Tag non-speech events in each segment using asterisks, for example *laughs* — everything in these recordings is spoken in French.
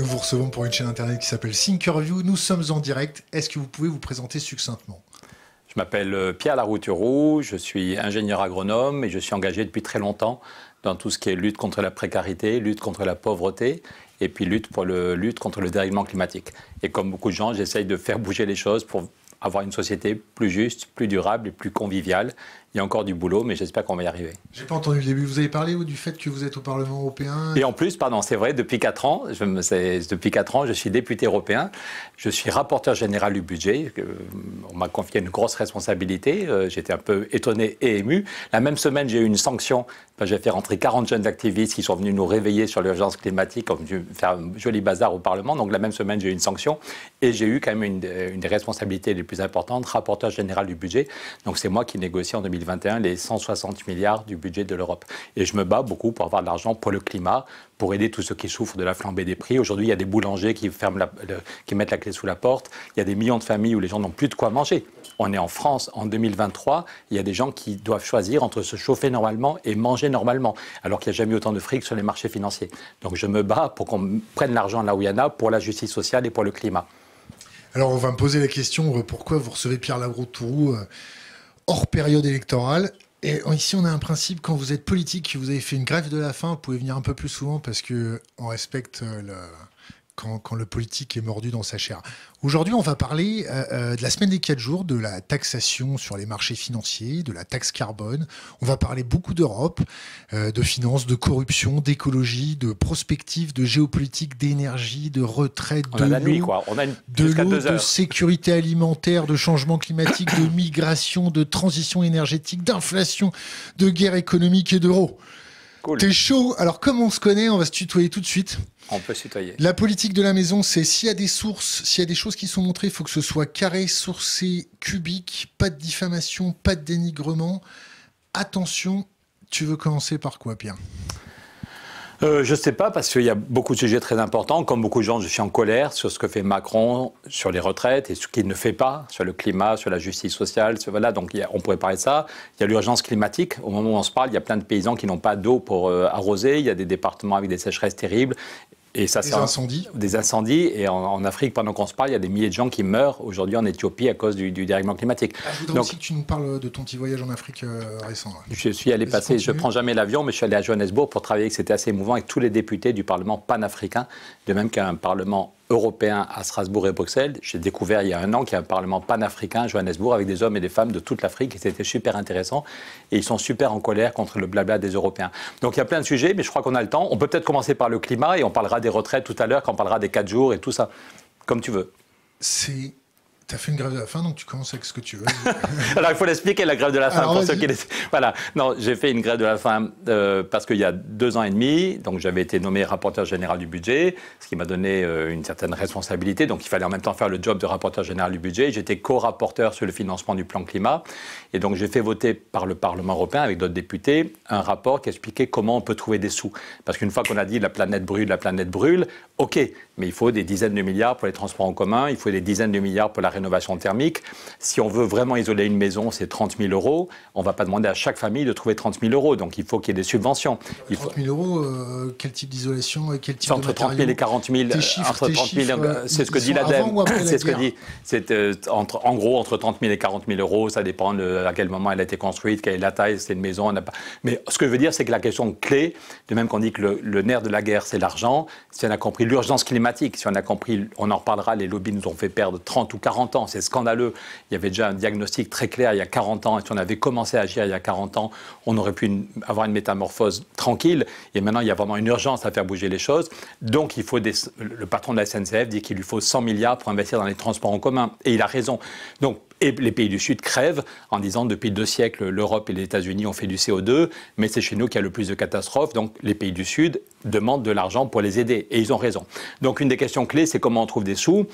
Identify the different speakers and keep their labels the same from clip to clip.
Speaker 1: Nous vous recevons pour une chaîne internet qui s'appelle Thinkerview. Nous sommes en direct. Est-ce que vous pouvez vous présenter succinctement
Speaker 2: Je m'appelle euh, Pierre Larouturou, je suis ingénieur agronome et je suis engagé depuis très longtemps dans tout ce qui est lutte contre la précarité, lutte contre la pauvreté et puis lutte, pour le, lutte contre le dérèglement climatique. Et comme beaucoup de gens, j'essaye de faire bouger les choses pour avoir une société plus juste, plus durable et plus conviviale il y a encore du boulot, mais j'espère qu'on va y arriver.
Speaker 1: J'ai pas entendu le début. Vous avez parlé ou, du fait que vous êtes au Parlement européen
Speaker 2: Et en plus, pardon, c'est vrai, depuis 4 ans, je me, depuis 4 ans, je suis député européen, je suis rapporteur général du budget. On m'a confié une grosse responsabilité. Euh, j'étais un peu étonné et ému. La même semaine, j'ai eu une sanction. Ben, j'ai fait rentrer 40 jeunes activistes qui sont venus nous réveiller sur l'urgence climatique, ont dû faire un joli bazar au Parlement. Donc la même semaine, j'ai eu une sanction. Et j'ai eu quand même une, une des responsabilités les plus importantes, rapporteur général du budget. Donc c'est moi qui négocie en 2020 21, les 160 milliards du budget de l'Europe. Et je me bats beaucoup pour avoir de l'argent pour le climat, pour aider tous ceux qui souffrent de la flambée des prix. Aujourd'hui, il y a des boulangers qui, ferment qui mettent la clé sous la porte. Il y a des millions de familles où les gens n'ont plus de quoi manger. On est en France en 2023. Il y a des gens qui doivent choisir entre se chauffer normalement et manger normalement, alors qu'il n'y a jamais eu autant de fric sur les marchés financiers. Donc je me bats pour qu'on prenne l'argent là où il y en a, pour la justice sociale et pour le climat.
Speaker 1: Alors on va me poser la question euh, pourquoi vous recevez Pierre Labroutourou euh, hors période électorale. Et ici, on a un principe, quand vous êtes politique, que vous avez fait une grève de la faim, vous pouvez venir un peu plus souvent parce que on respecte euh, le, quand, le politique est mordu dans sa chair. Aujourd'hui, on va parler euh, euh, de la semaine des 4 jours, de la taxation sur les marchés financiers, de la taxe carbone. On va parler beaucoup d'Europe, euh, de finances, de corruption, d'écologie, de prospectives, de géopolitique, d'énergie, de retraite, de l'eau, quoi.
Speaker 2: On a une... de, l'eau de
Speaker 1: sécurité alimentaire, de changement climatique, de migration, de transition énergétique, d'inflation, de guerre économique et d'euro. T'es chaud. Alors, comme on se connaît, on va se tutoyer tout de suite.
Speaker 2: On peut se tutoyer.
Speaker 1: La politique de la maison, c'est s'il y a des sources, s'il y a des choses qui sont montrées, il faut que ce soit carré, sourcé, cubique, pas de diffamation, pas de dénigrement. Attention, tu veux commencer par quoi, Pierre
Speaker 2: euh, je ne sais pas, parce qu'il y a beaucoup de sujets très importants. Comme beaucoup de gens, je suis en colère sur ce que fait Macron sur les retraites et ce qu'il ne fait pas sur le climat, sur la justice sociale. voilà, donc on pourrait parler de ça. Il y a l'urgence climatique. Au moment où on se parle, il y a plein de paysans qui n'ont pas d'eau pour euh, arroser. Il y a des départements avec des sécheresses terribles. Et ça, des incendies Des incendies. Et en, Afrique, pendant qu'on se parle, il y a des milliers de gens qui meurent aujourd'hui en Éthiopie à cause du, dérèglement climatique. Ah, je aussi
Speaker 1: tu nous parles de ton petit voyage en Afrique euh, récent.
Speaker 2: Je suis allé passer, je prends jamais l'avion, mais je suis allé à Johannesburg pour travailler, c'était assez émouvant, avec tous les députés du Parlement panafricain, de même qu'un Parlement européens à Strasbourg et Bruxelles. J'ai découvert il y a un an qu'il y a un parlement panafricain à Johannesburg avec des hommes et des femmes de toute l'Afrique et c'était super intéressant. Et ils sont super en colère contre le blabla des Européens. Donc il y a plein de sujets, mais je crois qu'on a le temps. On peut peut-être commencer par le climat et on parlera des retraites tout à l'heure, quand on parlera des 4 jours et tout ça. Comme tu veux as fait
Speaker 1: une grève de la faim, donc tu commences avec ce que tu veux. *laughs*
Speaker 2: Alors il faut l'expliquer, la grève de la faim, pour ceux qui Voilà, non, j'ai fait une grève de la faim euh, parce qu'il y a deux ans et demi, donc j'avais été nommé rapporteur général du budget, ce qui m'a donné euh, une certaine responsabilité, donc il fallait en même temps faire le job de rapporteur général du budget. J'étais co-rapporteur sur le financement du plan climat, et donc j'ai fait voter par le Parlement européen, avec d'autres députés, un rapport qui expliquait comment on peut trouver des sous. Parce qu'une fois qu'on a dit la planète brûle, la planète brûle, ok, mais il faut des dizaines de milliards pour les transports en commun, il faut des dizaines de milliards pour la rénovation thermique. Si on veut vraiment isoler une maison, c'est 30 000 euros. On ne va pas demander à chaque famille de trouver 30 000 euros. Donc il faut qu'il y ait des subventions. Il 30
Speaker 1: 000 euros, euh, quel type d'isolation quel Entre
Speaker 2: 30 000 et 40 000. c'est ce que dit l'ADEME. C'est ce que dit. C'est euh, entre, en gros entre 30 000 et 40 000 euros. Ça dépend à quel moment elle a été construite, quelle est la taille, c'est une maison. Mais ce que je veux dire, c'est que la question clé, de même qu'on dit que le, le nerf de la guerre, c'est l'argent. Si on a compris l'urgence climatique, si on a compris, on en reparlera. Les lobbies nous ont fait perdre 30 ou 40 c'est scandaleux. Il y avait déjà un diagnostic très clair il y a 40 ans. Et si on avait commencé à agir il y a 40 ans, on aurait pu avoir une métamorphose tranquille. Et maintenant, il y a vraiment une urgence à faire bouger les choses. Donc, il faut le patron de la SNCF dit qu'il lui faut 100 milliards pour investir dans les transports en commun. Et il a raison. Donc, et les pays du Sud crèvent en disant depuis deux siècles, l'Europe et les États-Unis ont fait du CO2, mais c'est chez nous qu'il y a le plus de catastrophes. Donc les pays du Sud demandent de l'argent pour les aider. Et ils ont raison. Donc une des questions clés, c'est comment on trouve des sous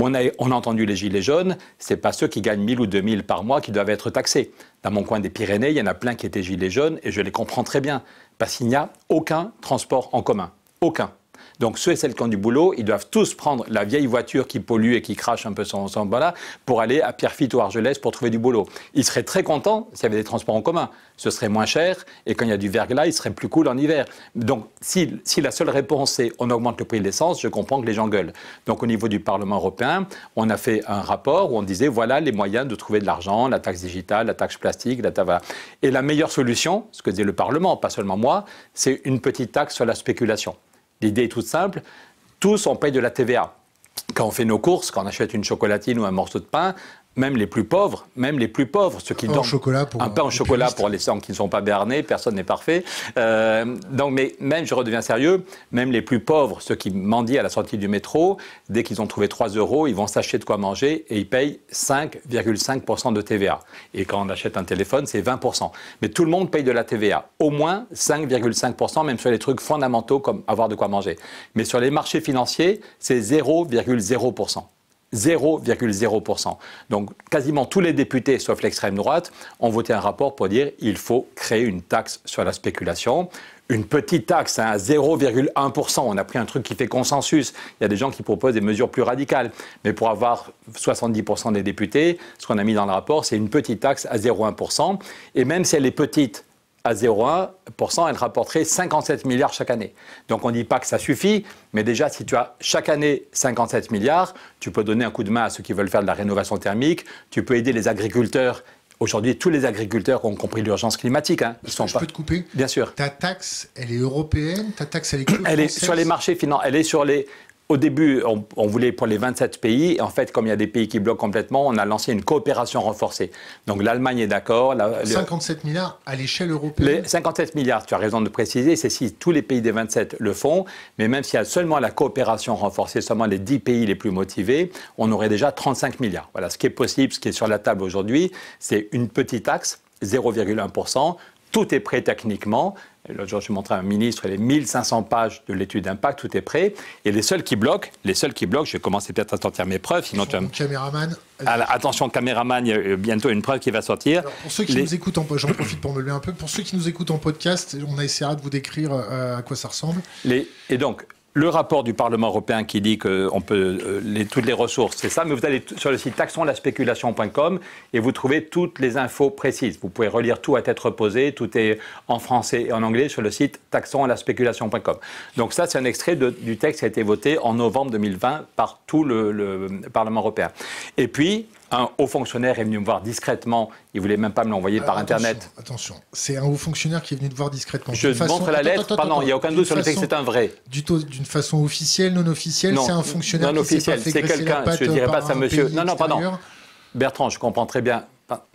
Speaker 2: on a, entendu les gilets jaunes, ce n'est pas ceux qui gagnent 1000 ou 2000 par mois qui doivent être taxés. Dans mon coin des Pyrénées, il y en a plein qui étaient gilets jaunes et je les comprends très bien parce qu'il n'y a aucun transport en commun. Aucun. Donc ceux et celles qui ont du boulot, ils doivent tous prendre la vieille voiture qui pollue et qui crache un peu son, son là pour aller à Pierrefitte ou Argelès pour trouver du boulot. Ils seraient très contents s'il y avait des transports en commun. Ce serait moins cher et quand il y a du verglas, il serait plus cool en hiver. Donc si, la seule réponse est on augmente le prix de l'essence, je comprends que les gens gueulent. Donc au niveau du Parlement européen, on a fait un rapport où on disait voilà les moyens de trouver de l'argent, la taxe digitale, la taxe plastique, la taxe... Et la meilleure solution, ce que disait le Parlement, pas seulement moi, c'est une petite taxe sur la spéculation. L'idée est toute simple, tous on paye de la TVA. Quand on fait nos courses, quand on achète une chocolatine ou un morceau de pain, même les plus pauvres, même les plus pauvres, ceux qui un chocolat pour un pain en chocolat pour les gens qui ne sont pas bernés, personne n'est parfait. Euh, donc, mais même, je redeviens sérieux, même les plus pauvres, ceux qui mendient à la sortie du métro, dès qu'ils ont trouvé 3 euros, ils vont s'acheter de quoi manger et ils payent 5,5% de TVA. Et quand on achète un téléphone, c'est 20%. Mais tout le monde paye de la TVA, au moins 5,5%, même sur les trucs fondamentaux comme avoir de quoi manger. Mais sur les marchés financiers, c'est 0,0%. 0,0%. Donc quasiment tous les députés, sauf l'extrême droite, ont voté un rapport pour dire qu'il faut créer une taxe sur la spéculation. Une petite taxe à hein, 0,1%. On a pris un truc qui fait consensus. Il y a des gens qui proposent des mesures plus radicales. Mais pour avoir 70% des députés, ce qu'on a mis dans le rapport, c'est une petite taxe à 0,1%. Et même si elle est petite, à 0,1%, elle rapporterait 57 milliards chaque année. Donc on ne dit pas que ça suffit, mais déjà si tu as chaque année 57 milliards, tu peux donner un coup de main à ceux qui veulent faire de la rénovation thermique, tu peux aider les agriculteurs. Aujourd'hui, tous les agriculteurs ont compris l'urgence climatique. Hein. Ils sont Je pas... peux te
Speaker 1: couper Bien sûr. Ta taxe, elle est européenne Ta taxe, elle est Elle est sur les
Speaker 2: marchés financiers. Elle est sur les... Au début, on, voulait pour les 27 pays. en fait, comme il y a des pays qui bloquent complètement, on a lancé une coopération renforcée. Donc l'Allemagne est d'accord.
Speaker 1: 57 milliards à l'échelle
Speaker 2: européenne les 57 milliards, tu as raison de préciser, c'est si tous les pays des 27 le font. Mais même s'il y a seulement la coopération renforcée, seulement les 10 pays les plus motivés, on aurait déjà 35 milliards. Voilà, ce qui est possible, ce qui est sur la table aujourd'hui, c'est une petite taxe, 0,1%. Tout est prêt techniquement, L'autre jour, je montrais à un ministre les 1500 pages de l'étude d'impact, tout est prêt. Et les seuls qui bloquent, les seuls qui bloquent, je vais commencer peut-être à sortir mes preuves. Sinon,
Speaker 1: Caméraman.
Speaker 2: Ah, attention, caméraman, il y a euh, bientôt une preuve qui va sortir. pour ceux qui nous
Speaker 1: écoutent en j'en profite pour me lever un peu. Pour ceux qui nous écoutent en podcast, on essaiera de vous décrire euh, à quoi ça ressemble.
Speaker 2: Et donc, le rapport du Parlement européen qui dit que peut, euh, toutes les ressources, c'est ça, mais vous allez sur le site taxonlaspéculation.com et vous trouvez toutes les infos précises. Vous pouvez relire tout à tête reposée, tout est en français et en anglais sur le site taxonlaspéculation.com. Donc ça, c'est un extrait du texte qui a été voté en novembre 2020 par tout le, le Parlement européen. Et puis, un haut fonctionnaire est venu me voir discrètement. Il voulait même pas me l'envoyer euh, par Internet.
Speaker 1: Attention, c'est un haut fonctionnaire qui est venu te voir discrètement. Je montre la lettre. Pardon, il n'y a aucun doute sur le fait que c'est un vrai. D'une façon officielle, non officielle, c'est un fonctionnaire non officiel. C'est quelqu'un. Je ne dirais pas ça, monsieur. Non, non, pardon.
Speaker 2: Bertrand, je comprends très bien.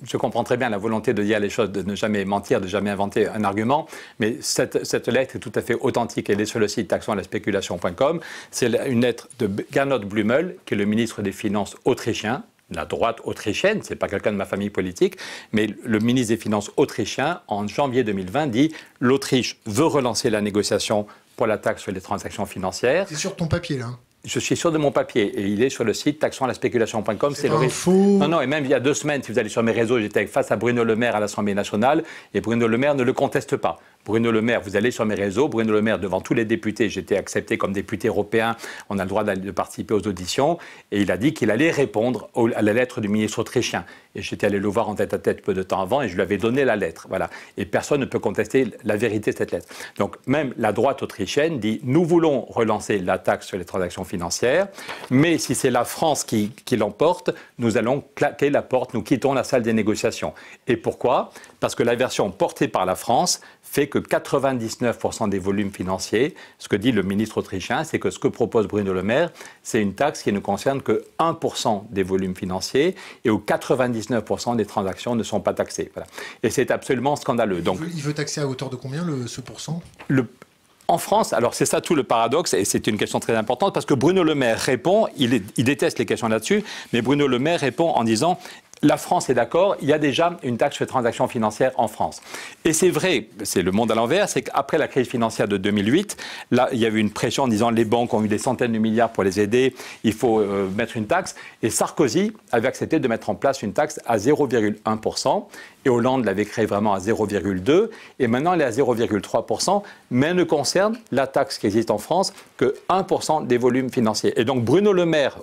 Speaker 2: Je comprends très bien la volonté de dire les choses, de ne jamais mentir, de jamais inventer un argument, mais cette, lettre est tout à fait authentique. Elle est sur le site taxon C'est une lettre de Gernot Blumel, qui est le ministre des Finances autrichien, la droite autrichienne, ce n'est pas quelqu'un de ma famille politique, mais le ministre des Finances autrichien, en janvier 2020, dit l'Autriche veut relancer la négociation pour la taxe sur les transactions financières. C'est sur
Speaker 1: ton papier, là hein
Speaker 2: je suis sûr de mon papier et il est sur le site taxant la C'est le fou Non, non, et même il y a deux semaines, si vous allez sur mes réseaux, j'étais face à Bruno Le Maire à l'Assemblée nationale et Bruno Le Maire ne le conteste pas. Bruno Le Maire, vous allez sur mes réseaux, Bruno Le Maire, devant tous les députés, j'étais accepté comme député européen, on a le droit de participer aux auditions, et il a dit qu'il allait répondre à la lettre du ministre autrichien. Et j'étais allé le voir en tête à tête peu de temps avant, et je lui avais donné la lettre. Voilà. Et personne ne peut contester la vérité de cette lettre. Donc même la droite autrichienne dit, nous voulons relancer la taxe sur les transactions financières, mais si c'est la France qui, qui l'emporte, nous allons claquer la porte, nous quittons la salle des négociations. Et pourquoi parce que la version portée par la France fait que 99% des volumes financiers, ce que dit le ministre autrichien, c'est que ce que propose Bruno Le Maire, c'est une taxe qui ne concerne que 1% des volumes financiers et où 99% des transactions ne sont pas taxées. Et c'est absolument scandaleux. Donc, il veut,
Speaker 1: taxer à hauteur de combien ce pourcent le,
Speaker 2: en France, alors c'est ça tout le paradoxe, et c'est une question très importante, parce que Bruno Le Maire répond, il déteste les questions là-dessus, mais Bruno Le Maire répond en disant la France est d'accord, il y a déjà une taxe sur les transactions financières en France. Et c'est vrai, c'est le monde à l'envers, c'est qu'après la crise financière de 2008, là, il y a eu une pression en disant les banques ont eu des centaines de milliards pour les aider, il faut euh, mettre une taxe. Et Sarkozy avait accepté de mettre en place une taxe à 0,1%. Et Hollande l'avait créé vraiment à 0,2 et maintenant elle est à 0,3 mais elle ne concerne la taxe qui existe en France que 1 des volumes financiers. Et donc Bruno Le Maire,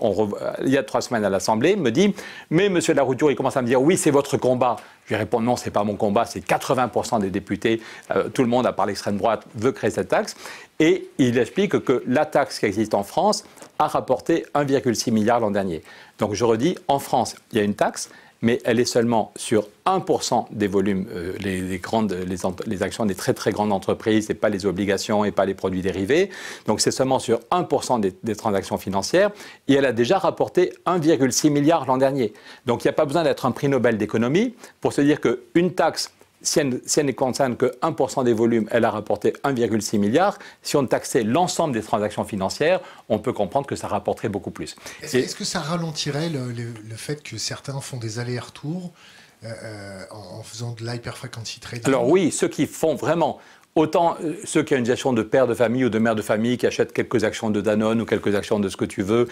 Speaker 2: il y a trois semaines à l'Assemblée, me dit mais Monsieur Laroutour, il commence à me dire oui c'est votre combat. Je lui réponds non, ce n'est pas mon combat, c'est 80% des députés, euh, tout le monde à part l'extrême droite veut créer cette taxe. Et il explique que la taxe qui existe en France a rapporté 1,6 milliard l'an dernier. Donc je redis, en France, il y a une taxe, mais elle est seulement sur 1% des volumes, euh, les, grandes, les, actions des très très grandes entreprises, et pas les obligations et pas les produits dérivés. Donc c'est seulement sur 1% des, des, transactions financières, et elle a déjà rapporté 1,6 milliard l'an dernier. Donc il n'y a pas besoin d'être un prix Nobel d'économie pour se dire qu'une taxe si elle, ne concerne que 1% des volumes, elle a rapporté 1,6 milliard. Si on taxait l'ensemble des transactions financières, on peut comprendre que ça rapporterait beaucoup plus. Est-ce
Speaker 1: que ça ralentirait le, fait que certains font des allers-retours euh, euh, en, faisant de l'hyperfrequency trading Alors oui,
Speaker 2: ceux qui font vraiment Autant euh, ceux qui ont une gestion de père de famille ou de mère de famille qui achètent quelques actions de Danone ou quelques actions de ce que tu veux,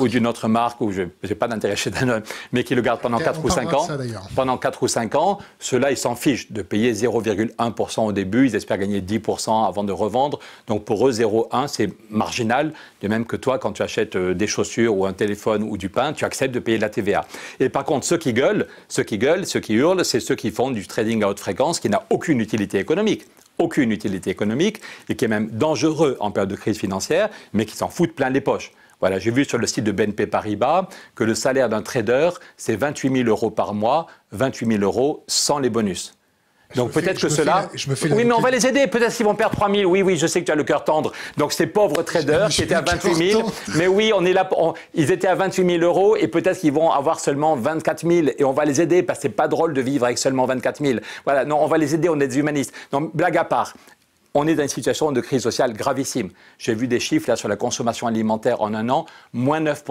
Speaker 2: ou d'une autre marque, ou je n'ai pas d'intérêt chez Danone, mais qui le gardent pendant 4 ou 5 ans, pendant ou ans, ceux-là, ils s'en fichent de payer 0,1% au début, ils espèrent gagner 10% avant de revendre. Donc pour eux, 0,1, c'est marginal, de même que toi, quand tu achètes euh, des chaussures ou un téléphone ou du pain, tu acceptes de payer de la TVA. Et par contre, ceux qui gueulent, ceux qui gueulent, ceux qui hurlent, c'est ceux qui font du trading à haute fréquence qui n'a aucune utilité économique aucune utilité économique et qui est même dangereux en période de crise financière, mais qui s'en foutent plein les poches. Voilà, j'ai vu sur le site de BNP Paribas que le salaire d'un trader, c'est 28 000 euros par mois, 28 000 euros sans les bonus. Donc peut-être que cela. oui, mais on va les aider. Peut-être qu'ils vont perdre 3 000. Oui, oui, je sais que tu as le cœur tendre. Donc ces pauvres traders qui étaient à 28 000. Mais oui, on est là. ils étaient à 28 000 euros et peut-être qu'ils vont avoir seulement 24 000 et on va les aider parce que c'est pas drôle de vivre avec seulement 24 000. Voilà. Non, on va les aider. On est des humanistes. Non, blague à part. On est dans une situation de crise sociale gravissime. J'ai vu des chiffres là sur la consommation alimentaire en un an, moins 9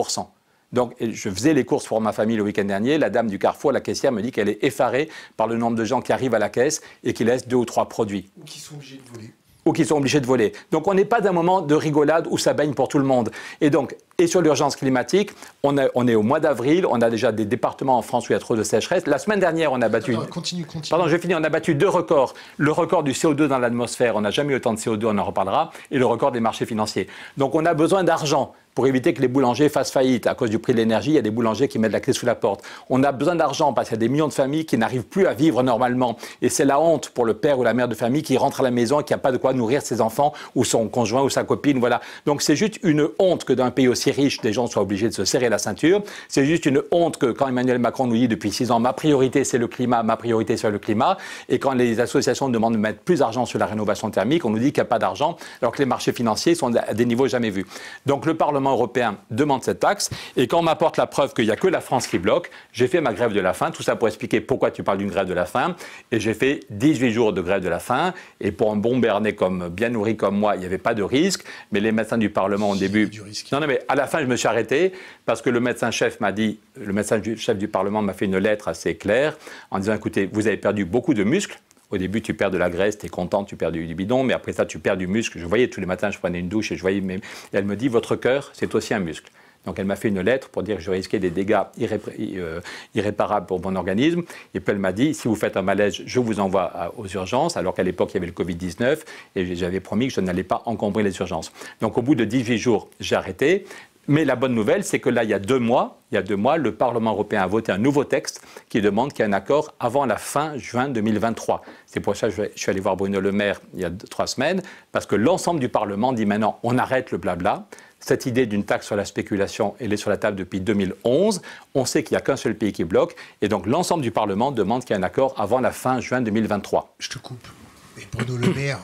Speaker 2: donc, je faisais les courses pour ma famille le week-end dernier. La dame du Carrefour, la caissière, me dit qu'elle est effarée par le nombre de gens qui arrivent à la caisse et qui laissent deux ou trois produits. Ou qui sont obligés de voler ou qui sont obligés de voler. Donc on n'est pas un moment de rigolade où ça baigne pour tout le monde. Et donc, et sur l'urgence climatique, on, est au mois d'avril, on a déjà des départements en France où il y a trop de sécheresse. La semaine dernière, on a battu... continue, continue. Pardon, je finis, on a battu deux records. Le record du CO2 dans l'atmosphère, on n'a jamais eu autant de CO2, on en reparlera, et le record des marchés financiers. Donc on a besoin d'argent pour éviter que les boulangers fassent faillite. À cause du prix de l'énergie, il y a des boulangers qui mettent la clé sous la porte. On a besoin d'argent parce qu'il y a des millions de familles qui n'arrivent plus à vivre normalement. Et c'est la honte pour le père ou la mère de famille qui rentre à la maison et qui n'a pas de quoi nourrir ses enfants ou son conjoint ou sa copine. Voilà. Donc c'est juste une honte que dans un pays aussi riche, des gens soient obligés de se serrer la ceinture. C'est juste une honte que quand Emmanuel Macron nous dit depuis six ans, ma priorité c'est le climat, ma priorité c'est le climat, et quand les associations demandent de mettre plus d'argent sur la rénovation thermique, on nous dit qu'il n'y a pas d'argent, alors que les marchés financiers sont à des niveaux jamais vus. Donc le Parlement européen demande cette taxe. Et quand on m'apporte la preuve qu'il n'y a que la France qui bloque, j'ai fait ma grève de la faim. Tout ça pour expliquer pourquoi tu parles d'une grève de la faim. Et j'ai fait 18 jours de grève de la faim. Et pour un bon Bernet comme bien nourri comme moi, il n'y avait pas de risque. Mais les médecins du Parlement au début. Du risque. Non, non, mais à la fin, je me suis arrêté parce que le médecin chef m'a dit, le médecin chef du Parlement m'a fait une lettre assez claire en disant écoutez, vous avez perdu beaucoup de muscles au début, tu perds de la graisse, tu es content, tu perds du, bidon, mais après ça, tu perds du muscle. Je voyais tous les matins, je prenais une douche et je voyais. mais elle me dit Votre cœur, c'est aussi un muscle. Donc elle m'a fait une lettre pour dire que je risquais des dégâts euh, irréparables pour mon organisme. Et puis elle m'a dit, si vous faites un malaise, je vous envoie aux urgences, alors qu'à l'époque il y avait le Covid-19 et j'avais promis que je n'allais pas encombrer les urgences. Donc au bout de 18 jours, j'ai arrêté. Mais la bonne nouvelle, c'est que là, il y a deux mois, il y a deux mois, le Parlement européen a voté un nouveau texte qui demande qu'il y ait un accord avant la fin juin 2023. C'est pour ça que je suis allé voir Bruno Le Maire il y a trois semaines, parce que l'ensemble du Parlement dit maintenant, on arrête le blabla. Cette idée d'une taxe sur la spéculation, elle est sur la table depuis 2011. On sait qu'il n'y a qu'un seul pays qui bloque. Et donc l'ensemble du Parlement demande qu'il y ait un accord avant la fin juin 2023. Je te coupe.
Speaker 1: Mais Bruno Le Maire,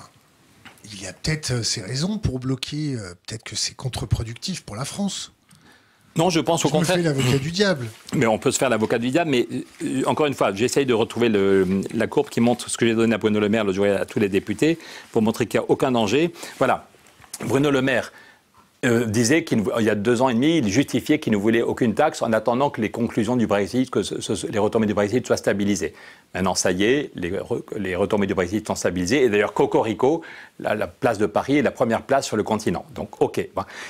Speaker 1: il y a peut-être euh, ces raisons pour bloquer, euh, peut-être que c'est contre-productif pour la France.
Speaker 2: Non, je pense au contraire. l'avocat du diable. *clears throat* Mais on peut se faire l'avocat du diable, mais euh, encore une fois, j'essaye de retrouver la courbe qui montre ce que j'ai donné à Bruno Le Maire le jour à tous les députés pour montrer qu'il n'y a aucun danger. Voilà, Bruno Le Maire euh, disait qu'il y a deux ans et demi, il justifiait qu'il ne voulait aucune taxe en attendant que les conclusions du Brexit, que les retombées du Brexit soient stabilisées. Maintenant, ça y est, les, retombées du Brexit sont stabilisées. Et d'ailleurs, Cocorico, la, place de Paris est la première place sur le continent. Donc, OK. Et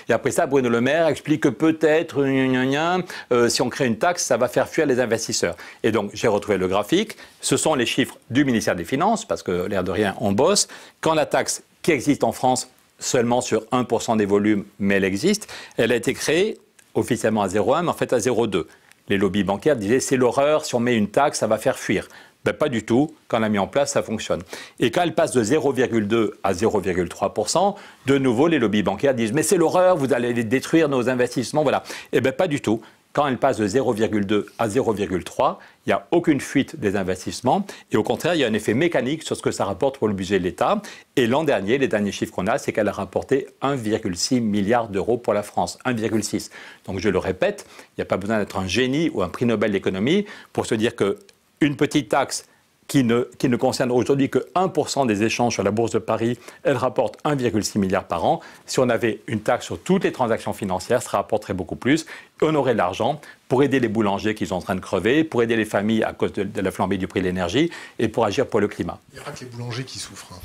Speaker 2: après ça, Bruno Le Maire explique que peut-être, euh, si on crée une taxe, ça va faire fuir les investisseurs. Et donc, j'ai retrouvé le graphique. Ce sont les chiffres du ministère des Finances, parce que l'air de rien, on bosse. Quand la taxe qui existe en France seulement sur 1% des volumes, mais elle existe. Elle a été créée officiellement à 0,1, mais en fait à 0,2. Les lobbies bancaires disaient c'est l'horreur, si on met une taxe, ça va faire fuir. Ben, pas du tout. Quand on l'a mis en place, ça fonctionne. Et quand elle passe de 0,2 à 0,3 de nouveau, les lobbies bancaires disent mais c'est l'horreur, vous allez détruire nos investissements, voilà. Et eh ben pas du tout. Quand elle passe de 0,2 à 0,3, il n'y a aucune fuite des investissements, et au contraire, il y a un effet mécanique sur ce que ça rapporte pour le budget de l'État. Et l'an dernier, les derniers chiffres qu'on a, c'est qu'elle a rapporté 1,6 milliard d'euros pour la France, 1,6. Donc je le répète, il n'y a pas besoin d'être un génie ou un prix Nobel d'économie pour se dire qu'une petite taxe qui ne, concerne aujourd'hui que 1% des échanges sur la Bourse de Paris, elle rapporte 1,6 milliard par an. Si on avait une taxe sur toutes les transactions financières, ça rapporterait beaucoup plus. On aurait de l'argent pour aider les boulangers qui sont en train de crever, pour aider les familles à cause de, la flambée du prix de l'énergie et pour agir pour le climat.
Speaker 1: Il n'y a pas que les boulangers qui souffrent.
Speaker 2: Hein.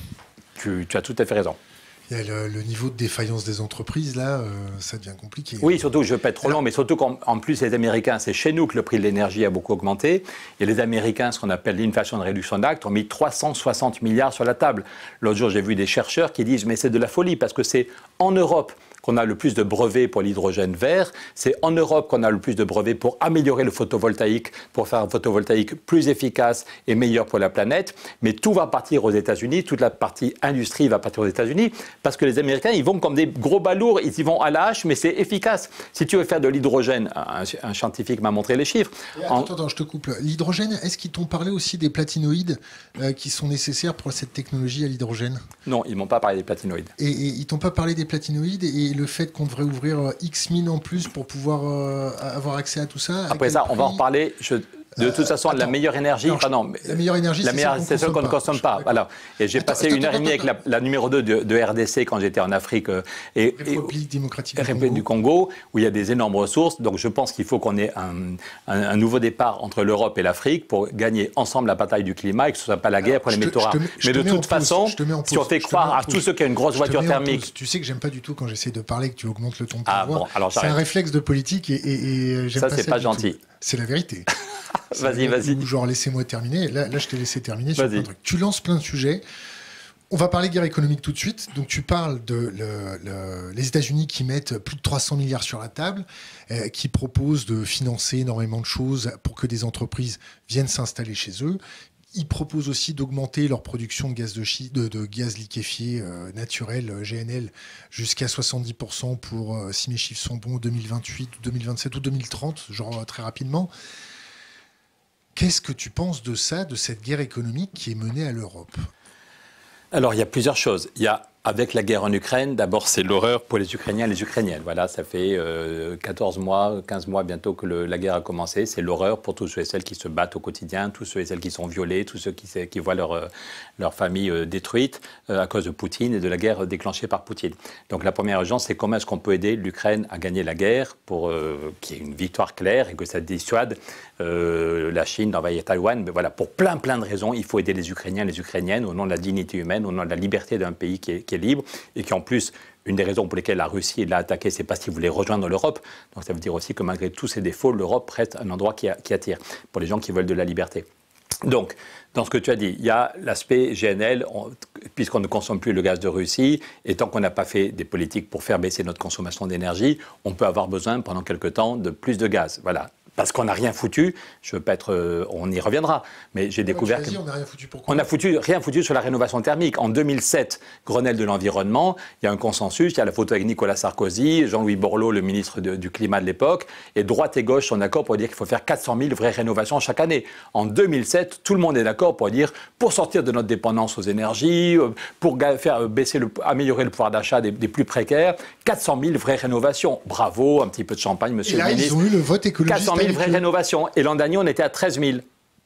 Speaker 2: Tu, as tout à fait raison.
Speaker 1: Il y a le, niveau de défaillance des entreprises, là, euh, ça devient
Speaker 2: compliqué. Oui, surtout, je ne veux pas être trop long, mais surtout qu'en plus, les Américains, c'est chez nous que le prix de l'énergie a beaucoup augmenté. Et les Américains, ce qu'on appelle l'Inflation réduction d'actes, ont mis 360 milliards sur la table. L'autre jour, j'ai vu des chercheurs qui disent, mais c'est de la folie, parce que c'est en Europe qu'on a le plus de brevets pour l'hydrogène vert. C'est en Europe qu'on a le plus de brevets pour améliorer le photovoltaïque, pour faire un photovoltaïque plus efficace et meilleur pour la planète. Mais tout va partir aux États-Unis, toute la partie industrie va partir aux États-Unis, parce que les Américains, ils vont comme des gros balours, ils y vont à la hache, mais c'est efficace. Si tu veux faire de l'hydrogène, un, scientifique m'a montré les chiffres. Attends, en... attends,
Speaker 1: je te coupe. L'hydrogène, est-ce qu'ils t'ont parlé aussi des platinoïdes euh, qui sont nécessaires pour cette technologie à l'hydrogène
Speaker 2: Non, ils m'ont pas parlé des platinoïdes.
Speaker 1: Et, et ils t'ont pas parlé des platinoïdes et et le fait qu'on devrait ouvrir euh, X mines en plus pour pouvoir euh, avoir accès à tout ça. Après ça, on va en
Speaker 2: reparler. Je, de toute façon, euh, ah la meilleure énergie, non, la meilleure énergie, c'est celle qu'on ne consomme pas. Alors, Et j'ai passé une heure et demie avec la, numéro 2 de, RDC quand j'étais en Afrique euh, et République démocratique du Congo. où il y a des énormes ressources. Donc, je pense qu'il faut qu'on ait un, nouveau départ entre l'Europe et l'Afrique pour gagner ensemble la bataille du climat et que ce ne soit pas la guerre pour les métaux rares. Mais de toute façon,
Speaker 1: si on fait croire à tous ceux
Speaker 2: qui ont une grosse voiture thermique,
Speaker 1: tu sais que j'aime pas du tout quand j'essaie de parler que tu augmentes le ton de ah, c'est un réflexe de politique et, ça. c'est pas gentil. C'est la vérité. *laughs* vas-y, vas-y. Genre, laissez-moi terminer. Là, je t'ai laissé terminer sur plein truc. Tu lances plein de sujets. On va parler guerre économique tout de suite. Donc, tu parles de les États-Unis qui mettent plus de 300 milliards sur la table, euh, qui proposent de financer énormément de choses pour que des entreprises viennent s'installer chez eux, ils proposent aussi d'augmenter leur production de gaz, de, de, de gaz liquéfié euh, naturel, euh, GNL, jusqu'à 70% pour, euh, si mes chiffres sont bons, 2028, 2027 ou 2030, genre très rapidement. Qu'est-ce que tu penses de ça, de cette guerre économique qui est menée à l'Europe
Speaker 2: Alors, il y a plusieurs choses. Il y a avec la guerre en Ukraine, d'abord c'est l'horreur pour les Ukrainiens et les Ukrainiennes. Voilà, ça fait 14 euh, mois, 15 mois bientôt que la guerre a commencé. C'est l'horreur pour tous ceux et celles qui se battent au quotidien, tous ceux et celles qui sont violés, tous ceux qui, qui voient leur, euh, leur famille euh, détruite à cause de Poutine et de la guerre déclenchée par Poutine. Donc la première urgence, c'est comment est-ce qu'on peut aider l'Ukraine à gagner la guerre pour qu'il y ait une victoire claire et que ça dissuade euh, la Chine d'envahir Taïwan. Mais voilà, pour plein, plein de raisons, il faut aider les Ukrainiens, les Ukrainiennes, au nom de la dignité humaine, au nom de la liberté d'un pays qui est, libre et qui, en plus, une des raisons pour lesquelles la Russie l'a attaqué, c'est parce qu'il voulait rejoindre l'Europe. Donc ça veut dire aussi que malgré tous ses défauts, l'Europe reste un endroit qui, qui, attire pour les gens qui veulent de la liberté. Donc, dans ce que tu as dit, il y a l'aspect GNL, puisqu'on ne consomme plus le gaz de Russie, et tant qu'on n'a pas fait des politiques pour faire baisser notre consommation d'énergie, on peut avoir besoin pendant quelque temps de plus de gaz. Voilà, parce qu'on n'a rien foutu. Je veux pas être, euh, on y reviendra, mais j'ai découvert que... on n'a rien foutu rien foutu sur la rénovation thermique. En 2007, Grenelle de l'environnement, il y a un consensus. Il y a la photo avec Nicolas Sarkozy, Jean-Louis Borloo, le ministre du climat de l'époque, et droite et gauche sont d'accord pour dire qu'il faut faire 400 000 vraies rénovations chaque année. En 2007, tout le monde est d'accord pour dire pour sortir de notre dépendance aux énergies, euh, pour faire euh, baisser améliorer le pouvoir d'achat des, plus précaires, 400 000 vraies rénovations. Bravo, un petit peu de champagne, Monsieur le ministre. Ils ont eu le
Speaker 1: vote écologiste une vraie
Speaker 2: rénovation. Et l'an dernier, on était à 13 000.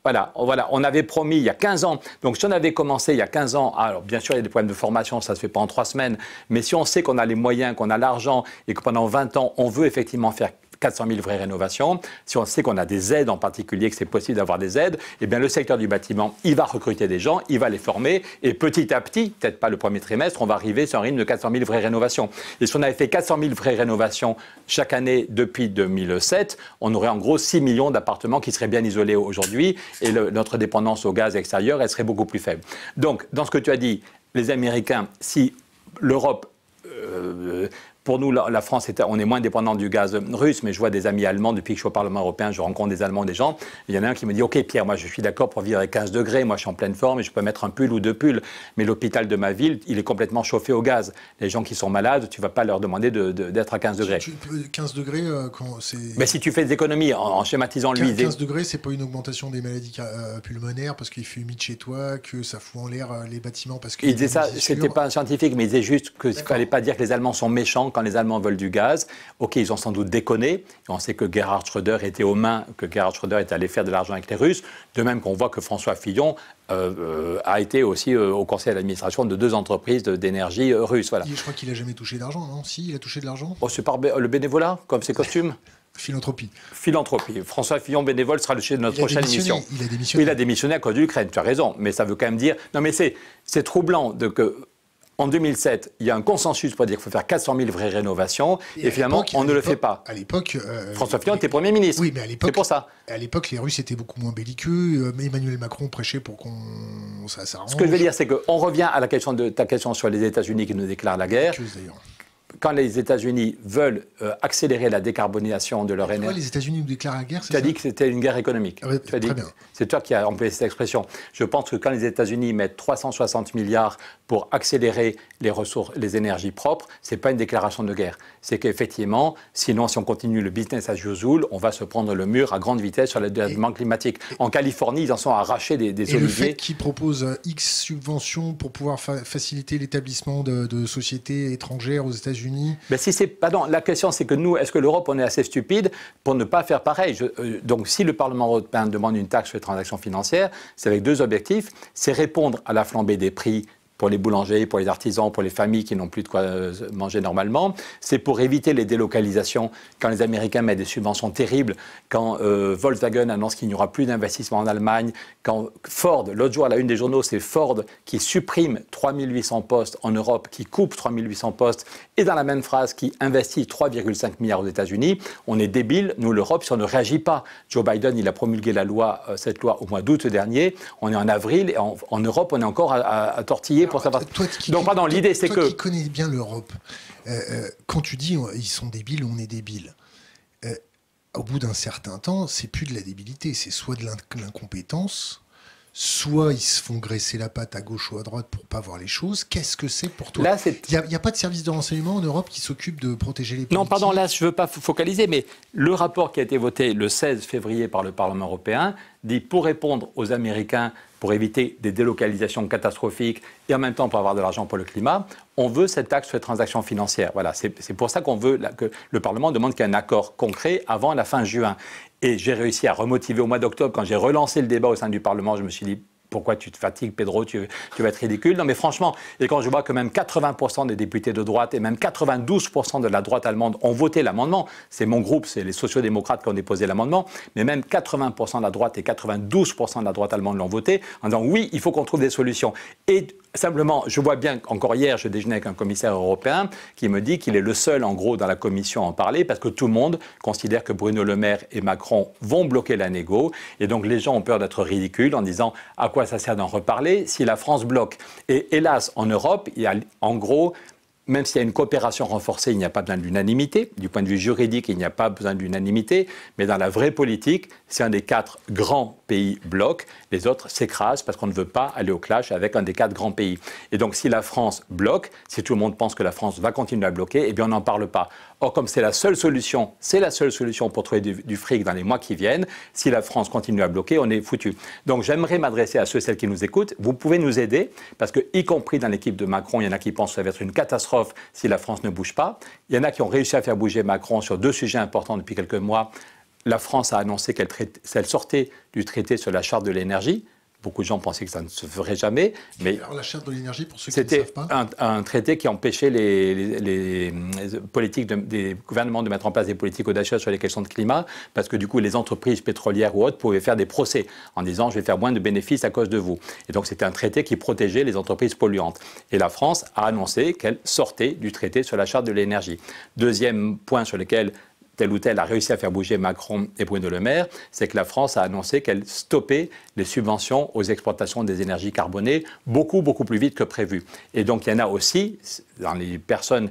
Speaker 2: Voilà, voilà, on avait promis il y a 15 ans. Donc si on avait commencé il y a 15 ans, ah, alors bien sûr il y a des problèmes de formation, ça ne se fait pas en trois semaines, mais si on sait qu'on a les moyens, qu'on a l'argent et que pendant 20 ans on veut effectivement faire 400 000 vraies rénovations, si on sait qu'on a des aides en particulier, que c'est possible d'avoir des aides, eh bien le secteur du bâtiment, il va recruter des gens, il va les former, et petit à petit, peut-être pas le premier trimestre, on va arriver sur un rythme de 400 000 vraies rénovations. Et si on avait fait 400 000 vraies rénovations chaque année depuis 2007, on aurait en gros 6 millions d'appartements qui seraient bien isolés aujourd'hui, et notre dépendance au gaz extérieur, elle serait beaucoup plus faible. Donc, dans ce que tu as dit, les Américains, si l'Europe euh, pour nous, la, France, on est moins dépendant du gaz russe, mais je vois des amis allemands, depuis que je suis au Parlement européen, je rencontre des Allemands, des gens. Il y en a un qui me dit Ok, Pierre, moi je suis d'accord pour vivre à 15 degrés, moi je suis en pleine forme et je peux mettre un pull ou deux pulls, mais l'hôpital de ma ville, il est complètement chauffé au gaz. Les gens qui sont malades, tu ne vas pas leur demander d'être à 15 degrés.
Speaker 1: 15 degrés, euh, quand c'est. Mais
Speaker 2: si tu fais des économies en, schématisant lui. 15
Speaker 1: degrés, c'est pas une augmentation des maladies euh, pulmonaires parce qu'il fait humide chez toi, que ça fout en l'air euh, les bâtiments parce que. Il disait ça, c'était
Speaker 2: pas un scientifique, mais il disait juste qu'il ne fallait pas dire que les Allemands sont méchants quand les Allemands veulent du gaz, ok, ils ont sans doute déconné. On sait que Gerhard Schröder était aux mains, que Gerhard Schröder est allé faire de l'argent avec les Russes. De même qu'on voit que François Fillon euh, euh, a été aussi euh, au conseil d'administration de deux entreprises d'énergie russes. Voilà.
Speaker 1: Je crois qu'il n'a jamais touché d'argent, non Si, il a touché de l'argent
Speaker 2: oh, C'est par le bénévolat, comme ses costumes *laughs* Philanthropie. Philanthropie. François Fillon, bénévole, sera le chef de notre prochaine émission. Il a démissionné. il a démissionné à cause de l'Ukraine, tu as raison. Mais ça veut quand même dire. Non, mais c'est troublant de que en 2007, il y a un consensus pour dire qu'il faut faire 400 000 vraies rénovations, et, finalement, on ne le fait pas. À l'époque, euh, François Fillon était Premier ministre. Oui, mais à l'époque, c'est pour ça.
Speaker 1: À l'époque, les Russes étaient beaucoup moins belliqueux. Euh, Emmanuel Macron prêchait pour qu'on ça Ce que je veux dire,
Speaker 2: c'est qu'on revient à la question de ta question sur les États-Unis qui nous déclarent la guerre. quand les États-Unis veulent euh, accélérer la décarbonisation de leur énergie. les
Speaker 1: États-Unis nous déclarent la guerre
Speaker 2: Tu as dit que c'était une guerre économique. Ah très bien. – c'est toi qui as employé cette expression. Je pense que quand les États-Unis mettent 360 milliards pour accélérer les ressources, les énergies propres, ce n'est pas une déclaration de guerre. C'est qu'effectivement, sinon, si on continue le business à usual, on va se prendre le mur à grande vitesse sur le développement climatique. En Californie, ils en sont arrachés des, des et Le fait
Speaker 1: qu'ils proposent X subventions pour pouvoir faciliter l'établissement de, sociétés étrangères aux États-Unis.
Speaker 2: Ben si c'est, pardon, la question c'est que nous, est-ce que l'Europe, on est assez stupide pour ne pas faire pareil euh, Donc, si le Parlement européen demande une taxe sur les transactions financières, c'est avec deux objectifs c'est répondre à la flambée des prix pour les boulangers, pour les artisans, pour les familles qui n'ont plus de quoi euh, manger normalement. C'est pour éviter les délocalisations quand les Américains mettent des subventions terribles, quand euh, Volkswagen annonce qu'il n'y aura plus d'investissement en Allemagne, quand Ford, l'autre jour à la une des journaux, c'est Ford qui supprime 3800 postes en Europe, qui coupe 3800 postes, et dans la même phrase qui investit 3,5 milliards aux États-Unis. On est débile, nous l'Europe, si on ne réagit pas. Joe Biden, il a promulgué la loi, euh, cette loi au mois d'août dernier, on est en avril, et en, Europe, on est encore à tortiller pour savoir. Toi, qui, l'idée, c'est que. qui
Speaker 1: connais bien l'Europe. Euh, euh, quand tu dis ils sont débiles, on est débiles. Euh, au bout d'un certain temps, c'est plus de la débilité, c'est soit de l'incompétence, soit ils se font graisser la patte à gauche ou à droite pour pas voir les choses. Qu'est-ce que c'est pour toi Là, il n'y a, pas de service de renseignement en Europe qui s'occupe de protéger les pays.
Speaker 2: Non, pardon, là, je ne veux pas focaliser, mais le rapport qui a été voté le 16 février par le Parlement européen dit pour répondre aux Américains, pour éviter des délocalisations catastrophiques et en même temps pour avoir de l'argent pour le climat, on veut cette taxe sur les transactions financières. Voilà, c'est pour ça qu'on veut que le Parlement demande qu'il y ait un accord concret avant la fin juin. Et j'ai réussi à remotiver au mois d'octobre, quand j'ai relancé le débat au sein du Parlement, je me suis dit, pourquoi tu te fatigues, Pedro tu, vas être ridicule. Non, mais franchement, et quand je vois que même 80% des députés de droite et même 92% de la droite allemande ont voté l'amendement, c'est mon groupe, c'est les sociodémocrates qui ont déposé l'amendement, mais même 80% de la droite et 92% de la droite allemande l'ont voté, en disant oui, il faut qu'on trouve des solutions. Et Simplement, je vois bien, qu'encore hier, je déjeunais avec un commissaire européen qui me dit qu'il est le seul, en gros, dans la commission à en parler parce que tout le monde considère que Bruno Le Maire et Macron vont bloquer la négo. Et donc, les gens ont peur d'être ridicules en disant à quoi ça sert d'en reparler si la France bloque. Et hélas, en Europe, en gros, même s'il y a une coopération renforcée, il n'y a pas besoin d'unanimité. Du point de vue juridique, il n'y a pas besoin d'unanimité. Mais dans la vraie politique, c'est un des quatre grands pays bloque, les autres s'écrasent parce qu'on ne veut pas aller au clash avec un des quatre grands pays. Et donc si la France bloque, si tout le monde pense que la France va continuer à bloquer, eh bien on n'en parle pas. Or comme c'est la seule solution, c'est la seule solution pour trouver du, fric dans les mois qui viennent, si la France continue à bloquer, on est foutu. Donc j'aimerais m'adresser à ceux et celles qui nous écoutent, vous pouvez nous aider parce que y compris dans l'équipe de Macron, il y en a qui pensent que ça va être une catastrophe si la France ne bouge pas. Il y en a qui ont réussi à faire bouger Macron sur deux sujets importants depuis quelques mois, la France a annoncé qu'elle sortait du traité sur la charte de l'énergie. Beaucoup de gens pensaient que ça ne se ferait jamais. Mais
Speaker 1: la charte de l'énergie, pour ceux qui ne savent
Speaker 2: pas C'était un, traité qui empêchait les, politiques des gouvernements de mettre en place des politiques audacieuses sur les questions de climat, parce que du coup, les entreprises pétrolières ou autres pouvaient faire des procès en disant je vais faire moins de bénéfices à cause de vous. Et donc, c'était un traité qui protégeait les entreprises polluantes. Et la France a annoncé qu'elle sortait du traité sur la charte de l'énergie. Deuxième point sur lequel tel ou tel a réussi à faire bouger Macron et Bruno Le Maire, c'est que la France a annoncé qu'elle stoppait les subventions aux exportations des énergies carbonées beaucoup, beaucoup plus vite que prévu. Et donc il y en a aussi, dans les personnes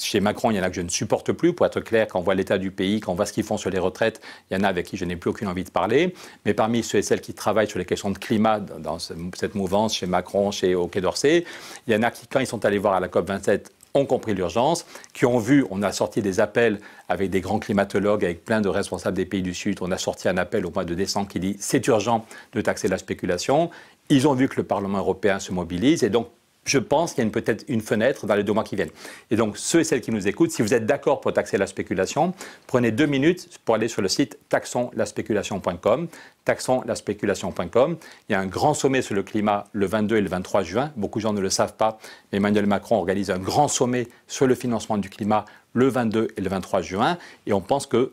Speaker 2: chez Macron, il y en a que je ne supporte plus, pour être clair, quand on voit l'état du pays, quand on voit ce qu'ils font sur les retraites, il y en a avec qui je n'ai plus aucune envie de parler. Mais parmi ceux et celles qui travaillent sur les questions de climat dans cette mouvance chez Macron, chez au Quai d'Orsay, il y en a qui, quand ils sont allés voir à la COP27 ont compris l'urgence, qui ont vu, on a sorti des appels avec des grands climatologues, avec plein de responsables des pays du Sud, on a sorti un appel au mois de décembre qui dit c'est urgent de taxer la spéculation. Ils ont vu que le Parlement européen se mobilise et donc je pense qu'il y a peut-être une fenêtre dans les deux mois qui viennent. Et donc, ceux et celles qui nous écoutent, si vous êtes d'accord pour taxer la spéculation, prenez deux minutes pour aller sur le site taxonslaspeculation.com taxonslaspeculation.com Il y a un grand sommet sur le climat le 22 et le 23 juin. Beaucoup de gens ne le savent pas, mais Emmanuel Macron organise un grand sommet sur le financement du climat le 22 et le 23 juin. Et on pense que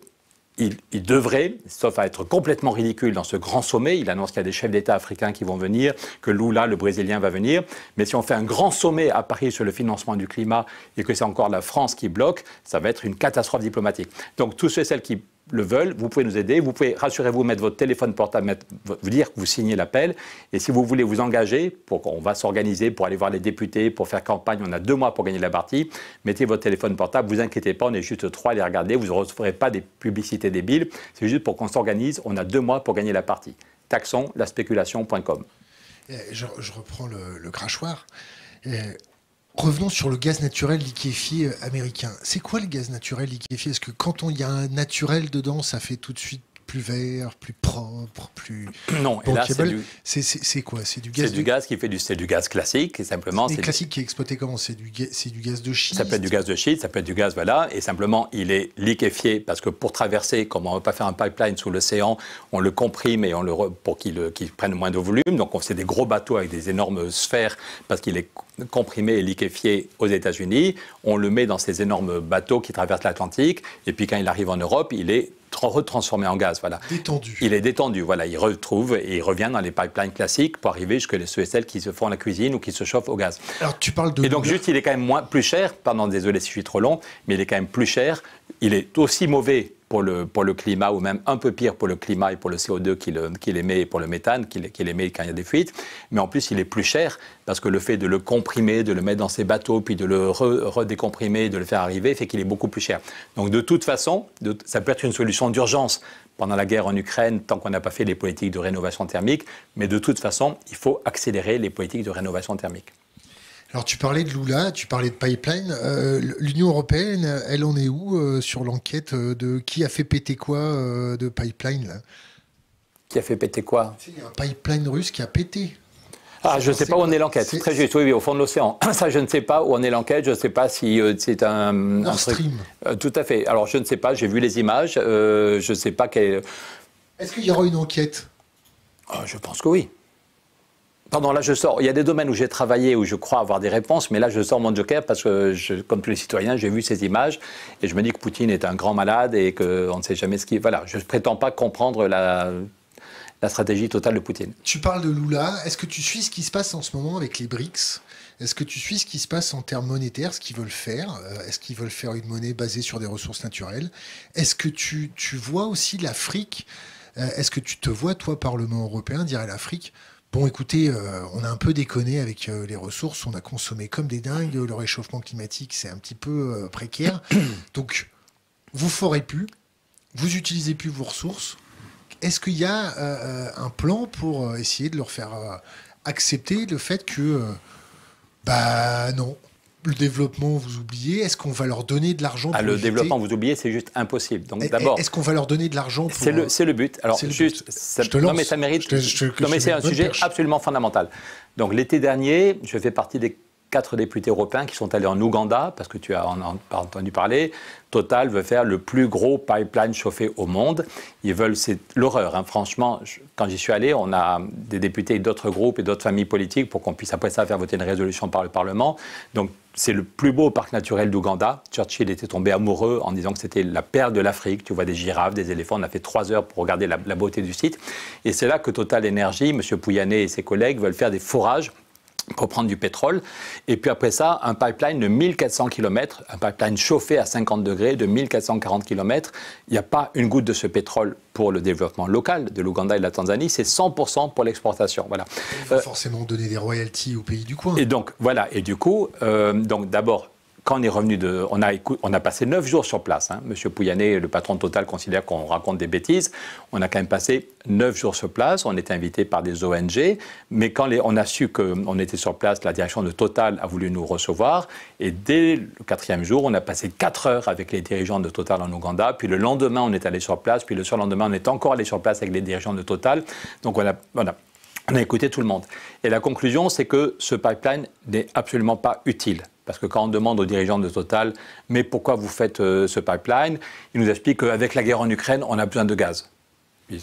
Speaker 2: il, devrait, sauf à être complètement ridicule dans ce grand sommet, il annonce qu'il y a des chefs d'État africains qui vont venir, que Lula, le Brésilien, va venir. Mais si on fait un grand sommet à Paris sur le financement du climat et que c'est encore la France qui bloque, ça va être une catastrophe diplomatique. Donc tous ceux et celles qui le veulent, vous pouvez nous aider. Vous pouvez, rassurez-vous, mettre votre téléphone portable, mettre, vous dire que vous signez l'appel. Et si vous voulez vous engager, pour, on va s'organiser pour aller voir les députés, pour faire campagne. On a deux mois pour gagner la partie. Mettez votre téléphone portable, vous inquiétez pas, on est juste trois à les regarder. Vous ne recevrez pas des publicités débiles. C'est juste pour qu'on s'organise. On a deux mois pour gagner la partie. Taxons la spéculation.com.
Speaker 1: Je, je, reprends le, crachoir. Revenons sur le gaz naturel liquéfié euh, américain. C'est quoi le gaz naturel liquéfié Est-ce que quand il y a un naturel dedans, ça fait tout de suite plus vert, plus propre, plus. *clears throat* Non, et là, c'est du... quoi C'est du gaz. C'est du...
Speaker 2: gaz qui fait du. du gaz classique, et simplement. C'est classique
Speaker 1: qui est exploité comment C'est du, du gaz de schiste. Ça peut
Speaker 2: être du gaz de schiste, ça peut être du gaz, voilà, et simplement, il est liquéfié parce que pour traverser, comme on ne veut pas faire un pipeline sous l'océan, on le comprime et on le pour qu'il prenne moins de volume. Donc, on fait des gros bateaux avec des énormes sphères parce qu'il est comprimé et liquéfié aux États-Unis. On le met dans ces énormes bateaux qui traversent l'Atlantique, et puis quand il arrive en Europe, il est retransformé en gaz. Voilà. Détendu. Il est détendu, voilà. Il retrouve et il revient dans les pipelines classiques pour arriver jusque les ceux celles qui se font la cuisine ou qui se chauffent au gaz. Alors tu parles de. Et donc juste, il est quand même moins, plus cher, pardon, désolé si je suis trop long, mais il est quand même plus cher. Il est aussi mauvais pour le, climat, ou même un peu pire pour le climat et pour le CO2 qu'il émet et pour le méthane qu'il émet quand il y a des fuites. Mais en plus, il est plus cher parce que le fait de le comprimer, de le mettre dans ses bateaux, puis de le redécomprimer, de le faire arriver, fait qu'il est beaucoup plus cher. Donc de toute façon, ça peut être une solution d'urgence pendant la guerre en Ukraine, tant qu'on n'a pas fait les politiques de rénovation thermique, mais de toute façon, il faut accélérer les politiques de rénovation thermique.
Speaker 1: Alors tu parlais de Lula, tu parlais de pipeline. Euh, L'Union européenne, elle en est où euh, sur l'enquête euh, de qui a fait péter quoi de pipeline
Speaker 2: Qui a fait péter quoi Il y a un
Speaker 1: pipeline russe qui a pété.
Speaker 2: Ah, je ne sais pas où en est l'enquête. Très juste, oui, au fond de l'océan. *clears throat* Ça, je ne sais pas où en est l'enquête. Je ne sais pas si c'est un. Stream. tout à fait. Alors, je ne sais pas. J'ai vu les images. je ne sais pas quelle. Est-ce
Speaker 1: qu'il y aura une enquête
Speaker 2: ah, Je pense que oui. Pardon, là je sors. Il y a des domaines où j'ai travaillé, où je crois avoir des réponses, mais là je sors mon joker parce que, comme tous les citoyens, j'ai vu ces images et je me dis que Poutine est un grand malade et qu'on ne sait jamais ce qui. Voilà, je ne prétends pas comprendre la stratégie totale de Poutine.
Speaker 1: Tu parles de Lula. Est-ce que tu suis ce qui se passe en ce moment avec les BRICS Est-ce que tu suis ce qui se passe en termes monétaires, ce qu'ils veulent faire euh, Est-ce qu'ils veulent faire une monnaie basée sur des ressources naturelles Est-ce que tu, tu vois aussi l'Afrique euh, Est-ce que tu te vois, toi, Parlement européen, dire à l'Afrique Bon, écoutez, euh, on a un peu déconné avec euh, les ressources, on a consommé comme des dingues, le réchauffement climatique, c'est un petit peu euh, précaire. *clears throat* Donc, vous forez plus, vous utilisez plus vos ressources. Est-ce qu'il y a un plan pour essayer de leur faire accepter le fait que, bah non, le développement, vous oubliez. Est-ce qu'on va leur donner de l'argent à ah, Le développement,
Speaker 2: vous oubliez, c'est juste impossible. Donc eh, eh, d'abord, est-ce
Speaker 1: qu'on va leur donner de l'argent pour... C'est le, c'est le but. Euh, Alors juste,
Speaker 2: non mais ça mérite. non mais c'est un sujet absolument fondamental. Donc l'été dernier, je fais partie des quatre députés européens qui sont allés en Ouganda, parce que tu as entendu parler. Total veut faire le plus gros pipeline chauffé au monde. Ils veulent, c'est l'horreur. Hein. Franchement, quand j'y suis allé, on a des députés d'autres groupes et d'autres familles politiques pour qu'on puisse après ça faire voter une résolution par le Parlement. Donc c'est le plus beau parc naturel d'Ouganda. Churchill était tombé amoureux en disant que c'était la perle de l'Afrique. Tu vois des girafes, des éléphants. On a fait trois heures pour regarder la, beauté du site. Et c'est là que Total Energy, M. Pouyanné et ses collègues veulent faire des forages pour prendre du pétrole. Et puis après ça, un pipeline de 1400 km, un pipeline chauffé à 50 degrés de 1440 km. Il n'y a pas une goutte de ce pétrole pour le développement local de l'Ouganda et de la Tanzanie, c'est 100% pour l'exportation. Voilà. Il faut euh, forcément donner des royalties aux pays du coin. Et donc, voilà. Et du coup, euh, donc d'abord, quand on est revenu de. On a, passé neuf jours sur place. Hein. Monsieur Pouyanné, le patron de Total, considère qu'on raconte des bêtises. On a quand même passé neuf jours sur place. On était invité par des ONG. Mais quand on a su qu'on était sur place, la direction de Total a voulu nous recevoir. Et dès le quatrième jour, on a passé quatre heures avec les dirigeants de Total en Ouganda. Puis le lendemain, on est allé sur place. Puis le surlendemain, on est encore allé sur place avec les dirigeants de Total. Donc on on a écouté tout le monde. Et la conclusion, c'est que ce pipeline n'est absolument pas utile. Parce que quand on demande aux dirigeants de Total, mais pourquoi vous faites euh, ce pipeline Ils nous expliquent qu'avec la guerre en Ukraine, on a besoin de gaz. Euh,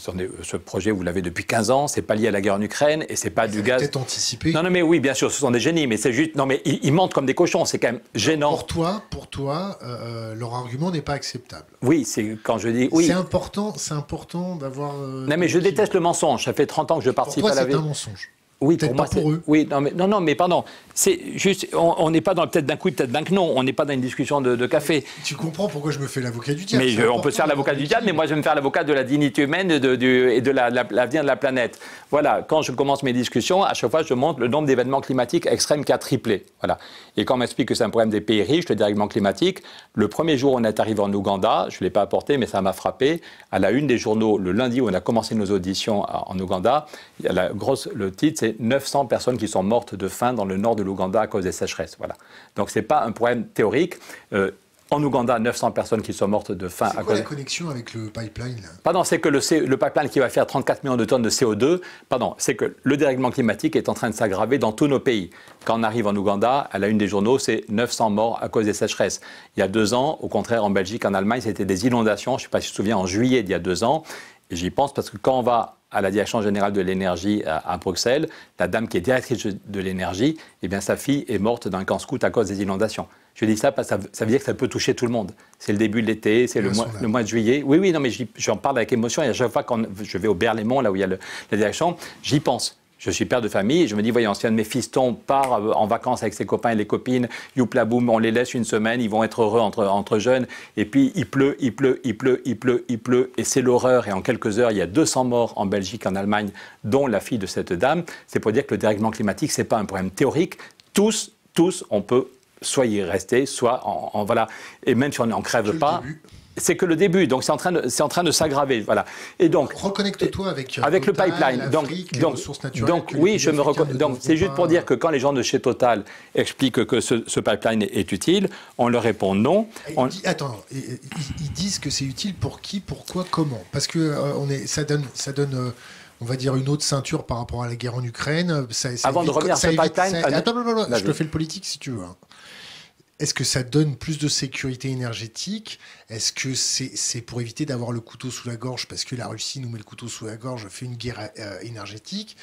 Speaker 2: ce projet, vous l'avez depuis 15 ans, c'est pas lié à la guerre en Ukraine et c'est pas du gaz. peut anticipé. Non, non, mais oui, bien sûr, ce sont des génies, mais c'est juste. Non, mais ils, mentent comme des cochons, c'est quand même gênant. Pour
Speaker 1: toi, pour toi, euh, leur argument n'est pas acceptable.
Speaker 2: Oui, c'est quand je dis oui. C'est
Speaker 1: important, c'est important d'avoir. non, mais
Speaker 2: je déteste le mensonge. Ça fait 30 ans que je participe pour toi, à la. C'est un mensonge oui, pour pour eux. Oui, non, mais, non, mais pardon. C'est juste, on n'est pas dans peut tête d'un coup, peut-être d'un que non. On n'est pas dans une discussion de, café.
Speaker 1: Tu comprends pourquoi je me fais l'avocat du
Speaker 2: diable. Mais on peut se faire l'avocat du diable, mais moi, je vais me faire l'avocat de la dignité humaine et de, l'avenir la, de la planète. Voilà. Quand je commence mes discussions, à chaque fois, je montre le nombre d'événements climatiques extrêmes qui a triplé. Voilà. Et quand on m'explique que c'est un problème des pays riches, le dérèglement climatique, le premier jour on est arrivé en Ouganda, je ne l'ai pas apporté, mais ça m'a frappé. À la une des journaux, le lundi où on a commencé nos auditions en Ouganda, la grosse, le titre, c'est 900 personnes qui sont mortes de faim dans le nord de l'Ouganda à cause des sécheresses. Voilà. Donc ce n'est pas un problème théorique. Euh, en Ouganda, 900 personnes qui sont mortes de faim. C'est quoi cause... la
Speaker 1: connexion avec le pipeline
Speaker 2: Pardon, c'est que le, le, pipeline qui va faire 34 millions de tonnes de CO2, pardon, c'est que le dérèglement climatique est en train de s'aggraver dans tous nos pays. Quand on arrive en Ouganda, à la une des journaux, c'est 900 morts à cause des sécheresses. Il y a deux ans, au contraire, en Belgique, en Allemagne, c'était des inondations. Je ne sais pas si je me souviens, en juillet d'il y a deux ans. J'y pense parce que quand on va à la direction générale de l'énergie à, Bruxelles, la dame qui est directrice de l'énergie, eh bien sa fille est morte dans un camp scout à cause des inondations. Je dis ça parce que ça, veut dire que ça peut toucher tout le monde. C'est le début de l'été, c'est le, mois de juillet. Oui, oui, non, mais j'en parle avec émotion et à chaque fois que je vais au Berlaymont, là où il y a la direction, j'y pense. Je suis père de famille je me dis, voyons, si un de mes fistons part euh, en vacances avec ses copains et les copines, youpla boum, on les laisse une semaine, ils vont être heureux entre, jeunes. Et puis, il pleut, il pleut, il pleut, il pleut, il pleut, et c'est l'horreur. Et en quelques heures, il y a 200 morts en Belgique, en Allemagne, dont la fille de cette dame. C'est pour dire que le dérèglement climatique, ce n'est pas un problème théorique. Tous, tous, on peut soit y rester, soit en, voilà. Et même si on n'en crève pas, c'est que le début, donc c'est en train de, s'aggraver, voilà. Et donc reconnecte-toi avec euh, le pipeline, donc donc oui, je me reconnecte. Donc c'est juste pour dire que quand les gens de chez Total expliquent que ce, pipeline est utile, on leur répond non.
Speaker 1: Attends, ils disent que c'est utile pour qui, pourquoi, comment Parce que euh, on ça donne ça donne. Euh, on va dire, une autre ceinture par rapport à la guerre en Ukraine. Avant de revenir sur le pipeline... je te fais le politique si tu veux. Hein. Est-ce que ça donne plus de sécurité énergétique Est-ce que c'est pour éviter d'avoir le couteau sous la gorge parce que la Russie nous met le couteau sous la gorge, fait une guerre euh, énergétique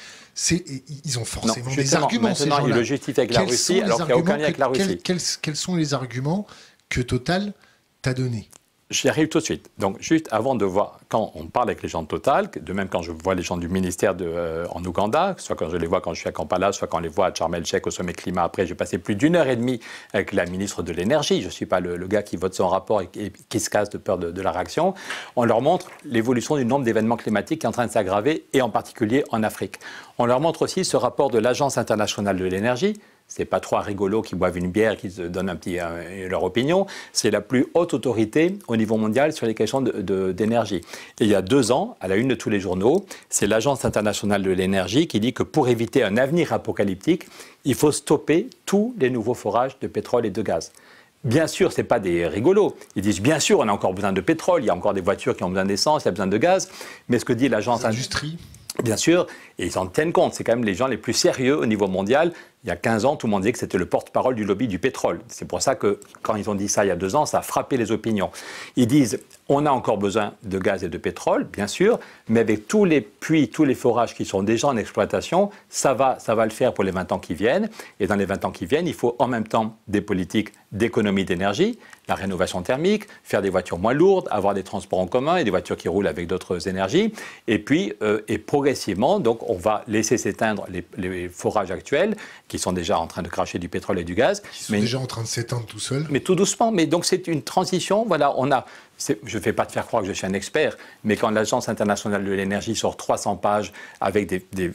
Speaker 1: Ils ont forcément des arguments. Maintenant, le avec la Russie alors qu'il n'y a aucun avec la Russie. quels, sont les arguments que Total t'a donnés
Speaker 2: J'y arrive tout de suite. Donc, juste avant de voir, quand on parle avec les gens de Total, de même quand je vois les gens du ministère euh, en Ouganda, soit quand je les vois quand je suis à Kampala, soit quand on les voit à Sharm au sommet climat, après, j'ai passé plus d'une heure et demie avec la ministre de l'Énergie. Je ne suis pas le, gars qui vote son rapport et, qui se casse de peur de, de, la réaction. On leur montre l'évolution du nombre d'événements climatiques qui est en train de s'aggraver, et en particulier en Afrique. On leur montre aussi ce rapport de l'Agence internationale de l'énergie c'est pas trois rigolos qui boivent une bière, qui se donnent un petit, euh, leur opinion. C'est la plus haute autorité au niveau mondial sur les questions d'énergie. il y a deux ans, à la une de tous les journaux, c'est l'Agence internationale de l'énergie qui dit que pour éviter un avenir apocalyptique, il faut stopper tous les nouveaux forages de pétrole et de gaz. Bien sûr, ce n'est pas des rigolos. Ils disent, bien sûr, on a encore besoin de pétrole, il y a encore des voitures qui ont besoin d'essence, il y a besoin de gaz. Mais ce que dit l'agence... Industrie. Bien sûr. Et ils en tiennent compte. C'est quand même les gens les plus sérieux au niveau mondial. Il y a 15 ans, tout le monde disait que c'était le porte-parole du lobby du pétrole. C'est pour ça que quand ils ont dit ça il y a deux ans, ça a frappé les opinions. Ils disent on a encore besoin de gaz et de pétrole, bien sûr, mais avec tous les puits, tous les forages qui sont déjà en exploitation, ça va, ça va le faire pour les 20 ans qui viennent. Et dans les 20 ans qui viennent, il faut en même temps des politiques d'économie d'énergie, la rénovation thermique, faire des voitures moins lourdes, avoir des transports en commun et des voitures qui roulent avec d'autres énergies. Et puis, euh, et progressivement, donc, on va laisser s'éteindre les, forages actuels, qui sont déjà en train de cracher du pétrole et du gaz. Qui sont déjà en train de s'éteindre tout seuls ?– Mais tout doucement. Mais donc c'est une transition. Voilà, on a je ne fais pas te faire croire que je suis un expert, mais quand l'Agence internationale de l'énergie sort 300 pages avec des, des,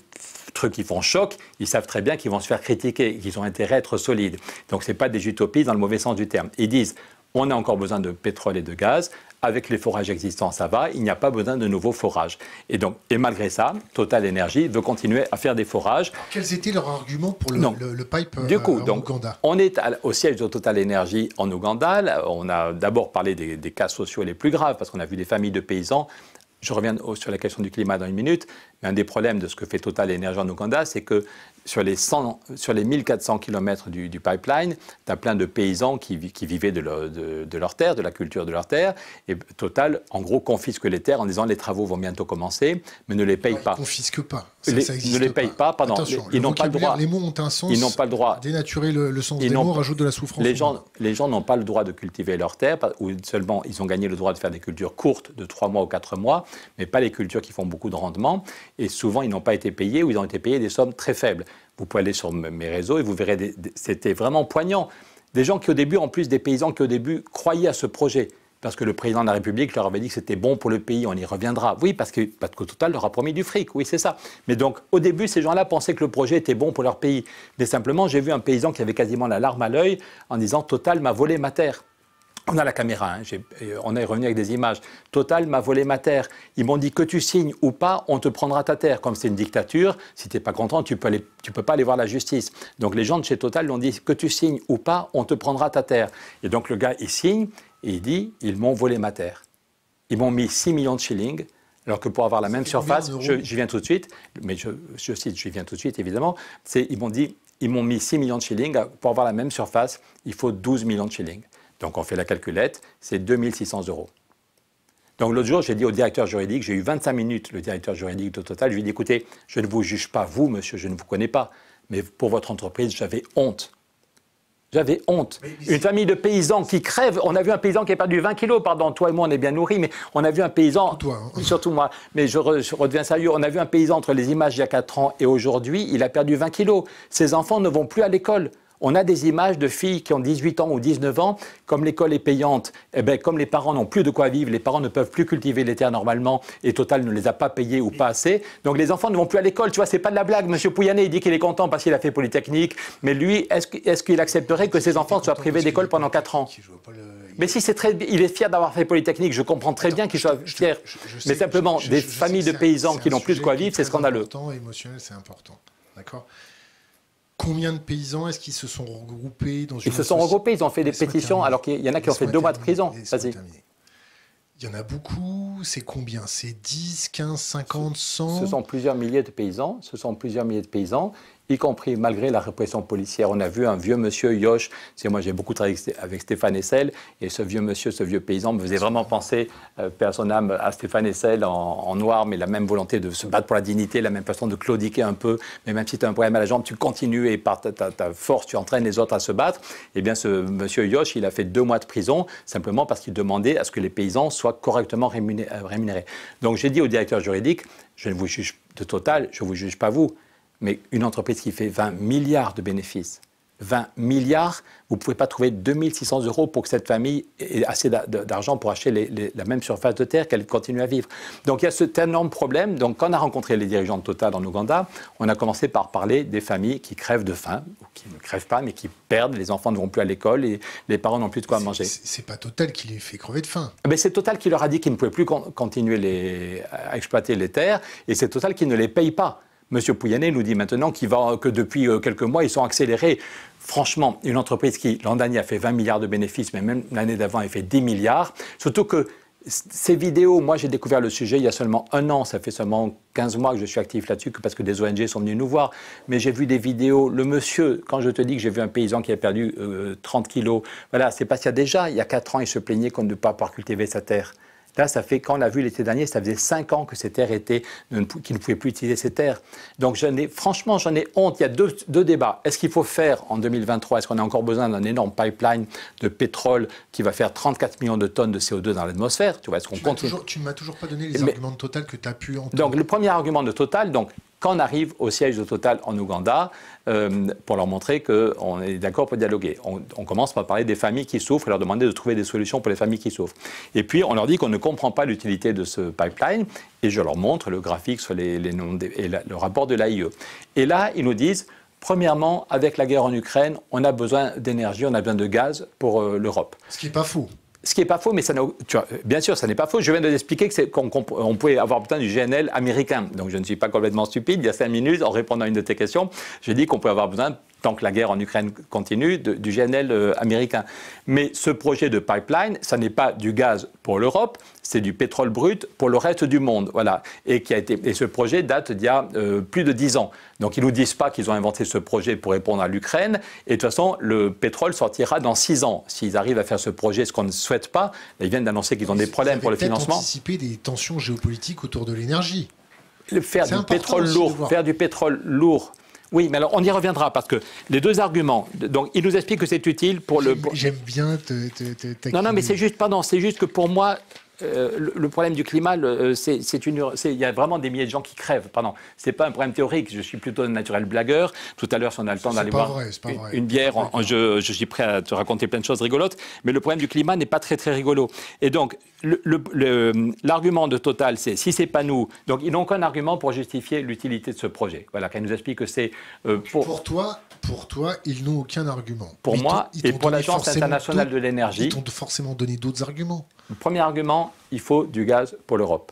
Speaker 2: trucs qui font choc, ils savent très bien qu'ils vont se faire critiquer, qu'ils ont intérêt à être solides. Donc ce n'est pas des utopies dans le mauvais sens du terme. Ils disent on a encore besoin de pétrole et de gaz, avec les forages existants, ça va, il n'y a pas besoin de nouveaux forages. Et donc, et malgré ça, Total Energy veut continuer à faire des forages.
Speaker 1: quels étaient leurs arguments pour le, le, pipe du coup, euh, en donc, Ouganda
Speaker 2: On est au siège de Total Energy en Ouganda. on a d'abord parlé des, des cas sociaux les plus graves, parce qu'on a vu des familles de paysans je reviens sur la question du climat dans une minute, mais un des problèmes de ce que fait Total Energy en Ouganda, c'est que sur les, 100, sur les 1400 km du, pipeline, tu as plein de paysans qui, vivaient de, leur, de terre, de la culture de leur terre, et Total, en gros, confisque les terres en disant les travaux vont bientôt commencer, mais ne les paye pas. Confisque pas. Ça, ne les paye pas, pardon. ils n'ont pas le droit. Les
Speaker 1: mots ont un sens. Ils n'ont pas
Speaker 2: le droit. Dénaturer le, sens des mots rajoute de la souffrance. Les gens, n'ont pas le droit de cultiver leur terre, ou seulement ils ont gagné le droit de faire des cultures courtes de 3 mois ou 4 mois, mais pas les cultures qui font beaucoup de rendement. Et souvent, ils n'ont pas été payés ou ils ont été payés des sommes très faibles. Vous pouvez aller sur mes réseaux et vous verrez, c'était vraiment poignant. Des gens qui au début, en plus des paysans qui au début croyaient à ce projet, parce que le président de la République leur avait dit que c'était bon pour le pays, on y reviendra. Oui, parce, que, total, leur a promis du fric, oui, c'est ça. Mais donc, au début, ces gens-là pensaient que le projet était bon pour leur pays. Mais simplement, j'ai vu un paysan qui avait quasiment la larme à l'œil en disant Total m'a volé ma terre. On a la caméra, hein, euh, on est revenu avec des images. Total m'a volé ma terre. Ils m'ont dit que tu signes ou pas, on te prendra ta terre. Comme c'est une dictature, si tu n'es pas content, tu peux, peux pas aller voir la justice. Donc les gens de chez Total l'ont dit que tu signes ou pas, on te prendra ta terre. Et donc le gars, il signe et il dit ils m'ont volé ma terre. Ils m'ont mis 6 millions de shillings. Alors que pour avoir la même surface, j'y viens tout de suite, mais je, je cite, je viens tout de suite évidemment, ils m'ont dit, ils m'ont mis 6 millions de shillings, pour avoir la même surface, il faut 12 millions de shillings. Donc on fait la calculette, c'est 2600 euros. Donc l'autre jour, j'ai dit au directeur juridique, j'ai eu 25 minutes, le directeur juridique de Total, je lui ai dit, écoutez, je ne vous juge pas, vous, monsieur, je ne vous connais pas, mais pour votre entreprise, j'avais honte. J'avais honte. Une famille de paysans qui crève. On a vu un paysan qui a perdu 20 kilos, pardon. Toi et moi, on est bien nourris, mais on a vu un paysan. Surtout hein. *laughs* moi. Mais je, reviens je, redeviens sérieux. On a vu un paysan entre les images il y a 4 ans et aujourd'hui, il a perdu 20 kilos. Ses enfants ne vont plus à l'école. On a des images de filles qui ont 18 ans ou 19 ans, comme l'école est payante, et eh ben, comme les parents n'ont plus de quoi vivre, les parents ne peuvent plus cultiver les terres normalement et Total ne les a pas payées ou pas assez. Donc les enfants ne vont plus à l'école. Tu vois, c'est pas de la blague. Monsieur Pouyanné, il dit qu'il est content parce qu'il a fait Polytechnique, mais lui, est-ce qu'il accepterait que ses enfants soient privés d'école pendant 4 ans mais si c'est très, il est fier d'avoir fait Polytechnique. Je comprends très bien qu'il soit fier. mais simplement, des familles de paysans qui n'ont plus de quoi vivre, c'est scandaleux. C'est important,
Speaker 1: émotionnel, c'est important. D'accord Combien de paysans est-ce qu'ils se sont regroupés
Speaker 2: dans une Ils se sont regroupés, ils ont fait des pétitions, alors qu'il y en a qui ont fait deux mois de prison. Vas-y.
Speaker 1: Il y en a beaucoup, c'est combien C'est 10, 15, 50, 100 Ce sont
Speaker 2: plusieurs milliers de paysans, ce sont plusieurs milliers de paysans y compris malgré la répression policière. On a vu un vieux monsieur, Yoche, c'est moi j'ai beaucoup travaillé avec Stéphane Essel, et ce vieux monsieur, ce vieux paysan me faisait vraiment penser, euh, personne âme, à Stéphane Essel en, noir, mais la même volonté de se battre pour la dignité, la même façon de claudiquer un peu, mais même si tu as un problème à la jambe, tu continues et par ta, force, tu entraînes les autres à se battre. Eh bien ce monsieur Yoche, il a fait deux mois de prison, simplement parce qu'il demandait à ce que les paysans soient correctement rémunérés. Euh, Donc j'ai dit au directeur juridique, je ne vous juge de Total, je ne vous juge pas vous, mais une entreprise qui fait 20 milliards de bénéfices, 20 milliards, vous ne pouvez pas trouver 2600 euros pour que cette famille ait assez d'argent pour acheter la même surface de terre qu'elle continue à vivre. Donc il y a cet énorme problème. Donc quand on a rencontré les dirigeants de Total en Ouganda, on a commencé par parler des familles qui crèvent de faim, ou qui ne crèvent pas, mais qui perdent, les enfants ne vont plus à l'école et les parents n'ont plus de quoi manger. C'est
Speaker 1: pas Total qui les fait crever de faim. Mais
Speaker 2: ah ben, c'est Total qui leur a dit qu'ils ne pouvaient plus continuer les, à exploiter les terres, et c'est Total qui ne les paye pas. Monsieur Pouyanné nous dit maintenant que depuis euh, quelques mois, ils sont accélérés. Franchement, une entreprise qui, l'an dernier, a fait 20 milliards de bénéfices, mais même l'année d'avant, a fait 10 milliards. Surtout que ces vidéos, moi j'ai découvert le sujet il y a seulement un an, ça fait seulement 15 mois que je suis actif là-dessus, parce que des ONG sont venues nous voir, mais j'ai vu des vidéos, le monsieur, quand je te dis que j'ai vu un paysan qui a perdu 30 euh, kilos, voilà, c'est parce qu'il y a déjà, il y a 4 ans, il se plaignait qu'on ne peut pas pouvoir cultiver sa terre. Là, ça fait, quand on l'a vu l'été dernier, ça faisait 5 ans que ces terres étaient, qu'ils ne pouvaient plus utiliser ces terres. Donc, franchement, j'en ai honte. Il y a deux, débats. Est-ce qu'il faut faire en 2023, est-ce qu'on a encore besoin d'un énorme pipeline de pétrole qui va faire 34 millions de tonnes de CO2 dans l'atmosphère Tu vois, ce qu'on toujours, Tu
Speaker 1: ne m'as toujours pas donné les arguments de Total que tu as pu entendre.
Speaker 2: Donc, le premier argument de Total, donc, quand on arrive au siège de Total en Ouganda, euh, pour leur montrer qu'on est d'accord pour dialoguer. On, commence par parler des familles qui souffrent et leur demander de trouver des solutions pour les familles qui souffrent. Et puis, on leur dit qu'on ne comprend pas l'utilité de ce pipeline, et je leur montre le graphique sur les, noms et le rapport de l'AIE. Et là, ils nous disent, premièrement, avec la guerre en Ukraine, on a besoin d'énergie, on a besoin de gaz pour euh, l'Europe. Ce qui n'est pas fou. Ce qui n'est pas faux, mais ça tu euh, bien sûr, ça n'est pas faux. Je viens de t'expliquer qu'on pouvait avoir besoin du GNL américain. Donc je ne suis pas complètement stupide. Il y a cinq minutes, en répondant à une de tes questions, j'ai dit qu'on pouvait avoir besoin tant que la guerre en Ukraine continue, du GNL euh, américain. Mais ce projet de pipeline, ça n'est pas du gaz pour l'Europe, c'est du pétrole brut pour le reste du monde. Voilà. Et, qui a été, et ce projet date d'il y a euh, plus de 10 ans. Donc ils ne nous disent pas qu'ils ont inventé ce projet pour répondre à l'Ukraine. Et de toute façon, le pétrole sortira dans 6 ans. S'ils arrivent à faire ce projet, ce qu'on ne souhaite pas, ben, ils viennent d'annoncer qu'ils ont des problèmes pour le financement. anticiper
Speaker 1: des tensions géopolitiques autour de l'énergie. faire du pétrole lourd, faire
Speaker 2: du pétrole lourd oui, mais alors on y reviendra parce que les deux arguments. Donc il nous explique que c'est utile pour le. J'aime bien te, Non, non, mais c'est juste, pardon, c'est juste que pour moi, euh, le, problème du climat, euh, c'est c'est il y a vraiment des milliers de gens qui crèvent. Pardon, c'est pas un problème théorique. Je suis plutôt un naturel blagueur. Tout à l'heure, si on a le temps d'aller boire une, bière, je, je suis prêt à te raconter plein de choses rigolotes. Mais le problème du climat n'est pas très très rigolo. Et donc, l'argument de Total, c'est si c'est pas nous, donc ils n'ont qu'un argument pour justifier l'utilité de ce projet. Voilà, qu'elle nous explique que c'est euh, pour... toi.
Speaker 1: Pour toi, ils n'ont aucun argument. Pour moi et pour l'Agence internationale de l'énergie. Ils t'ont forcément donné d'autres arguments.
Speaker 2: Le premier argument, il faut du gaz pour l'Europe.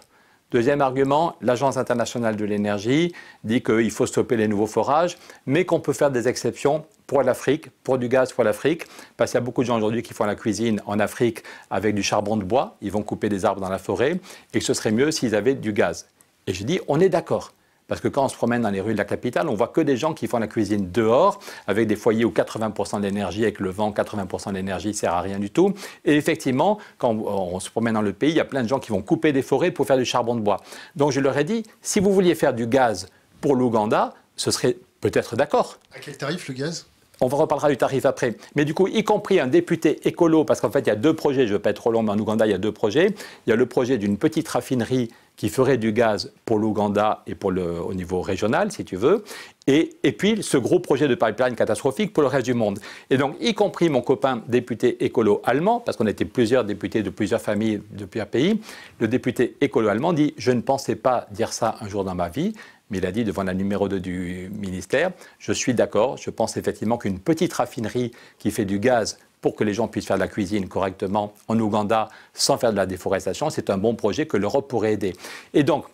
Speaker 2: Deuxième argument, l'Agence internationale de l'énergie dit qu'il faut stopper les nouveaux forages, mais qu'on peut faire des exceptions pour l'Afrique, pour du gaz pour l'Afrique, parce qu'il y a beaucoup de gens aujourd'hui qui font la cuisine en Afrique avec du charbon de bois, ils vont couper des arbres dans la forêt, et ce serait mieux s'ils avaient du gaz. Et je dis, on est d'accord. Parce que quand on se promène dans les rues de la capitale, on voit que des gens qui font la cuisine dehors, avec des foyers où 80% de l'énergie, avec le vent, 80% de l'énergie ne sert à rien du tout. Et effectivement, quand on se promène dans le pays, il y a plein de gens qui vont couper des forêts pour faire du charbon de bois. Donc je leur ai dit, si vous vouliez faire du gaz pour l'Ouganda, ce serait peut-être d'accord. À quel tarif le gaz on reparlera du tarif après. Mais du coup, y compris un député écolo, parce qu'en fait, il y a deux projets, je ne veux pas être trop long, mais en Ouganda, il y a deux projets. Il y a le projet d'une petite raffinerie qui ferait du gaz pour l'Ouganda et pour le, au niveau régional, si tu veux, et, et, puis ce gros projet de pipeline catastrophique pour le reste du monde. Et donc, y compris mon copain député écolo allemand, parce qu'on était plusieurs députés de plusieurs familles, de plusieurs pays, le député écolo allemand dit Je ne pensais pas dire ça un jour dans ma vie, il a dit devant la numéro 2 du ministère, je suis d'accord, je pense effectivement qu'une petite raffinerie qui fait du gaz pour que les gens puissent faire de la cuisine correctement en Ouganda sans faire de la déforestation, c'est un bon projet que l'Europe pourrait aider. Et donc,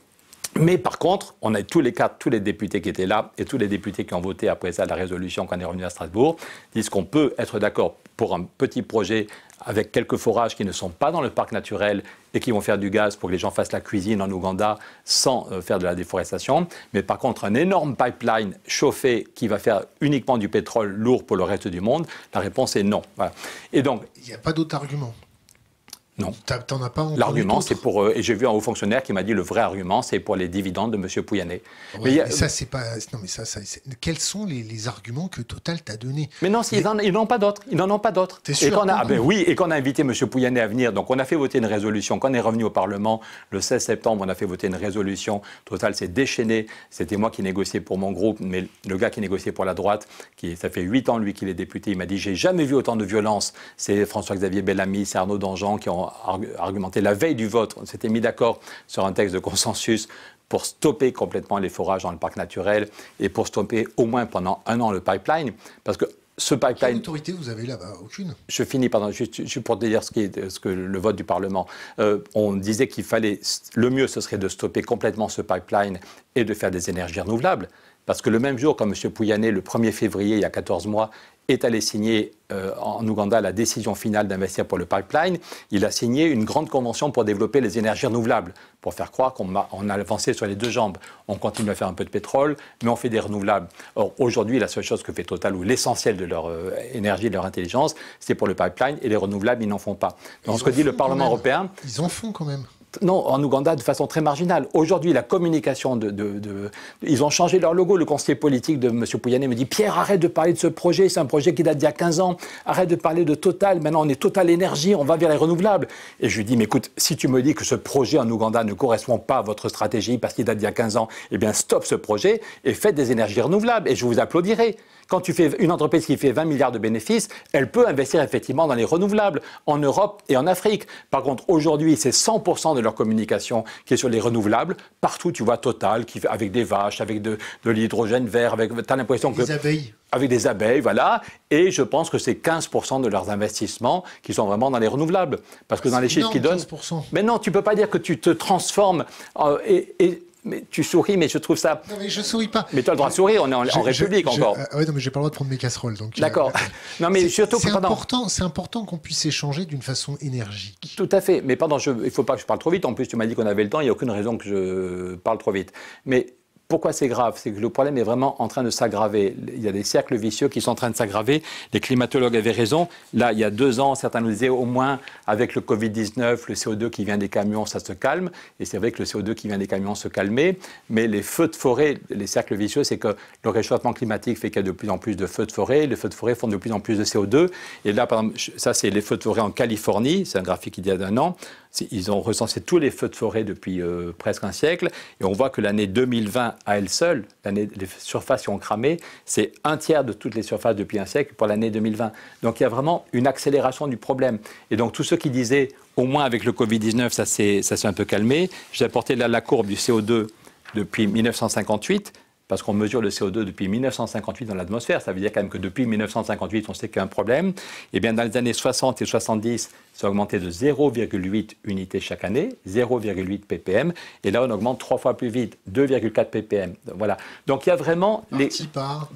Speaker 2: mais par contre, on a tous les quatre, tous les députés qui étaient là et tous les députés qui ont voté après ça la résolution quand on est revenu à Strasbourg, disent qu'on peut être d'accord pour un petit projet avec quelques forages qui ne sont pas dans le parc naturel et qui vont faire du gaz pour que les gens fassent la cuisine en Ouganda sans euh, faire de la déforestation. Mais par contre, un énorme pipeline chauffé qui va faire uniquement du pétrole lourd pour le reste du monde, la réponse est non. Et donc, il n'y a pas d'autre argument.
Speaker 1: Non. T'en as pas L'argument, c'est
Speaker 2: pour. Euh, et j'ai vu un haut fonctionnaire qui m'a dit le vrai argument, c'est pour les dividendes de M. Pouyanné. mais, ça, c'est
Speaker 1: pas. Non, mais ça, ça quels sont les, arguments que Total t'a donnés Mais non, ils n'en ont pas d'autres.
Speaker 2: Ils n'en ont pas d'autres. T'es sûr et qu'on a... Ah ben oui, et qu'on a invité M. Pouyanné à venir. Donc, on a fait voter une résolution. Quand on est revenu au Parlement, le 16 septembre, on a fait voter une résolution. Total s'est déchaîné. C'était moi qui négociais pour mon groupe, mais le gars qui négociait pour la droite, qui, ça fait huit ans, lui, qu'il est député, il m'a dit j'ai jamais vu autant de violence. C'est François-Xavier Bellamy, c'est Arnaud Dangean qui ont argumenté la veille du vote, on s'était mis d'accord sur un texte de consensus pour stopper complètement les forages dans le parc naturel et pour stopper au moins pendant un an le pipeline, parce que ce pipeline. autorité vous avez là Aucune. Je finis, pardon, je, pour dire ce, qui est, ce, que le vote du Parlement. Euh, on disait qu'il fallait. Le mieux, ce serait de stopper complètement ce pipeline et de faire des énergies renouvelables. Parce que le même jour, quand M. Pouyanné, le 1er février, il y a 14 mois, est allé signer euh, en Ouganda la décision finale d'investir pour le pipeline, il a signé une grande convention pour développer les énergies renouvelables, pour faire croire qu'on a, avancé sur les deux jambes. On continue à faire un peu de pétrole, mais on fait des renouvelables. Or, aujourd'hui, la seule chose que fait Total, ou l'essentiel de leur euh, énergie de leur intelligence, c'est pour le pipeline, et les renouvelables, ils n'en font pas. Donc, ce que dit le Parlement européen...
Speaker 1: Ils en font quand même
Speaker 2: non, en Ouganda de façon très marginale. Aujourd'hui, la communication de, Ils ont changé leur logo. Le conseiller politique de M. Pouyanné me dit Pierre, arrête de parler de ce projet, c'est un projet qui date d'il y a 15 ans. Arrête de parler de Total. Maintenant, on est Total Énergie, on va vers les renouvelables. Et je lui dis Mais écoute, si tu me dis que ce projet en Ouganda ne correspond pas à votre stratégie parce qu'il date d'il y a 15 ans, eh bien, stop ce projet et faites des énergies renouvelables et je vous applaudirai. Quand tu fais une entreprise qui fait 20 milliards de bénéfices, elle peut investir effectivement dans les renouvelables en Europe et en Afrique. Par contre, aujourd'hui, c'est 100% de leur communication qui est sur les renouvelables. Partout, tu vois Total qui avec des vaches, avec de, l'hydrogène vert, avec t'as l'impression que des abeilles avec des abeilles, voilà, et je pense que c'est 15% de leurs investissements qui sont vraiment dans les renouvelables. Parce que dans les chiffres qu'ils donnent... Mais non, tu ne peux pas dire que tu te transformes. Euh, et, mais tu souris, mais je trouve ça. Non, mais je souris pas. Mais tu as le droit de sourire, on est en, République encore. Euh,
Speaker 1: oui, non, mais j'ai pas le droit de prendre mes casseroles. Donc, euh, D'accord.
Speaker 2: Euh, non, mais surtout C'est important,
Speaker 1: c'est important qu'on puisse échanger d'une façon énergique.
Speaker 2: Tout à fait. Mais pendant, je, il faut pas que je parle trop vite. En plus, tu m'as dit qu'on avait le temps, il n'y a aucune raison que je parle trop vite. Mais pourquoi c'est grave C'est que le problème est vraiment en train de s'aggraver. Il y a des cercles vicieux qui sont en train de s'aggraver. Les climatologues avaient raison. Là, il y a deux ans, certains nous disaient au moins avec le Covid-19, le CO2 qui vient des camions, ça se calme. Et c'est vrai que le CO2 qui vient des camions se calmait. Mais les feux de forêt, les cercles vicieux, c'est que le réchauffement climatique fait qu'il y a de plus en plus de feux de forêt. Les feux de forêt font de plus en plus de CO2. Et là, par exemple, ça, c'est les feux de forêt en Californie. C'est un graphique il y a d'un an. Ils ont recensé tous les feux de forêt depuis euh, presque un siècle. Et on voit que l'année 2020, à elle seule, les surfaces qui ont cramé, c'est un tiers de toutes les surfaces depuis un siècle pour l'année 2020. Donc il y a vraiment une accélération du problème. Et donc tous ceux qui disaient, au moins avec le Covid-19, ça s'est un peu calmé, j'ai apporté la courbe du CO2 depuis 1958 parce qu'on mesure le CO2 depuis 1958 dans l'atmosphère. Ça veut dire quand même que depuis 1958, on sait qu'il y a un problème. Et eh bien, dans les années 60 et 70, ça a augmenté de 0,8 unités chaque année, 0,8 ppm. Et là, on augmente trois fois plus vite, 2,4 ppm. Voilà. Donc, il y a vraiment. les... par.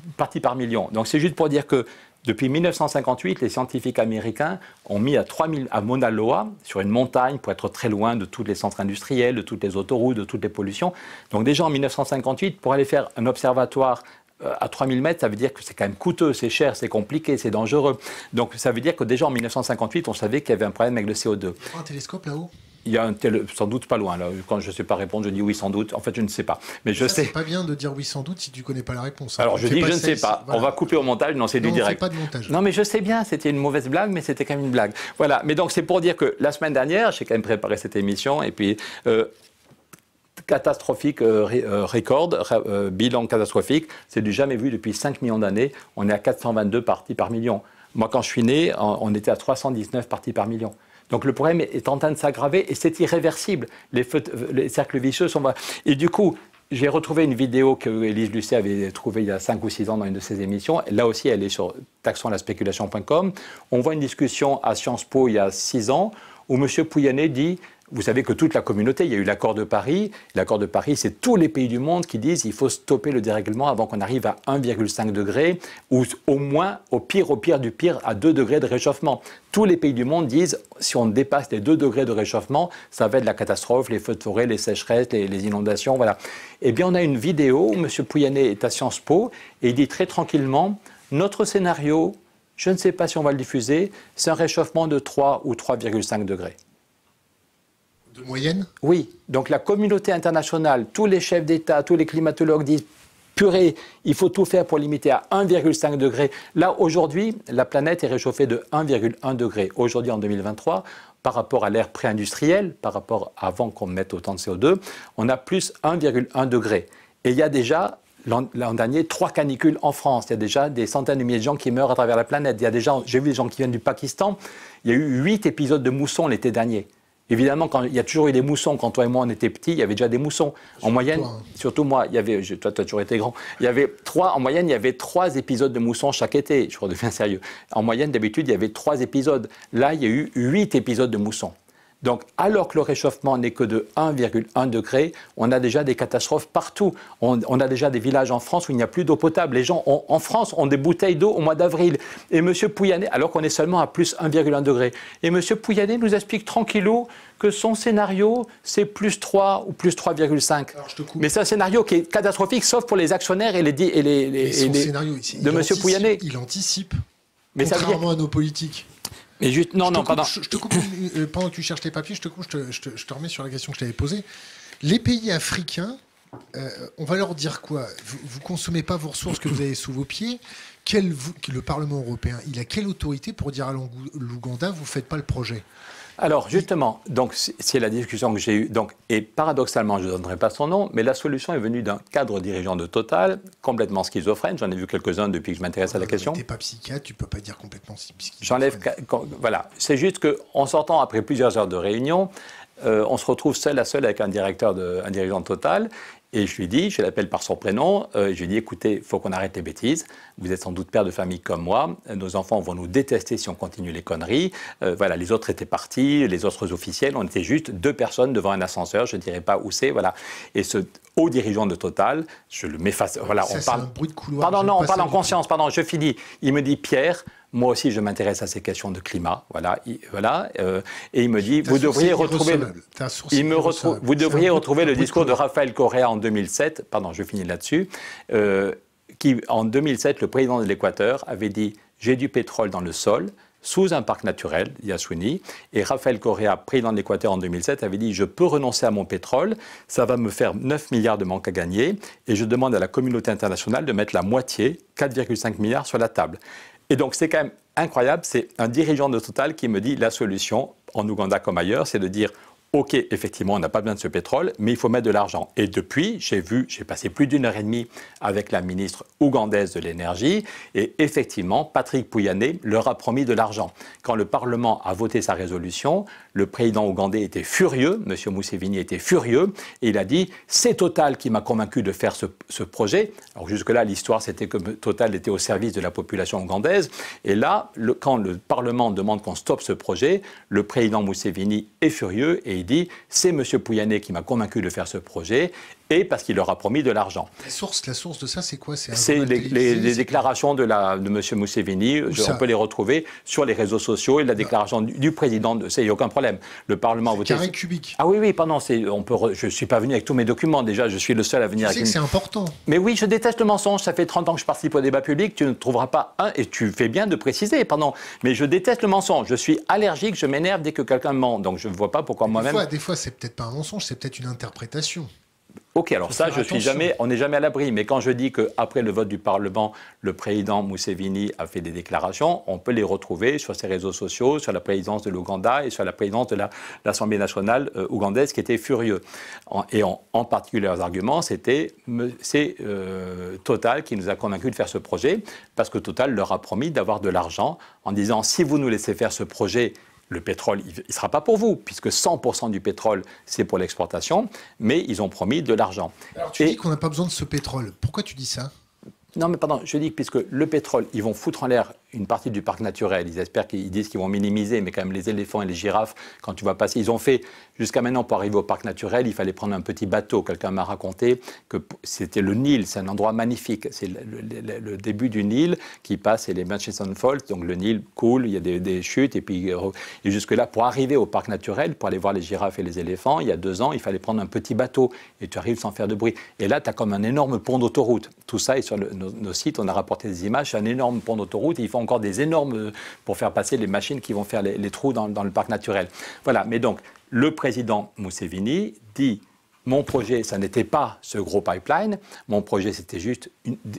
Speaker 2: par million. Donc, c'est juste pour dire que depuis 1958, les scientifiques américains ont mis à, 3000, à Mauna Loa, sur une montagne, pour être très loin de tous les centres industriels, de toutes les autoroutes, de toutes les pollutions. Donc déjà en 1958, pour aller faire un observatoire euh, à 3000 mètres, ça veut dire que c'est quand même coûteux, c'est cher, c'est compliqué, c'est dangereux. Donc ça veut dire que déjà en 1958, on savait qu'il y avait un problème avec le CO2.
Speaker 1: Un télescope là-haut
Speaker 2: il y a un tel, sans doute pas loin. Là. Quand je ne sais pas répondre, je dis oui sans doute. En fait, je ne sais pas. Mais je ça, sais. C'est pas bien de dire oui sans doute
Speaker 1: si tu ne connais pas la réponse. Hein. Alors, je dis je ne sais pas. On va couper
Speaker 2: au montage. Non, c'est du direct. Pas de montage. Non, mais je sais bien. C'était une mauvaise blague, mais c'était quand même une blague. Voilà. Mais donc, c'est pour dire que la semaine dernière, j'ai quand même préparé cette émission. Et puis. Euh, catastrophique euh, euh, record, bilan catastrophique, c'est du jamais vu depuis 5 millions d'années. On est à 422 parties par million. Moi, quand je suis né, on était à 319 parties par million. Donc le problème est en train de s'aggraver et c'est irréversible. Les, cercles vicieux sont... Et du coup, j'ai retrouvé une vidéo que Élise Lucet avait trouvée il y a 5 ou 6 ans dans une de ses émissions. Là aussi, elle est sur taxonlaspéculation.com. On voit une discussion à Sciences Po il y a 6 ans où M. Pouyanné dit vous savez que toute la communauté, il y a eu l'accord de Paris. L'accord de Paris, c'est tous les pays du monde qui disent qu'il faut stopper le dérèglement avant qu'on arrive à 1,5 degré ou au moins, au pire, au pire du pire, à 2 degrés de réchauffement. Tous les pays du monde disent si on dépasse les 2 degrés de réchauffement, ça va être la catastrophe, les feux de forêt, les sécheresses, les, inondations, voilà. Eh bien, on a une vidéo où M. est à Sciences Po et il dit très tranquillement notre scénario, je ne sais pas si on va le diffuser, c'est un réchauffement de 3 ou 3,5 degrés de moyenne Oui, donc la communauté internationale, tous les chefs d'État, tous les climatologues disent purée, il faut tout faire pour limiter à 1,5 degré. Là, aujourd'hui, la planète est réchauffée de 1,1 degré. Aujourd'hui, en 2023, par rapport à l'ère pré-industrielle, par rapport avant qu'on mette autant de CO2, on a plus 1,1 degré. Et il y a déjà l'an dernier trois canicules en France. Il y a déjà des centaines de milliers de gens qui meurent à travers la planète. Il y a j'ai vu des gens qui viennent du Pakistan. Il y a eu huit épisodes de mousson l'été dernier. Évidemment, quand, il y a toujours eu des moussons. Quand toi et moi, on était petits, il y avait déjà des moussons. en moyenne, hein. surtout moi, il y avait, toi, tu as toujours été grand. Il y avait trois, en moyenne, il y avait trois épisodes de moussons chaque été. Je redeviens sérieux. En moyenne, d'habitude, il y avait trois épisodes. Là, il y a eu huit épisodes de moussons. Donc, alors que le réchauffement n'est que de 1,1 degré, on a déjà des catastrophes partout. On, a déjà des villages en France où il n'y a plus d'eau potable. Les gens en France ont des bouteilles d'eau au mois d'avril. Et M. Pouyanné, alors qu'on est seulement à plus 1,1 degré, et M. Pouyanné nous explique tranquillou que son scénario, c'est plus 3 ou plus 3,5. Mais c'est un scénario qui est catastrophique, sauf pour les actionnaires et les... Et de M. Pouyanné. Il anticipe, mais contrairement
Speaker 1: ça à nos politiques non, non, pardon. pendant que tu cherches tes papiers, je te, coupe, je, te, remets sur la question que je t'avais posée. Les pays africains, euh, on va leur dire quoi Vous ne consommez pas vos ressources que vous avez sous vos pieds. Quel, le Parlement européen, il a quelle autorité pour dire à l'Ouganda, vous ne faites pas le projet
Speaker 2: alors justement, donc c'est la discussion que j'ai eue. Donc, et paradoxalement, je ne donnerai pas son nom, mais la solution est venue d'un cadre dirigeant de Total, complètement schizophrène. J'en ai vu quelques-uns depuis que je m'intéresse à la euh, question. Tu n'es pas psychiatre,
Speaker 1: tu peux pas dire complètement
Speaker 2: schizophrène. J'enlève. Voilà. C'est juste qu'en sortant après plusieurs heures de réunion, euh, on se retrouve seul à seul avec un directeur, un dirigeant de Total, et je lui dis, je l'appelle par son prénom, euh, je lui dis écoutez, faut qu'on arrête les bêtises. Vous êtes sans doute père de famille comme moi. Nos enfants vont nous détester si on continue les conneries. Euh, voilà, les autres étaient partis, les autres officiels. On était juste deux personnes devant un ascenseur. Je ne dirais pas où c'est. Voilà. Et ce haut dirigeant de Total, je le mets face. Voilà, on parle. Un bruit
Speaker 1: de couloir. Pardon, non, on parle en
Speaker 2: conscience. Pardon, je finis. Il me dit Pierre, moi aussi je m'intéresse à ces questions de climat, voilà, euh, et il me dit, vous devriez retrouver, retrouve, vous devriez retrouver le discours de Raphaël Correa en 2007, pardon, je finis là-dessus, euh, qui en 2007, le président de l'Équateur avait dit, j'ai du pétrole dans le sol, sous un parc naturel, Yasuni. Et Raphaël Correa, président de l'Équateur en 2007, avait dit Je peux renoncer à mon pétrole, ça va me faire 9 milliards de manque à gagner, et je demande à la communauté internationale de mettre la moitié, 4,5 milliards, sur la table. Et donc c'est quand même incroyable, c'est un dirigeant de Total qui me dit la solution, en Ouganda comme ailleurs, c'est de dire OK, effectivement, on n'a pas besoin de ce pétrole, mais il faut mettre de l'argent. Et depuis, j'ai vu, j'ai passé plus d'une heure et demie avec la ministre ougandaise de l'énergie, et effectivement, Patrick Pouyanné leur a promis de l'argent. Quand le Parlement a voté sa résolution, le président ougandais était furieux, M. Moussevini était furieux, et il a dit C'est Total qui m'a convaincu de faire ce, projet. Alors jusque-là, l'histoire, c'était que Total était au service de la population ougandaise, et là, quand le Parlement demande qu'on stoppe ce projet, le président Moussevini est furieux et dit « c'est M. pouyanet qui m'a convaincu de faire ce projet et parce qu'il leur a promis de l'argent.
Speaker 1: La source, la source de ça, c'est quoi C'est les,
Speaker 2: déclarations de, la, de M. Moussevini, on peut les retrouver sur les réseaux sociaux, et la ah. déclaration du, président, il n'y a aucun problème. Le Parlement a voté... Carré cubique. Ah oui, oui, pardon, on peut je ne suis pas venu avec tous mes documents déjà, je suis le seul à venir avec... c'est important. Mais oui, je déteste le mensonge, ça fait 30 ans que je participe au débat public, tu ne trouveras pas un, et tu fais bien de préciser, pardon, mais je déteste le mensonge, je suis allergique, je m'énerve dès que quelqu'un ment, donc je ne vois pas pourquoi moi-même... Des
Speaker 1: fois, fois c'est peut-être pas un mensonge, c'est peut-être une interprétation.
Speaker 2: Ok, alors ça, on n'est jamais à l'abri, mais quand je dis qu'après le vote du Parlement, le président Museveni a fait des déclarations, on peut les retrouver sur ses réseaux sociaux, sur la présidence de l'Ouganda et sur la présidence de l'Assemblée nationale euh, ougandaise qui était furieux. et en, particulier, leurs arguments, c'était c'est euh, Total qui nous a convaincus de faire ce projet, parce que Total leur a promis d'avoir de l'argent en disant si vous nous laissez faire ce projet le pétrole, il ne sera pas pour vous, puisque 100% du pétrole, c'est pour l'exportation, mais ils ont promis de l'argent. Alors tu dis qu'on
Speaker 1: n'a pas besoin de ce pétrole. Pourquoi tu dis ça
Speaker 2: non, mais pardon, je dis que puisque le pétrole, ils vont foutre en l'air une partie du parc naturel. Ils espèrent qu'ils disent qu'ils vont minimiser, mais quand même les éléphants et les girafes, quand tu vas passer, ils ont fait jusqu'à maintenant pour arriver au parc naturel, il fallait prendre un petit bateau. Quelqu'un m'a raconté que c'était le Nil, c'est un endroit magnifique, c'est le, début du Nil qui passe et les Manchester Falls, donc le Nil coule, il y a des, chutes et puis euh, jusque là pour arriver au parc naturel, pour aller voir les girafes et les éléphants, il y a deux ans, il fallait prendre un petit bateau et tu arrives sans faire de bruit. Et là, tu as comme un énorme pont d'autoroute. Tout ça est sur nos, nos, sites, on a rapporté des images, un énorme pont d'autoroute. Ils font encore des énormes euh, pour faire passer les machines qui vont faire les, trous dans, le parc naturel. Voilà, mais donc le président Moussevini dit mon projet, ça n'était pas ce gros pipeline. Mon projet, c'était juste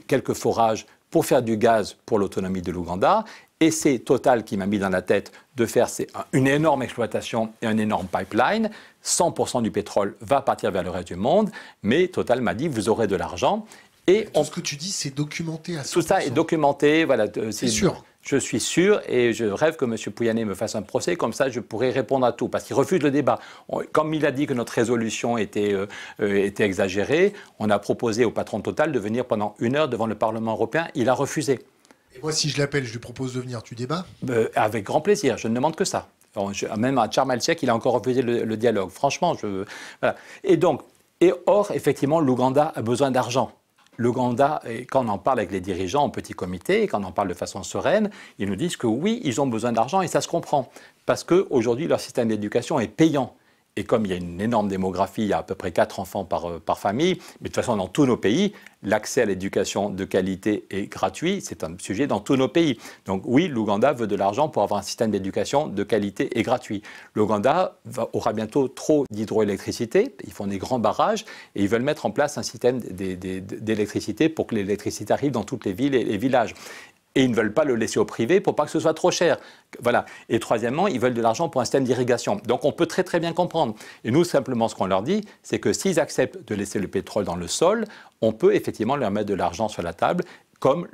Speaker 2: quelques forages pour faire du gaz pour l'autonomie de l'Ouganda. Et c'est Total qui m'a mis dans la tête de faire une énorme exploitation et un énorme pipeline. 100% du pétrole va partir vers le reste du monde. Mais Total m'a dit, vous aurez de l'argent. Tout ce que tu dis, c'est documenté à Tout ça est documenté, voilà. C'est sûr. Je suis sûr et je rêve que M. Pouyanné me fasse un procès, comme ça je pourrais répondre à tout, parce qu'il refuse le débat. comme il a dit que notre résolution euh, euh, était, exagérée, on a proposé au patron Total de venir pendant une heure devant le Parlement européen, il a refusé.
Speaker 1: Et moi, si je l'appelle, je lui propose de venir, tu débat
Speaker 2: euh, Avec grand plaisir, je ne demande que ça. même à Charles il a encore refusé le, dialogue. Franchement, je. Voilà. Et donc, et or, effectivement, l'Ouganda a besoin d'argent. L'Ouganda, quand on en parle avec les dirigeants en petit comité, quand on en parle de façon sereine, ils nous disent que oui, ils ont besoin d'argent et ça se comprend. Parce qu'aujourd'hui, leur système d'éducation est payant. Et comme il y a une énorme démographie, il y a à peu près 4 enfants euh, par, famille, mais de toute façon, dans tous nos pays, l'accès à l'éducation de qualité est gratuit. C'est un sujet dans tous nos pays. Donc oui, l'Ouganda veut de l'argent pour avoir un système d'éducation de qualité et gratuit. L'Ouganda aura bientôt trop d'hydroélectricité. Ils font des grands barrages et ils veulent mettre en place un système d'électricité pour que l'électricité arrive dans toutes les villes et les villages et ils ne veulent pas le laisser au privé pour pas que ce soit trop cher. Voilà. Et troisièmement, ils veulent de l'argent pour un système d'irrigation. Donc on peut très très bien comprendre. Et nous, simplement, ce qu'on leur dit, c'est que s'ils acceptent de laisser le pétrole dans le sol, on peut effectivement leur mettre de l'argent sur la table comme,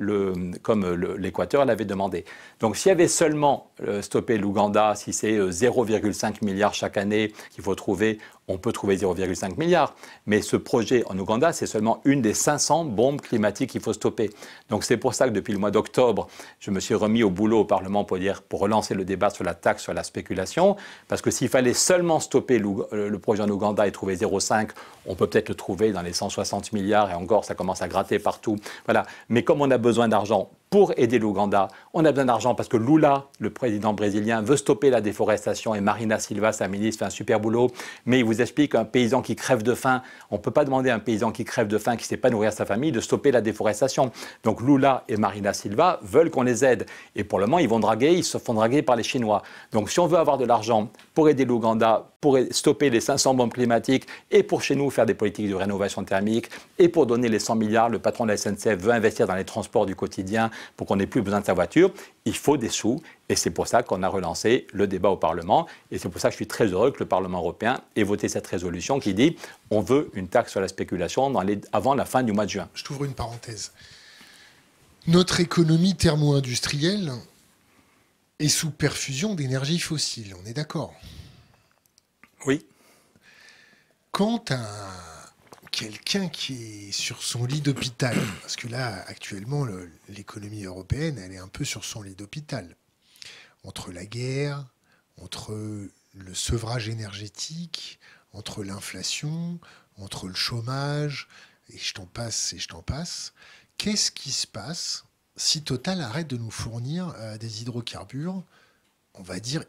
Speaker 2: comme l'Équateur l'avait demandé. Donc s'il y avait seulement euh, stoppé l'Ouganda, si c'est 0,5 euh, milliard chaque année qu'il faut trouver on peut trouver 0,5 milliard. Mais ce projet en Ouganda, c'est seulement une des 500 bombes climatiques qu'il faut stopper. Donc c'est pour ça que depuis le mois d'octobre, je me suis remis au boulot au Parlement pour, relancer le débat sur la taxe sur la spéculation. Parce que s'il fallait seulement stopper le projet en Ouganda et trouver 0,5, on peut peut-être le trouver dans les 160 milliards et encore, ça commence à gratter partout. Voilà. Mais comme on a besoin d'argent pour aider l'Ouganda. On a besoin d'argent parce que Lula, le président brésilien, veut stopper la déforestation et Marina Silva, sa ministre, fait un super boulot. Mais il vous explique qu'un paysan qui crève de faim, on ne peut pas demander à un paysan qui crève de faim, qui ne sait pas nourrir sa famille, de stopper la déforestation. Donc Lula et Marina Silva veulent qu'on les aide. Et pour le moment, ils vont draguer, ils se font draguer par les Chinois. Donc si on veut avoir de l'argent pour aider l'Ouganda, pour stopper les 500 bombes climatiques et pour chez nous faire des politiques de rénovation thermique et pour donner les 100 milliards, le patron de la SNCF veut investir dans les transports du quotidien pour qu'on n'ait plus besoin de sa voiture, il faut des sous. Et c'est pour ça qu'on a relancé le débat au Parlement. Et c'est pour ça que je suis très heureux que le Parlement européen ait voté cette résolution qui dit on veut une taxe sur la spéculation avant la fin du mois de juin. Je
Speaker 1: t'ouvre une parenthèse. Notre économie thermo-industrielle est sous perfusion d'énergie fossile, on est d'accord Oui. Quant à quelqu'un qui est sur son lit d'hôpital. Parce que là, actuellement, l'économie européenne, elle est un peu sur son lit d'hôpital. Entre la guerre, entre le sevrage énergétique, entre l'inflation, entre le chômage, et je t'en passe, et je t'en passe. Qu'est-ce qui se passe si Total arrête de nous fournir euh, des hydrocarbures On va dire,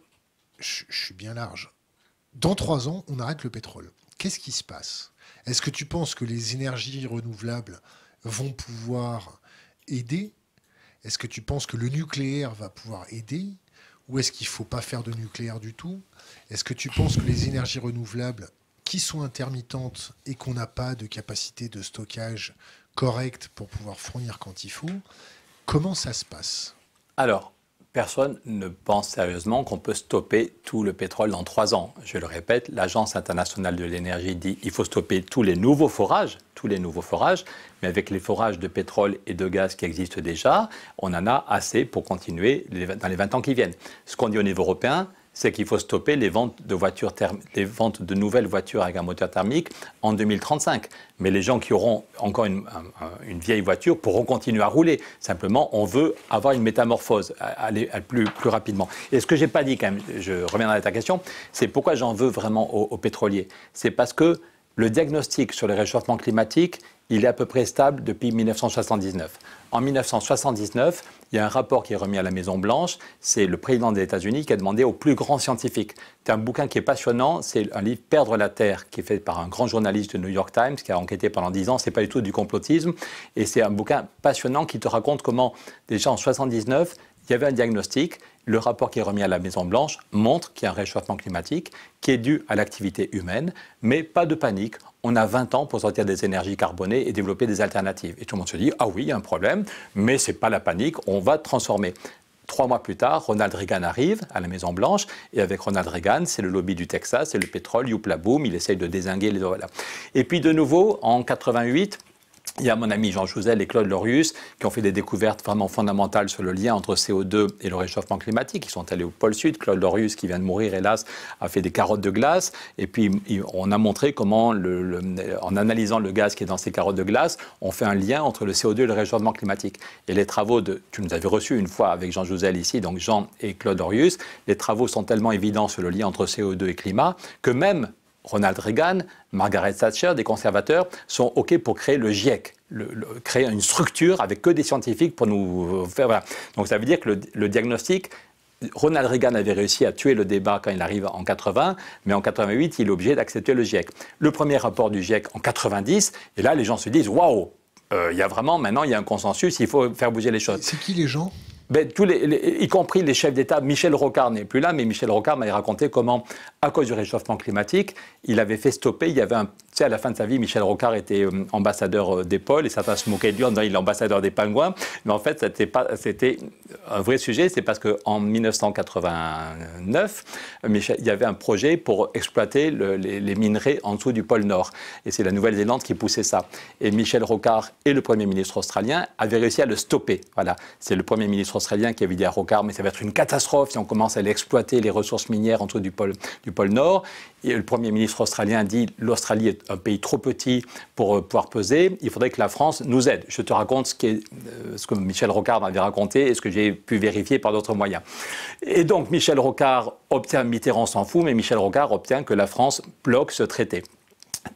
Speaker 1: je, suis bien large. Dans trois ans, on arrête le pétrole. Qu'est-ce qui se passe est-ce que tu penses que les énergies renouvelables vont pouvoir aider Est-ce que tu penses que le nucléaire va pouvoir aider Ou est-ce qu'il ne faut pas faire de nucléaire du tout Est-ce que tu penses que les énergies renouvelables qui sont intermittentes et qu'on n'a pas de capacité de stockage correcte pour pouvoir fournir quand il faut, comment ça se passe
Speaker 2: Alors, Personne ne pense sérieusement qu'on peut stopper tout le pétrole dans trois ans. Je le répète, l'Agence internationale de l'énergie dit il faut stopper tous les nouveaux forages, tous les nouveaux forages, mais avec les forages de pétrole et de gaz qui existent déjà, on en a assez pour continuer dans les 20 ans qui viennent. Ce qu'on dit au niveau européen, c'est qu'il faut stopper les ventes, de nouvelles voitures avec un moteur thermique en 2035. Mais les gens qui auront encore une, vieille voiture pourront continuer à rouler. Simplement, on veut avoir une métamorphose, aller plus, rapidement. Et ce que je n'ai pas dit, quand même, je reviens à ta question, c'est pourquoi j'en veux vraiment aux, pétrolier. pétroliers. C'est parce que le diagnostic sur le réchauffement climatique, il est à peu près stable depuis 1979. En 1979, il y a un rapport qui est remis à la Maison-Blanche, c'est le président des États-Unis qui a demandé aux plus grands scientifiques. C'est un bouquin qui est passionnant, c'est un livre Perdre la Terre, qui est fait par un grand journaliste du New York Times, qui a enquêté pendant 10 ans, c'est pas du tout du complotisme, et c'est un bouquin passionnant qui te raconte comment, déjà en 79, il y avait un diagnostic, le rapport qui est remis à la Maison-Blanche montre qu'il y a un réchauffement climatique qui est dû à l'activité humaine, mais pas de panique. On a 20 ans pour sortir des énergies carbonées et développer des alternatives. Et tout le monde se dit, ah oui, il y a un problème, mais ce n'est pas la panique, on va transformer. Trois mois plus tard, Ronald Reagan arrive à la Maison Blanche et avec Ronald Reagan, c'est le lobby du Texas, c'est le pétrole, youpla boom, il essaye de désinguer les voilà. Et puis de nouveau, en 88, il y a mon ami Jean Jouzel et Claude Lorius qui ont fait des découvertes vraiment fondamentales sur le lien entre CO2 et le réchauffement climatique. Ils sont allés au pôle Sud. Claude Lorius, qui vient de mourir, hélas, a fait des carottes de glace. Et puis, on a montré comment, en analysant le gaz qui est dans ces carottes de glace, on fait un lien entre le CO2 et le réchauffement climatique. Et les travaux de. Tu nous avais reçus une fois avec Jean Jouzel ici, donc Jean et Claude Lorius. Les travaux sont tellement évidents sur le lien entre CO2 et climat que même Ronald Reagan, Margaret Thatcher, des conservateurs, sont OK pour créer le GIEC, créer une structure avec que des scientifiques pour nous faire. Donc ça veut dire que le, le diagnostic Ronald Reagan avait réussi à tuer le débat quand il arrive en 80, mais en 88, il est obligé d'accepter le GIEC. Le premier rapport du GIEC en 90, et là, les gens se disent waouh, euh, il y a vraiment maintenant, il y a un consensus, il faut faire bouger les choses. C'est qui les gens ben, tous les, y compris les chefs d'État, Michel Rocard n'est plus là, mais Michel Rocard m'avait raconté comment, à cause du réchauffement climatique, il avait fait stopper, il y avait un, tu sais, à la fin de sa vie, Michel Rocard était euh, ambassadeur euh, des pôles et certains se moquaient de lui en disant il est ambassadeur des pingouins, mais en fait, c'était, un vrai sujet, c'est parce qu'en 1989, il y avait un projet pour exploiter les, minerais en dessous du pôle Nord, et c'est la Nouvelle-Zélande qui poussait ça. Et Michel Rocard et le Premier ministre australien avaient réussi à le stopper. Voilà, c'est le Premier ministre australien qui avait dit à Rocard, mais ça va être une catastrophe si on commence à l'exploiter exploiter les ressources minières en du pôle, du pôle Nord. Et le Premier ministre australien dit, l'Australie est un pays trop petit pour euh, pouvoir peser, il faudrait que la France nous aide. Je te raconte ce, euh, ce que Michel Rocard m'avait raconté et ce que j'ai pu vérifier par d'autres moyens. Et donc Michel Rocard obtient, Mitterrand s'en fout, mais Michel Rocard obtient que la France bloque ce traité.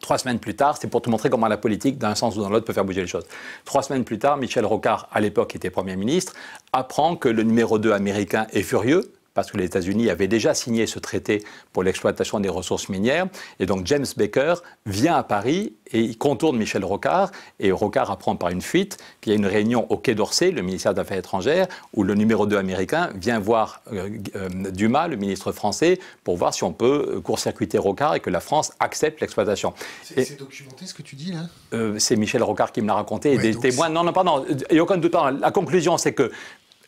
Speaker 2: Trois semaines plus tard, c'est pour te montrer comment la politique, d'un sens ou dans l'autre, peut faire bouger les choses. Trois semaines plus tard, Michel Rocard, à l'époque, était Premier ministre, apprend que le numéro 2 américain est furieux, parce que les États-Unis avaient déjà signé ce traité pour l'exploitation des ressources minières. Et donc James Baker vient à Paris et il contourne Michel Rocard. Et Rocard apprend par une fuite qu'il y a une réunion au Quai d'Orsay, le ministère des Affaires étrangères, où le numéro 2 américain vient voir euh, euh, Dumas, le ministre français, pour voir si on peut euh, court-circuiter Rocard et que la France accepte l'exploitation. C'est documenté ce que tu dis là C'est Michel Rocard qui me l'a raconté et des témoins. Non, non, pardon. Et aucun doute. La conclusion, c'est que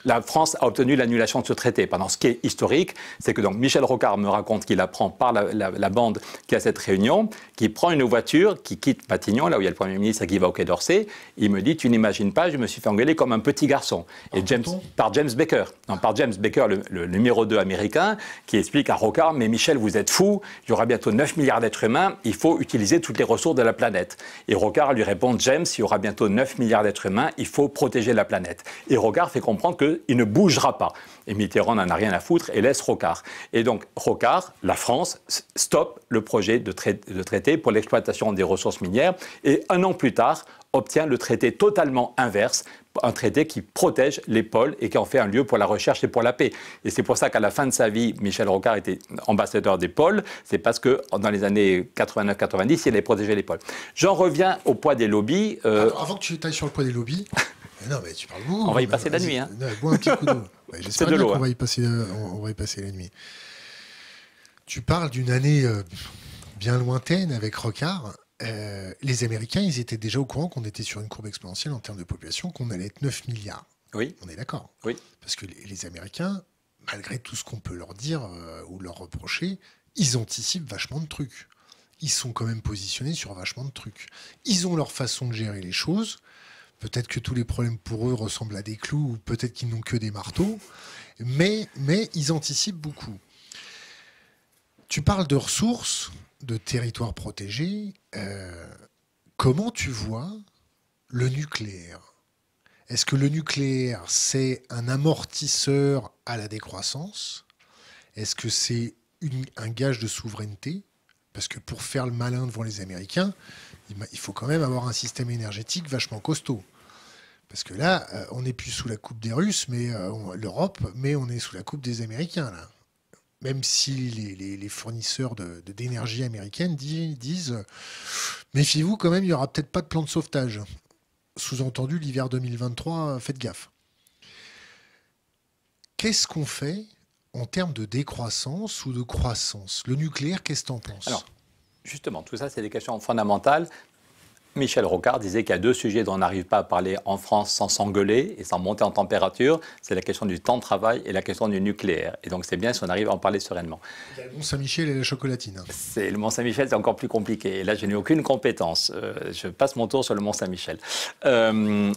Speaker 2: la France a obtenu l'annulation de ce traité. Pendant ce qui est historique, c'est que donc Michel Rocard me raconte qu'il apprend par la, bande qui a cette réunion, qu'il prend une voiture, qui quitte Patignon, là où il y a le Premier ministre, qui va au Quai d'Orsay. Il me dit Tu n'imagines pas, je me suis fait engueuler comme un petit garçon. Et par James Baker. Non, par James Baker, le, numéro 2 américain, qui explique à Rocard Mais Michel, vous êtes fou, il y aura bientôt 9 milliards d'êtres humains, il faut utiliser toutes les ressources de la planète. Et Rocard lui répond James, il y aura bientôt 9 milliards d'êtres humains, il faut protéger la planète. Et Rocard fait comprendre que il ne bougera pas. Et Mitterrand n'en a rien à foutre et laisse Rocard. Et donc Rocard, la France, stoppe le projet de, traité, pour l'exploitation des ressources minières et un an plus tard obtient le traité totalement inverse, un traité qui protège les pôles et qui en fait un lieu pour la recherche et pour la paix. Et c'est pour ça qu'à la fin de sa vie, Michel Rocard était ambassadeur des pôles. C'est parce que dans les années 89-90, il allait protéger les pôles. J'en reviens au poids des lobbies. Euh, avant
Speaker 1: que tu tailles sur le poids des lobbies,
Speaker 2: on va y euh, passer la nuit.
Speaker 1: J'espère de va y passer, la nuit. Tu parles d'une année euh, bien lointaine avec Rocard. Euh, les Américains, ils étaient déjà au courant qu'on était sur une courbe exponentielle en termes de population, qu'on allait être 9 milliards. Oui. On est d'accord. Oui. Parce que les, Américains, malgré tout ce qu'on peut leur dire ou leur reprocher, ils anticipent vachement de trucs. Ils sont quand même positionnés sur vachement de trucs. Ils ont leur façon de gérer les choses. Peut-être que tous les problèmes pour eux ressemblent à des clous, ou peut-être qu'ils n'ont que des marteaux, mais, mais ils anticipent beaucoup. Tu parles de ressources, de territoires protégés. Euh, comment tu vois le nucléaire Est-ce que le nucléaire, c'est un amortisseur à la décroissance Est-ce que c'est un gage de souveraineté Parce que pour faire le malin devant les Américains, il faut quand même avoir un système énergétique vachement costaud. Parce que là, euh, on n'est plus sous la coupe des Russes, mais euh, l'Europe, mais on est sous la coupe des Américains. Là. Même si les, fournisseurs d'énergie de, américaine disent méfiez-vous quand même, il n'y aura peut-être pas de plan de sauvetage. Sous-entendu, l'hiver 2023, euh, faites gaffe. Qu'est-ce qu'on fait en termes de décroissance ou de croissance Le nucléaire, qu'est-ce que tu en penses
Speaker 2: justement, tout ça, c'est des questions fondamentales. Michel Rocard disait qu'il y a deux sujets dont on n'arrive pas à parler en France sans s'engueuler et sans monter en température. C'est la question du temps de travail et la question du nucléaire. Et donc c'est bien si on arrive à en parler sereinement.
Speaker 1: le Mont-Saint-Michel et la chocolatine.
Speaker 2: C'est, le Mont-Saint-Michel, c'est encore plus compliqué. Et là, je n'ai aucune compétence. Euh, je passe mon tour sur le Mont-Saint-Michel. Euh,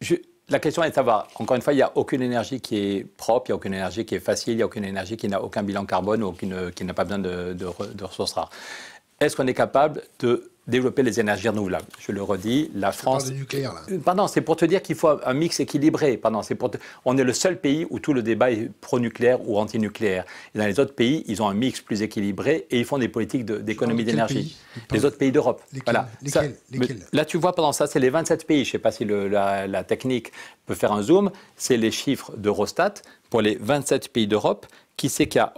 Speaker 2: je, la question est de savoir, encore une fois, il n'y a aucune énergie qui est propre, il n'y a aucune énergie qui est facile, il n'y a aucune énergie qui n'a aucun bilan carbone ou qui n'a pas besoin de ressources rares est-ce qu'on est capable de développer les énergies renouvelables. Je le redis, la France. nucléaire, là. Euh, pardon, c'est pour te dire qu'il faut un mix équilibré. Pardon, c'est pour te... On est le seul pays où tout le débat est pro-nucléaire ou anti-nucléaire. Et dans les autres pays, ils ont un mix plus équilibré et ils font des politiques d'économie d'énergie. Les autres pays d'Europe. Voilà. Lesquels, là, tu vois, pendant ça, c'est les 27 pays. Je ne sais pas si la, technique peut faire un zoom. C'est les chiffres d'Eurostat pour les 27 pays d'Europe. Qui c'est qui a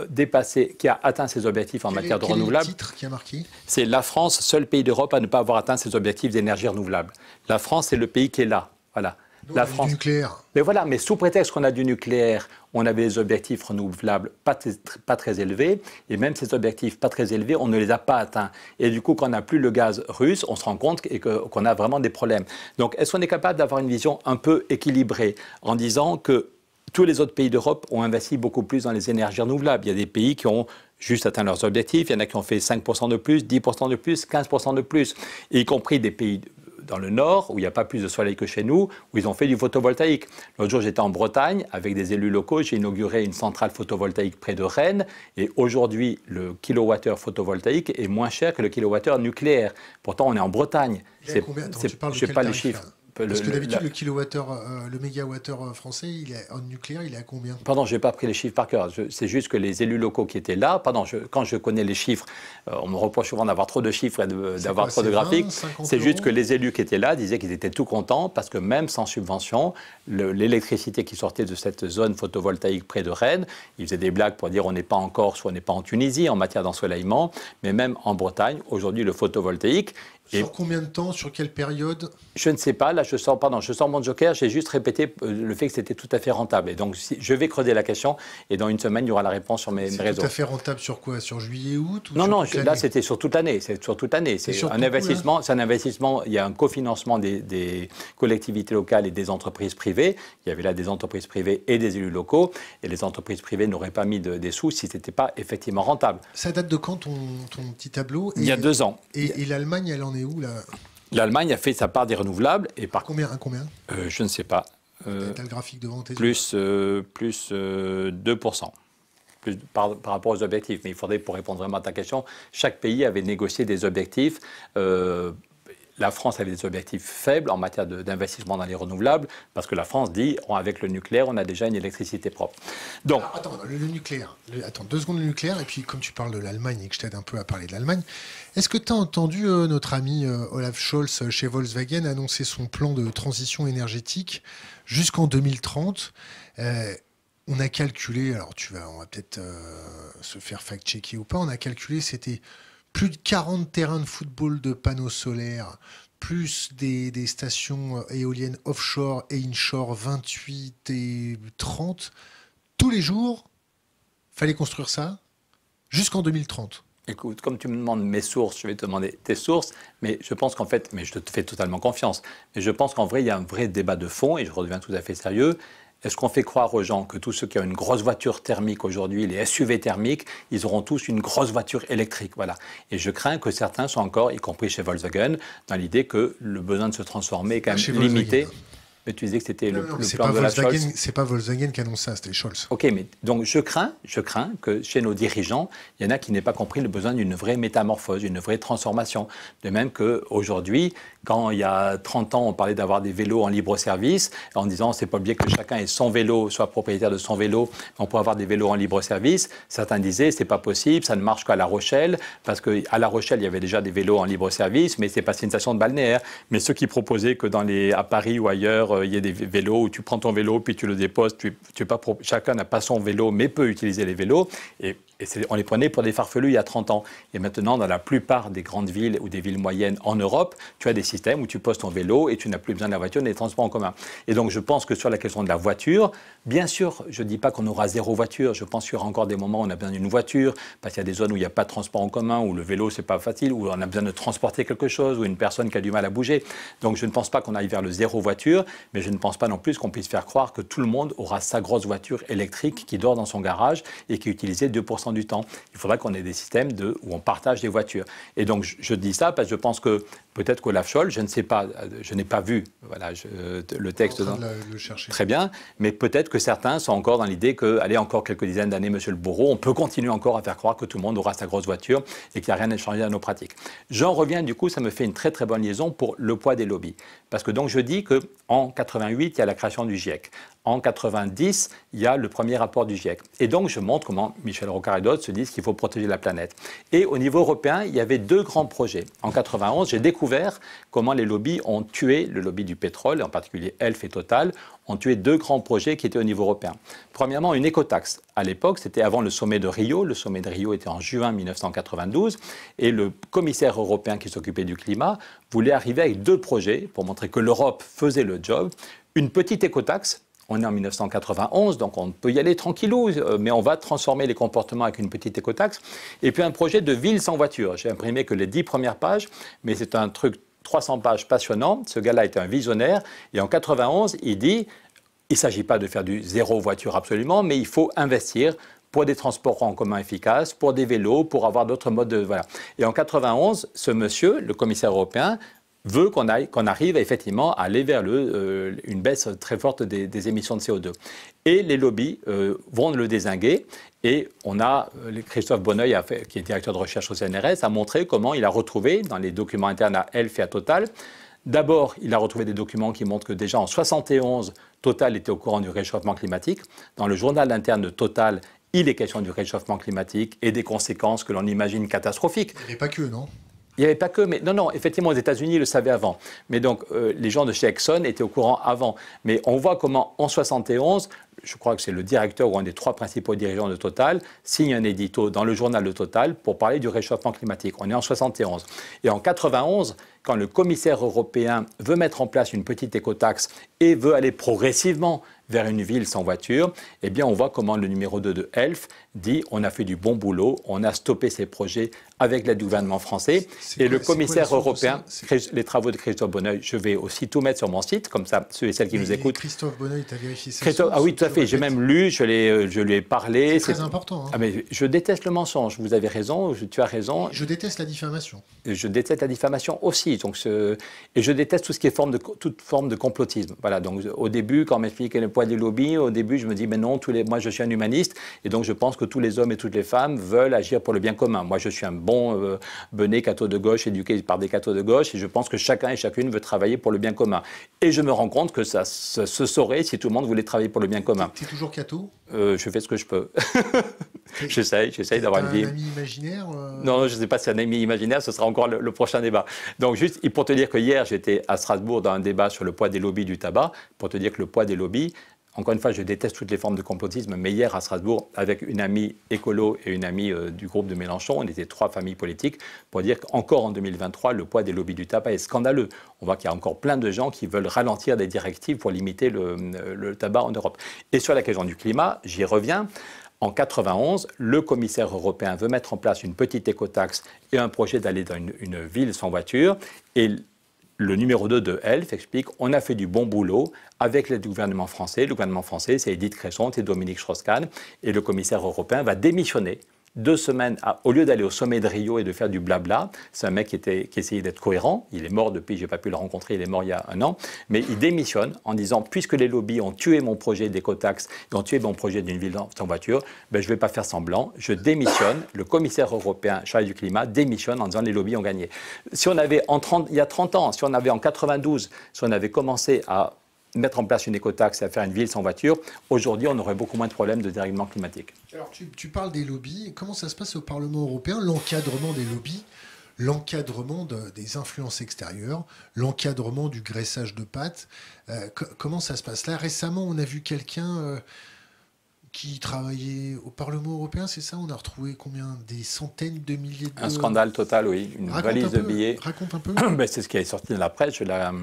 Speaker 2: euh, dépassé, qui a atteint ses objectifs en matière de renouvelables. titre qui a marqué C'est la France, seul pays d'Europe à ne pas avoir atteint ses objectifs d'énergie renouvelable. La France, c'est le pays qui est là. Voilà. Donc, la France. du nucléaire. Mais voilà, mais sous prétexte qu'on a du nucléaire, on avait des objectifs renouvelables pas, pas très élevés, et même ces objectifs pas très élevés, on ne les a pas atteints. Et du coup, quand on n'a plus le gaz russe, on se rend compte qu'on a vraiment des problèmes. Donc, est-ce qu'on est capable d'avoir une vision un peu équilibrée en disant que tous les autres pays d'Europe ont investi beaucoup plus dans les énergies renouvelables. Il y a des pays qui ont juste atteint leurs objectifs, il y en a qui ont fait 5% de plus, 10% de plus, 15% de plus, y compris des pays dans le nord, où il n'y a pas plus de soleil que chez nous, où ils ont fait du photovoltaïque. L'autre jour, j'étais en Bretagne avec des élus locaux, j'ai inauguré une centrale photovoltaïque près de Rennes, et aujourd'hui, le kilowattheure photovoltaïque est moins cher que le kilowattheure nucléaire. Pourtant, on est en Bretagne. je ne sais pas le les chiffres. Parce que d'habitude,
Speaker 1: le, euh, le mégawattheure euh, français, il est, en nucléaire, il est à combien
Speaker 2: Pardon, je n'ai pas pris les chiffres par cœur. C'est juste que les élus locaux qui étaient là, pardon, quand je connais les chiffres, euh, on me reproche souvent d'avoir trop de chiffres et d'avoir trop de graphiques. C'est juste que les élus qui étaient là disaient qu'ils étaient tout contents parce que même sans subvention, l'électricité qui sortait de cette zone photovoltaïque près de Rennes, ils faisaient des blagues pour dire on n'est pas en Corse ou on n'est pas en Tunisie en matière d'ensoleillement, mais même en Bretagne, aujourd'hui, le photovoltaïque, sur combien de temps Sur quelle période Je ne sais pas. Là, je sors, pardon, je sors mon joker. J'ai juste répété euh, le fait que c'était tout à fait rentable. Et donc, si, je vais creuser la question. Et dans une semaine, il y aura la réponse sur mes, réseaux. C'est Tout à fait
Speaker 1: rentable sur quoi Sur juillet, août Non, non. là,
Speaker 2: c'était sur toute l'année. C'est sur toute l'année. C'est un hein investissement. C'est un investissement. Il y a un cofinancement des, collectivités locales et des entreprises privées. Il y avait là des entreprises privées et des élus locaux. Et les entreprises privées n'auraient pas mis des sous si ce n'était pas effectivement rentable.
Speaker 1: Ça date de quand ton, ton petit tableau Il y a deux ans. Et, et l'Allemagne, elle en où là
Speaker 2: L'Allemagne a fait sa part des renouvelables et par combien combien euh, Je ne sais pas. Euh, le graphique devant Plus euh, plus 2%. par, par, rapport aux objectifs. Mais il faudrait, pour répondre vraiment à ta question, chaque pays avait négocié des objectifs la France avait des objectifs faibles en matière d'investissement dans les renouvelables, parce que la France dit, on, avec le nucléaire, on a déjà une électricité propre. Donc, attends,
Speaker 1: le, nucléaire, attends deux secondes le nucléaire, et puis comme tu parles de l'Allemagne et que je t'aide un peu à parler de l'Allemagne, est-ce que tu as entendu euh, notre ami euh, Olaf Scholz euh, chez Volkswagen annoncer son plan de transition énergétique jusqu'en 2030 on a calculé, alors tu vas, on va peut-être se faire fact-checker ou pas, on a calculé, c'était plus de 40 terrains de football de panneaux solaires, plus des, stations euh, éoliennes offshore et inshore, 28 et 30, tous les jours, fallait construire ça jusqu'en 2030.
Speaker 2: Écoute, comme tu me demandes mes sources, je vais te demander tes sources, mais je pense qu'en fait, mais je te fais totalement confiance, mais je pense qu'en vrai, il y a un vrai débat de fond, et je redeviens tout à fait sérieux, est-ce qu'on fait croire aux gens que tous ceux qui ont une grosse voiture thermique aujourd'hui, les SUV thermiques, ils auront tous une grosse voiture électrique Voilà. Et je crains que certains soient encore, y compris chez Volkswagen, dans l'idée que le besoin de se transformer est quand même limité. Mais tu disais que c'était le, plus plan de la Scholz.
Speaker 1: C'est pas Volkswagen qui annonce ça, c'était Scholz. Ok,
Speaker 2: mais donc je crains, je crains que chez nos dirigeants, il y en a qui n'aient pas compris le besoin d'une vraie métamorphose, d'une vraie transformation. De même qu'aujourd'hui, quand il y a 30 ans, on parlait d'avoir des vélos en libre service, en disant c'est pas bien que chacun ait son vélo, soit propriétaire de son vélo, on pourrait avoir des vélos en libre service. Certains disaient c'est pas possible, ça ne marche qu'à La Rochelle, parce qu'à La Rochelle, il y avait déjà des vélos en libre service, mais c'est pas une station de balnéaire. Mais ceux qui proposaient que dans les, à Paris ou ailleurs, euh, il y a des vélos où tu prends ton vélo, puis tu le déposes. Tu, tu pas, chacun n'a pas son vélo, mais peut utiliser les vélos. Et on les prenait pour des farfelus il y a 30 ans. Et maintenant, dans la plupart des grandes villes ou des villes moyennes en Europe, tu as des systèmes où tu poses ton vélo et tu n'as plus besoin de la voiture ni des transports en commun. Et donc, je pense que sur la question de la voiture, bien sûr, je ne dis pas qu'on aura zéro voiture. Je pense qu'il y aura encore des moments où on a besoin d'une voiture, parce qu'il y a des zones où il n'y a pas de transport en commun, où le vélo, c'est pas facile, où on a besoin de transporter quelque chose, ou une personne qui a du mal à bouger. Donc, je ne pense pas qu'on aille vers le zéro voiture, mais je ne pense pas non plus qu'on puisse faire croire que tout le monde aura sa grosse voiture électrique qui dort dans son garage et qui utilisée 2% du temps. Il faudra qu'on ait des systèmes où on partage des voitures. Et donc je dis ça parce que je pense que Peut-être qu'Olaf Scholl, je ne sais pas, je n'ai pas vu voilà, euh, le texte. dans... le chercher. Très bien, mais peut-être que certains sont encore dans l'idée que allez encore quelques dizaines d'années, monsieur le bourreau, on peut continuer encore à faire croire que tout le monde aura sa grosse voiture et qu'il n'y a rien à changer dans nos pratiques. J'en reviens, du coup, ça me fait une très très bonne liaison pour le poids des lobbies. Parce que donc je dis qu'en 88, il y a la création du GIEC. En 90, il y a le premier rapport du GIEC. Et donc, je montre comment Michel Rocard et d'autres se disent qu'il faut protéger la planète. Et au niveau européen, il y avait deux grands projets. En 91, j'ai découvert comment les lobbies ont tué le lobby du pétrole, en particulier Elf et Total, ont tué deux grands projets qui étaient au niveau européen. Premièrement, une écotaxe. À l'époque, c'était avant le sommet de Rio. Le sommet de Rio était en juin 1992 et le commissaire européen qui s'occupait du climat voulait arriver avec deux projets pour montrer que l'Europe faisait le job. Une petite écotaxe on est en 1991, donc on peut y aller tranquillou, euh, mais on va transformer les comportements avec une petite écotaxe. Et puis un projet de ville sans voiture. J'ai imprimé que les dix premières pages, mais c'est un truc 300 pages passionnant. Ce gars-là était un visionnaire. Et en 91, il dit, il ne s'agit pas de faire du zéro voiture absolument, mais il faut investir pour des transports en commun efficaces, pour des vélos, pour avoir d'autres modes de... Voilà. Et en 91, ce monsieur, le commissaire européen, veut qu'on arrive effectivement à aller vers le, euh, une baisse très forte des, émissions de CO2. Et les lobbies euh, vont le désinguer. Et on a, euh, Christophe Bonneuil, qui est directeur de recherche au CNRS, a montré comment il a retrouvé dans les documents internes à ELF et à Total, D'abord, il a retrouvé des documents qui montrent que déjà en 71, Total était au courant du réchauffement climatique. Dans le journal interne de Total, il est question du réchauffement climatique et des conséquences que l'on imagine catastrophiques. Mais pas que, non il n'y avait pas que, mais non, non, effectivement, les États-Unis le savaient avant. Mais donc, euh, les gens de chez Exxon étaient au courant avant. Mais on voit comment, en 71, je crois que c'est le directeur ou un des trois principaux dirigeants de Total, signe un édito dans le journal de Total pour parler du réchauffement climatique. On est en 71. Et en 91, quand le commissaire européen veut mettre en place une petite écotaxe et veut aller progressivement vers une ville sans voiture, eh bien on voit comment le numéro 2 de Elf dit on a fait du bon boulot, on a stoppé ces projets avec l'aide du gouvernement français. Et le commissaire européen, les travaux de Christophe Bonneuil, je vais aussi tout mettre sur mon site, comme ça, ceux et celles qui nous écoutent.
Speaker 1: Christophe Bonneuil, tu as vérifié ça Ah oui, tout à
Speaker 2: fait. J'ai même lu, je, euh, je lui ai parlé. C'est très important. Hein. Ah, mais je déteste le mensonge. Vous avez raison, tu as raison. Je déteste la diffamation. Je déteste la diffamation aussi. Donc ce... Et je déteste tout ce qui est forme de, toute forme de complotisme. Voilà, donc au début, quand on m'expliquait le poids des lobby, au début, je me dis, mais non, tous les... moi je suis un humaniste, et donc je pense que tous les hommes et toutes les femmes veulent agir pour le bien commun. Moi, je suis un bon euh, Benet, de gauche, éduqué par des cathos de gauche, et je pense que chacun et chacune veut travailler pour le bien commun. Et je me rends compte que ça se, saurait si tout le monde voulait travailler pour le bien commun. es toujours catho euh, Je fais ce que je peux. *laughs* j'essaye, j'essaye d'avoir une vie. Un ami
Speaker 1: imaginaire euh
Speaker 2: Non, je ne sais pas si c'est un ami imaginaire, ce sera encore le, prochain débat. Donc juste, pour te dire que hier, j'étais à Strasbourg dans un débat sur le poids des lobbies du tabac, pour te dire que le poids des lobbies, encore une fois, je déteste toutes les formes de complotisme, mais hier à Strasbourg, avec une amie écolo et une amie euh, du groupe de Mélenchon, on était trois familles politiques, pour dire qu'encore en 2023, le poids des lobbies du tabac est scandaleux. On voit qu'il y a encore plein de gens qui veulent ralentir des directives pour limiter le, euh, tabac en Europe. Et sur la question du climat, j'y reviens. En 91, le commissaire européen veut mettre en place une petite écotaxe et un projet d'aller dans une, ville sans voiture. Et le numéro 2 de Health explique on a fait du bon boulot avec le gouvernement français. Le gouvernement français, c'est Edith Cresson, c'est Dominique Strauss-Kahn, et le commissaire européen va démissionner deux semaines, à, au lieu d'aller au sommet de Rio et de faire du blabla, c'est un mec qui, était, qui essayait d'être cohérent, il est mort depuis, n'ai pas pu le rencontrer, il est mort il y a un an, mais il démissionne en disant, puisque les lobbies ont tué mon projet d'écotaxe, ont tué mon projet d'une ville sans voiture, ben, je ne vais pas faire semblant, je démissionne, le commissaire européen chargé du climat démissionne en disant, les lobbies ont gagné. Si on avait, en 30, il y a 30 ans, si on avait en 92, si on avait commencé à mettre en place une écotaxe et à faire une ville sans voiture, aujourd'hui, on aurait beaucoup moins de problèmes de dérèglement climatique.
Speaker 1: Alors, tu, parles des lobbies. Comment ça se passe au Parlement européen, l'encadrement des lobbies l'encadrement des influences extérieures, l'encadrement du graissage de pâtes. Euh, comment ça se passe là Récemment, on a vu quelqu'un euh, qui travaillait au Parlement européen, c'est ça On a retrouvé combien Des centaines de milliers de... Un scandale
Speaker 2: total, oui. Une valise de billets. Raconte un peu. *coughs* Ben, c'est ce qui est sorti de la presse. Je la euh,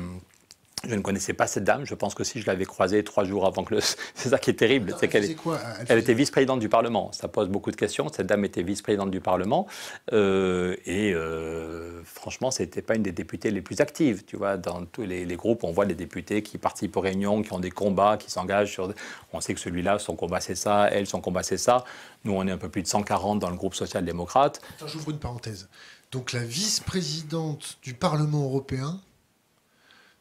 Speaker 2: je ne connaissais pas cette dame. Je pense que si je l'avais croisée trois jours avant que le. *laughs* C'est ça qui est terrible. c'est qu'elle quoi, hein, elle, était vice-présidente du Parlement. Ça pose beaucoup de questions. Cette dame était vice-présidente du Parlement. Euh, et euh, franchement, ce n'était pas une des députées les plus actives. Tu vois, dans tous les, groupes, on voit des députés qui participent aux réunions, qui ont des combats, qui s'engagent sur. On sait que celui-là, son combat, c'est ça. Elle, son combat, c'est ça. Nous, on est un peu plus de 140 dans le groupe social-démocrate.
Speaker 1: J'ouvre une parenthèse. Donc, la vice-présidente du Parlement européen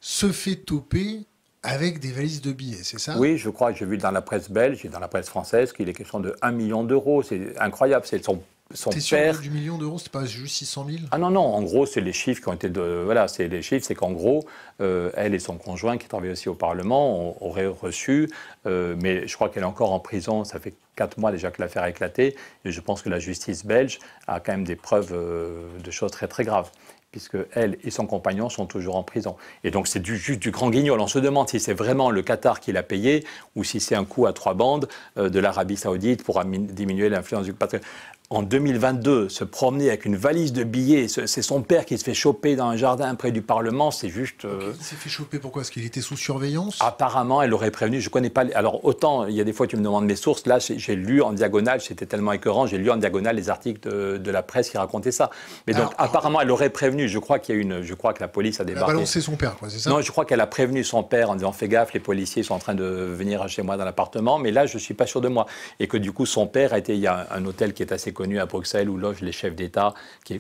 Speaker 1: se fait toper avec des valises de billets, c'est ça Oui,
Speaker 2: je crois, que j'ai vu dans la presse belge et dans la presse française qu'il est question de 1 million d'euros. C'est incroyable, c'est son son père... du
Speaker 1: million d'euros, c'est pas juste 600 000 Ah
Speaker 2: non, non, en gros, c'est les chiffres qui ont été... De... Voilà, c'est les chiffres, c'est qu'en gros, euh, elle et son conjoint, qui travaillent aussi au Parlement, auraient reçu, euh, mais je crois qu'elle est encore en prison, ça fait 4 mois déjà que l'affaire a éclaté, et je pense que la justice belge a quand même des preuves euh, de choses très très graves puisque elle et son compagnon sont toujours en prison. Et donc c'est du, juste du grand guignol. On se demande si c'est vraiment le Qatar qui l'a payé ou si c'est un coup à trois bandes euh, de l'Arabie saoudite pour diminuer l'influence du patrimoine en 2022, se promener avec une valise de billets, c'est son père qui se fait choper dans un jardin près du Parlement, c'est juste. Euh, il s'est fait
Speaker 1: choper pourquoi Est-ce qu'il était sous surveillance
Speaker 2: Apparemment, elle aurait prévenu. Je connais pas. Alors, autant, il y a des fois, tu me demandes mes sources. Là, j'ai lu en diagonale, c'était tellement écœurant, j'ai lu en diagonale les articles de, la presse qui racontaient ça. Mais donc, apparemment, elle aurait prévenu. Je crois, qu'il y a une, je crois que la police a débarqué. Elle a balancé son
Speaker 1: père, quoi, c'est ça Non,
Speaker 2: je crois qu'elle a prévenu son père en disant Fais gaffe, les policiers sont en train de venir chez moi dans l'appartement, mais là, je suis pas sûr de moi. Et que du coup, son père été. Il y a un hôtel qui est assez connu à Bruxelles où logent les chefs d'État.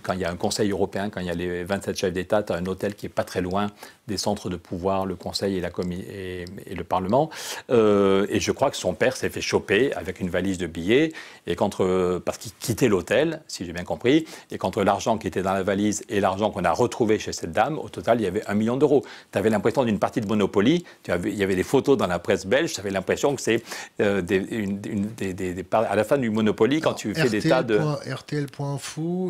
Speaker 2: Quand il y a un Conseil européen, quand il y a les 27 chefs d'État, tu as un hôtel qui est pas très loin des centres de pouvoir, le Conseil et, la et, et le Parlement. Euh, et je crois que son père s'est fait choper avec une valise de billets et contre, parce qu'il quittait l'hôtel, si j'ai bien compris, et contre l'argent qui était dans la valise et l'argent qu'on a retrouvé chez cette dame, au total, il y avait un million d'euros. Tu avais l'impression d'une partie de Monopoly, il y avait des photos dans la presse belge, tu avais l'impression que c'est euh, des, des, à la fin du Monopoly, quand tu fais des tas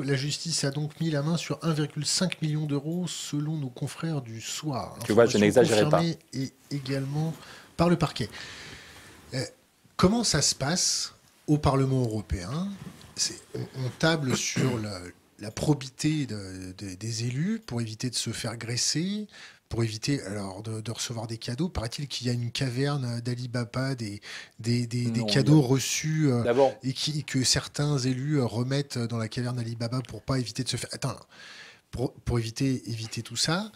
Speaker 1: la justice a donc mis la main sur 1,5 million d'euros selon nos confrères du soir. Tu vois, je n'exagérais pas. Et également par le parquet. Euh, comment ça se passe au Parlement européen on, table sur la, probité des élus pour éviter de se faire graisser, pour éviter alors de, recevoir des cadeaux. Paraît-il qu'il y a une caverne d'Alibaba des, des, cadeaux reçus euh, et, qui, que certains élus euh, remettent dans la caverne d'Alibaba pour pas éviter de se faire. Attends, pour, éviter, éviter tout ça.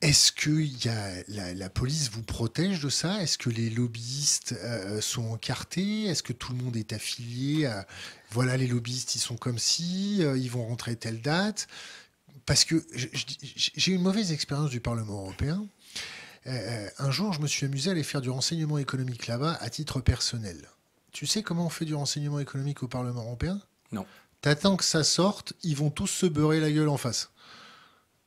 Speaker 1: Est-ce que y a, la, police vous protège de ça Est-ce que les lobbyistes euh, sont encartés Est-ce que tout le monde est affilié Voilà, les lobbyistes, ils sont comme si, ils vont rentrer telle date parce que j'ai une mauvaise expérience du Parlement européen. Euh, euh, un jour, je me suis amusé à aller faire du renseignement économique là-bas à titre personnel. Tu sais comment on fait du renseignement économique au Parlement européen Non. T'attends que ça sorte, ils vont tous se beurrer la gueule en face.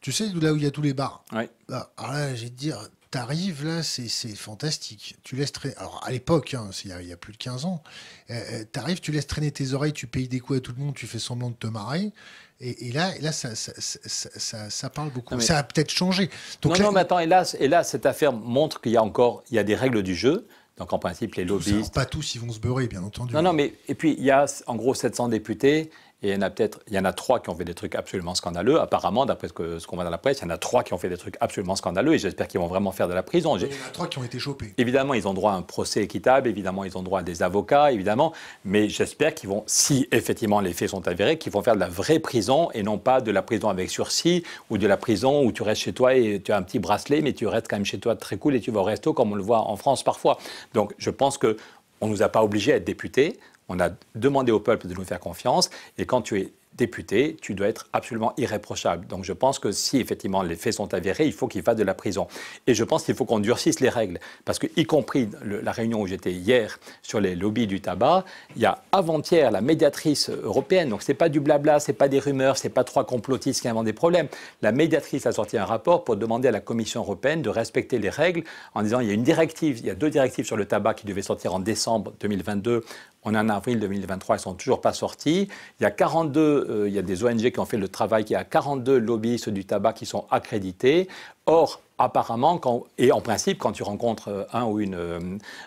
Speaker 1: Tu sais, là où il y a tous les bars. Ouais. Là, bah, alors là, j'ai de dire, arrives, là, c'est fantastique. Tu laisses Alors à l'époque, hein, il, y, a plus de 15 ans, euh, tu arrives, tu laisses traîner tes oreilles, tu payes des coups à tout le monde, tu fais semblant de te marrer. Et, là, là ça, parle beaucoup. Ça a
Speaker 2: peut-être changé. non, non, mais attends, et là, et là, cette affaire montre qu'il y a encore il y a des règles du jeu. Donc en principe, les lobbyistes.
Speaker 1: pas tous, ils vont se beurrer, bien entendu. Non,
Speaker 2: non, mais et puis il y a en gros 700 députés et il y en a peut-être, il y en a trois qui ont fait des trucs absolument scandaleux. Apparemment, d'après ce, qu'on voit dans la presse, il y en a trois qui ont fait des trucs absolument scandaleux. Et j'espère qu'ils vont vraiment faire de la prison. Il y en a trois qui ont été chopés. Évidemment, ils ont droit à un procès équitable. Évidemment, ils ont droit à des avocats. Évidemment, mais j'espère qu'ils vont, si effectivement les faits sont avérés, qu'ils vont faire de la vraie prison et non pas de la prison avec sursis ou de la prison où tu restes chez toi et tu as un petit bracelet, mais tu restes quand même chez toi très cool et tu vas au resto comme on le voit en France parfois. Donc, je pense que on ne nous a pas obligés à être députés, on a demandé au peuple de nous faire confiance et quand tu es député, tu dois être absolument irréprochable. Donc je pense que si effectivement les faits sont avérés, il faut qu'il fasse de la prison. Et je pense qu'il faut qu'on durcisse les règles. Parce que, y compris la réunion où j'étais hier sur les lobbies du tabac, il y a avant-hier la médiatrice européenne, donc c'est pas du blabla, ce c'est pas des rumeurs, ce n'est pas trois complotistes qui inventent des problèmes. La médiatrice a sorti un rapport pour demander à la Commission européenne de respecter les règles en disant il y a une directive, il y a deux directives sur le tabac qui devaient sortir en décembre 2022 on est en avril 2023, ils ne sont toujours pas sortis. Il y a 42, euh, il y a des ONG qui ont fait le travail, il y a 42 lobbyistes du tabac qui sont accrédités. Or, apparemment, et en principe, quand tu rencontres euh, un ou une euh,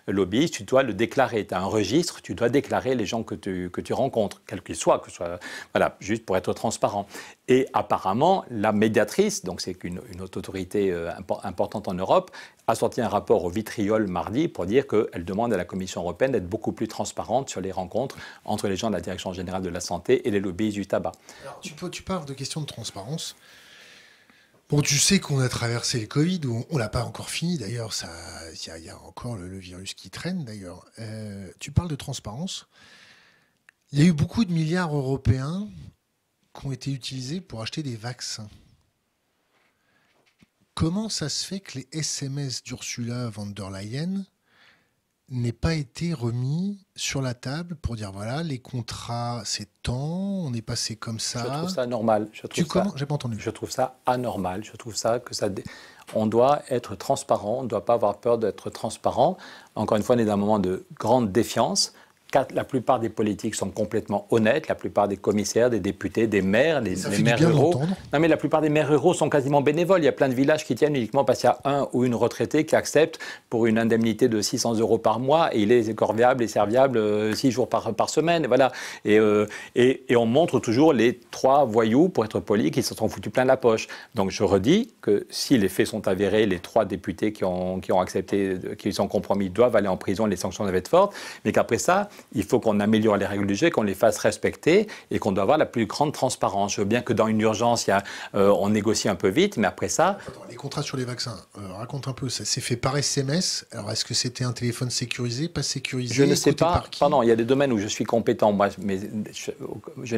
Speaker 2: lobbyiste, tu dois le déclarer. Tu as un registre, tu dois déclarer les gens que tu, rencontres, quels qu'ils soient, que soit, voilà, juste pour être transparent. Et apparemment, la médiatrice, donc c'est une, autorité importante en Europe, a sorti un rapport au vitriol mardi pour dire qu'elle demande à la Commission européenne d'être beaucoup plus transparente sur les rencontres entre les gens de la Direction générale de la santé et les lobbies du tabac.
Speaker 1: Alors, tu, tu parles de questions de transparence. Bon, tu sais qu'on a traversé le Covid, on, on l'a pas encore fini d'ailleurs, il y, a encore le, virus qui traîne d'ailleurs. Euh, tu parles de transparence. Il y a eu beaucoup de milliards européens qui ont été utilisés pour acheter des vaccins. Comment ça se fait que les SMS d'Ursula von der Leyen n'aient pas été remis sur la table pour dire voilà, les contrats, c'est temps, on est passé comme ça Je trouve ça
Speaker 2: normal. Je trouve tu J'ai pas entendu. Je trouve ça anormal. Je trouve ça que ça. On doit être transparent, on ne doit pas avoir peur d'être transparent. Encore une fois, on est dans un moment de grande défiance la plupart des politiques sont complètement honnêtes, la plupart des commissaires, des députés, des maires, des, maires ruraux. Non, mais la plupart des maires ruraux sont quasiment bénévoles. Il y a plein de villages qui tiennent uniquement parce qu'il y a un ou une retraité qui accepte pour une indemnité de 600 euros par mois et il est corvéable et serviable 6 euh, jours par, semaine. Voilà. Euh, et, on montre toujours les trois voyous, pour être poli, qui se sont foutus plein la poche. Donc je redis que si les faits sont avérés, les trois députés qui ont, qui ont accepté, qui sont compromis, doivent aller en prison, les sanctions doivent être fortes, mais qu'après ça, il faut qu'on améliore les règles du jeu, qu'on les fasse respecter et qu'on doit avoir la plus grande transparence. Je veux bien que dans une urgence, euh, on négocie un peu vite, mais après ça...
Speaker 1: les contrats sur les vaccins, euh, raconte un peu, ça s'est fait par SMS. Alors, est-ce que c'était un téléphone sécurisé, pas sécurisé Je ne sais
Speaker 2: pas. Pardon, il y a des domaines où je suis compétent, moi, mais je,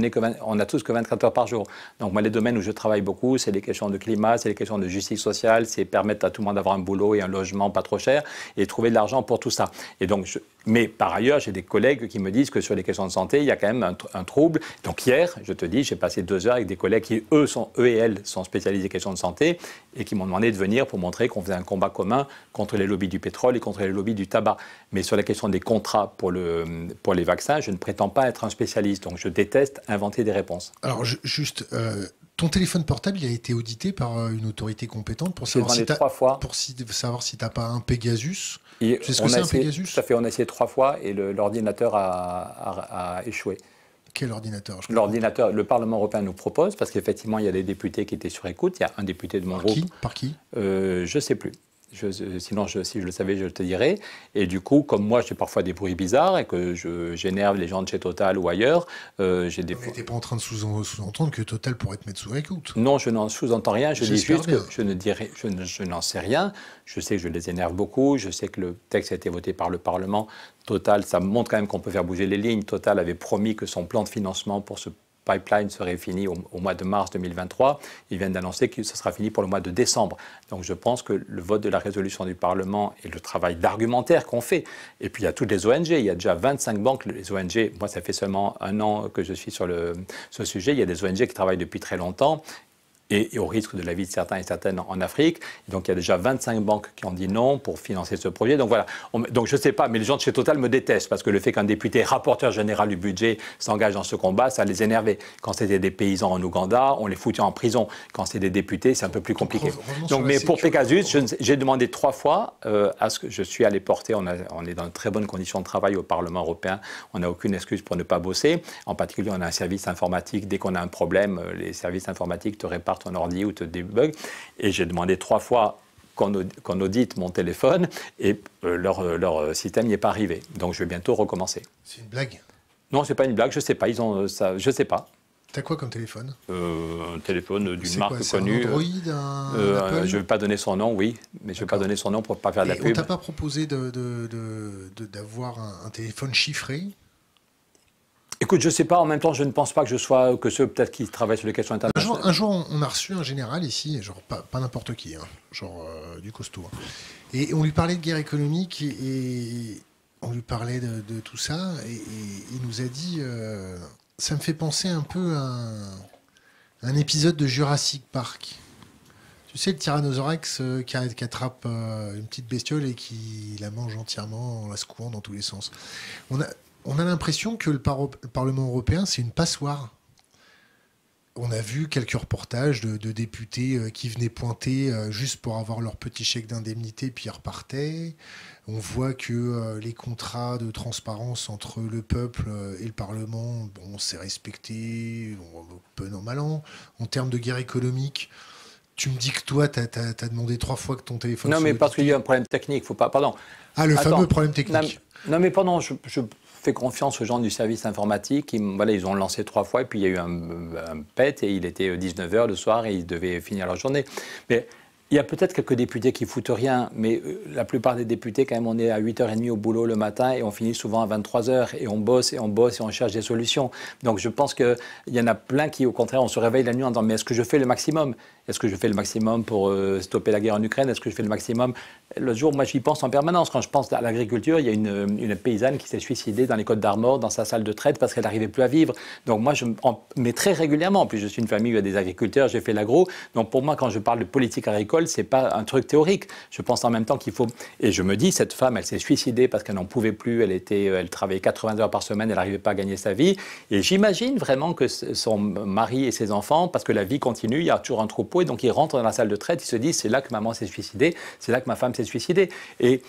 Speaker 2: que on a tous que 24 heures par jour. Donc, moi, les domaines où je travaille beaucoup, c'est les questions de climat, c'est les questions de justice sociale, c'est permettre à tout le monde d'avoir un boulot et un logement pas trop cher et trouver de l'argent pour tout ça. Et donc, mais par ailleurs, j'ai des collègues qui me disent que sur les questions de santé, il y a quand même un, trouble. Donc hier, je te dis, j'ai passé deux heures avec des collègues qui, eux, sont, eux et elles, sont spécialisés des questions de santé et qui m'ont demandé de venir pour montrer qu'on faisait un combat commun contre les lobbies du pétrole et contre les lobbies du tabac. Mais sur la question des contrats pour, le, pour les vaccins, je ne prétends pas être un spécialiste. Donc je déteste inventer des réponses.
Speaker 1: Alors juste, euh, ton téléphone portable, il a été audité par euh, une autorité compétente pour savoir si tu n'as pas un Pegasus
Speaker 2: c'est ce un fait, on a essayé trois fois et l'ordinateur a, échoué.
Speaker 1: Quel ordinateur
Speaker 2: L'ordinateur, le Parlement européen nous propose, parce qu'effectivement, il y a des députés qui étaient sur écoute, il y a un député de mon groupe. Qui par qui euh, Je ne sais plus sinon, si je le savais, je te dirais. Et du coup, comme moi, j'ai parfois des bruits bizarres et que j'énerve les gens de chez Total ou ailleurs, euh, j'ai des. Mais t'es
Speaker 1: pas en train de sous-entendre que Total pourrait te mettre sous écoute.
Speaker 2: Non, je n'en sous-entends rien. Je dis juste que je ne dirais, je, je n'en sais rien. Je sais que je les énerve beaucoup. Je sais que le texte a été voté par le Parlement. Total, ça montre quand même qu'on peut faire bouger les lignes. Total avait promis que son plan de financement pour ce pipeline serait fini au, mois de mars 2023. Ils viennent d'annoncer que ce sera fini pour le mois de décembre. Donc je pense que le vote de la résolution du Parlement et le travail d'argumentaire qu'on fait, et puis il y a toutes les ONG, il y a déjà 25 banques, les ONG, moi ça fait seulement un an que je suis sur le, ce sujet, il y a des ONG qui travaillent depuis très longtemps et au risque de la vie de certains et certaines en Afrique. Donc il y a déjà 25 banques qui ont dit non pour financer ce projet. Donc voilà, donc je ne sais pas, mais les gens de chez Total me détestent parce que le fait qu'un député rapporteur général du budget s'engage dans ce combat, ça les énervait. Quand c'était des paysans en Ouganda, on les foutait en prison. Quand c'est des députés, c'est un peu plus compliqué. Donc, mais pour Pegasus, j'ai demandé trois fois euh, à ce que je suis allé porter, on, on est dans de très bonnes conditions de travail au Parlement européen, on n'a aucune excuse pour ne pas bosser. En particulier, on a un service informatique, dès qu'on a un problème, euh, les services informatiques te réparent ton ordi ou te débug. Et j'ai demandé trois fois qu'on audite mon téléphone et euh, leur, euh, leur euh, système n'y est pas arrivé. Donc je vais bientôt recommencer. C'est une blague Non, c'est pas une blague, je sais pas. Ils ont ça, je sais pas.
Speaker 1: T'as quoi comme téléphone
Speaker 2: Un téléphone d'une marque connue. Un Android, un, Apple Je ne vais pas donner son nom, oui, mais je ne vais pas donner son nom pour ne pas faire de la et pub. On pas
Speaker 1: proposé d'avoir de, de, un, téléphone chiffré
Speaker 2: Écoute, je sais pas. En même temps, je ne pense pas que je sois que ceux peut-être qui travaillent sur les questions internationales.
Speaker 1: Un jour, on a reçu un général ici, genre pas, n'importe qui, hein, genre euh, du costaud. Hein. Et on lui parlait de guerre économique et, on lui parlait de, tout ça et, il nous a dit euh, ça me fait penser un peu à un, épisode de Jurassic Park. Tu sais, le Tyrannosaurus euh, qui, qui, attrape une petite bestiole et qui la mange entièrement en la secouant dans tous les sens. On a on a l'impression que le, Parlement européen, c'est une passoire on a vu quelques reportages de, députés euh, qui venaient pointer euh, juste pour avoir leur petit chèque d'indemnité puis ils repartaient. On voit que euh, les contrats de transparence entre le peuple et le Parlement, bon, c'est respecté, peu normal En termes de guerre économique, tu me dis que toi, tu as, demandé trois fois que ton téléphone. Non, mais
Speaker 2: parce qu'il y a un problème technique, faut pas. Pardon. Ah, le fameux problème technique. Non, mais pardon, je, confiance aux gens du service informatique. Ils, voilà, ils ont lancé trois fois, et puis il y a eu un, pète pet, et il était 19h euh, le soir, et ils devaient finir leur journée. Mais il y a peut-être quelques députés qui foutent rien, mais euh, la plupart des députés, quand même, on est à 8h30 au boulot le matin et on finit souvent à 23h et on bosse et on bosse et on cherche des solutions. Donc je pense qu'il y en a plein qui, au contraire, on se réveille la nuit en disant Mais est-ce que je fais le maximum Est-ce que je fais le maximum pour euh, stopper la guerre en Ukraine Est-ce que je fais le maximum Le jour, moi, j'y pense en permanence. Quand je pense à l'agriculture, il y a une, paysanne qui s'est suicidée dans les Côtes d'Armor, dans sa salle de traite, parce qu'elle n'arrivait plus à vivre. Donc moi, je en, mais très régulièrement, en plus, je suis une famille où il y a des agriculteurs, j'ai fait l'agro. Donc pour moi, quand je parle de politique agricole, c'est pas un truc théorique. Je pense en même temps qu'il faut. Et je me dis, cette femme, elle s'est suicidée parce qu'elle n'en pouvait plus. Elle était, elle travaillait 80 heures par semaine. Elle n'arrivait pas à gagner sa vie. Et j'imagine vraiment que son mari et ses enfants, parce que la vie continue, il y a toujours un troupeau, et donc ils rentrent dans la salle de traite. Ils se disent, c'est là que maman s'est suicidée. C'est là que ma femme s'est suicidée. Et,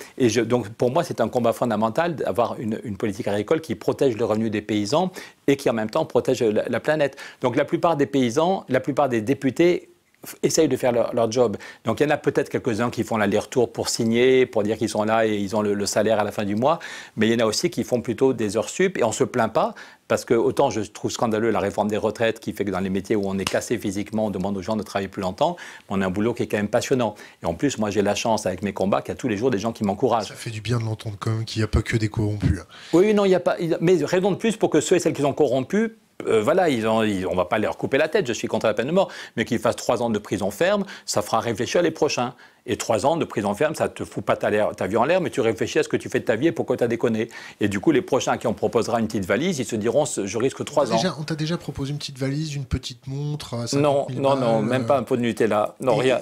Speaker 2: donc pour moi, c'est un combat fondamental d'avoir une, politique agricole qui protège le revenu des paysans et qui en même temps protège la planète. Donc la plupart des paysans, la plupart des députés essayent de faire leur, leur job. Donc il y en a peut-être quelques-uns qui font l'aller-retour pour signer, pour dire qu'ils sont là et ils ont le, salaire à la fin du mois, mais il y en a aussi qui font plutôt des heures sup et on ne se plaint pas. Parce que autant je trouve scandaleux la réforme des retraites qui fait que dans les métiers où on est cassé physiquement, on demande aux gens de travailler plus longtemps, on a un boulot qui est quand même passionnant. Et en plus, moi j'ai la chance avec mes combats qu'il y a tous les jours des gens qui m'encouragent. Ça fait
Speaker 1: du bien de l'entendre quand même qu'il n'y a pas que des corrompus. Hein.
Speaker 2: Oui, non, il n'y a pas. Mais raison de plus pour que ceux et celles qui sont corrompus euh, voilà, ils on ne va pas leur couper la tête, je suis contre la peine de mort, mais qu'ils fassent trois ans de prison ferme, ça fera réfléchir les prochains. Et trois ans de prison ferme, ça te fout pas ta, vie en l'air, mais tu réfléchis à ce que tu fais de ta vie et pourquoi tu as déconné. Et du coup, les prochains qui en proposera une petite valise, ils se diront je risque trois ans.
Speaker 1: on t'a déjà proposé une petite valise, une petite montre euh, Non, non, non, même
Speaker 2: pas un euh, pot de Nutella. Non, rien.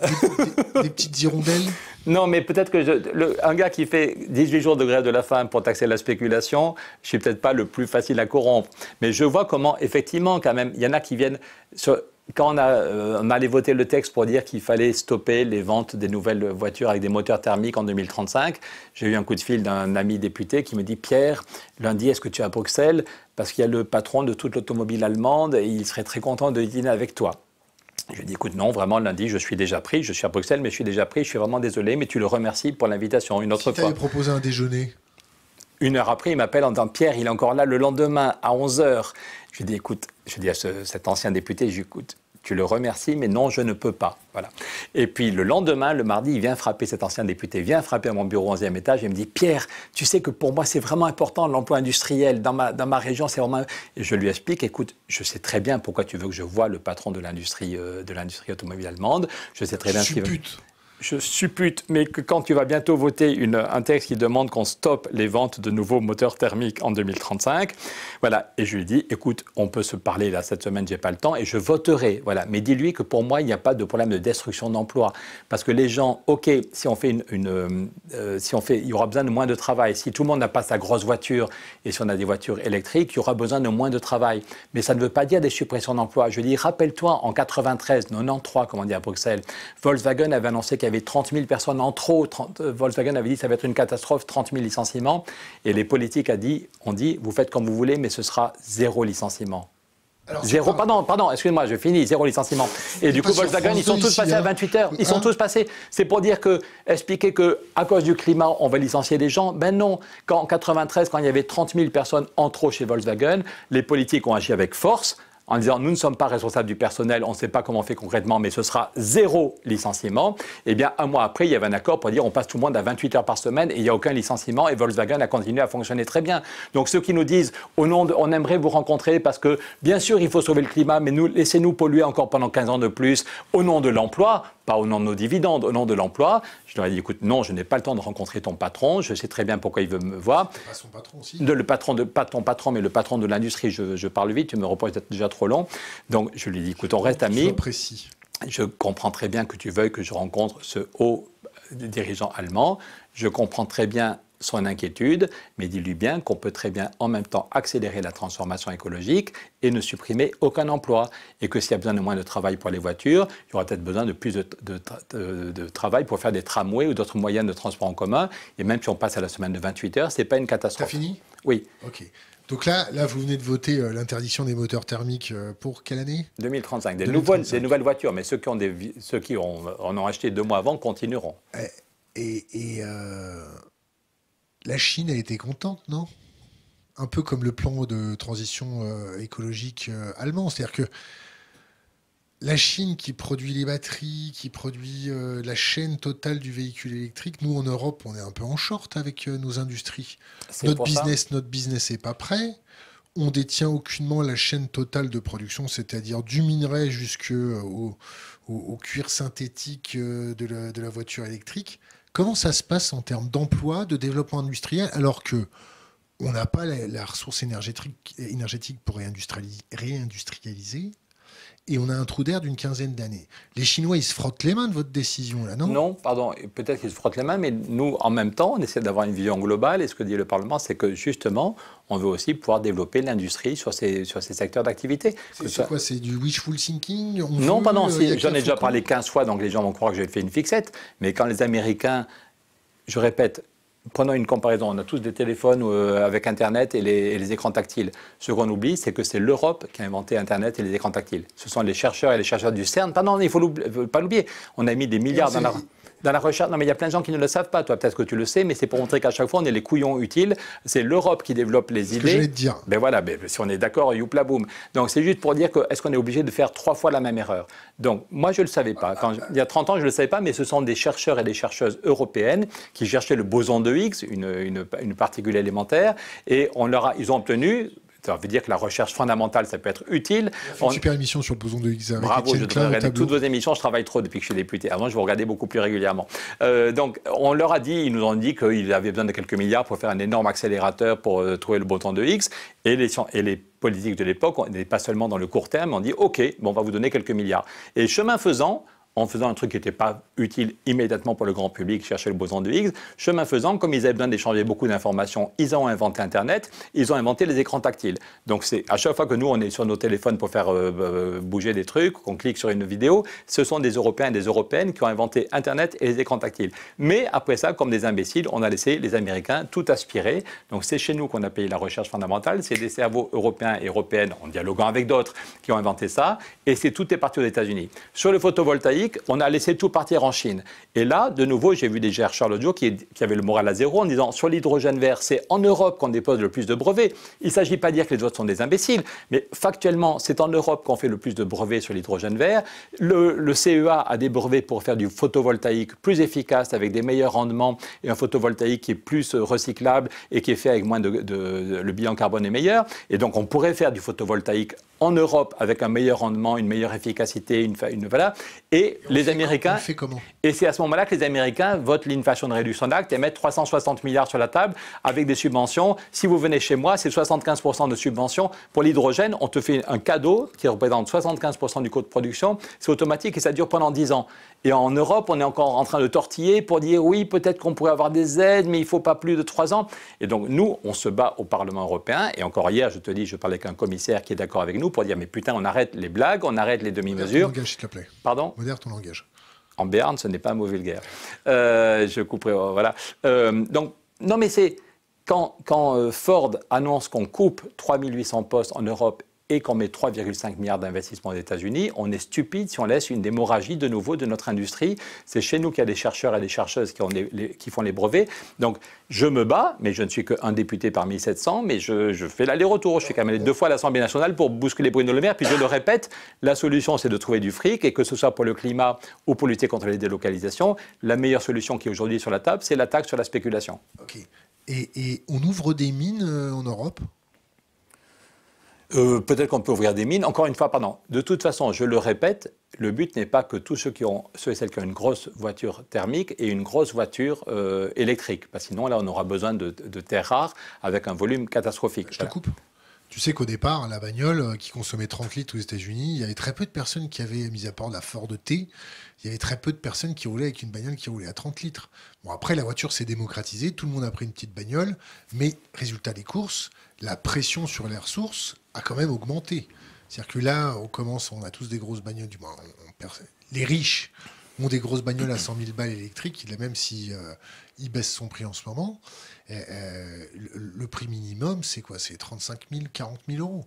Speaker 2: Des, petites hirondelles *laughs* Non, mais peut-être que un gars qui fait 18 jours de grève de la femme pour taxer la spéculation, je suis peut-être pas le plus facile à corrompre. Mais je vois comment, effectivement, quand même, il y en a qui viennent quand on, a, euh, allait voter le texte pour dire qu'il fallait stopper les ventes des nouvelles voitures avec des moteurs thermiques en 2035, j'ai eu un coup de fil d'un ami député qui me dit Pierre, lundi, est-ce que tu es à Bruxelles Parce qu'il y a le patron de toute l'automobile allemande et il serait très content de dîner avec toi. Je lui ai dit, écoute, non, vraiment, lundi, je suis déjà pris. Je suis à Bruxelles, mais je suis déjà pris. Je suis vraiment désolé, mais tu le remercies pour l'invitation une autre fois. Tu proposé
Speaker 1: un déjeuner
Speaker 2: Une heure après, il m'appelle en disant, Pierre, il est encore là le lendemain à 11h. Je dis, écoute, je dis à cet ancien député, j'écoute, tu le remercies, mais non, je ne peux pas. Voilà. Et puis le lendemain, le mardi, il vient frapper, cet ancien député vient frapper à mon bureau au 11e étage et me dit Pierre, tu sais que pour moi, c'est vraiment important l'emploi industriel. Dans ma, dans ma région, c'est vraiment. Et je lui explique écoute, je sais très bien pourquoi tu veux que je voie le patron de l'industrie euh, de l'industrie automobile allemande. Je sais très bien ce qu'il je suppute, mais que quand tu vas bientôt voter un texte qui demande qu'on stoppe les ventes de nouveaux moteurs thermiques en 2035, voilà, et je lui dis, écoute, on peut se parler là cette semaine, j'ai pas le temps, et je voterai, voilà. Mais dis-lui que pour moi, il n'y a pas de problème de destruction d'emplois, parce que les gens, ok, si on fait une, euh, euh, si on fait, il y aura besoin de moins de travail. Si tout le monde n'a pas sa grosse voiture et si on a des voitures électriques, il y aura besoin de moins de travail. Mais ça ne veut pas dire des suppressions d'emplois. Je dis, rappelle-toi, en 93, 93, comme on dit à Bruxelles, Volkswagen avait annoncé il y avait 30 000 personnes en trop. Euh, Volkswagen avait dit ça va être une catastrophe, 30 000 licenciements. Et les politiques a dit, ont dit, vous faites comme vous voulez, mais ce sera zéro licenciement. zéro, pardon, pardon, excusez-moi, je finis, zéro licenciement. Et du coup, Volkswagen, ils sont tous passés à 28 heures. Ils sont hein tous passés. C'est pour dire que, expliquer que, à cause du climat, on va licencier des gens. Ben non. Quand, en 93, quand il y avait 30 000 personnes en trop chez Volkswagen, les politiques ont agi avec force en disant nous ne sommes pas responsables du personnel, on ne sait pas comment on fait concrètement, mais ce sera zéro licenciement, eh bien un mois après, il y avait un accord pour dire on passe tout le monde à 28 heures par semaine et il n'y a aucun licenciement et Volkswagen a continué à fonctionner très bien. Donc ceux qui nous disent au nom on aimerait vous rencontrer parce que bien sûr il faut sauver le climat, mais nous, laissez-nous polluer encore pendant 15 ans de plus au nom de l'emploi, pas au nom de nos dividendes, au nom de l'emploi, je leur ai dit, écoute, non, je n'ai pas le temps de rencontrer ton patron, je sais très bien pourquoi il veut me voir. Pas ah, son patron aussi. Le, patron de, pas ton patron, mais le patron de l'industrie, je, parle vite, tu me reproches d'être déjà trop long. Donc je lui ai dit, écoute, on reste amis. Je précis. Je comprends très bien que tu veuilles que je rencontre ce haut dirigeant allemand. Je comprends très bien son inquiétude, mais dis-lui bien qu'on peut très bien en même temps accélérer la transformation écologique et ne supprimer aucun emploi. Et que s'il y a besoin de moins de travail pour les voitures, il y aura peut-être besoin de plus de, travail pour faire des tramways ou d'autres moyens de transport en commun. Et même si on passe à la semaine de 28 heures, ce n'est pas une catastrophe. C'est fini Oui. OK.
Speaker 1: Donc là, là, vous venez de voter euh, l'interdiction des moteurs thermiques euh, pour quelle année
Speaker 2: 2035. Des, Nouvelles, des nouvelles voitures, mais ceux qui, ont ceux qui en ont acheté deux mois avant continueront.
Speaker 1: Eh, et, euh, la Chine a été contente, non Un peu comme le plan de transition euh, écologique euh, allemand. C'est-à-dire que la Chine qui produit les batteries, qui produit euh, la chaîne totale du véhicule électrique, nous en Europe, on est un peu en short avec nos industries. Notre business, notre business n'est pas prêt on détient aucunement la chaîne totale de production, c'est-à-dire du minerai jusqu'au au, cuir synthétique de la voiture électrique. Comment ça se passe en termes d'emploi, de développement industriel, alors que on n'a pas la, ressource énergétique, pour réindustrialiser et on a un trou d'air d'une quinzaine d'années. Les Chinois, ils se frottent les mains de votre décision, là, non Non,
Speaker 2: pardon, peut-être qu'ils se frottent les mains, mais nous, en même temps, on essaie d'avoir une vision globale, et ce que dit le Parlement, c'est que justement, on veut aussi pouvoir développer l'industrie sur ces, sur ces secteurs d'activité. C'est quoi
Speaker 1: C'est du wishful thinking Non, pardon, euh, j'en ai déjà
Speaker 2: parlé 15 fois, donc les gens vont croire que j'ai fait une fixette, mais quand les Américains, je répète, prenons une comparaison. On a tous des téléphones euh, avec Internet et les, écrans tactiles. Ce qu'on oublie, c'est que c'est l'Europe qui a inventé Internet et les écrans tactiles. Ce sont les chercheurs et les chercheurs du CERN. Pardon, il ne faut euh, pas l'oublier. On a mis des milliards dans la dans la recherche. Non, mais il y a plein de gens qui ne le savent pas. Toi, peut-être que tu le sais, mais c'est pour montrer qu'à chaque fois, on est les couillons utiles. C'est l'Europe qui développe les idées. Que je dire. Ben voilà, ben, si on est d'accord, youpla boum. Donc c'est juste pour dire que est-ce qu'on est obligé de faire trois fois la même erreur Donc moi, je ne le savais pas. Quand il y a 30 ans, je ne le savais pas, mais ce sont des chercheurs et des chercheuses européennes qui cherchaient le boson de Higgs, une, particule élémentaire, et on leur a, ils ont obtenu ça veut dire que la recherche fondamentale, ça peut être utile. On... Une super
Speaker 1: émission sur le boson de Higgs. Bravo, je devrais regarder toutes
Speaker 2: vos émissions. Je travaille trop depuis que je suis député. Avant, je vous regardais beaucoup plus régulièrement. Euh, donc, on leur a dit, ils nous ont dit qu'ils avaient besoin de quelques milliards pour faire un énorme accélérateur pour euh, trouver le boson de X. Et les, et les politiques de l'époque, on n'est pas seulement dans le court terme, on dit OK, bon, on va vous donner quelques milliards. Et chemin faisant, en faisant un truc qui n'était pas utile immédiatement pour le grand public, chercher le boson de Higgs. Chemin faisant, comme ils avaient besoin d'échanger beaucoup d'informations, ils ont inventé Internet, ils ont inventé les écrans tactiles. Donc c'est à chaque fois que nous, on est sur nos téléphones pour faire euh, euh, bouger des trucs, qu'on clique sur une vidéo, ce sont des Européens et des Européennes qui ont inventé Internet et les écrans tactiles. Mais après ça, comme des imbéciles, on a laissé les Américains tout aspirer. Donc c'est chez nous qu'on a payé la recherche fondamentale, c'est des cerveaux européens et européennes, en dialoguant avec d'autres, qui ont inventé ça, et c'est tout est parti aux États-Unis. Sur le photovoltaïque, on a laissé tout partir en Chine. Et là, de nouveau, j'ai vu déjà Charles Audio qui, avait le moral à zéro en disant sur l'hydrogène vert, c'est en Europe qu'on dépose le plus de brevets. Il ne s'agit pas de dire que les autres sont des imbéciles, mais factuellement, c'est en Europe qu'on fait le plus de brevets sur l'hydrogène vert. Le, CEA a des brevets pour faire du photovoltaïque plus efficace, avec des meilleurs rendements, et un photovoltaïque qui est plus euh, recyclable et qui est fait avec moins de le bilan carbone est meilleur. Et donc, on pourrait faire du photovoltaïque en Europe avec un meilleur rendement, une meilleure efficacité, une, une voilà. Et, les Américains. et c'est à ce moment-là que les Américains votent l'Inflation Reduction Act et mettent 360 milliards sur la table avec des subventions. Si vous venez chez moi, c'est 75 de subventions pour l'hydrogène. On te fait un cadeau qui représente 75 du coût de production. C'est automatique et ça dure pendant 10 ans. Et en Europe, on est encore en train de tortiller pour dire oui, peut-être qu'on pourrait avoir des aides, mais il ne faut pas plus de trois ans. Et donc nous, on se bat au Parlement européen. Et encore hier, je te dis, je parlais avec un commissaire qui est d'accord avec nous pour dire mais putain, on arrête les blagues, on arrête les demi-mesures. Modère ton langage, s'il te plaît. Pardon Modère ton langage. En Berne, ce n'est pas un mot vulgaire. Euh, je couperai, euh, voilà. Euh, donc, non mais c'est quand, quand Ford annonce qu'on coupe 3800 postes en Europe et qu'on met 3,5 milliards d'investissements aux États-Unis, on est stupide si on laisse une démorragie de nouveau de notre industrie. C'est chez nous qu'il y a des chercheurs et des chercheuses qui, font les brevets. Donc je me bats, mais je ne suis qu'un député parmi 700, mais je, fais l'aller-retour. Je suis quand même deux fois à l'Assemblée nationale pour bousculer Bruno Le Maire. Puis je le répète, la solution c'est de trouver du fric, et que ce soit pour le climat ou pour lutter contre les délocalisations, la meilleure solution qui est aujourd'hui sur la table, c'est la taxe sur la spéculation. Ok.
Speaker 1: et on ouvre des mines euh, en Europe
Speaker 2: euh, peut-être qu'on peut ouvrir des mines. Encore une fois, pardon. De toute façon, je le répète, le but n'est pas que tous ceux, qui ont, ceux et celles qui ont une grosse voiture thermique et une grosse voiture euh, électrique. Parce que sinon, là, on aura besoin de, terres rares avec un volume catastrophique. Je te coupe.
Speaker 1: Tu sais qu'au départ, la bagnole euh, qui consommait 30 litres aux États-Unis, il y avait très peu de personnes qui avaient, mis à part la Ford T, il y avait très peu de personnes qui roulaient avec une bagnole qui roulait à 30 litres. Bon, après, la voiture s'est démocratisée, tout le monde a pris une petite bagnole, mais résultat des courses, la pression sur les ressources a quand même augmenté. C'est-à-dire que là, on commence, on a tous des grosses bagnoles, du moins, les riches ont des grosses bagnoles à 100 000 balles électriques, même si euh, ils baissent son prix en ce moment, euh, le, prix minimum, c'est quoi C'est 35 000, 40 000 euros.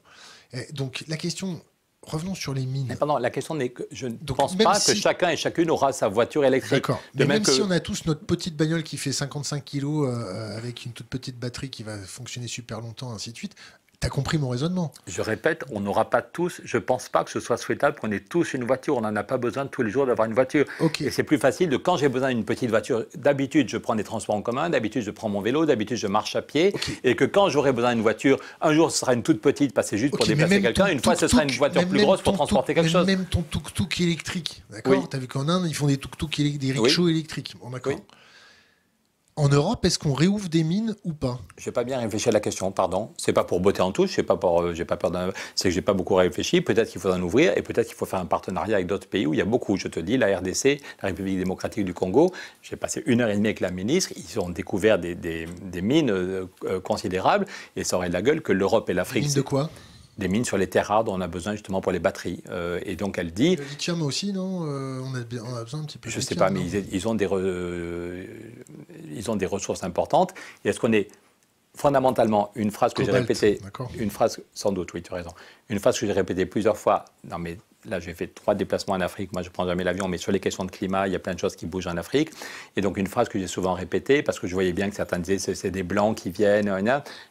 Speaker 1: Et donc la question, revenons sur les mines. Mais
Speaker 2: pardon, la question n'est que je ne pense pas que chacun et chacune aura sa voiture électrique. D'accord. même, si on a
Speaker 1: tous notre petite bagnole qui fait 55 kg euh, avec une toute petite batterie qui va fonctionner super longtemps, ainsi de suite, T'as compris mon raisonnement
Speaker 2: Je répète, on n'aura pas tous, je ne pense pas que ce soit souhaitable qu'on ait tous une voiture. On n'en a pas besoin tous les jours d'avoir une voiture. Et c'est plus facile de quand j'ai besoin d'une petite voiture, d'habitude je prends des transports en commun, d'habitude je prends mon vélo, d'habitude je marche à pied. Et que quand j'aurai besoin d'une voiture, un jour ce sera une toute petite parce c'est juste pour déplacer quelqu'un, une fois ce sera une voiture plus grosse pour transporter quelque chose.
Speaker 1: Même ton tuk-tuk électrique, d'accord T'as vu qu'en Inde ils font des tuk-tuk, des rickshaws électriques, On d'accord en Europe, est-ce qu'on réouvre des mines ou pas
Speaker 2: Je n'ai pas bien réfléchi à la question, pardon. Ce n'est pas pour botter en touche, c'est pas pour, j'ai pas peur euh, que pas beaucoup réfléchi. Peut-être qu'il faut en ouvrir et peut-être qu'il faut faire un partenariat avec d'autres pays où il y a beaucoup. Je te dis, la RDC, la République démocratique du Congo. J'ai passé une heure et demie avec la ministre. Ils ont découvert des, mines euh, euh, considérables et ça aurait de la gueule que l'Europe et l'Afrique. Mines de quoi des mines sur les terres rares dont on a besoin justement pour les batteries. Euh, et donc elle dit. Le
Speaker 1: lithium aussi, non euh, on, a, besoin un
Speaker 2: petit peu. Je ne sais pas, mais ils, ont des ils ont des ressources importantes. Et est-ce qu'on est fondamentalement une phrase que j'ai répétée, une phrase sans doute, oui, tu as raison, une phrase que j'ai répétée plusieurs fois dans mais là, j'ai fait trois déplacements en Afrique. Moi, je prends jamais l'avion, mais sur les questions de climat, il y a plein de choses qui bougent en Afrique. Et donc, une phrase que j'ai souvent répétée, parce que je voyais bien que certains disaient c'est des blancs qui viennent.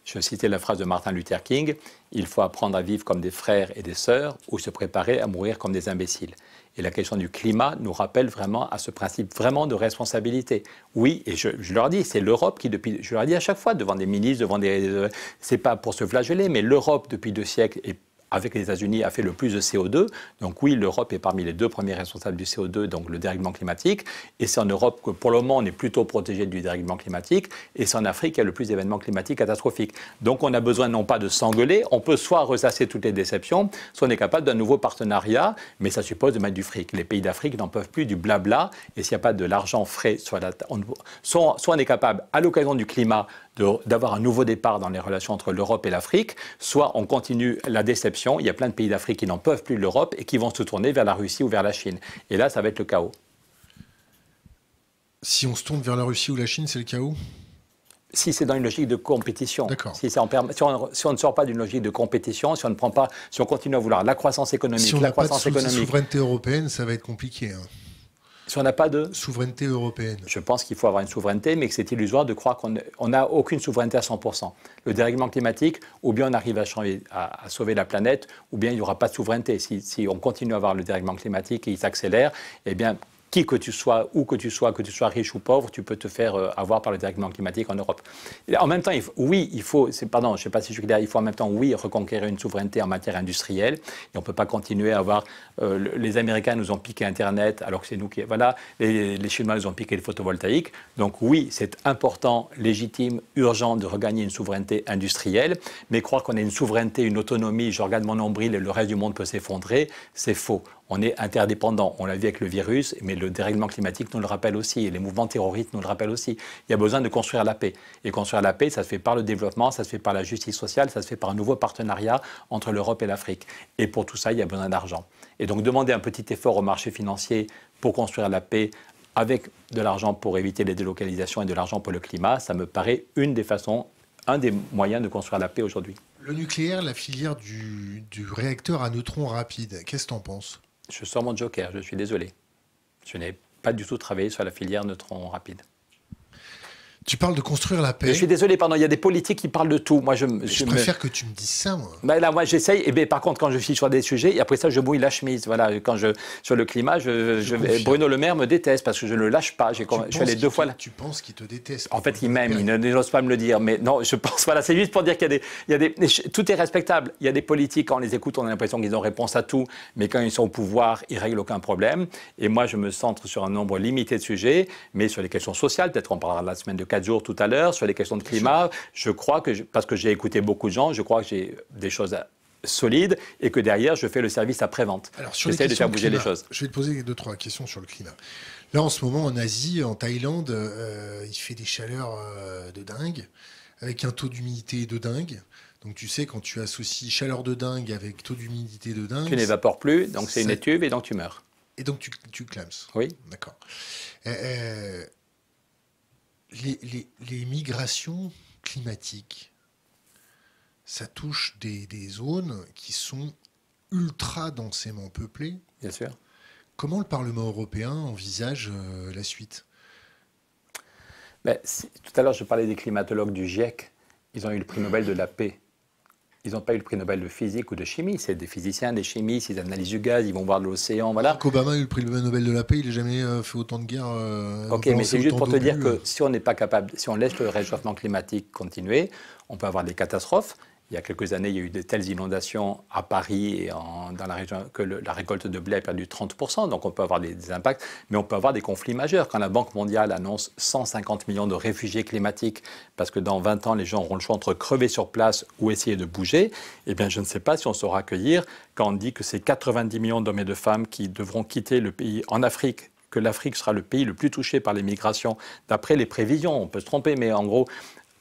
Speaker 2: Je citais la phrase de Martin Luther King il faut apprendre à vivre comme des frères et des sœurs ou se préparer à mourir comme des imbéciles. Et la question du climat nous rappelle vraiment à ce principe vraiment de responsabilité. Oui, et je, leur dis, c'est l'Europe qui depuis, je leur dis à chaque fois devant des ministres, devant des, euh, c'est pas pour se flageller, mais l'Europe depuis deux siècles est avec les États-Unis, a fait le plus de CO2. Donc oui, l'Europe est parmi les deux premiers responsables du CO2, donc le dérèglement climatique. Et c'est en Europe que pour le moment, on est plutôt protégé du dérèglement climatique. Et c'est en Afrique qu'il y a le plus d'événements climatiques catastrophiques. Donc on a besoin non pas de s'engueuler, on peut soit ressasser toutes les déceptions, soit on est capable d'un nouveau partenariat, mais ça suppose de mettre du fric. Les pays d'Afrique n'en peuvent plus du blabla. Et s'il n'y a pas de l'argent frais Soit on est capable, à l'occasion du climat, d'avoir un nouveau départ dans les relations entre l'Europe et l'Afrique, soit on continue la déception. Il y a plein de pays d'Afrique qui n'en peuvent plus de l'Europe et qui vont se tourner vers la Russie ou vers la Chine. Et là, ça va être le chaos.
Speaker 1: Si on se tourne vers la Russie ou la Chine, c'est le chaos
Speaker 2: si c'est dans une logique de compétition, si, si, on, ne sort pas d'une logique de compétition, si on ne prend pas, si on continue à vouloir la croissance économique, si on la croissance pas de souveraineté
Speaker 1: européenne, ça va être compliqué. Hein.
Speaker 2: Si on n'a pas de...
Speaker 1: Souveraineté européenne.
Speaker 2: Je pense qu'il faut avoir une souveraineté, mais que c'est illusoire de croire qu'on n'a aucune souveraineté à 100%. Le dérèglement climatique, ou bien on arrive à, sauver la planète, ou bien il n'y aura pas de souveraineté. Si, si, on continue à avoir le dérèglement climatique et il s'accélère, eh bien, qui que tu sois, où que tu sois, que tu sois riche ou pauvre, tu peux te faire euh, avoir par le dérèglement climatique en Europe. en même temps, il oui, il faut, pardon, je ne sais pas si je suis il faut en même temps, oui, reconquérir une souveraineté en matière industrielle. Et on ne peut pas continuer à avoir. Euh, les Américains nous ont piqué Internet, alors que c'est nous qui. Voilà, les, les, Chinois nous ont piqué le photovoltaïque. Donc oui, c'est important, légitime, urgent de regagner une souveraineté industrielle. Mais croire qu'on a une souveraineté, une autonomie, je regarde mon nombril et le reste du monde peut s'effondrer, c'est faux on est interdépendant. On l'a vu avec le virus, mais le dérèglement climatique nous le rappelle aussi, et les mouvements terroristes nous le rappellent aussi. Il y a besoin de construire la paix. Et construire la paix, ça se fait par le développement, ça se fait par la justice sociale, ça se fait par un nouveau partenariat entre l'Europe et l'Afrique. Et pour tout ça, il y a besoin d'argent. Et donc demander un petit effort au marché financier pour construire la paix avec de l'argent pour éviter les délocalisations et de l'argent pour le climat, ça me paraît une des façons, un des moyens de construire la paix aujourd'hui.
Speaker 1: Le nucléaire, la filière du, du réacteur à neutrons rapides, qu'est-ce que tu en penses
Speaker 2: je sors mon joker, je suis désolé. Je n'ai pas du tout travaillé sur la filière neutron rapide.
Speaker 1: Tu parles de construire la paix. Je suis désolé,
Speaker 2: pardon, il y a des politiques qui parlent de tout. Moi, je, préfère que tu me dises ça, moi. Ben là, moi, j'essaye. Et ben, par contre, quand je suis sur des sujets, et après ça, je mouille la chemise. Voilà, quand je sur le climat, je, Bruno Le Maire me déteste parce que je ne le lâche pas. J'ai, je suis deux fois. là. Tu penses qu'il te déteste En fait, il m'aime. Il n'ose pas me le dire. Mais non, je pense. Voilà, c'est juste pour dire qu'il y a des, il y a des, tout est respectable. Il y a des politiques quand on les écoute, on a l'impression qu'ils ont réponse à tout. Mais quand ils sont au pouvoir, ils règlent aucun problème. Et moi, je me centre sur un nombre limité de sujets, mais sur les questions sociales. Peut-être qu'on parlera la semaine de quatre jours tout à l'heure sur les questions de climat. Je crois que, parce que j'ai écouté beaucoup de gens, je crois que j'ai des choses solides et que derrière, je fais le service après-vente. Alors, J'essaie de faire bouger les choses.
Speaker 1: Je vais te poser deux, trois questions sur le climat. Là, en ce moment, en Asie, en Thaïlande, euh, il fait des chaleurs euh, de dingue, avec un taux d'humidité de dingue. Donc tu sais, quand tu associes chaleur de dingue avec taux
Speaker 2: d'humidité de dingue... Tu n'évapores plus, donc c'est une étuve et donc tu meurs.
Speaker 1: Et donc tu, tu clames.
Speaker 2: Oui. D'accord.
Speaker 1: Euh, les, migrations climatiques, ça touche des, zones qui sont ultra densément peuplées. Bien sûr. Comment le Parlement européen envisage
Speaker 2: euh, la suite ben, Tout à l'heure, je parlais des climatologues du GIEC. Ils ont eu le prix Nobel de la paix. Ils n'ont pas eu le prix Nobel de physique ou de chimie. C'est des physiciens, des chimistes, ils analysent du gaz, ils vont voir de l'océan. Voilà.
Speaker 1: Qu'Obama a eu le prix Nobel de la paix, il n'a jamais euh, fait autant de guerres. Euh, ok, mais c'est juste pour te dire que euh.
Speaker 2: si on n'est pas capable, si on laisse le réchauffement climatique continuer, on peut avoir des catastrophes. Il y a quelques années, il y a eu de telles inondations à Paris et dans la région que la récolte de blé a perdu 30%, donc on peut avoir des, impacts, mais on peut avoir des conflits majeurs. Quand la Banque mondiale annonce 150 millions de réfugiés climatiques, parce que dans 20 ans, les gens auront le choix entre crever sur place ou essayer de bouger, eh bien je ne sais pas si on saura accueillir quand on dit que c'est 90 millions d'hommes et de femmes qui devront quitter le pays en Afrique que l'Afrique sera le pays le plus touché par les migrations, d'après les prévisions, on peut se tromper, mais en gros,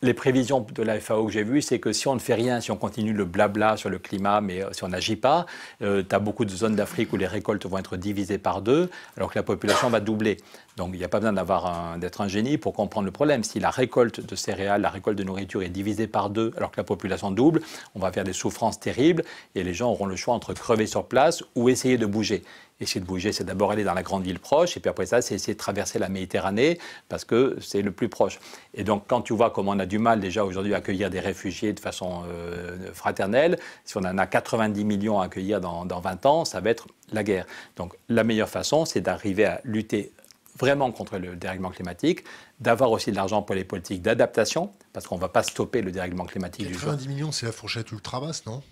Speaker 2: les prévisions de la FAO que j'ai vues, c'est que si on ne fait rien, si on continue le blabla sur le climat, mais euh, si on n'agit pas, euh, tu as beaucoup de zones d'Afrique où les récoltes vont être divisées par deux, alors que la population va doubler. Donc il n'y a pas besoin d'avoir d'être un génie pour comprendre le problème. Si la récolte de céréales, la récolte de nourriture est divisée par deux, alors que la population double, on va faire des souffrances terribles et les gens auront le choix entre crever sur place ou essayer de bouger essayer de bouger, c'est d'abord aller dans la grande ville proche, et puis après ça, c'est essayer de traverser la Méditerranée, parce que c'est le plus proche. Et donc, quand tu vois comment on a du mal déjà aujourd'hui à accueillir des réfugiés de façon euh, fraternelle, si on en a 90 millions à accueillir dans, dans 20 ans, ça va être la guerre. Donc, la meilleure façon, c'est d'arriver à lutter vraiment contre le dérèglement climatique, d'avoir aussi de l'argent pour les politiques d'adaptation, parce qu'on ne va pas stopper le dérèglement climatique 90 du
Speaker 1: jour. millions, c'est la fourchette ultra basse, non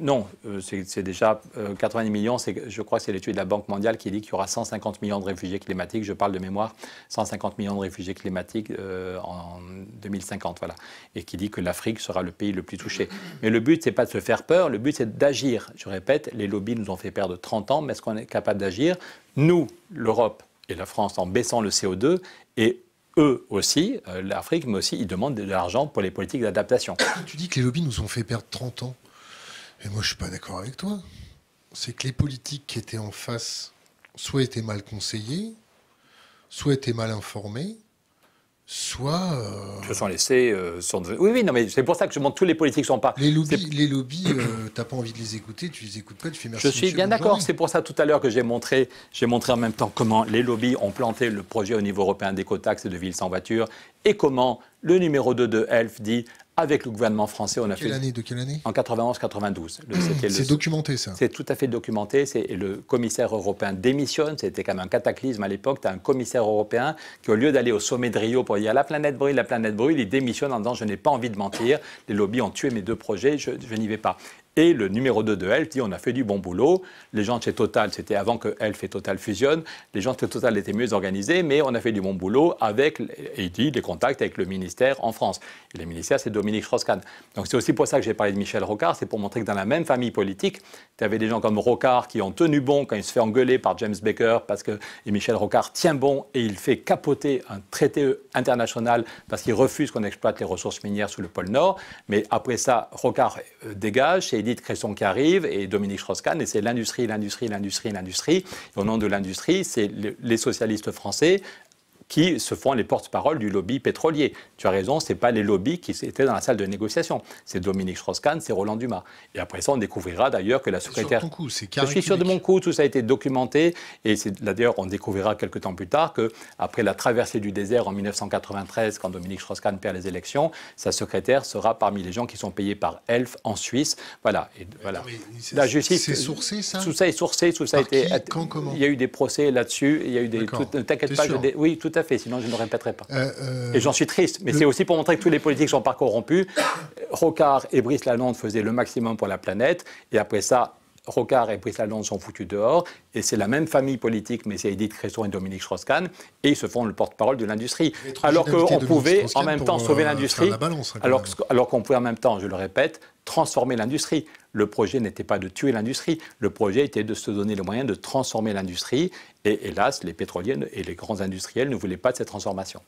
Speaker 2: non, euh, c'est déjà 90 euh, millions. Je crois que c'est l'étude de la Banque mondiale qui dit qu'il y aura 150 millions de réfugiés climatiques. Je parle de mémoire, 150 millions de réfugiés climatiques euh, en 2050, voilà, et qui dit que l'Afrique sera le pays le plus touché. Mais le but, c'est pas de se faire peur. Le but, c'est d'agir. Je répète, les lobbies nous ont fait perdre 30 ans, mais est-ce qu'on est capable d'agir Nous, l'Europe et la France, en baissant le CO2 et eux aussi, l'Afrique, mais aussi, ils demandent de l'argent pour les politiques d'adaptation.
Speaker 1: Tu dis que les lobbies nous ont fait perdre 30 ans. Mais moi, je suis pas d'accord avec toi. C'est que les politiques qui étaient en face, soit étaient mal conseillés, soit étaient mal informés,
Speaker 2: soit. Ils euh, Se euh, sont laissés. Euh, Oui, oui, non, mais c'est pour ça que je montre tous les politiques sont pas. Les lobbies, tu euh, n'as pas envie de les écouter, tu les
Speaker 1: écoutes pas, tu fais merci. Je suis bien d'accord. C'est
Speaker 2: pour ça tout à l'heure que j'ai montré, j'ai montré en même temps comment les lobbies ont planté le projet au niveau européen déco taxe et de villes sans voiture et comment le numéro 2 de Elf dit avec le gouvernement français. On a fait, de quelle année En 91-92. Ah, c'est documenté, ça C'est tout à fait documenté. Le commissaire européen démissionne. C'était quand même un cataclysme à l'époque. Tu as un commissaire européen qui, au lieu d'aller au sommet de Rio pour dire la planète brûle, la planète brûle, il démissionne en disant je n'ai pas envie de mentir. Les lobbies ont tué mes deux projets, je, je n'y vais pas. Et le numéro 2 de Elf dit on a fait du bon boulot. Les gens de chez Total, c'était avant que Elf et Total fusionnent, les gens de chez Total étaient mieux organisés, mais on a fait du bon boulot avec, et il dit, les contacts avec le ministère en France. Et le ministère, c'est Dominique Strauss-Kahn. Donc c'est aussi pour ça que j'ai parlé de Michel Rocard, c'est pour montrer que dans la même famille politique, tu avais des gens comme Rocard qui ont tenu bon quand il se fait engueuler par James Baker, parce que et Michel Rocard tient bon et il fait capoter un traité international parce qu'il refuse qu'on exploite les ressources minières sous le pôle Nord. Mais après ça, Rocard euh, dégage et Cresson qui arrive et Dominique Strauss-Kahn, et c'est l'industrie, l'industrie, l'industrie, l'industrie. Au nom de l'industrie, c'est les socialistes français qui se font les porte-parole du lobby pétrolier. Tu as raison, ce n'est pas les lobbies qui étaient dans la salle de négociation. C'est Dominique Strauss-Kahn, c'est Roland Dumas. Et après ça, on découvrira d'ailleurs que la secrétaire. Sur ton
Speaker 1: coup, c'est Je suis sûr de
Speaker 2: mon coup, tout ça a été documenté. Et d'ailleurs, on découvrira quelques temps plus tard que, après la traversée du désert en 1993, quand Dominique Strauss-Kahn perd les élections, sa secrétaire sera parmi les gens qui sont payés par ELF en Suisse. Voilà. Et, voilà. la justice. C'est sourcé, ça Tout ça est sourcé, tout ça a été. quand, comment Il y a eu des procès là-dessus, il y a eu des. T'inquiète pas, oui, tout à et sinon je ne répéterai pas. Euh, euh, et j'en suis triste, mais c'est aussi pour montrer que tous les politiques sont pas corrompus. Rocard et Brice Lalonde faisaient le maximum pour la planète, et après ça, Rocard et Brice Lalonde sont foutus dehors, et c'est la même famille politique, mais c'est Edith Cresson et Dominique strauss et ils se font le porte-parole de l'industrie. Alors qu'on pouvait en même temps sauver euh, l'industrie, hein, alors qu'on pouvait en même temps, je le répète, transformer l'industrie. Le projet n'était pas de tuer l'industrie, le projet était de se donner les moyens de transformer l'industrie. Et hélas, les pétroliers et les grands industriels ne voulaient pas de cette transformation.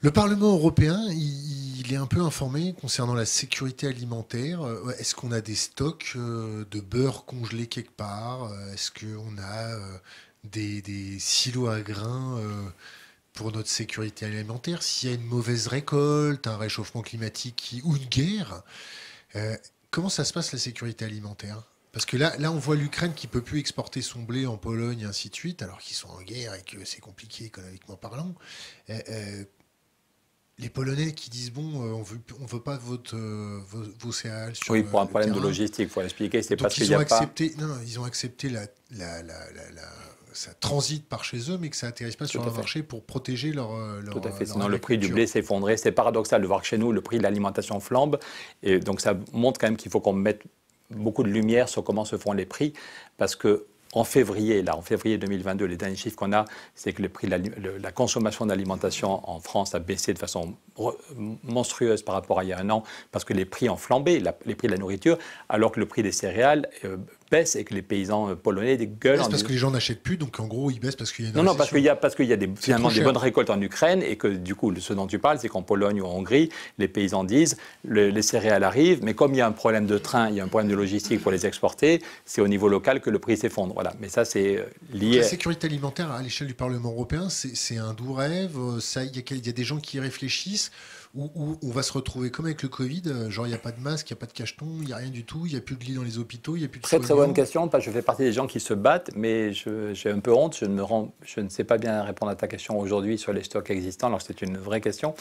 Speaker 1: Le Parlement européen, il est un peu informé concernant la sécurité alimentaire. Euh, est-ce qu'on a des stocks euh, de beurre congelé quelque part euh, Est-ce qu'on a des, des, silos à grains pour notre sécurité alimentaire S'il y a une mauvaise récolte, un réchauffement climatique ou une guerre, euh, comment ça se passe la sécurité alimentaire parce que là, là, on voit l'Ukraine qui peut plus exporter son blé en Pologne, et ainsi de suite, alors qu'ils sont en guerre et que c'est compliqué économiquement parlant. Euh, euh, les Polonais qui disent bon, on veut, on veut pas votre, vos, céréales sur Oui, pour un problème de logistique, il faut l'expliquer. C'est pas ont a accepté. Pas... Non, ils ont accepté la, la ça transite par chez eux, mais que ça n'atterrisse pas sur le marché pour protéger leur. Euh, leur Tout à fait. Euh, sinon, le
Speaker 2: prix du blé effondré. C'est paradoxal de voir que chez nous, le prix de l'alimentation flambe. Et donc, ça montre quand même qu'il faut qu'on mette beaucoup de lumière sur comment se font les prix, parce que en février, là, en février 2022, les derniers chiffres qu'on a, c'est que le prix, la, consommation d'alimentation en France a baissé de façon monstrueuse par rapport à il y a un an, parce que les prix ont flambé, les prix de la nourriture, alors que le prix des céréales euh, baisse et que les paysans euh, polonais des C'est parce que les
Speaker 1: gens n'achètent plus, donc en gros, ils baissent parce qu'il y a Non, non, parce
Speaker 2: qu'il y a, parce y a des, finalement des bonnes récoltes en Ukraine et que du coup, ce dont tu parles, c'est qu'en Pologne ou en Hongrie, les paysans disent les céréales arrivent, mais comme il y a un problème de train, il y a un problème de logistique pour les exporter, c'est au niveau local que le prix s'effondre. Voilà. Mais ça, c'est euh, lié. la
Speaker 1: sécurité alimentaire à l'échelle du Parlement européen, c'est un doux rêve. Euh, il y, y a des gens qui y réfléchissent on va se retrouver comme avec le Covid, euh, genre il n'y a pas de masque, il n'y a pas de cacheton, il n'y a rien du tout, il n'y a plus de lit dans les
Speaker 2: hôpitaux, il n'y a plus de... Très très bonne question, je fais partie des gens qui se battent, mais j'ai un peu honte, je ne, me rends, je ne sais pas bien répondre à ta question aujourd'hui sur les stocks existants, alors c'est une vraie question.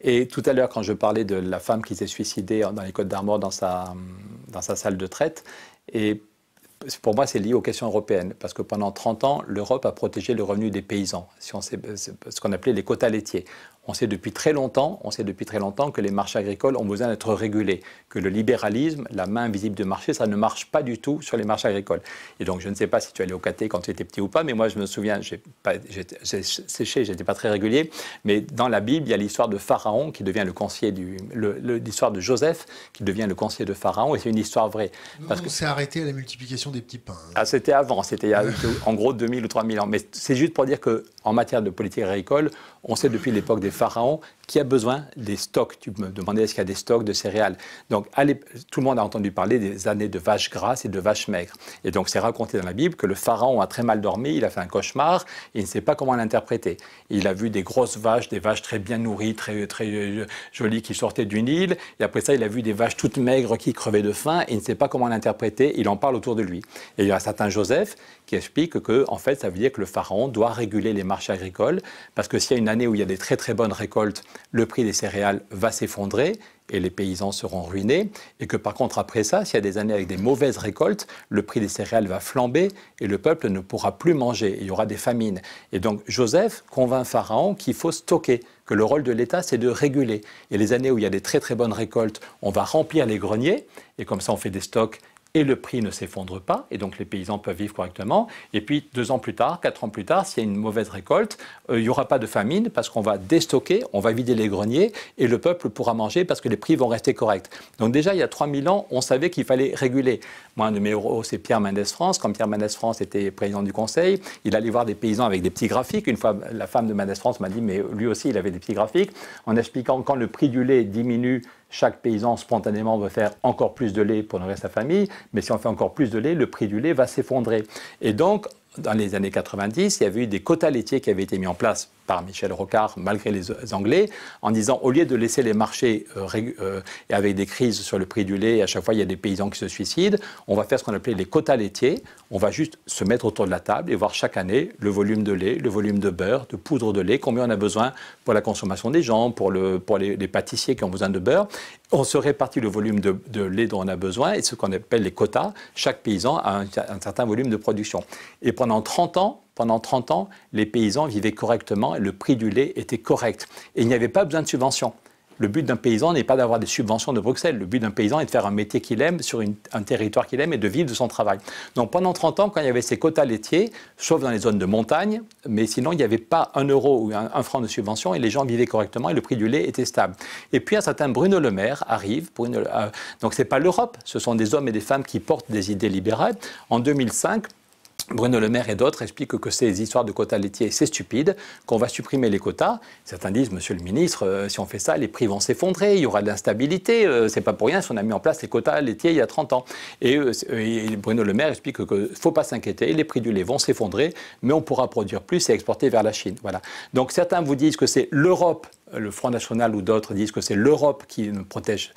Speaker 2: Et tout à l'heure, quand je parlais de la femme qui s'est suicidée dans les Côtes d'Armor dans sa, salle de traite, et pour moi, c'est lié aux questions européennes, parce que pendant 30 ans, l'Europe a protégé le revenu des paysans, ce qu'on appelait les quotas laitiers. On sait depuis très longtemps, on sait depuis très longtemps que les marchés agricoles ont besoin d'être régulés, que le libéralisme, la main invisible de marché, ça ne marche pas du tout sur les marchés agricoles. Et donc je ne sais pas si tu allais au caté quand tu étais petit ou pas, mais moi je me souviens, j'ai séché, n'étais pas très régulier, mais dans la Bible, il y a l'histoire de Pharaon qui devient le conseiller du, l'histoire de Joseph qui devient le conseiller de Pharaon, et c'est une histoire vraie. Parce on que s'est
Speaker 1: arrêté à la multiplication des petits pains. Hein.
Speaker 2: Ah, c'était avant, c'était en gros 2000 ou 3000 ans, mais c'est juste pour dire que en matière de politique agricole, on sait depuis l'époque des pharaons qu'il y a besoin des stocks. Tu me demandais est-ce qu'il y a des stocks de céréales. Donc tout le monde a entendu parler des années de vaches grasses et de vaches maigres. Et donc c'est raconté dans la Bible que le pharaon a très mal dormi, il a fait un cauchemar, il ne sait pas comment l'interpréter. Il a vu des grosses vaches, des vaches très bien nourries, très, très euh, jolies qui sortaient du Nil, et après ça il a vu des vaches toutes maigres qui crevaient de faim, et il ne sait pas comment l'interpréter, il en parle autour de lui. Et il y a un certain Joseph qui explique que en fait ça veut dire que le pharaon doit réguler les marchés agricoles, parce que s'il y a une année où il y a des très très bonnes récoltes, le prix des céréales va s'effondrer et les paysans seront ruinés, et que par contre après ça, s'il y a des années avec des mauvaises récoltes, le prix des céréales va flamber et le peuple ne pourra plus manger, il y aura des famines. Et donc Joseph convainc Pharaon qu'il faut stocker, que le rôle de l'État c'est de réguler. Et les années où il y a des très très bonnes récoltes, on va remplir les greniers, et comme ça on fait des stocks et le prix ne s'effondre pas, et donc les paysans peuvent vivre correctement. Et puis deux ans plus tard, quatre ans plus tard, s'il y a une mauvaise récolte, euh, il n'y aura pas de famine parce qu'on va déstocker, on va vider les greniers, et le peuple pourra manger parce que les prix vont rester corrects. Donc déjà, il y a 3000 ans, on savait qu'il fallait réguler. Moi, un de mes héros, c'est Pierre Mendès France. Quand Pierre Mendès France était président du Conseil, il allait voir des paysans avec des petits graphiques. Une fois, la femme de Mendès France m'a dit, mais lui aussi, il avait des petits graphiques, en expliquant quand le prix du lait diminue, chaque paysan, spontanément, veut faire encore plus de lait pour nourrir sa famille, mais si on fait encore plus de lait, le prix du lait va s'effondrer. Et donc, dans les années 90, il y avait eu des quotas laitiers qui avaient été mis en place par Michel Rocard, malgré les Anglais, en disant au lieu de laisser les marchés euh, euh, avec des crises sur le prix du lait, à chaque fois il y a des paysans qui se suicident, on va faire ce qu'on appelait les quotas laitiers. On va juste se mettre autour de la table et voir chaque année le volume de lait, le volume de beurre, de poudre de lait, combien on a besoin pour la consommation des gens, pour, les, pâtissiers qui ont besoin de beurre. On se répartit le volume de, lait dont on a besoin et ce qu'on appelle les quotas. Chaque paysan a un certain volume de production. Et pendant 30 ans, pendant 30 ans, les paysans vivaient correctement et le prix du lait était correct. Et il n'y avait pas besoin de subventions. Le but d'un paysan n'est pas d'avoir des subventions de Bruxelles. Le but d'un paysan est de faire un métier qu'il aime sur un territoire qu'il aime et de vivre de son travail. Donc pendant 30 ans, quand il y avait ces quotas laitiers, sauf dans les zones de montagne, mais sinon il n'y avait pas un euro ou un, franc de subvention et les gens vivaient correctement et le prix du lait était stable. Et puis un certain Bruno Le Maire arrive. Euh, donc ce n'est pas l'Europe, ce sont des hommes et des femmes qui portent des idées libérales. En 2005, Bruno Le Maire et d'autres expliquent que ces histoires de quotas laitiers, c'est stupide, qu'on va supprimer les quotas. Certains disent, monsieur le ministre, euh, si on fait ça, les prix vont s'effondrer, il y aura de l'instabilité, euh, c'est pas pour rien si on a mis en place les quotas laitiers il y a 30 ans. Euh, et, Bruno Le Maire explique qu'il ne faut pas s'inquiéter, les prix du lait vont s'effondrer, mais on pourra produire plus et exporter vers la Chine. Voilà. Donc certains vous disent que c'est l'Europe le Front National ou d'autres disent que c'est l'Europe qui, ne protège,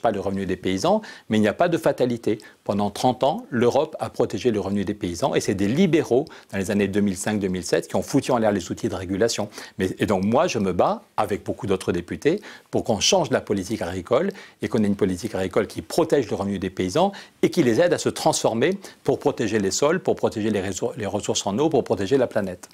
Speaker 2: pas le revenu des paysans, mais il n'y a pas de fatalité. Pendant 30 ans, l'Europe a protégé le revenu des paysans et c'est des libéraux, dans les années 2005-2007, qui ont foutu en l'air les outils de régulation. et donc moi, je me bats, avec beaucoup d'autres députés, pour qu'on change la politique agricole et qu'on ait une politique agricole qui protège le revenu des paysans et qui les aide à se transformer pour protéger les sols, pour protéger les ressources en eau, pour protéger la planète.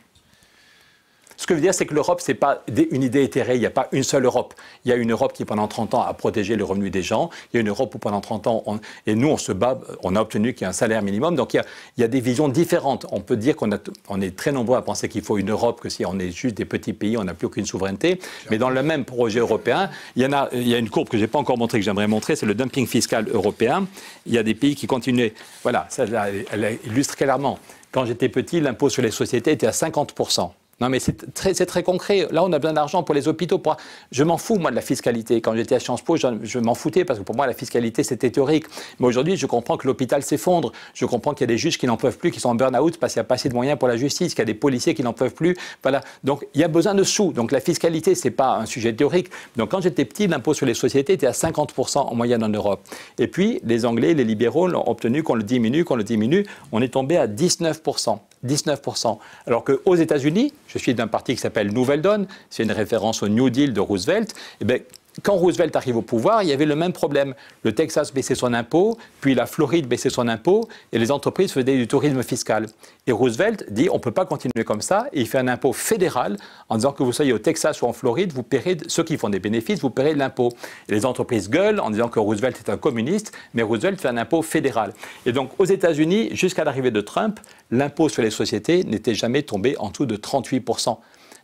Speaker 2: Ce que je veux dire, c'est que l'Europe, ce n'est pas une idée éthérée, il n'y a pas une seule Europe. Il y a une Europe qui, pendant 30 ans, a protégé le revenu des gens, il y a une Europe où, pendant 30 ans, et nous, on se bat, on a obtenu qu'il y ait un salaire minimum, donc il y, a, des visions différentes. On peut dire qu'on est très nombreux à penser qu'il faut une Europe, que si on est juste des petits pays, on n'a plus aucune souveraineté, mais dans le même projet européen, il y, a, une courbe que je n'ai pas encore montrée, que j'aimerais montrer, c'est le dumping fiscal européen. Il y a des pays qui continuaient. voilà, ça elle illustre clairement. Quand j'étais petit, l'impôt sur les sociétés était à 50 non, mais c'est très, concret. Là, on a besoin d'argent pour les hôpitaux. Je m'en fous, moi, de la fiscalité. Quand j'étais à Sciences Po, je, m'en foutais parce que pour moi, la fiscalité, c'était théorique. Mais aujourd'hui, je comprends que l'hôpital s'effondre. Je comprends qu'il y a des juges qui n'en peuvent plus, qui sont en burn-out parce qu'il n'y a pas assez de moyens pour la justice, qu'il y a des policiers qui n'en peuvent plus. Voilà. Donc, il y a besoin de sous. Donc, la fiscalité, ce n'est pas un sujet théorique. Donc, quand j'étais petit, l'impôt sur les sociétés était à 50% en moyenne en Europe. Et puis, les Anglais, les libéraux l'ont obtenu qu'on le diminue, qu'on le diminue. On est tombé à 19%. 19%. Alors qu'aux États-Unis, je suis d'un parti qui s'appelle Nouvelle Donne, c'est une référence au New Deal de Roosevelt, et eh bien, quand Roosevelt arrive au pouvoir, il y avait le même problème. Le Texas baissait son impôt, puis la Floride baissait son impôt, et les entreprises faisaient du tourisme fiscal. Et Roosevelt dit on ne peut pas continuer comme ça, et il fait un impôt fédéral en disant que vous soyez au Texas ou en Floride, vous ceux qui font des bénéfices, vous paierez de l'impôt. les entreprises gueulent en disant que Roosevelt est un communiste, mais Roosevelt fait un impôt fédéral. Et donc aux États-Unis, jusqu'à l'arrivée de Trump, l'impôt sur les sociétés n'était jamais tombé en dessous de 38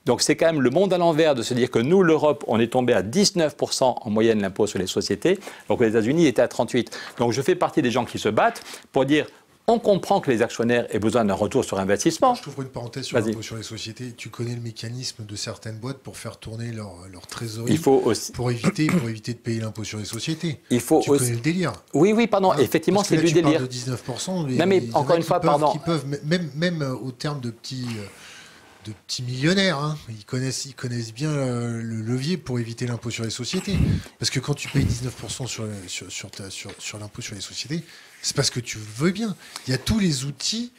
Speaker 2: donc c'est quand même le monde à l'envers de se dire que nous, l'Europe, on est tombé à 19% en moyenne l'impôt sur les sociétés, donc les États-Unis étaient à 38%. Donc je fais partie des gens qui se battent pour dire on comprend que les actionnaires aient besoin d'un retour sur investissement. Je t'ouvre une parenthèse sur l'impôt sur
Speaker 1: les sociétés. Tu connais le mécanisme de certaines boîtes pour faire tourner leur, trésorerie. Il faut aussi... pour, éviter, de payer l'impôt sur les sociétés.
Speaker 2: Il faut tu connais le délire. Oui, oui, pardon. Hein, effectivement, c'est du tu délire. de 19%. Mais encore une fois, pardon. Qui
Speaker 1: peuvent, même euh, au terme de petits. Euh, de petits millionnaires. Hein. Ils, connaissent, ils connaissent bien euh, le, levier pour éviter l'impôt sur les sociétés. Parce que quand tu payes 19% sur, l'impôt sur les sociétés, c'est parce que tu veux bien. Il y a tous les outils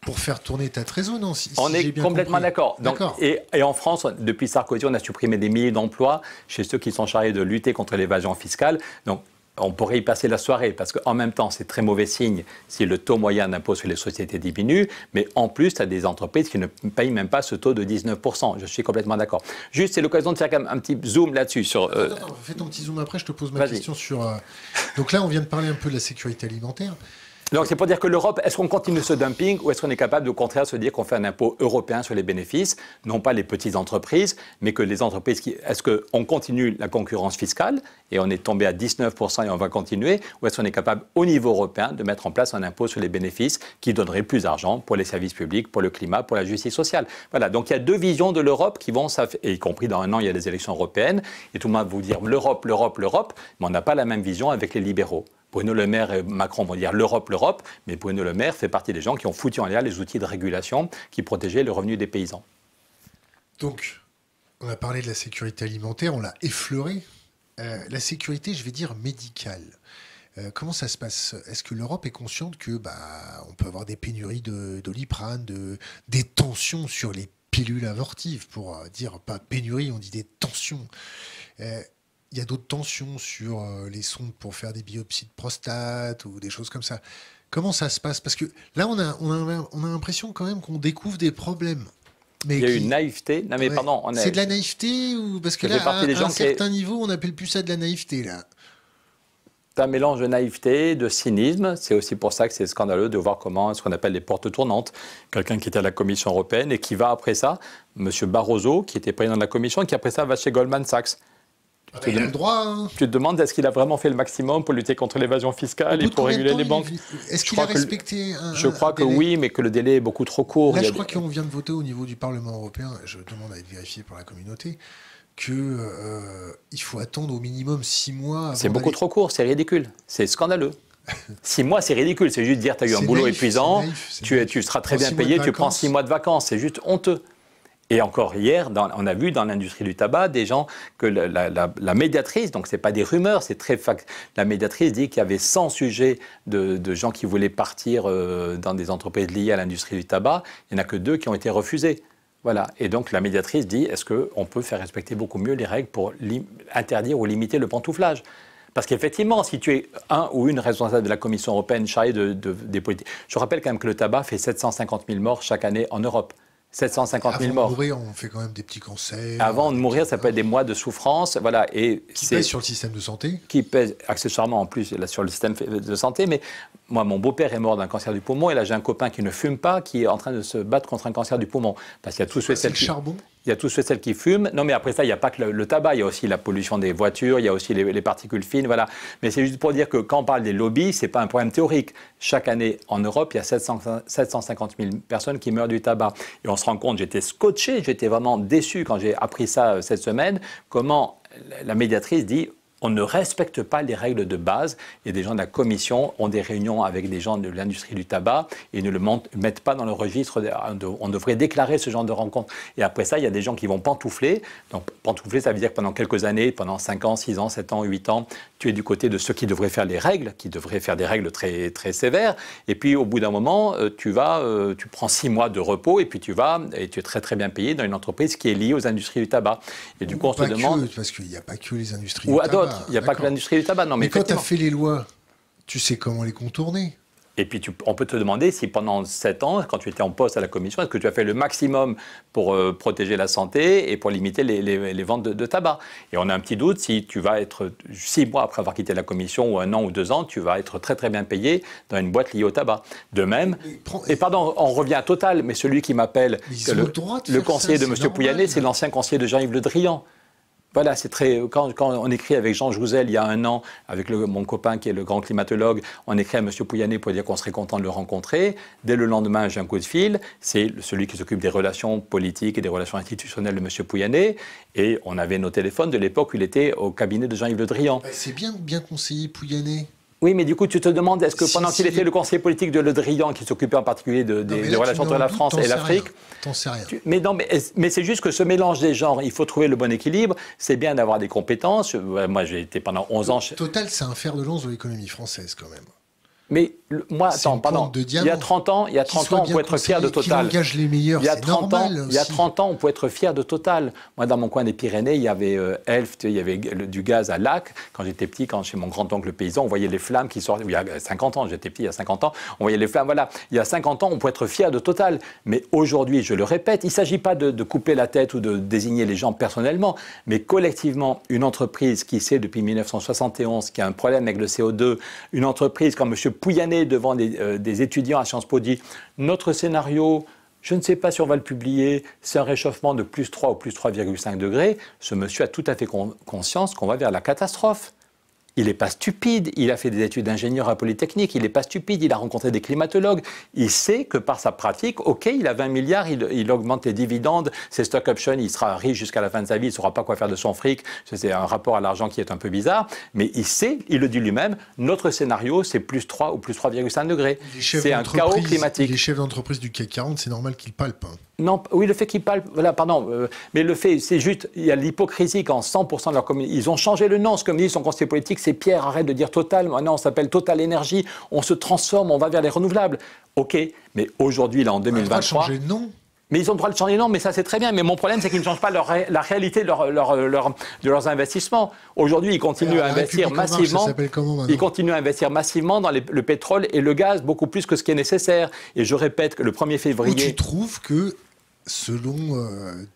Speaker 1: pour faire tourner ta trésorerie. on est complètement d'accord.
Speaker 2: Et, et, en France, depuis Sarkozy, on a supprimé des milliers d'emplois chez ceux qui sont chargés de lutter contre l'évasion fiscale. Donc on pourrait y passer la soirée, parce qu'en même temps, c'est très mauvais signe si le taux moyen d'impôt sur les sociétés diminue, mais en plus, tu as des entreprises qui ne payent même pas ce taux de 19%. Je suis complètement d'accord. Juste, c'est l'occasion de faire un petit zoom là-dessus. Sur, euh,
Speaker 1: fais ton petit zoom après, je te pose ma question sur... Euh, donc là, on vient de parler un peu de la sécurité alimentaire.
Speaker 2: Donc c'est pour dire que l'Europe, est-ce qu'on continue ce dumping ou est-ce qu'on est capable au contraire de se dire qu'on fait un impôt européen sur les bénéfices, non pas les petites entreprises, mais que les entreprises Est-ce qu'on continue la concurrence fiscale et on est tombé à 19% et on va continuer, ou est-ce qu'on est capable au niveau européen de mettre en place un impôt sur les bénéfices qui donnerait plus d'argent pour les services publics, pour le climat, pour la justice sociale Voilà, donc il y a deux visions de l'Europe qui vont, et y compris dans un an, il y a les élections européennes, et tout le monde va vous dire l'Europe, l'Europe, l'Europe, mais on n'a pas la même vision avec les libéraux. Bruno Le Maire et Macron vont dire l'Europe, l'Europe, mais Bruno Le Maire fait partie des gens qui ont foutu en l'air les outils de régulation qui protégeaient le revenu des paysans.
Speaker 1: Donc, on a parlé de la sécurité alimentaire, on l'a effleurée euh, la sécurité, je vais dire médicale. Euh, comment ça se passe Est-ce que l'Europe est consciente que bah, on peut avoir des pénuries de doliprane, de, des tensions sur les pilules avortives, pour euh, dire pas pénurie, on dit des tensions. Il y a d'autres tensions sur les sondes pour faire des biopsies de prostate ou des choses comme ça. Comment ça se passe Parce que là, on a, on a, on a l'impression quand même qu'on découvre des problèmes
Speaker 2: il y a eu une naïveté. Non, mais pardon. C'est de la
Speaker 1: naïveté ou parce que là, à, un certain niveau, on appelle plus ça de la naïveté là.
Speaker 2: C'est un mélange de naïveté, de cynisme. C'est aussi pour ça que c'est scandaleux de voir comment ce qu'on appelle les portes tournantes. Quelqu'un qui était à la Commission européenne et qui va après ça, M. Barroso, qui était président de la Commission, qui après ça va chez Goldman Sachs.
Speaker 1: Hein.
Speaker 2: Tu te demandes est-ce qu'il a vraiment fait le maximum pour lutter contre l'évasion fiscale et pour réguler les banques Est-ce qu'il a respecté un, Je crois que oui, mais que le délai est beaucoup trop court. je crois
Speaker 1: qu'on vient de voter au niveau du Parlement européen, je demande à être vérifié par la communauté, qu'il euh, faut attendre au minimum six mois. C'est beaucoup
Speaker 2: trop court, c'est ridicule, c'est scandaleux. *laughs* six mois, c'est ridicule, c'est juste dire tu as eu un boulot épuisant, tu, tu seras très bien payé, tu prends six mois de vacances, c'est juste honteux. Et encore hier, on a vu dans l'industrie du tabac des gens que la, médiatrice, donc ce n'est pas des rumeurs, c'est très fact. La médiatrice dit qu'il y avait 100 sujets de, gens qui voulaient partir euh, dans des entreprises liées à l'industrie du tabac. Il n'y en a que deux qui ont été refusés. Voilà. Et donc la médiatrice dit est-ce qu'on peut faire respecter beaucoup mieux les règles pour interdire ou limiter le pantouflage parce qu'effectivement, si tu es un ou une responsable de la Commission européenne chargée de, des politiques. Je rappelle quand même que le tabac fait 750 000 morts chaque année en Europe. 750 000 morts. Avant de
Speaker 1: mourir, on fait quand même des petits cancers.
Speaker 2: Avant de mourir, ça peut être des mois de souffrance. Voilà, et qui pèse sur le système de santé Qui pèse accessoirement en plus là, sur le système de santé. Mais moi, mon beau-père est mort d'un cancer du poumon. Et là, j'ai un copain qui ne fume pas, qui est en train de se battre contre un cancer du poumon. Parce qu'il y a tous ceux C'est charbon il y a tous ceux celles qui fument. Non, mais après ça, il n'y a pas que le, tabac, il y a aussi la pollution des voitures, il y a aussi les, particules fines, voilà. Mais c'est juste pour dire que quand on parle des lobbies, ce n'est pas un problème théorique. Chaque année, en Europe, il y a 750 000 personnes qui meurent du tabac. Et on se rend compte, j'étais scotché, j'étais vraiment déçu quand j'ai appris ça euh, cette semaine, comment la médiatrice dit on ne respecte pas les règles de base et des gens de la commission ont des réunions avec des gens de l'industrie du tabac et ne le mettent pas dans le registre. On devrait déclarer ce genre de rencontre. Et après ça, il y a des gens qui vont pantoufler. Donc pantoufler, ça veut dire que pendant quelques années, pendant 5 ans, 6 ans, 7 ans, 8 ans, tu es du côté de ceux qui devraient faire les règles, qui devraient faire des règles très, très sévères. Et puis au bout d'un moment, euh, tu vas, euh, tu prends 6 mois de repos et puis tu vas, et tu es très très bien payé dans une entreprise qui est liée aux industries du tabac. Et du coup, on se demande...
Speaker 1: Que, parce qu'il n'y a pas que les industries du ah, tabac. Il n'y a pas que
Speaker 2: l'industrie du tabac. Non, mais, quand tu as fait
Speaker 1: les lois, tu sais comment les contourner.
Speaker 2: Et puis, on peut te demander si pendant 7 ans, quand tu étais en poste à la commission, est-ce que tu as fait le maximum pour euh, protéger la santé et pour limiter les, ventes de, tabac Et on a un petit doute si tu vas être, 6 mois après avoir quitté la commission, ou un an ou deux ans, tu vas être très très bien payé dans une boîte liée au tabac. De même, et pardon, on revient à Total, mais celui qui m'appelle, le, conseiller de M. Pouyanné, c'est l'ancien conseiller de Jean-Yves Le Drian. Voilà, c'est très. Quand, on écrit avec Jean Jouzel il y a un an, avec mon copain qui est le grand climatologue, on écrit à M. Pouyanné pour dire qu'on serait content de le rencontrer. Dès le lendemain, j'ai un coup de fil. C'est celui qui s'occupe des relations politiques et des relations institutionnelles de M. Pouyanné. Et on avait nos téléphones de l'époque il était au cabinet de Jean-Yves Le Drian. C'est
Speaker 1: bien, bien conseillé, Pouyanné. Oui, mais du coup, tu te demandes, est-ce que pendant qu'il était le
Speaker 2: conseiller politique de Le Drian, qui s'occupait en particulier des, relations entre la France et l'Afrique. T'en sais rien. mais non, mais, mais c'est juste que ce mélange des genres, il faut trouver le bon équilibre. C'est bien d'avoir des compétences. Moi, j'ai été pendant 11 ans.
Speaker 1: Total, c'est un fer de lance de l'économie française, quand même. Mais moi, attends, pardon. il y a 30 ans, il y a 30 ans, on peut être fier de Total. les meilleurs, il y a 30 ans, il y a
Speaker 2: 30 ans, on peut être fier de Total. Moi, dans mon coin des Pyrénées, il y avait euh, il y avait du gaz à Lac. Quand j'étais petit, quand chez mon grand-oncle paysan, on voyait les flammes qui sortaient. Il y a 50 euh, ans, j'étais petit, il y a 50 ans, on voyait les flammes. Voilà, il y a 50 ans, on peut être fier de Total. Mais aujourd'hui, je le répète, il ne s'agit pas de, de couper la tête ou de désigner les gens personnellement, mais collectivement, une entreprise qui sait depuis 1971 qu'il y a un problème avec le CO2, une entreprise comme M pouillaner devant euh, des, étudiants à Sciences Po dit notre scénario, je ne sais pas si on va le publier, c'est un réchauffement de plus 3 ou plus 3,5 degrés, ce monsieur a tout à fait conscience qu'on va vers la catastrophe il n'est pas stupide, il a fait des études d'ingénieur à Polytechnique, il n'est pas stupide, il a rencontré des climatologues, il sait que par sa pratique, ok, il a 20 milliards, il, augmente les dividendes, ses stock options, il sera riche jusqu'à la fin de sa vie, il ne saura pas quoi faire de son fric, c'est un rapport à l'argent qui est un peu bizarre, mais il sait, il le dit lui-même, notre scénario c'est plus 3 ou plus 3,5 degrés. C'est un chaos climatique.
Speaker 1: Les chefs d'entreprise du CAC 40, c'est normal qu'ils palpent. Hein.
Speaker 2: Non, oui, le fait qu'ils parlent, voilà, pardon, euh, mais le fait, c'est juste, il y a l'hypocrisie quand 100% de leur communauté, ils ont changé le nom, ce que me disent son conseil Pierre, arrête de dire Total, maintenant on s'appelle Total Énergie, on se transforme, on va vers les renouvelables. Ok, mais aujourd'hui, là en 2023... changer de nom mais ils ont le droit de changer de nom, mais ça c'est très bien. Mais mon problème, c'est qu'ils ne changent pas la réalité de, leurs investissements. Aujourd'hui, ils continuent à investir massivement. Marche, comment, ils continuent à investir massivement dans le pétrole et le gaz, beaucoup plus que ce qui est nécessaire. Et je répète que le 1er février. Où tu
Speaker 1: trouves que selon euh,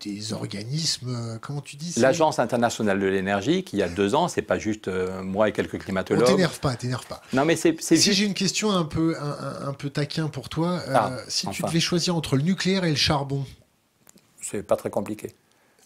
Speaker 1: des organismes, euh, comment tu dis
Speaker 2: L'Agence internationale de l'énergie, qui il y a deux ans, c'est pas juste euh, moi et quelques climatologues. On t'énerve pas, t'énerve pas. Non, mais Si j'ai une question
Speaker 1: un peu, un, peu taquin pour toi, ah, si tu devais choisir entre le nucléaire et le charbon.
Speaker 2: C'est pas très compliqué.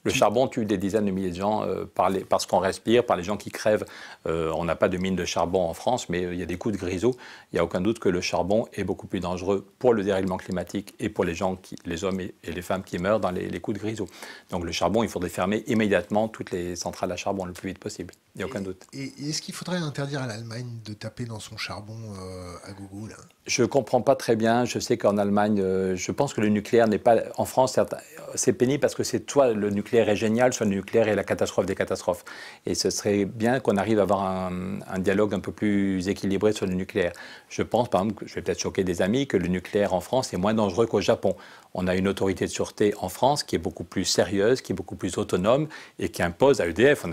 Speaker 2: Le charbon tue des dizaines de milliers de gens euh, par, parce qu'on respire, par les gens qui crèvent. Euh, on n'a pas de mine de charbon en France, mais euh, il y a des coups de griseau. Il n'y a aucun doute que le charbon est beaucoup plus dangereux pour le dérèglement climatique et pour les gens, qui, les hommes et, les femmes qui meurent dans les, coups de grisot Donc le charbon, il faudrait fermer immédiatement toutes les centrales à charbon le plus vite possible. Il n'y a aucun doute.
Speaker 1: Et, est-ce qu'il faudrait interdire à l'Allemagne de taper dans son charbon à
Speaker 2: google? Je ne comprends pas très bien. Je sais qu'en Allemagne, euh, je pense que le nucléaire n'est pas. En France, c'est pénible parce que c'est toi, le nucléaire est génial, soit le nucléaire est la catastrophe des catastrophes. Et ce serait bien qu'on arrive à avoir un, un, dialogue un peu plus équilibré sur le nucléaire. Je pense, par exemple, je vais peut-être choquer des amis, que le nucléaire en France est moins dangereux qu'au Japon. On a une autorité de sûreté en France qui est beaucoup plus sérieuse, qui est beaucoup plus autonome et qui impose à EDF.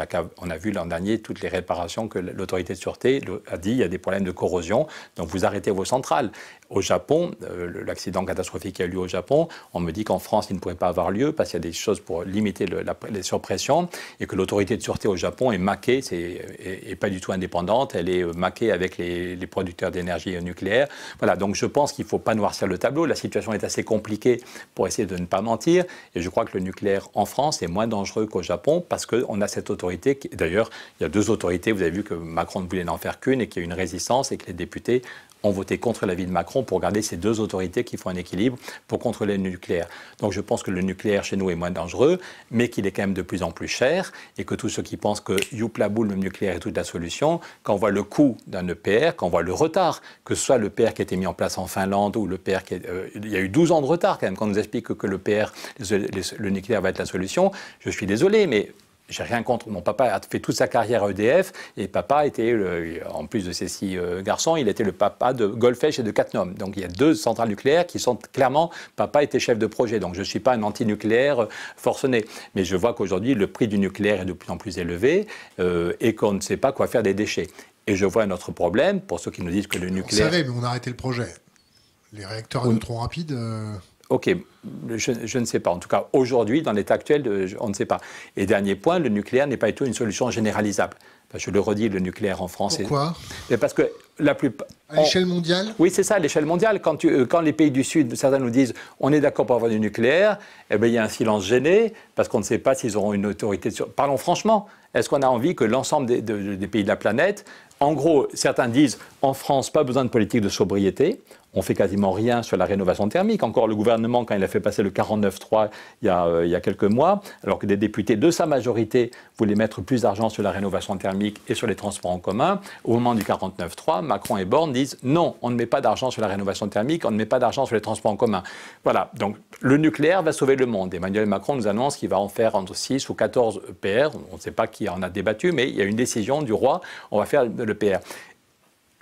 Speaker 2: On a, vu l'an dernier toutes les réparations que l'autorité de sûreté a dit. Il y a des problèmes de corrosion, donc vous arrêtez vos centrales. Au Japon, euh, l'accident catastrophique qui a eu lieu au Japon, on me dit qu'en France, il ne pourrait pas avoir lieu parce qu'il y a des choses pour limiter la, les surpressions et que l'autorité de sûreté au Japon est maquée, c'est, pas du tout indépendante, elle est euh, maquée avec les, producteurs d'énergie nucléaire. Voilà, donc je pense qu'il ne faut pas noircir le tableau. La situation est assez compliquée pour essayer de ne pas mentir et je crois que le nucléaire en France est moins dangereux qu'au Japon parce qu'on a cette autorité. D'ailleurs, il y a deux autorités, vous avez vu que Macron ne voulait n'en faire qu'une et qu'il y a une résistance et que les députés ont voté contre l'avis de Macron pour garder ces deux autorités qui font un équilibre pour contrôler le nucléaire. Donc je pense que le nucléaire chez nous est moins dangereux, mais qu'il est quand même de plus en plus cher et que tous ceux qui pensent que la boule, le nucléaire est toute la solution, quand on voit le coût d'un EPR, quand on voit le retard, que ce soit l'EPR qui a été mis en place en Finlande ou l'EPR qui euh, il y a eu 12 ans de retard quand même, quand on nous explique que le e, le nucléaire va être la solution, je suis désolé, mais j'ai rien contre. Mon papa a fait toute sa carrière à EDF et papa était, en plus de ces six euh, garçons, il était le papa de Golfech et de Cattenom. Donc il y a deux centrales nucléaires qui sont clairement, papa était chef de projet. Donc je ne suis pas un anti-nucléaire euh, forcené. Mais je vois qu'aujourd'hui, le prix du nucléaire est de plus en plus élevé euh, et qu'on ne sait pas quoi faire des déchets. Et je vois un autre problème pour ceux qui nous disent que le nucléaire. On savait, mais on
Speaker 1: a arrêté le projet. Les réacteurs à neutrons rapides.
Speaker 2: Ok, je, ne sais pas. En tout cas, aujourd'hui, dans l'état actuel, euh, on ne sait pas. Et dernier point, le nucléaire n'est pas du tout une solution généralisable. Je le redis, le nucléaire en France. Pourquoi Parce que la plupart. À l'échelle mondiale Oui, c'est ça, à l'échelle mondiale. Euh, quand, les pays du Sud, certains nous disent on est d'accord pour avoir du nucléaire, eh bien, il y a un silence gêné parce qu'on ne sait pas s'ils auront une autorité. Sur... Parlons franchement. Est-ce qu'on a envie que l'ensemble des, pays de la planète. En gros, certains disent en France, pas besoin de politique de sobriété on fait quasiment rien sur la rénovation thermique. Encore le gouvernement, quand il a fait passer le 49.3 il, euh, il y a quelques mois, alors que des députés de sa majorité voulaient mettre plus d'argent sur la rénovation thermique et sur les transports en commun, au moment du 49-3, Macron et Borne disent non, on ne met pas d'argent sur la rénovation thermique, on ne met pas d'argent sur les transports en commun. Voilà, donc le nucléaire va sauver le monde. Emmanuel Macron nous annonce qu'il va en faire entre 6 ou 14 EPR. On ne sait pas qui en a débattu, mais il y a une décision du roi, on va faire le e PR.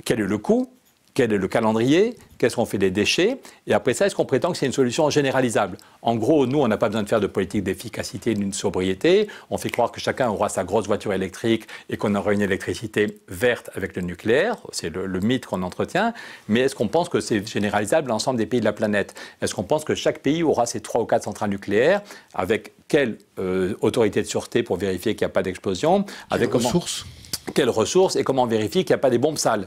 Speaker 2: Quel est le coût quel est le calendrier, qu'est-ce qu'on fait des déchets, et après ça, est-ce qu'on prétend que c'est une solution généralisable En gros, nous, on n'a pas besoin de faire de politique d'efficacité d'une d'une sobriété, on fait croire que chacun aura sa grosse voiture électrique et qu'on aura une électricité verte avec le nucléaire, c'est le, mythe qu'on entretient, mais est-ce qu'on pense que c'est généralisable l'ensemble des pays de la planète Est-ce qu'on pense que chaque pays aura ses trois ou quatre centrales nucléaires avec quelle euh, autorité de sûreté pour vérifier qu'il n'y a pas d'explosion Avec ressources Quelles ressources et comment on vérifie qu'il n'y a pas des bombes sales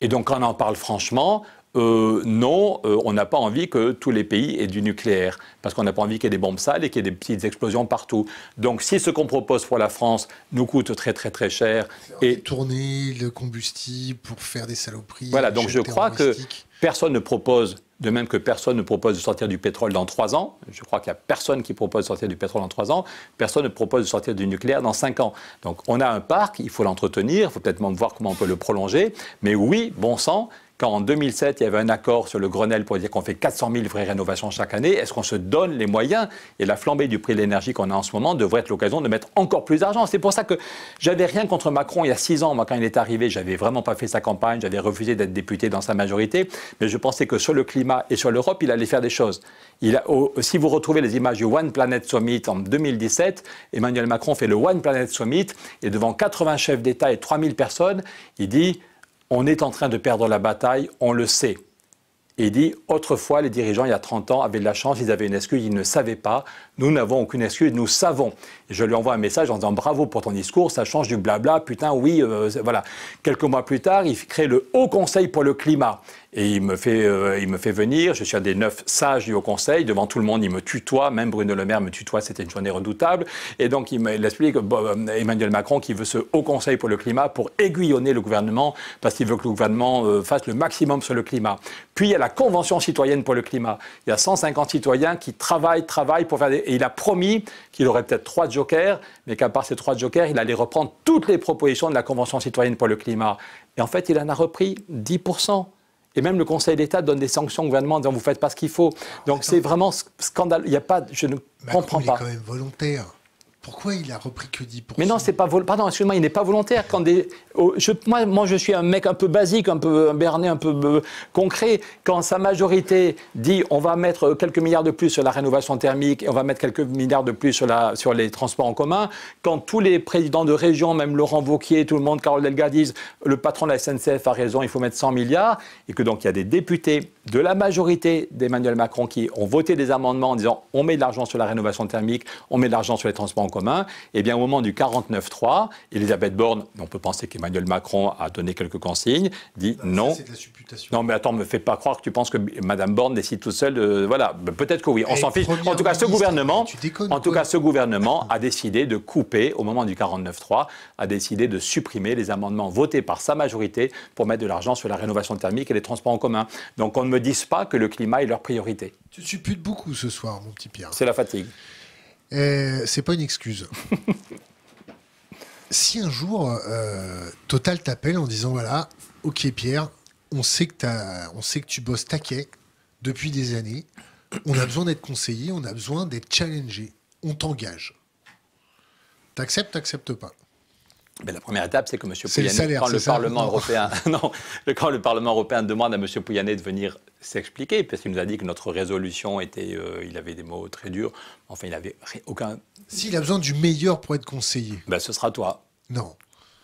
Speaker 2: et donc quand on en parle franchement, euh, non, euh, on n'a pas envie que tous les pays aient du nucléaire, parce qu'on n'a pas envie qu'il y ait des bombes sales et qu'il y ait des petites explosions partout. Donc si ce qu'on propose pour la France nous coûte très très très cher... Et
Speaker 1: tourner le combustible pour faire des saloperies... Voilà, donc je crois
Speaker 2: que personne ne propose de même que personne ne propose de sortir du pétrole dans trois ans. Je crois qu'il n'y a personne qui propose de sortir du pétrole dans trois ans. Personne ne propose de sortir du nucléaire dans cinq ans. Donc on a un parc, il faut l'entretenir, il faut peut-être même voir comment on peut le prolonger. Mais oui, bon sang, quand en 2007, il y avait un accord sur le Grenelle pour dire qu'on fait 400 000 vraies rénovations chaque année, est-ce qu'on se donne les moyens Et la flambée du prix de l'énergie qu'on a en ce moment devrait être l'occasion de mettre encore plus d'argent. C'est pour ça que j'avais rien contre Macron il y a six ans. Moi, quand il est arrivé, j'avais vraiment pas fait sa campagne, j'avais refusé d'être député dans sa majorité, mais je pensais que sur le climat et sur l'Europe, il allait faire des choses. si vous retrouvez les images du One Planet Summit en 2017, Emmanuel Macron fait le One Planet Summit et devant 80 chefs d'État et 3000 personnes, il dit on est en train de perdre la bataille, on le sait. Et il dit, autrefois, les dirigeants, il y a 30 ans, avaient de la chance, ils avaient une excuse, ils ne savaient pas. Nous n'avons aucune excuse, nous savons. je lui envoie un message en disant bravo pour ton discours, ça change du blabla, putain, oui, euh, voilà. Quelques mois plus tard, il crée le Haut Conseil pour le climat. Et il me fait, euh, il me fait venir, je suis un des neuf sages du Haut Conseil, devant tout le monde, il me tutoie, même Bruno Le Maire me tutoie, c'était une journée redoutable. Et donc, il m'explique euh, Emmanuel Macron qui veut ce Haut Conseil pour le climat pour aiguillonner le gouvernement, parce qu'il veut que le gouvernement fasse le maximum sur le climat. Puis, il y a la Convention citoyenne pour le climat. Il y a 150 citoyens qui travaillent, travaillent pour faire des et il a promis qu'il aurait peut-être trois jokers, mais qu'à part ces trois jokers, il allait reprendre toutes les propositions de la Convention citoyenne pour le climat. Et en fait, il en a repris 10%. Et même le Conseil d'État donne des sanctions au gouvernement en disant vous ne faites pas ce qu'il faut. Donc c'est vraiment scandaleux. Il y a pas, je ne comprends pas. Il est
Speaker 1: quand même volontaire. Pourquoi il a repris que 10%
Speaker 2: Mais non, c'est pas Pardon, excuse-moi, il n'est pas volontaire. Quand des... Moi, moi, je suis un mec un peu basique, un peu berné, un peu euh, concret. Quand sa majorité dit on va mettre quelques milliards de plus sur la rénovation thermique et on va mettre quelques milliards de plus sur, sur les transports en commun, quand tous les présidents de région, même Laurent Vauquier, tout le monde, Carole Delga, disent le patron de la SNCF a raison, il faut mettre 100 milliards, et que donc il y a des députés de la majorité d'Emmanuel Macron qui ont voté des amendements en disant on met de l'argent sur la rénovation thermique, on met de l'argent sur les transports en commun commun, eh bien, au moment du 49-3, Elisabeth Borne, on peut penser qu'Emmanuel Macron a donné quelques consignes, dit ah, non. non. Non, mais attends, ne me fais pas croire que tu penses que Mme Borne décide tout seule. De... Voilà, bah, peut-être que oui, on s'en fiche. En tout cas, ce gouvernement, en tout cas, ce gouvernement a décidé de couper au moment du 49-3, a décidé de supprimer les amendements votés par sa majorité pour mettre de l'argent sur la rénovation thermique et les transports en commun. Donc, on ne me dise pas que le climat est leur priorité.
Speaker 1: Tu supputes beaucoup ce soir, mon petit
Speaker 2: Pierre. C'est la fatigue.
Speaker 1: Euh, c'est pas une excuse. *laughs* si un jour euh, Total t'appelle en disant voilà, ok Pierre, on sait que on sait que tu bosses taquet depuis des années, on a besoin d'être conseillé, on a besoin d'être challengé, on t'engage. T'acceptes, t'acceptes pas.
Speaker 2: Ben, la première étape, c'est que M. Pouyanné, quand le Parlement *laughs* européen, *laughs* non, quand le Parlement européen demande à M. Pouyanné de venir s'expliquer, parce qu'il nous a dit que notre résolution était, euh, il avait des mots très durs, enfin, il n'avait aucun. S'il a besoin du
Speaker 1: meilleur pour être conseiller.
Speaker 2: Ben, ce sera toi. Non.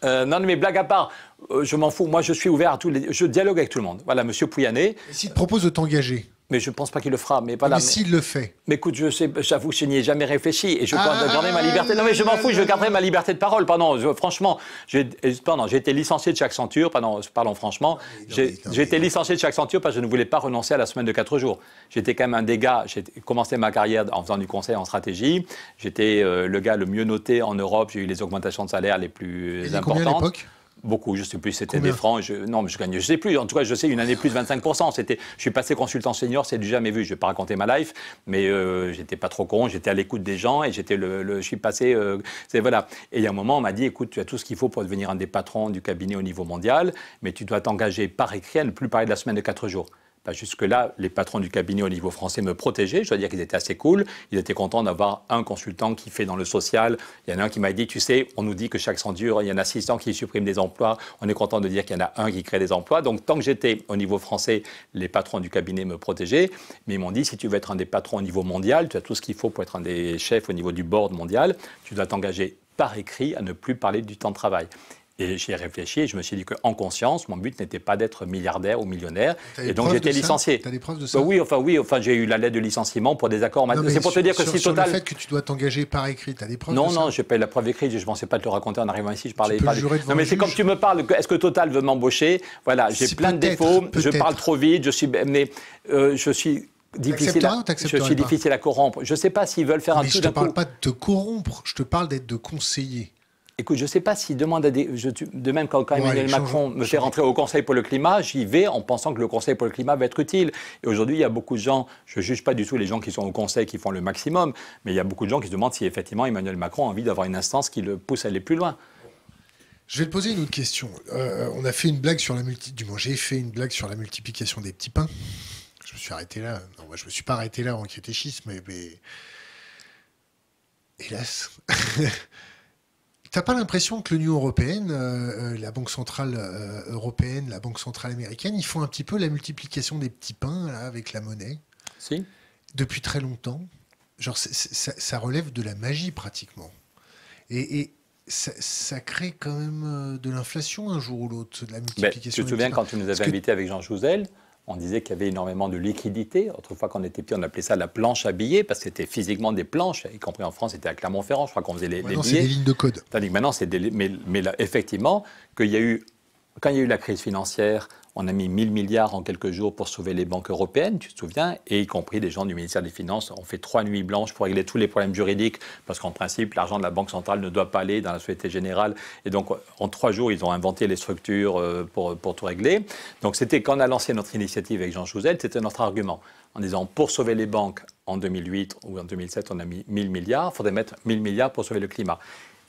Speaker 2: Euh, non, mais blague à part, euh, je m'en fous. Moi, je suis ouvert à tous les. Je dialogue avec tout le monde. Voilà, Monsieur Pouyanné. S'il te propose de t'engager mais je ne pense pas qu'il le fera. Mais pas ah, là. Mais s'il le fait. Mais écoute, je sais, j'avoue que je n'y ai jamais réfléchi et je ah, garder ma liberté. Non, mais je m'en fous, je garderai ma liberté de parole. Pardon, franchement, j'ai été licencié de chaque centure. Pardon, parlons franchement. Ah, j'ai été licencié de chaque centure parce que je ne voulais pas renoncer à la semaine de 4 jours. J'étais quand même un des gars. J'ai commencé ma carrière en faisant du conseil en stratégie. J'étais euh, le gars le mieux noté en Europe. J'ai eu les augmentations de salaire les plus et importantes. À Beaucoup, je ne sais plus, c'était des francs. non, mais je gagne, je ne sais plus. En tout cas, je sais, une année plus de 25%. C'était, je suis passé consultant senior, c'est du jamais vu. Je ne vais pas raconter ma life, mais euh, j'étais pas trop con, j'étais à l'écoute des gens et j'étais le, je suis passé. Euh, voilà. Et il y a un moment, on m'a dit écoute, tu as tout ce qu'il faut pour devenir un des patrons du cabinet au niveau mondial, mais tu dois t'engager par écrit à ne plus parler de la semaine de 4 jours. Bah, jusque-là, les patrons du cabinet au niveau français me protégeaient. Je dois dire qu'ils étaient assez cool. Ils étaient contents d'avoir un consultant qui fait dans le social. Il y en a un qui m'a dit, tu sais, on nous dit que chaque censure, il y a un assistant qui supprime des emplois. On est content de dire qu'il y en a un qui crée des emplois. Donc, tant que j'étais au niveau français, les patrons du cabinet me protégeaient. Mais ils m'ont dit, si tu veux être un des patrons au niveau mondial, tu as tout ce qu'il faut pour être un des chefs au niveau du board mondial. Tu dois t'engager par écrit à ne plus parler du temps de travail. Et j'y ai réfléchi et je me suis dit qu'en conscience, mon but n'était pas d'être milliardaire ou millionnaire. Et donc j'étais licencié. Tu des preuves de bah ça Oui, enfin, oui, enfin, j'ai eu la lettre de licenciement pour des accords. C'est pour te dire que si Total. le fait que
Speaker 1: tu dois t'engager par écrit, tu as des preuves Non, ça ?– non,
Speaker 2: je pas la preuve écrite. Je ne pensais pas te le raconter en arrivant ici. Je parlais pas. Non, mais c'est comme tu me parles. Est-ce que Total veut m'embaucher Voilà, j'ai plein de défauts. Je parle trop vite. Je suis. Euh, je suis difficile à, je suis difficile à corrompre. Je ne sais pas s'ils veulent faire un truc Je ne parle pas de te corrompre, je te parle d'être de conseiller. Écoute, je ne sais pas s'il demande à des. de même, quand, Emmanuel Macron me fait rentrer au Conseil pour le climat, j'y vais en pensant que le Conseil pour le climat va être utile. Et aujourd'hui, il y a beaucoup de gens, je ne juge pas du tout les gens qui sont au Conseil qui font le maximum, mais il y a beaucoup de gens qui se demandent si effectivement Emmanuel Macron a envie d'avoir une instance qui le pousse à aller plus loin.
Speaker 1: Je vais te poser une autre question. Euh, on a fait une blague sur la multi... du moins j'ai fait une blague sur la multiplication des petits pains. Je me suis arrêté là. Non, moi, je me suis pas arrêté là en catéchisme, mais, mais... hélas. *laughs* T'as pas l'impression que l'Union européenne, euh, euh, la Banque centrale euh, européenne, la Banque centrale américaine, ils font un petit peu la multiplication des petits pains avec la monnaie Si. Depuis très longtemps. Genre, ça, relève de la magie pratiquement. Et, ça, crée quand même de l'inflation un jour ou l'autre, de la bah, multiplication. Tu je te souviens quand
Speaker 2: tu nous avais invités avec Jean Jouzel on disait qu'il y avait énormément de liquidité. Autrefois, quand on était petit, on appelait ça la planche à billets parce que c'était physiquement des planches, y compris en France, c'était à Clermont-Ferrand, je crois qu'on faisait les, c'est des lignes de code. maintenant, c'est des... Mais, mais effectivement, qu'il y a eu, quand il y a eu la crise financière, on a mis 1000 milliards en quelques jours pour sauver les banques européennes, tu te souviens, et y compris des gens du ministère des Finances ont fait trois nuits blanches pour régler tous les problèmes juridiques, parce qu'en principe, l'argent de la Banque centrale ne doit pas aller dans la Société Générale. Et donc, en trois jours, ils ont inventé les structures euh, pour, tout régler. Donc, c'était quand on a lancé notre initiative avec Jean Chouzel, c'était notre argument. En disant, pour sauver les banques en 2008 ou en 2007, on a mis 1000 milliards, il faudrait mettre 1000 milliards pour sauver le climat.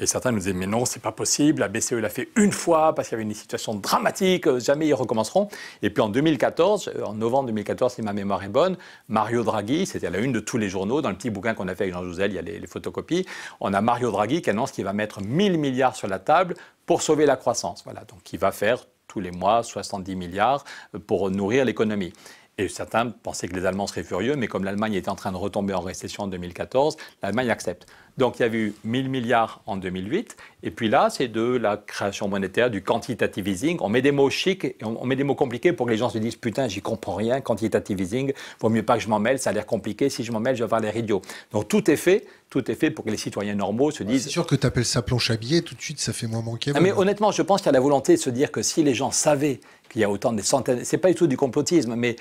Speaker 2: Et certains nous disaient, mais non, c'est pas possible, la BCE l'a fait une fois parce qu'il y avait une situation dramatique, euh, jamais ils recommenceront. Et puis en 2014, euh, en novembre 2014, si ma mémoire est bonne, Mario Draghi, c'était la une de tous les journaux, dans le petit bouquin qu'on a fait avec Jean Jouzel, il y a les, les photocopies, on a Mario Draghi qui annonce qu'il va mettre 1000 milliards sur la table pour sauver la croissance. Voilà, donc il va faire tous les mois 70 milliards euh, pour nourrir l'économie. Et certains pensaient que les Allemands seraient furieux, mais comme l'Allemagne était en train de retomber en récession en 2014, l'Allemagne accepte. Donc il y a eu 1000 milliards en 2008, et puis là c'est de la création monétaire, du quantitative easing. On met des mots chics, et on, met des mots compliqués pour que les gens se disent putain j'y comprends rien, quantitative easing, vaut mieux pas que je m'en mêle, ça a l'air compliqué, si je m'en mêle je vais avoir l'air idiot. Donc tout est fait, tout est fait pour que les citoyens normaux se disent... C'est
Speaker 1: sûr que tu appelles ça planche à billets, tout de suite ça fait moins manquer. Ah, mais
Speaker 2: honnêtement je pense qu'il y a la volonté de se dire que si les gens savaient qu'il y a autant de centaines, c'est pas du tout du complotisme, mais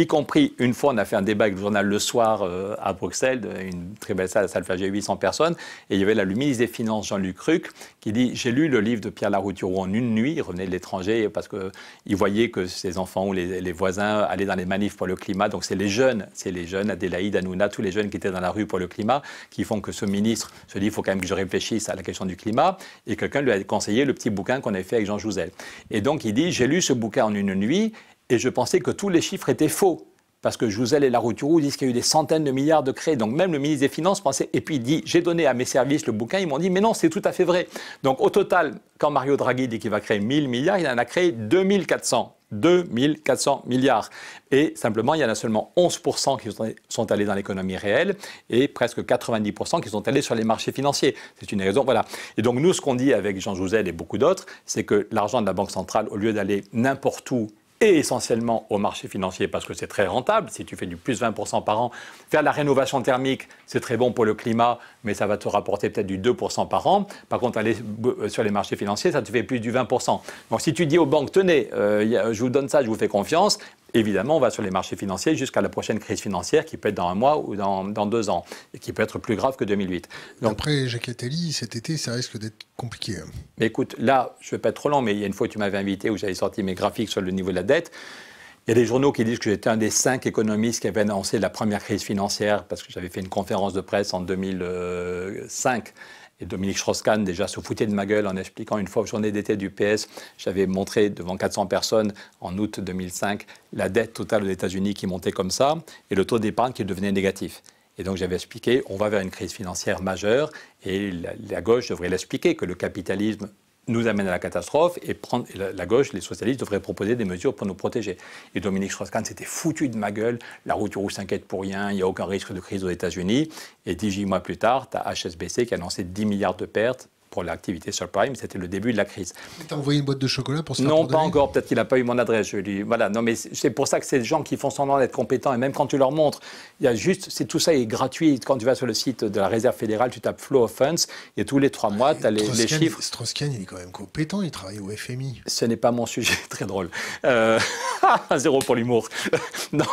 Speaker 2: y compris une fois, on a fait un débat avec le journal Le Soir euh, à Bruxelles, une très belle salle, la salle Flaget, 800 personnes, et il y avait la ministre des Finances, Jean-Luc Ruc, qui dit J'ai lu le livre de Pierre Larouturou en une nuit, il revenait de l'étranger parce qu'il voyait que ses enfants ou les, les, voisins allaient dans les manifs pour le climat. Donc c'est les jeunes, c'est les jeunes, Adélaïde, Anouna, tous les jeunes qui étaient dans la rue pour le climat, qui font que ce ministre se dit Il faut quand même que je réfléchisse à la question du climat. Et quelqu'un lui a conseillé le petit bouquin qu'on avait fait avec Jean Jouzel. Et donc il dit J'ai lu ce bouquin en une nuit, et je pensais que tous les chiffres étaient faux. Parce que Jouzel et Larouturou disent qu'il y a eu des centaines de milliards de créés. Donc même le ministre des Finances pensait, et puis il dit, j'ai donné à mes services le bouquin, ils m'ont dit, mais non, c'est tout à fait vrai. Donc au total, quand Mario Draghi dit qu'il va créer 1000 milliards, il en a créé 2400. 2400 milliards. Et simplement, il y en a seulement 11% qui sont allés dans l'économie réelle et presque 90% qui sont allés sur les marchés financiers. C'est une raison, voilà. Et donc nous, ce qu'on dit avec Jean Jouzel et beaucoup d'autres, c'est que l'argent de la Banque centrale, au lieu d'aller n'importe où et essentiellement au marché financier parce que c'est très rentable. Si tu fais du plus 20% par an, faire la rénovation thermique, c'est très bon pour le climat, mais ça va te rapporter peut-être du 2% par an. Par contre, euh, sur les marchés financiers, ça te fait plus du 20%. Donc si tu dis aux banques, tenez, euh, je vous donne ça, je vous fais confiance, Évidemment, on va sur les marchés financiers jusqu'à la prochaine crise financière qui peut être dans un mois ou dans, deux ans et qui peut être plus grave que 2008. Donc, Après Jacques Attali, cet été, ça risque d'être compliqué. Hein. écoute, là, je ne vais pas être trop long, mais il y a une fois, tu m'avais invité où j'avais sorti mes graphiques sur le niveau de la dette. Il y a des journaux qui disent que j'étais un des cinq économistes qui avaient annoncé la première crise financière parce que j'avais fait une conférence de presse en 2005 et Dominique Strauss-Kahn déjà se foutait de ma gueule en expliquant une fois aux journées d'été du PS, j'avais montré devant 400 personnes en août 2005 la dette totale des États-Unis qui montait comme ça et le taux d'épargne qui devenait négatif. Et donc j'avais expliqué, on va vers une crise financière majeure et la gauche devrait l'expliquer que le capitalisme nous amène à la catastrophe et prendre, la, gauche, les socialistes devraient proposer des mesures pour nous protéger. Et Dominique Strauss-Kahn s'était foutu de ma gueule, la route rouge s'inquiète pour rien, il n'y a aucun risque de crise aux États-Unis. Et 18 mois plus tard, tu as HSBC qui a annoncé 10 milliards de pertes pour l'activité sur Prime. C'était le début de la crise.
Speaker 1: Tu envoyé une boîte de chocolat pour se Non, pas
Speaker 2: encore. Peut-être qu'il n'a pas eu mon adresse. Je lui... Voilà. Non, mais c'est pour ça que ces gens qui font semblant d'être compétents, et même quand tu leur montres, il y a juste, c'est tout ça est gratuit. Quand tu vas sur le site de la Réserve fédérale, tu tapes Flow of Funds et tous les trois mois, tu as les, chiffres.
Speaker 1: Strauss-Kahn, il est quand même compétent.
Speaker 2: Il travaille au FMI. Ce n'est pas mon sujet. *laughs* Très drôle. Euh, *laughs* zéro pour l'humour. *laughs* donc,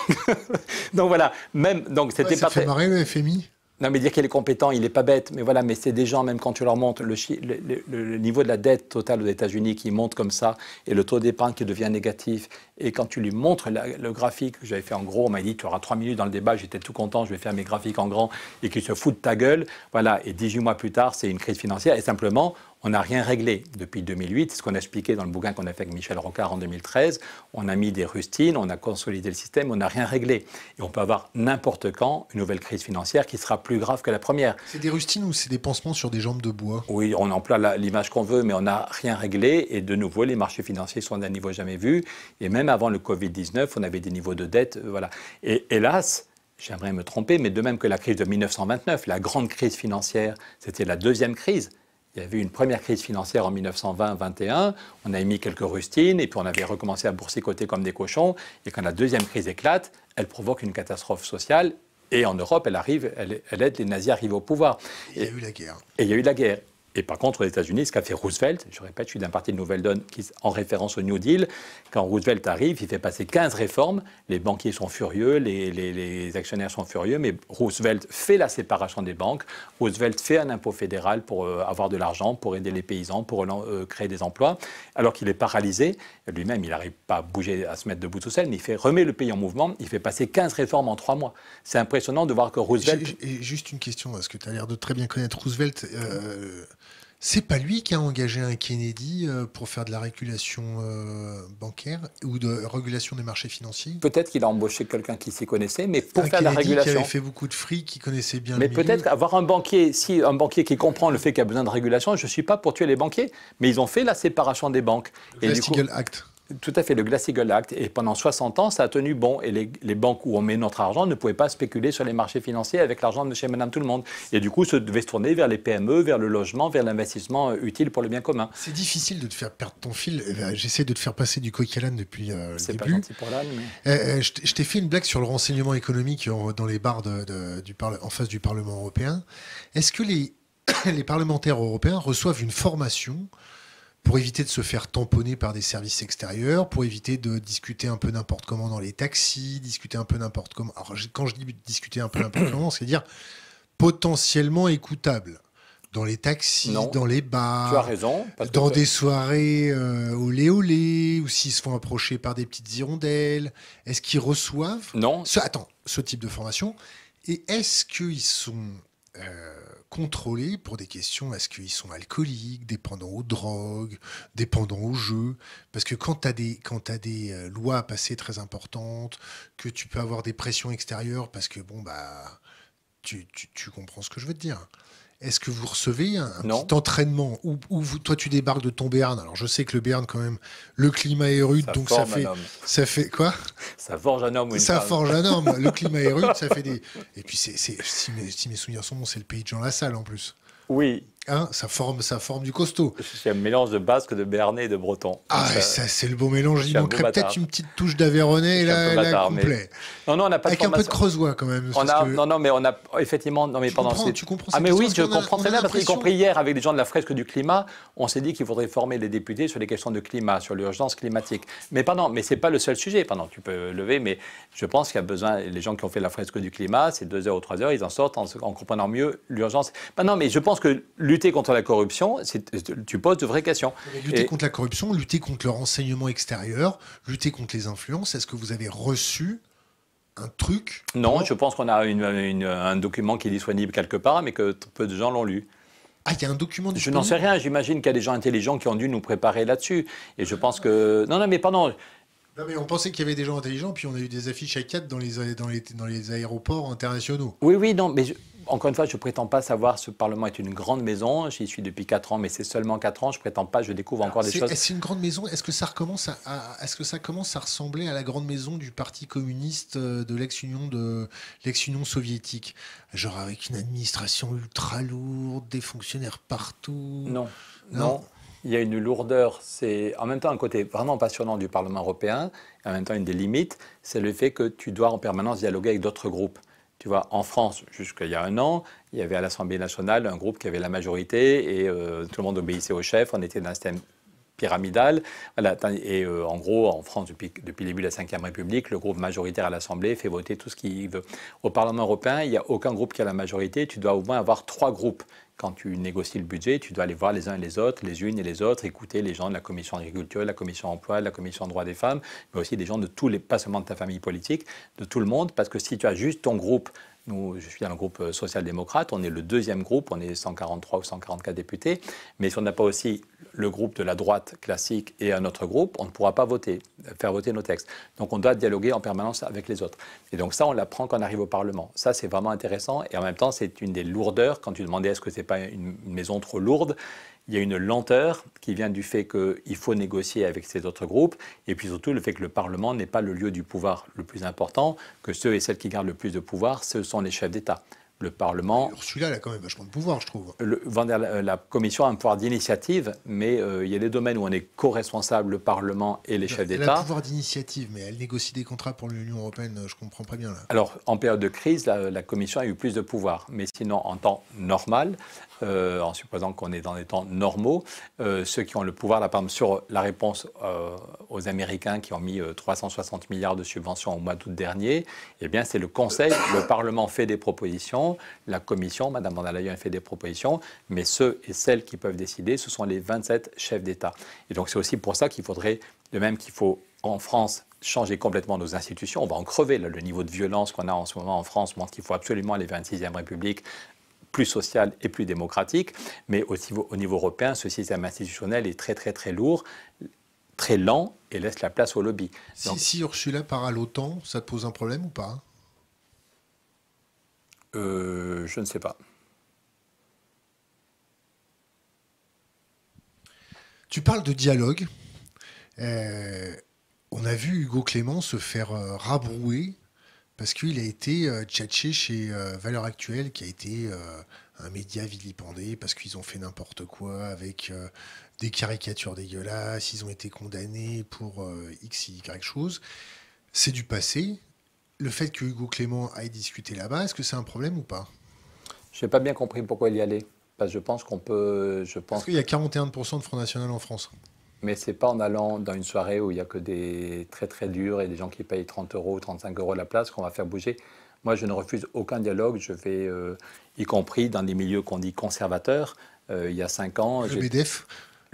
Speaker 2: donc, voilà. Même donc c'était pas fait marrer le FMI. Non, mais dire qu'il est compétent, il n'est pas bête, mais voilà, mais c'est des gens, même quand tu leur montres le, niveau de la dette totale aux États-Unis qui monte comme ça, et le taux d'épargne qui devient négatif, et quand tu lui montres le graphique que j'avais fait en gros, on m'a dit tu auras trois minutes dans le débat, j'étais tout content, je vais faire mes graphiques en grand, et qu'ils se foutent de ta gueule, voilà, et 18 mois plus tard, c'est une crise financière, et simplement, on n'a rien réglé depuis 2008, c'est ce qu'on a expliqué dans le bouquin qu'on a fait avec Michel Rocard en 2013. On a mis des rustines, on a consolidé le système, on n'a rien réglé. Et on peut avoir n'importe quand une nouvelle crise financière qui sera plus grave que la première.
Speaker 1: C'est des rustines ou c'est des pansements sur des jambes de bois
Speaker 2: Oui, on emploie l'image qu'on veut, mais on n'a rien réglé. Et de nouveau, les marchés financiers sont d'un niveau jamais vu. Et même avant le Covid-19, on avait des niveaux de dette. Euh, voilà. Et hélas, j'aimerais me tromper, mais de même que la crise de 1929, la grande crise financière, c'était la deuxième crise il y avait une première crise financière en 1920-21, on a émis quelques rustines, et puis on avait recommencé à côté comme des cochons, et quand la deuxième crise éclate, elle provoque une catastrophe sociale, et en Europe, elle arrive, elle, aide les nazis à arriver au pouvoir. Il y a eu la guerre. Et il y a eu la guerre. Et par contre, aux États-Unis, ce qu'a fait Roosevelt, je répète, je suis d'un parti de Nouvelle-Donne qui, en référence au New Deal, quand Roosevelt arrive, il fait passer 15 réformes, les banquiers sont furieux, les, actionnaires sont furieux, mais Roosevelt fait la séparation des banques, Roosevelt fait un impôt fédéral pour euh, avoir de l'argent, pour aider les paysans, pour euh, créer des emplois, alors qu'il est paralysé, lui-même, il n'arrive pas à bouger, à se mettre debout tout seul, mais il fait, remet le pays en mouvement, il fait passer 15 réformes en 3 mois. C'est impressionnant de voir que Roosevelt...
Speaker 1: Et juste une question, parce que tu as l'air de très bien connaître Roosevelt. Euh, c'est pas lui qui a engagé un Kennedy euh, pour faire de la régulation euh, bancaire ou de régulation des marchés financiers
Speaker 2: Peut-être qu'il a embauché quelqu'un qui s'y connaissait, mais pour faire de la régulation. Qui avait fait
Speaker 1: beaucoup de fric, qui connaissait bien mais Mais peut-être
Speaker 2: avoir un banquier, si un banquier qui comprend le fait qu'il y a besoin de régulation, je ne suis pas pour tuer les banquiers, mais ils ont fait la séparation des banques. Le et Act. Tout à fait, le glass Act. Et pendant 60 ans, ça a tenu bon. Et les, banques où on met notre argent ne pouvaient pas spéculer sur les marchés financiers avec l'argent de chez et madame tout le monde. Et du coup, ça devait se tourner vers les PME, vers le logement, vers l'investissement euh, utile pour le bien commun. C'est difficile de te
Speaker 1: faire perdre ton fil. Eh ben, j'essaie de te faire passer du coq depuis euh, le début. Pas pour l'âne. Mais... Eh, eh, je t'ai fait une blague sur le renseignement économique euh, dans les bars du en face du Parlement européen. Est-ce que les, *coughs* les parlementaires européens reçoivent une formation pour éviter de se faire tamponner par des services extérieurs, pour éviter de discuter un peu n'importe comment dans les taxis, discuter un peu n'importe comment. Alors quand je dis discuter un peu n'importe comment, c'est dire potentiellement écoutable dans les taxis, dans les bars, tu as
Speaker 2: raison, dans des
Speaker 1: soirées euh, au lait, ou s'ils se font approcher par des petites hirondelles. Est-ce qu'ils reçoivent non. Ce, attends, ce type de formation Et est-ce qu'ils sont euh, contrôler pour des questions est-ce qu'ils sont alcooliques, dépendants aux drogues, dépendants aux jeux Parce que quand tu as des, quand des euh, lois à passer très importantes, que tu peux avoir des pressions extérieures, parce que bon, bah, tu comprends ce que je veux te dire. Est-ce que vous recevez un, petit entraînement Ou toi tu débarques de ton Béarn Alors je sais que le Béarn quand même, le climat est rude, donc ça fait, ça fait quoi
Speaker 2: Ça forge un homme. ça forge un homme. le climat
Speaker 1: est *laughs* rude, ça fait des. Et puis c'est, si mes souvenirs sont bons, c'est le pays de Jean Lassalle en plus.
Speaker 2: Oui, Hein, ça forme, ça forme du costaud. C'est un mélange de basque, de béarnais et de breton. Ah, c'est
Speaker 1: le beau mélange. Il manquerait peut-être une petite touche d'Aveyronais là, là complet. Mais...
Speaker 2: Non, non, on n'a pas Avec un peu de
Speaker 1: creusois quand même.
Speaker 2: Non, non, mais on a effectivement. Non, mais tu pendant. Comprends, tu comprends Ah, mais oui, je comprends très bien parce qu'y compris hier avec les gens de la fresque du climat, on s'est dit qu'il faudrait former les députés sur les questions de climat, sur l'urgence climatique. Mais pardon, mais c'est pas le seul sujet. Pardon, tu peux lever, mais je pense qu'il y a besoin. Les gens qui ont fait la fresque du climat, c'est deux heures ou trois heures, ils en sortent en, comprenant mieux l'urgence. Bah non, mais je pense que lutter contre la corruption, tu poses de vraies questions. lutter contre
Speaker 1: la corruption, lutter contre le renseignement extérieur, lutter contre les influences, est-ce que vous avez reçu
Speaker 2: un truc Non, je pense qu'on a un document qui est disponible quelque part, mais que peu de gens l'ont lu. Ah, il y a un document disponible. Je n'en sais rien. J'imagine qu'il y a des gens intelligents qui ont dû nous préparer là-dessus. Et je pense que. Non, non, mais pardon.
Speaker 1: Non mais on pensait qu'il y avait des gens intelligents, puis on a eu des affiches à 4 dans les, dans dans les aéroports internationaux.
Speaker 2: Oui, oui, non, mais encore une fois, je ne prétends pas savoir ce Parlement est une grande maison. J'y suis depuis 4 ans, mais c'est seulement 4 ans. Je ne prétends pas, je découvre encore des choses. C'est
Speaker 1: une grande maison Est-ce que, ça recommence à, est -ce que ça commence à ressembler à la grande maison du Parti communiste euh, de l'ex-Union soviétique Genre avec une administration ultra lourde, des fonctionnaires partout Non. Non,
Speaker 2: il y a une lourdeur, c'est en même temps un côté vraiment passionnant du Parlement européen, et en même temps une des limites, c'est le fait que tu dois en permanence dialoguer avec d'autres groupes. Tu vois, en France, il y a un an, il y avait à l'Assemblée nationale un groupe qui avait la majorité et euh, tout le monde obéissait au chef. On était dans un système pyramidale. et euh, en gros, en France, depuis, depuis le début de la Ve République, le groupe majoritaire à l'Assemblée fait voter tout ce qu'il veut. Au Parlement européen, il n'y a aucun groupe qui a la majorité. Tu dois au moins avoir trois groupes quand tu négocies le budget, tu dois aller voir les uns et les autres, les unes et les autres, écouter les gens de la commission agriculture, la commission emploi, la commission droits des femmes, mais aussi des gens de tous les, pas seulement de ta famille politique, de tout le monde, parce que si tu as juste ton groupe je suis dans le groupe social-démocrate, on est le deuxième groupe, on est 143 ou 144 députés, mais si on n'a pas aussi le groupe de la droite classique et un autre groupe, on ne pourra pas voter, faire voter nos textes. Donc on doit dialoguer en permanence avec les autres. Et donc ça, on l'apprend quand on arrive au Parlement. Ça, c'est vraiment intéressant, et en même temps, c'est une des lourdeurs, quand tu demandais est-ce que ce n'est pas une maison trop lourde, il y a une lenteur qui vient du fait qu'il faut négocier avec ces autres groupes, et puis surtout le fait que le Parlement n'est pas le lieu du pouvoir le plus important, que ceux et celles qui gardent le plus de pouvoir, ce sont les chefs d'État. Le Parlement. Ursula, elle a quand même vachement de pouvoir, je trouve. la Commission a un pouvoir d'initiative, mais euh, il y a des domaines où on est co-responsable, le Parlement et les chefs d'État. Elle a un
Speaker 1: pouvoir d'initiative, mais elle négocie des contrats pour l'Union européenne, je comprends pas bien. Là.
Speaker 2: Alors, en période de crise, la, Commission a eu plus de pouvoir, mais sinon, en temps normal, euh, en supposant qu'on est dans des temps normaux, euh, ceux qui ont le pouvoir, là, par sur la réponse euh, aux Américains qui ont mis 360 milliards de subventions au mois d'août dernier, eh bien, c'est le Conseil, le Parlement fait des propositions, la Commission, Madame Leyen fait des propositions, mais ceux et celles qui peuvent décider, ce sont les 27 chefs d'État. Et donc, c'est aussi pour ça qu'il faudrait, de même qu'il faut en France changer complètement nos institutions. On va en crever. le niveau de violence qu'on a en ce moment en France montre qu'il faut absolument les 26e République plus social et plus démocratique, mais aussi au niveau européen, ce système institutionnel est très très très lourd, très lent et laisse la place au lobby. si,
Speaker 1: Ursula part à l'OTAN, ça te pose
Speaker 2: un problème ou pas euh, Je ne sais pas.
Speaker 1: Tu parles de dialogue. Euh, on a vu Hugo Clément se faire euh, rabrouer parce qu'il a été euh, tchatché chez euh, Valeurs Actuelles, qui a été euh, un média vilipendé, parce qu'ils ont fait n'importe quoi avec des caricatures dégueulasses, ils ont été condamnés pour X, Y chose. C'est du passé. Le fait que Hugo Clément aille discuter là-bas, est-ce que c'est un problème ou pas
Speaker 2: Je n'ai pas bien compris pourquoi il y allait. Parce que je pense qu'on peut. Je pense... Parce qu'il y a
Speaker 1: 41% de Front National en France.
Speaker 2: Mais c'est pas en allant dans une soirée où il n'y a que des très très durs et des gens qui payent 30 euros ou 35 euros la place qu'on va faire bouger. Moi, je ne refuse aucun dialogue. Je vais, euh, y compris dans des milieux qu'on dit conservateurs. Euh, il y a cinq ans. Le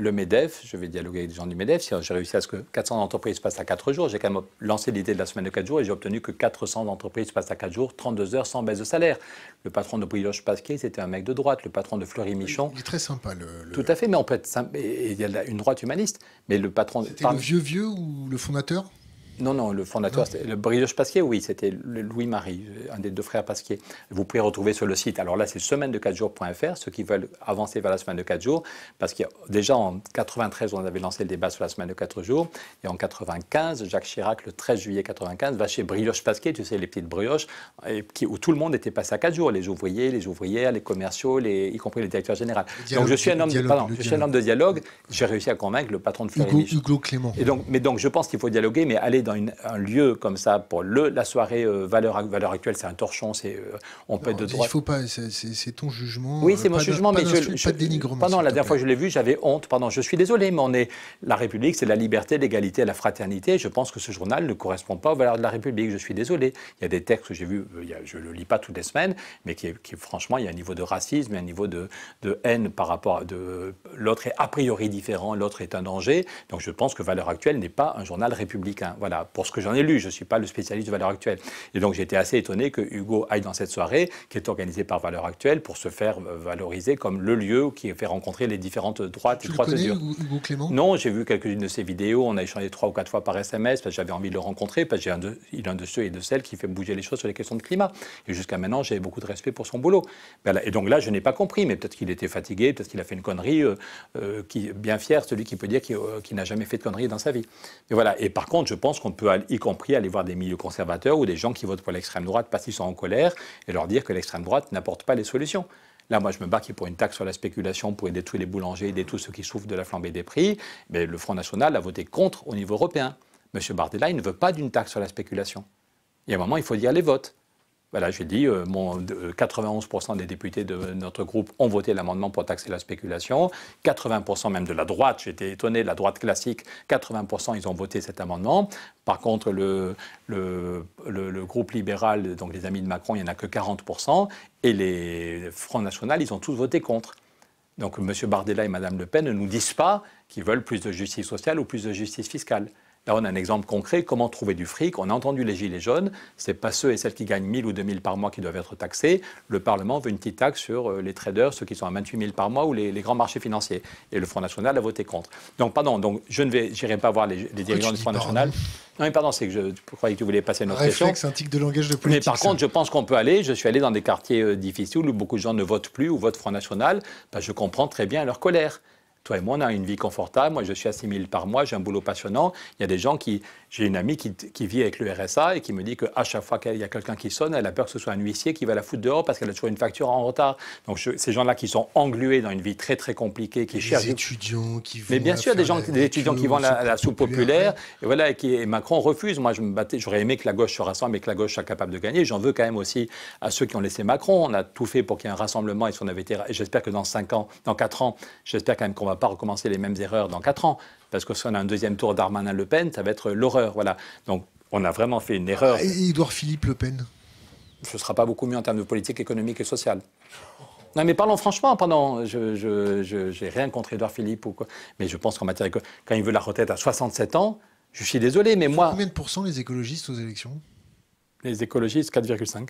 Speaker 2: le MEDEF, je vais dialoguer avec les gens du MEDEF, j'ai réussi à ce que 400 entreprises passent à 4 jours, j'ai quand même lancé l'idée de la semaine de 4 jours et j'ai obtenu que 400 entreprises passent à 4 jours, 32 heures sans baisse de salaire. Le patron de Brioche Pasquier, c'était un mec de droite, le patron de Fleury Michon. Il est très sympa Tout à fait, mais en fait, il y a une droite humaniste, mais le patron... C'était le vieux vieux ou le fondateur non, non, le fondateur, le Brioche Pasquier, oui, c'était Louis-Marie, un des deux frères Pasquier. Vous pouvez retrouver sur le site, alors là, c'est semaine de 4 jours.fr, ceux qui veulent avancer vers la semaine de 4 jours, parce que déjà en 93, on avait lancé le débat sur la semaine de 4 jours, et en 95, Jacques Chirac, le 13 juillet 95, va chez Brioche Pasquier, tu sais, les petites brioches, et où tout le monde était passé à 4 jours, les ouvriers, les ouvrières, les commerciaux, les, y compris les directeurs généraux. Donc je suis un homme, de, pardon, je suis un homme de dialogue, j'ai réussi à convaincre le patron de Fleury. Hugo, Clément. Et donc, mais donc je pense qu'il faut dialoguer, mais aller un lieu comme ça pour le, la soirée euh, valeur, valeur actuelle, c'est un torchon, c'est euh, on peut être de droit Il faut
Speaker 1: pas, c'est ton jugement. Oui, euh, c'est mon jugement, mais je,
Speaker 2: je, pas Pardon, la dernière fois que je l'ai vu, j'avais honte. Pardon, je suis désolé, mais on est la République, c'est la liberté, l'égalité, la fraternité. Je pense que ce journal ne correspond pas aux valeurs de la République. Je suis désolé. Il y a des textes que j'ai vus, je le lis pas toutes les semaines, mais qui, franchement, il y a un niveau de racisme, il un niveau de, de haine par rapport à de l'autre est a priori différent, l'autre est un danger. Donc je pense que valeur actuelle n'est pas un journal républicain. Voilà pour ce que j'en ai lu, je ne suis pas le spécialiste de Valeurs Actuelles. Et donc j'ai été assez étonné que Hugo aille dans cette soirée qui est organisée par Valeurs Actuelles pour se faire valoriser comme le lieu qui fait rencontrer les différentes droites et droites connais, Hugo Clément Non, j'ai vu quelques-unes de ses vidéos, on a échangé trois ou quatre fois par SMS parce que j'avais envie de le rencontrer, parce qu'il est un de ceux et de celles qui fait bouger les choses sur les questions de climat. Et jusqu'à maintenant, j'avais beaucoup de respect pour son boulot. Et donc là, je n'ai pas compris, mais peut-être qu'il était fatigué, peut-être qu'il a fait une connerie, euh, euh, bien fier, celui qui peut dire qu'il euh, n'a jamais fait de connerie dans sa vie. Mais voilà. Et par contre, je pense qu'on peut y compris aller voir des milieux conservateurs ou des gens qui votent pour l'extrême droite parce qu'ils sont en colère et leur dire que l'extrême droite n'apporte pas les solutions. Là, moi, je me bats pour une taxe sur la spéculation pour aider tous les boulangers, aider tous ceux qui souffrent de la flambée des prix. Mais le Front National a voté contre au niveau européen. M. Bardella, il ne veut pas d'une taxe sur la spéculation. Il y a un moment, il faut dire les votes. Voilà, j'ai dit, 91% euh, euh, des députés de notre groupe ont voté l'amendement pour taxer la spéculation. 80% même de la droite, j'étais étonné, de la droite classique, 80% ils ont voté cet amendement. Par contre, le, groupe libéral, donc les amis de Macron, il n'y en a que 40%. Et les Front National, ils ont tous voté contre. Donc M. Bardella et Mme Le Pen ne nous disent pas qu'ils veulent plus de justice sociale ou plus de justice fiscale. Là, on a un exemple concret, comment trouver du fric. On a entendu les gilets jaunes, ce n'est pas ceux et celles qui gagnent 1000 ou 2000 par mois qui doivent être taxés. Le Parlement veut une petite taxe sur euh, les traders, ceux qui sont à 28 000 par mois ou les, grands marchés financiers. Et le Front National a voté contre. Donc, pardon, donc, je ne vais, j'irai pas voir les, dirigeants oh, du Front National. Non, mais pardon, c'est que je, croyais que tu voulais passer à une autre Réflexe, un tic de langage de politique. Mais par contre, je pense qu'on peut aller. Je suis allé dans des quartiers euh, difficiles où beaucoup de gens ne votent plus ou votent Front National. Ben, je comprends très bien leur colère. Toi et moi, on a une vie confortable. Moi, je suis à par mois, j'ai un boulot passionnant. Il y a des gens qui j'ai une amie qui, vit avec le RSA et qui me dit qu'à chaque fois qu'il y a quelqu'un qui sonne, elle a peur que ce soit un huissier qui va la foutre dehors parce qu'elle a toujours une facture en retard. Donc ces gens-là qui sont englués dans une vie très très compliquée, qui cherchent. Des étudiants qui vont. Mais bien sûr, des, gens, des étudiants qui vont à la, soupe populaire. Et voilà, et, qui, Macron refuse. Moi, je j'aurais aimé que la gauche se rassemble et que la gauche soit capable de gagner. J'en veux quand même aussi à ceux qui ont laissé Macron. On a tout fait pour qu'il y ait un rassemblement et si on avait été. J'espère que dans 5 ans, dans 4 ans, j'espère quand même qu'on ne va pas recommencer les mêmes erreurs dans 4 ans parce que si on a un deuxième tour d'Armanin-Le Pen, ça va être l'horreur. Voilà. Donc on a vraiment fait une ah, erreur. et Édouard Philippe Le Pen Ce ne sera pas beaucoup mieux en termes de politique économique et sociale. Non, mais parlons franchement. Pendant, je n'ai rien contre Édouard Philippe ou Mais je pense qu'en matière quand il veut la retraite à 67 ans, je suis désolé, mais moi. Combien de pourcents les écologistes aux élections Les écologistes, 4,5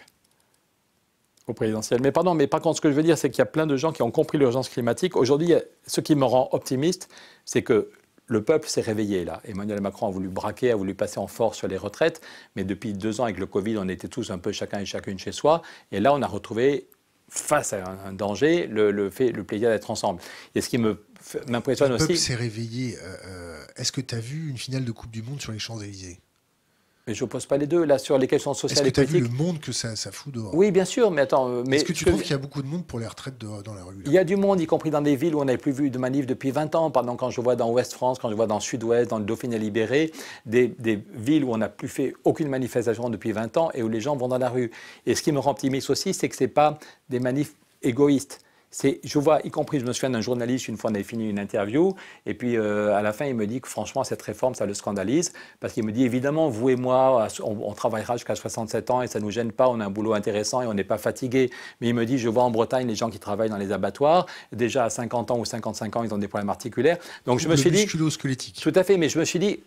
Speaker 2: au présidentiel. Mais pardon, mais par contre, ce que je veux dire, c'est qu'il y a plein de gens qui ont compris l'urgence climatique. Aujourd'hui, ce qui me rend optimiste, c'est que le peuple s'est réveillé là. Emmanuel Macron a voulu braquer, a voulu passer en force sur les retraites, mais depuis deux ans avec le Covid, on était tous un peu chacun et chacune chez soi. Et là, on a retrouvé, face à un danger, le, fait, le plaisir d'être ensemble. Et ce qui m'impressionne aussi... Le peuple s'est
Speaker 1: réveillé. Euh, euh, est-ce que tu as vu une finale de Coupe du Monde sur les Champs-Élysées
Speaker 2: mais je pose pas les deux. Là, sur les questions sociales et politiques. Est-ce que tu as
Speaker 1: vu le monde que ça, fout dehors
Speaker 2: Oui, bien sûr, mais attends. Euh, mais Est-ce que tu trouves qu'il y a beaucoup de monde pour les retraites dans la rue Il y a du monde, y compris dans des villes où on n'avait plus vu de manifs depuis 20 ans. Pardon, quand je vois dans Ouest-France, quand je vois dans Sud-Ouest, dans le Dauphiné libéré, des, des villes où on n'a plus fait aucune manifestation depuis 20 ans et où les gens vont dans la rue. Et ce qui me rend optimiste aussi, c'est que ce n'est pas des manifs égoïstes je vois, y compris, je me souviens d'un journaliste, une fois on avait fini une interview, et puis euh, à la fin, il me dit que franchement, cette réforme, ça le scandalise, parce qu'il me dit, évidemment, vous et moi, on, travaillera jusqu'à 67 ans et ça ne nous gêne pas, on a un boulot intéressant et on n'est pas fatigué. Mais il me dit, je vois en Bretagne les gens qui travaillent dans les abattoirs, déjà à 50 ans ou 55 ans, ils ont des problèmes articulaires. Donc je me suis dit... squelettique. Tout à fait, mais je me suis dit,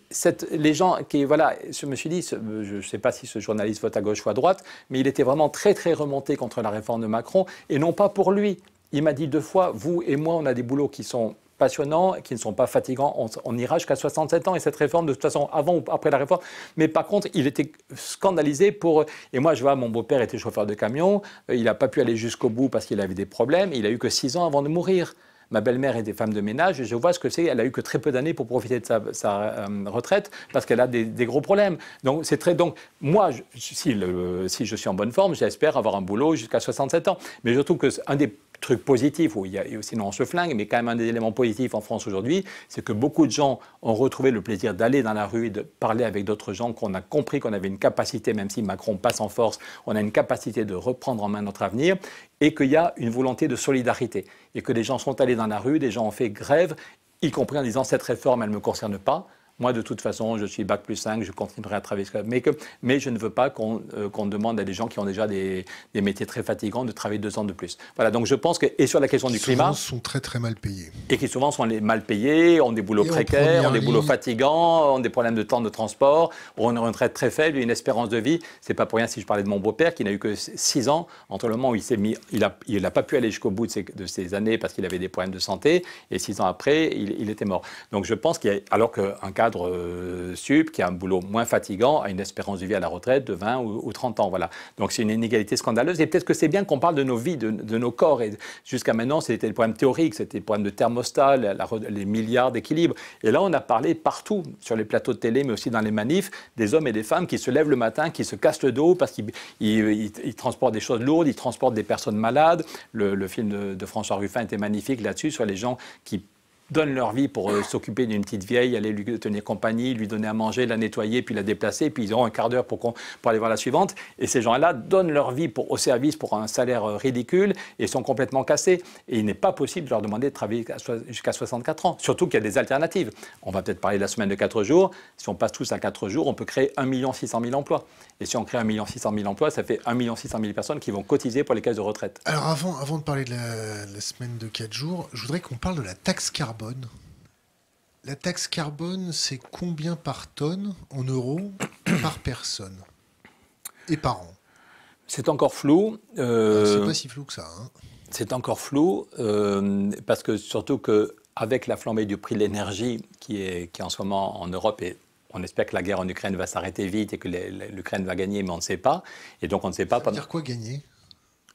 Speaker 2: les gens qui... Voilà, je me suis dit, je ne sais pas si ce journaliste vote à gauche ou à droite, mais il était vraiment très, très remonté contre la réforme de Macron, et non pas pour lui, il m'a dit deux fois, vous et moi, on a des boulots qui sont passionnants, qui ne sont pas fatigants. On, ira jusqu'à 67 ans et cette réforme, de toute façon, avant ou après la réforme. Mais par contre, il était scandalisé pour. Et moi, je vois, mon beau-père était chauffeur de camion. Euh, il n'a pas pu aller jusqu'au bout parce qu'il avait des problèmes. Il a eu que 6 ans avant de mourir. Ma belle-mère était femme de ménage et je vois ce que c'est. Elle a eu que très peu d'années pour profiter de sa, euh, retraite parce qu'elle a des, gros problèmes. Donc, c'est très. Donc, moi, si, si je suis en bonne forme, j'espère avoir un boulot jusqu'à 67 ans. Mais je trouve que un des truc positif, où sinon on se flingue, mais quand même un des éléments positifs en France aujourd'hui, c'est que beaucoup de gens ont retrouvé le plaisir d'aller dans la rue et de parler avec d'autres gens, qu'on a compris qu'on avait une capacité, même si Macron passe en force, on a une capacité de reprendre en main notre avenir, et qu'il y a une volonté de solidarité, et que des gens sont allés dans la rue, des gens ont fait grève, y compris en disant cette réforme, elle ne me concerne pas, moi, de toute façon, je suis bac plus 5, je continuerai à travailler. Mais, que, mais je ne veux pas euh, qu'on demande à des gens qui ont déjà des, des, métiers très fatigants de travailler deux ans de plus. Voilà, donc je pense que, et sur la question du souvent climat. sont
Speaker 1: très très mal payés.
Speaker 2: Et qui souvent sont les mal payés, ont des boulots précaires, ont des boulots fatigants, ont des problèmes de temps de transport, ont une retraite très faible, une espérance de vie. C'est pas pour rien si je parlais de mon beau-père qui n'a eu que 6 ans entre le moment où il s'est mis. Il n'a il a pas pu aller jusqu'au bout de ses, années parce qu'il avait des problèmes de santé, et 6 ans après, il, il était mort. Donc je pense qu'il y a. Alors qu'un cas cadre euh, sup, qui a un boulot moins fatigant, a une espérance de vie à la retraite de 20 ou, 30 ans. Voilà. Donc c'est une inégalité scandaleuse. Et peut-être que c'est bien qu'on parle de nos vies, de, de nos corps. Et jusqu'à maintenant, c'était le problème théorique, c'était le problème de thermostat, les milliards d'équilibres. Et là, on a parlé partout, sur les plateaux de télé, mais aussi dans les manifs, des hommes et des femmes qui se lèvent le matin, qui se cassent le dos parce qu'ils ils, transportent des choses lourdes, ils transportent des personnes malades. Le, film de, de François Ruffin était magnifique là-dessus, sur les gens qui donnent leur vie pour euh, s'occuper d'une petite vieille, aller lui tenir compagnie, lui donner à manger, la nettoyer, puis la déplacer, puis ils auront un quart d'heure pour, pour, aller voir la suivante. Et ces gens-là donnent leur vie pour, au service pour un salaire euh, ridicule et sont complètement cassés. Et il n'est pas possible de leur demander de travailler jusqu'à 64 ans, surtout qu'il y a des alternatives. On va peut-être parler de la semaine de 4 jours. Si on passe tous à 4 jours, on peut créer 1 600 000 emplois. Et si on crée 1 600 000 emplois, ça fait 1 600 000 personnes qui vont cotiser pour les caisses de retraite.
Speaker 1: Alors avant, avant de parler de la, la semaine de 4 jours, je voudrais qu'on parle de la taxe carbone la taxe carbone, c'est combien par tonne en euros par personne et
Speaker 2: par an C'est encore flou. Euh, ah, c'est pas si flou que ça. Hein. C'est encore flou euh, parce que surtout que avec la flambée du prix de l'énergie qui est qui en ce moment en Europe et on espère que la guerre en Ukraine va s'arrêter vite et que l'Ukraine va gagner, mais on ne sait pas. Et donc on ne sait pas. Ça pas... dire quoi gagner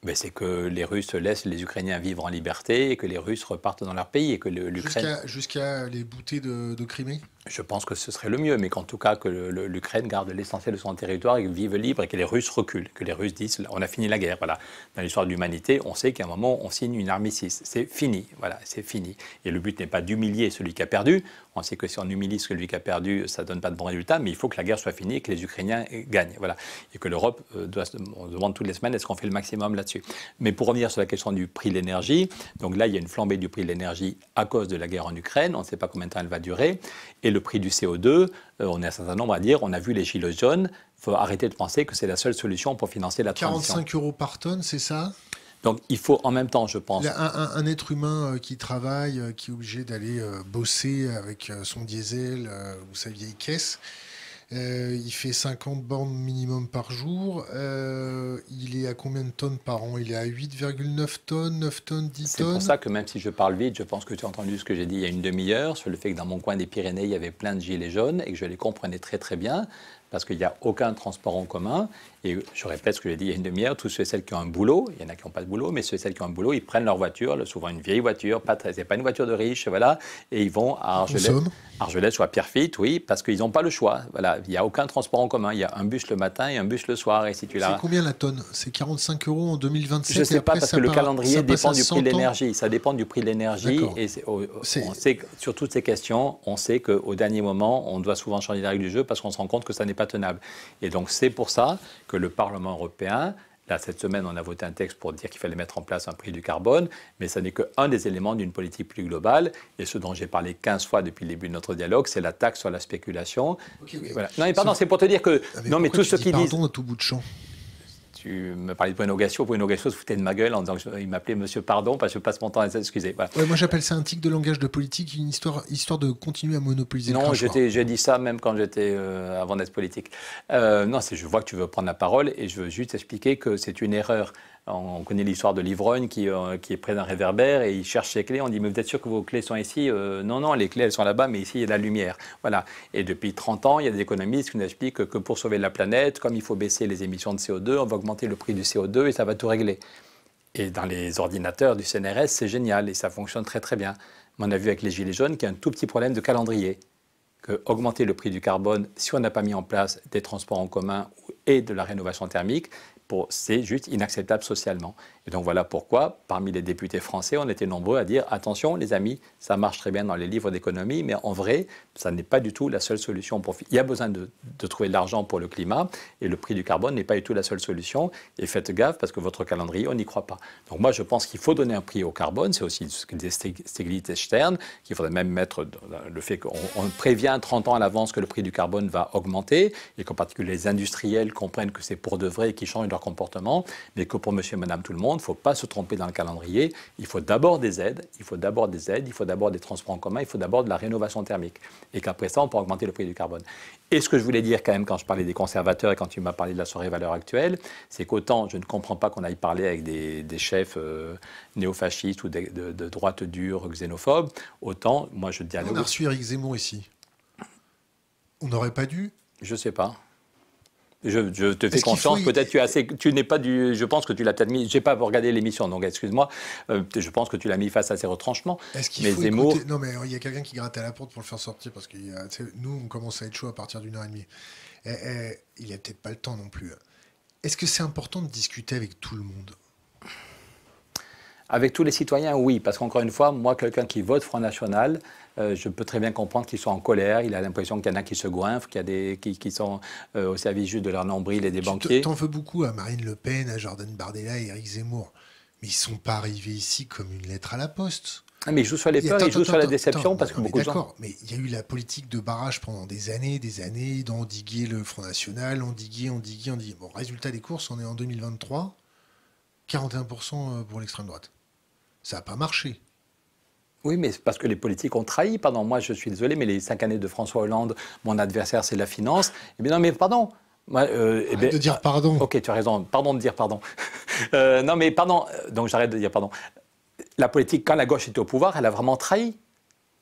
Speaker 2: ben, c'est que les Russes laissent les Ukrainiens vivre en liberté et que les Russes repartent dans leur pays et que l'Ukraine...
Speaker 1: Jusqu'à les boutées de Crimée
Speaker 2: je pense que ce serait le mieux, mais qu'en tout cas, que l'Ukraine garde l'essentiel de son territoire et vive libre et que les Russes reculent, que les Russes disent on a fini la guerre. Voilà. Dans l'histoire de l'humanité, on sait qu'à un moment, on signe une armistice. C'est fini. Voilà, c'est fini. Et le but n'est pas d'humilier celui qui a perdu. On sait que si on humilie celui qui a perdu, ça ne donne pas de bons résultats, mais il faut que la guerre soit finie et que les Ukrainiens gagnent. Voilà. Et que l'Europe, euh, on se demande toutes les semaines, est-ce qu'on fait le maximum là-dessus Mais pour revenir sur la question du prix de l'énergie, donc là, il y a une flambée du prix de l'énergie à cause de la guerre en Ukraine. On ne sait pas combien de temps elle va durer. Et le prix du CO2, euh, on est un certain nombre à dire, on a vu les gilets jaunes, il faut arrêter de penser que c'est la seule solution pour financer la transition. 45
Speaker 1: euros par tonne, c'est ça
Speaker 2: donc il faut en même temps, je pense. Un, un,
Speaker 1: un être humain euh, qui travaille, euh, qui est obligé d'aller bosser avec son diesel ou sa vieille caisse, euh, il fait 50 bornes minimum par jour. Euh, il est à combien de tonnes par an Il est à 8,9 tonnes, 9 tonnes, 10 tonnes
Speaker 2: C'est pour ça que même si je parle vite, je pense que tu as entendu ce que j'ai dit il y a une demi-heure sur le fait que dans mon coin des Pyrénées, il y avait plein de gilets jaunes et que je les comprenais très très bien parce qu'il n'y a aucun transport en commun. Et je répète ce que j'ai dit il y a une demi-heure, tous ceux et celles qui ont un boulot, il y en a qui n'ont pas de boulot, mais ceux et celles qui ont un boulot, ils prennent leur voiture, souvent une vieille voiture, pas très, c'est pas une voiture de riche, voilà, et ils vont à Argelès, Argelès ou à Pierrefitte, oui, parce qu'ils n'ont pas le choix. Voilà, il n'y a aucun transport en commun. Il y a un bus le matin et un bus le soir. Et si tu l'as... C'est
Speaker 1: combien la tonne C'est 45 euros en 2027 Je ne sais pas, parce que le calendrier dépend du prix de l'énergie.
Speaker 2: Ça dépend du prix de l'énergie. Et on sait sur toutes ces questions, on sait qu'au dernier moment, on doit souvent changer les règles du jeu parce qu'on se rend compte que ça n'est et donc c'est pour ça que le Parlement européen Là, cette semaine, on a voté un texte pour dire qu'il fallait mettre en place un prix du carbone, mais ça n'est qu'un des éléments d'une politique plus globale. Et ce dont j'ai parlé 15 fois depuis le début de notre dialogue, c'est la taxe sur la spéculation. Non, mais pardon, c'est pour te dire que. Ah, non, mais tout ce qui dit. Pardon à tout bout de champ tu me parlais de Bruno Gassio. Bruno Gassio se foutait de ma gueule en disant qu'il m'appelait Monsieur Pardon parce que je passe mon temps à s'excuser. Voilà. moi, j'appelle ça
Speaker 1: un tic de langage de politique, une histoire, histoire de continuer à monopoliser non,
Speaker 2: j'ai dit ça même quand j'étais euh, avant d'être politique. Euh, non, je vois que tu veux prendre la parole et je veux juste expliquer que c'est une erreur on connaît l'histoire de l'ivrogne euh, qui, est près d'un réverbère et il cherche ses clés. On dit, mais vous êtes sûr que vos clés sont ici euh, Non, non, les clés, elles sont là-bas, mais ici, il y a de la lumière. Voilà. Et depuis 30 ans, il y a des économistes qui nous expliquent que pour sauver la planète, comme il faut baisser les émissions de CO2, on va augmenter le prix du CO2 et ça va tout régler. Et dans les ordinateurs du CNRS, c'est génial et ça fonctionne très très bien. Mais on a vu avec les Gilets jaunes qu'il y a un tout petit problème de calendrier. Que augmenter le prix du carbone, si on n'a pas mis en place des transports en commun et de la rénovation thermique, c'est juste inacceptable socialement. Et donc voilà pourquoi, parmi les députés français, on était nombreux à dire attention, les amis, ça marche très bien dans les livres d'économie, mais en vrai, ça n'est pas du tout la seule solution. Il y a besoin de, trouver de l'argent pour le climat et le prix du carbone n'est pas du tout la seule solution. Et faites gaffe parce que votre calendrier, on n'y croit pas. Donc moi, je pense qu'il faut donner un prix au carbone. C'est aussi ce que disait Stiglitz et qu'il faudrait même mettre le fait qu'on prévient 30 ans à l'avance que le prix du carbone va augmenter et qu'en particulier les industriels comprennent que c'est pour de vrai et qu'ils changent leur comportement, mais que pour monsieur et madame tout le monde, il ne faut pas se tromper dans le calendrier. Il faut d'abord des aides, il faut d'abord des aides, il faut d'abord des transports en commun, il faut d'abord de la rénovation thermique. Et qu'après ça, on peut augmenter le prix du carbone. Et ce que je voulais dire quand même quand je parlais des conservateurs et quand tu m'as parlé de la soirée valeur actuelle, c'est qu'autant je ne comprends pas qu'on aille parler avec des, chefs euh, néofascistes ou de, droite dure, xénophobes, autant moi je dialogue. On a reçu
Speaker 1: Eric Zemmour ici. On n'aurait pas dû
Speaker 2: Je ne sais pas. Je, te fais confiance. Peut-être tu as tu n'es pas du. Je pense que tu l'as peut-être mis. J'ai pas regardé l'émission, donc excuse-moi. Euh, je pense que tu l'as mis face à ces retranchements.
Speaker 1: Est-ce qu'il faut Non, mais il y a quelqu'un qui gratte à la porte pour le faire sortir parce que euh, nous, on commence à être chaud à partir d'une heure et demie. Et, eh, eh, il a peut-être pas le temps non plus. Est-ce que c'est important de discuter avec tout le monde
Speaker 2: Avec tous les citoyens, oui, parce qu'encore une fois, moi, quelqu'un qui vote Front National, euh, je peux très bien comprendre qu'ils soient en colère, il a l'impression qu'il y en a qui se goinfrent, qu'il y a des qui, sont euh, au service juste de leur nombril et des tu banquiers. T'en veux
Speaker 1: beaucoup à Marine Le Pen, à Jordan Bardella et Eric Zemmour, mais ils sont pas arrivés ici comme une lettre à la poste. Ah, mais ils jouent sur les peurs, ils jouent sur la déception parce que beaucoup gens. D'accord, mais il y a eu la politique de barrage pendant des années, des années, d'endiguer le Front National, endiguer, endiguer, endiguer. Bon, résultat des courses, on est en 2023, 41% euh, pour l'extrême droite. Ça n'a pas marché.
Speaker 2: Oui, mais c'est parce que les politiques ont trahi. Pardon, moi, je suis désolé, mais les cinq années de François Hollande, mon adversaire, c'est la finance. Eh bien, non, mais pardon. Moi, euh, eh ben, de dire ah, pardon. Ok, tu as raison. Pardon de dire pardon. *laughs* Euh, non, mais pardon. Euh, donc, j'arrête de dire pardon. La politique, quand la gauche était au pouvoir, elle a vraiment trahi.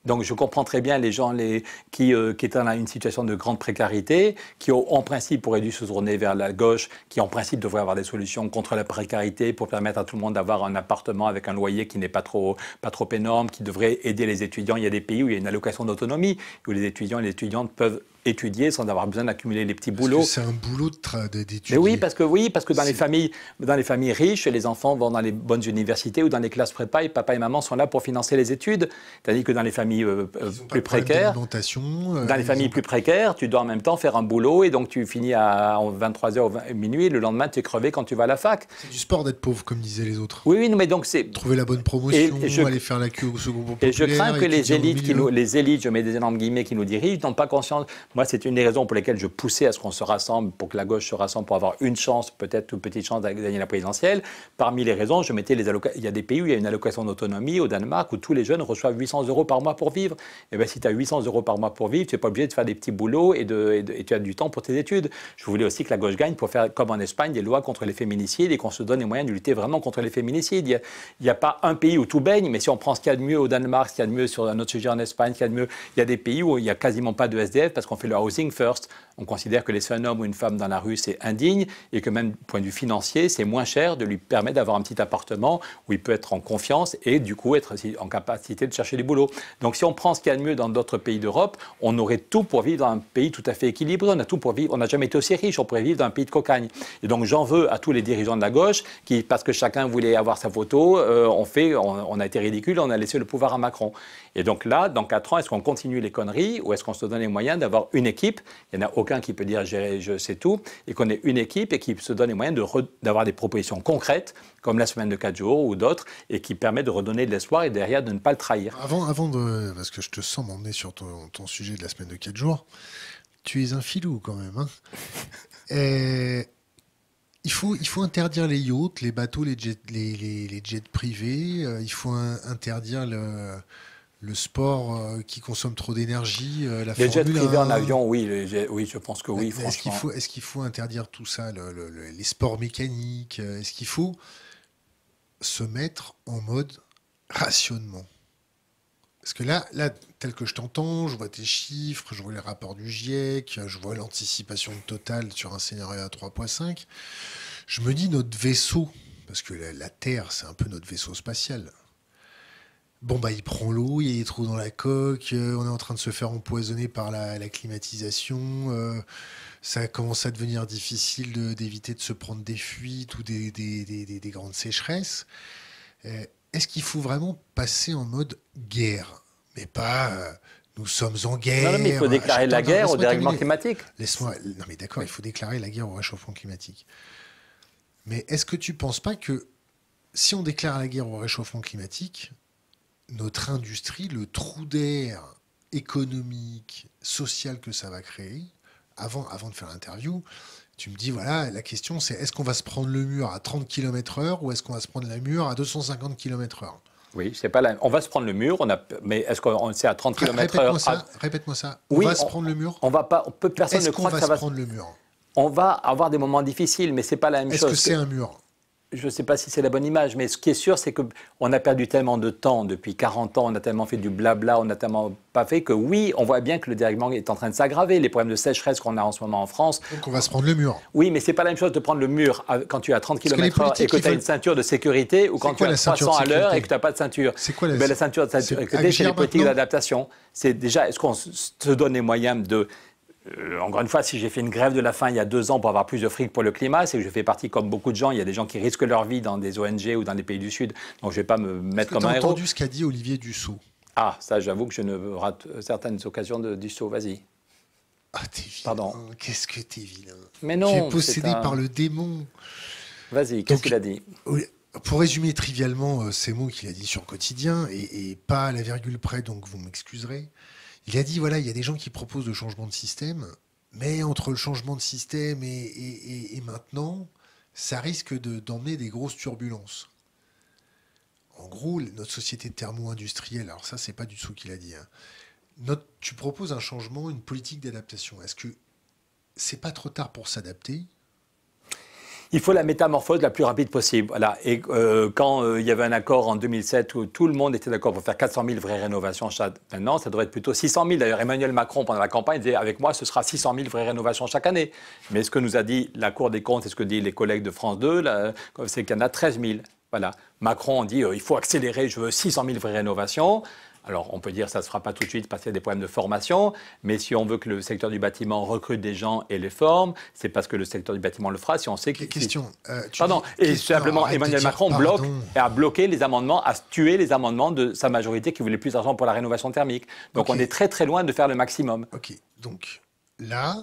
Speaker 2: Donc je comprends très bien les gens les, qui, euh, qui étaient dans une situation de grande précarité, qui en principe auraient dû se tourner vers la gauche, qui en principe devraient avoir des solutions contre la précarité pour permettre à tout le monde d'avoir un appartement avec un loyer qui n'est pas trop, pas trop énorme, qui devrait aider les étudiants. Il y a des pays où il y a une allocation d'autonomie, où les étudiants et les étudiantes peuvent étudier sans avoir besoin d'accumuler les petits boulots. C'est un
Speaker 1: boulot d'étudier.
Speaker 2: Mais oui, parce que oui, parce que dans les familles, dans les familles riches, les enfants vont dans les bonnes universités ou dans les classes prépa et papa et maman sont là pour financer les études, tandis que dans les familles euh, euh, plus précaires,
Speaker 1: euh, dans les familles
Speaker 2: plus précaires, tu dois en même temps faire un boulot et donc tu finis à 23h ou minuit, le lendemain tu es crevé quand tu vas à la fac. C'est du sport d'être pauvre, comme disaient les autres. Oui, oui, mais donc c'est trouver la bonne promotion,
Speaker 1: et aller faire la queue au second Et je crains que les élites, qui
Speaker 2: les élites, je mets des énormes guillemets, qui nous dirigent, n'ont pas conscience moi, c'est une des raisons pour lesquelles je poussais à ce qu'on se rassemble, pour que la gauche se rassemble, pour avoir une chance, peut-être une petite chance, de gagner la présidentielle. Parmi les raisons, je mettais les allocations. Il y a des pays où il y a une allocation d'autonomie, au Danemark, où tous les jeunes reçoivent 800 euros par mois pour vivre. Et eh bien, si tu as 800 euros par mois pour vivre, tu n'es pas obligé de faire des petits boulots et, de, tu as du temps pour tes études. Je voulais aussi que la gauche gagne pour faire, comme en Espagne, des lois contre les féminicides et qu'on se donne les moyens de lutter vraiment contre les féminicides. Il n'y a, pas un pays où tout baigne, mais si on prend ce qu'il y a de mieux au Danemark, ce qu'il y a de mieux sur un autre sujet en Espagne, ce qu'il y a de mieux, il y a des pays où il n'y a quasiment pas de SDF parce qu'on le housing first. On considère que laisser un homme ou une femme dans la rue, c'est indigne et que même du point de vue financier, c'est moins cher de lui permettre d'avoir un petit appartement où il peut être en confiance et du coup être en capacité de chercher des boulot. Donc si on prend ce qu'il y a de mieux dans d'autres pays d'Europe, on aurait tout pour vivre dans un pays tout à fait équilibré. On a tout pour vivre. On n'a jamais été aussi riche. On pourrait vivre dans un pays de cocagne. Et donc j'en veux à tous les dirigeants de la gauche qui, parce que chacun voulait avoir sa photo, euh, fait, on a été ridicule, on a laissé le pouvoir à Macron. Et donc là, dans 4 ans, est-ce qu'on continue les conneries ou est-ce qu'on se donne les moyens d'avoir une équipe Il n'y en a aucun qui peut dire je sais tout, et qu'on ait une équipe et qui se donne les moyens d'avoir des propositions concrètes, comme la semaine de 4 jours ou d'autres, et qui permet de redonner de l'espoir et derrière de ne pas le trahir.
Speaker 1: Avant, avant de. Parce que je te sens m'emmener sur ton, sujet de la semaine de 4 jours, tu es un filou quand même. Hein. *laughs* Eh, il faut, il faut, interdire les yachts, les bateaux, les jets, les, les, jets privés. Euh, il faut interdire le, le sport euh, qui consomme trop d'énergie, euh, la les jets privés en avion,
Speaker 2: oui, oui, je pense que oui. Est-ce
Speaker 1: qu'il faut, interdire tout ça, les sports mécaniques euh, Est-ce qu'il faut se mettre en mode rationnement Parce que là, là, tel que je t'entends, je vois tes chiffres, je vois les rapports du GIEC, je vois l'anticipation totale sur un scénario à 3.5. Je me dis notre vaisseau, parce que la Terre, c'est un peu notre vaisseau spatial Bon, bah, il prend l'eau, il y a des trous dans la coque, euh, on est en train de se faire empoisonner par la, climatisation, euh, ça commence à devenir difficile d'éviter de, se prendre des fuites ou des, grandes sécheresses. Euh, est-ce qu'il faut vraiment passer en mode guerre Mais pas nous sommes en guerre. Non, mais il faut déclarer la guerre au dérèglement climatique. Laisse-moi. Non, mais d'accord, il faut déclarer la guerre au réchauffement climatique. Mais est-ce que tu ne penses pas que si on déclare la guerre au réchauffement climatique, notre industrie, le trou d'air économique, social que ça va créer, avant, avant de faire l'interview, tu me dis, voilà, la question c'est est-ce qu'on va se prendre le mur à 30 km heure ou est-ce qu'on va se prendre le mur à 250 km heure
Speaker 2: oui, c'est pas la... On va se prendre le mur, on a... mais est-ce qu'on sait à 30 km/h
Speaker 1: Répète-moi ça. On va se prendre
Speaker 2: le mur On va pas. personne ne croit que ça va se prendre le mur. On va avoir des moments difficiles, mais c'est pas la même chose. Est-ce que... c'est un mur je ne sais pas si c'est la bonne image, mais ce qui est sûr, c'est qu'on a perdu tellement de temps depuis 40 ans, on a tellement fait du blabla, on n'a tellement pas fait que oui, on voit bien que le dérèglement est en train de s'aggraver. Les problèmes de sécheresse qu'on a en ce moment en France.
Speaker 1: Donc on va se prendre le mur.
Speaker 2: Oui, mais c'est pas la même chose de prendre le mur quand tu as 30 km/h et que tu as une ceinture de sécurité ou quand tu as 300 à l'heure et que tu n'as pas de ceinture. C'est quoi la, ben, la ceinture de sécurité C'est les politiques d'adaptation. C'est déjà, est-ce qu'on se donne les moyens de en euh, encore une fois, si j'ai fait une grève de la faim il y a deux ans pour avoir plus de fric pour le climat, c'est que je fais partie, comme beaucoup de gens, il y a des gens qui risquent leur vie dans des ONG ou dans des pays du Sud, donc je ne vais pas me mettre comme un héros. entendu
Speaker 1: ce qu'a dit Olivier Dussault
Speaker 2: Ah, ça, j'avoue que je ne rate certaines occasions de Dussault, vas-y. Ah, t'es
Speaker 1: vilain. Pardon. Qu'est-ce que t'es vilain. Mais non. Tu es possédé par le démon.
Speaker 2: Vas-y, qu'est-ce qu'il a dit
Speaker 1: Pour résumer trivialement euh, ces mots qu'il a dit sur Quotidien, et, et pas à la virgule près, donc vous m'excuserez. Il a dit voilà, il y a des gens qui proposent le changement de système, mais entre le changement de système et, maintenant, ça risque d'emmener des grosses turbulences. En gros, notre société thermo-industrielle, alors ça, c'est pas du tout ce qu'il a dit. Hein. tu proposes un changement, une politique d'adaptation. Est-ce que c'est pas trop tard pour s'adapter
Speaker 2: il faut la métamorphose la plus rapide possible. Et euh, quand euh, il y avait un accord en 2007 où tout le monde était d'accord pour faire 400 000 vraies rénovations chaque année, ça devrait être plutôt 600 000. D'ailleurs, Emmanuel Macron, pendant la campagne, disait avec moi, ce sera 600 000 vraies rénovations chaque année. Mais ce que nous a dit la Cour des comptes et ce que disent les collègues de France 2, c'est qu'il y en a 13 000. Voilà. Macron dit euh, il faut accélérer, je veux 600 000 vraies rénovations. Alors on peut dire ça ne se fera pas tout de suite parce qu'il y a des problèmes de formation, mais si on veut que le secteur du bâtiment recrute des gens et les forme, c'est parce que le secteur du bâtiment le fera. Si on sait que question. Euh, pardon. et simplement Emmanuel Macron bloque et a bloqué les amendements, a tué les amendements de sa majorité qui voulait plus d'argent pour la rénovation thermique. Donc on est très très loin de faire le maximum. Ok.
Speaker 1: Donc là,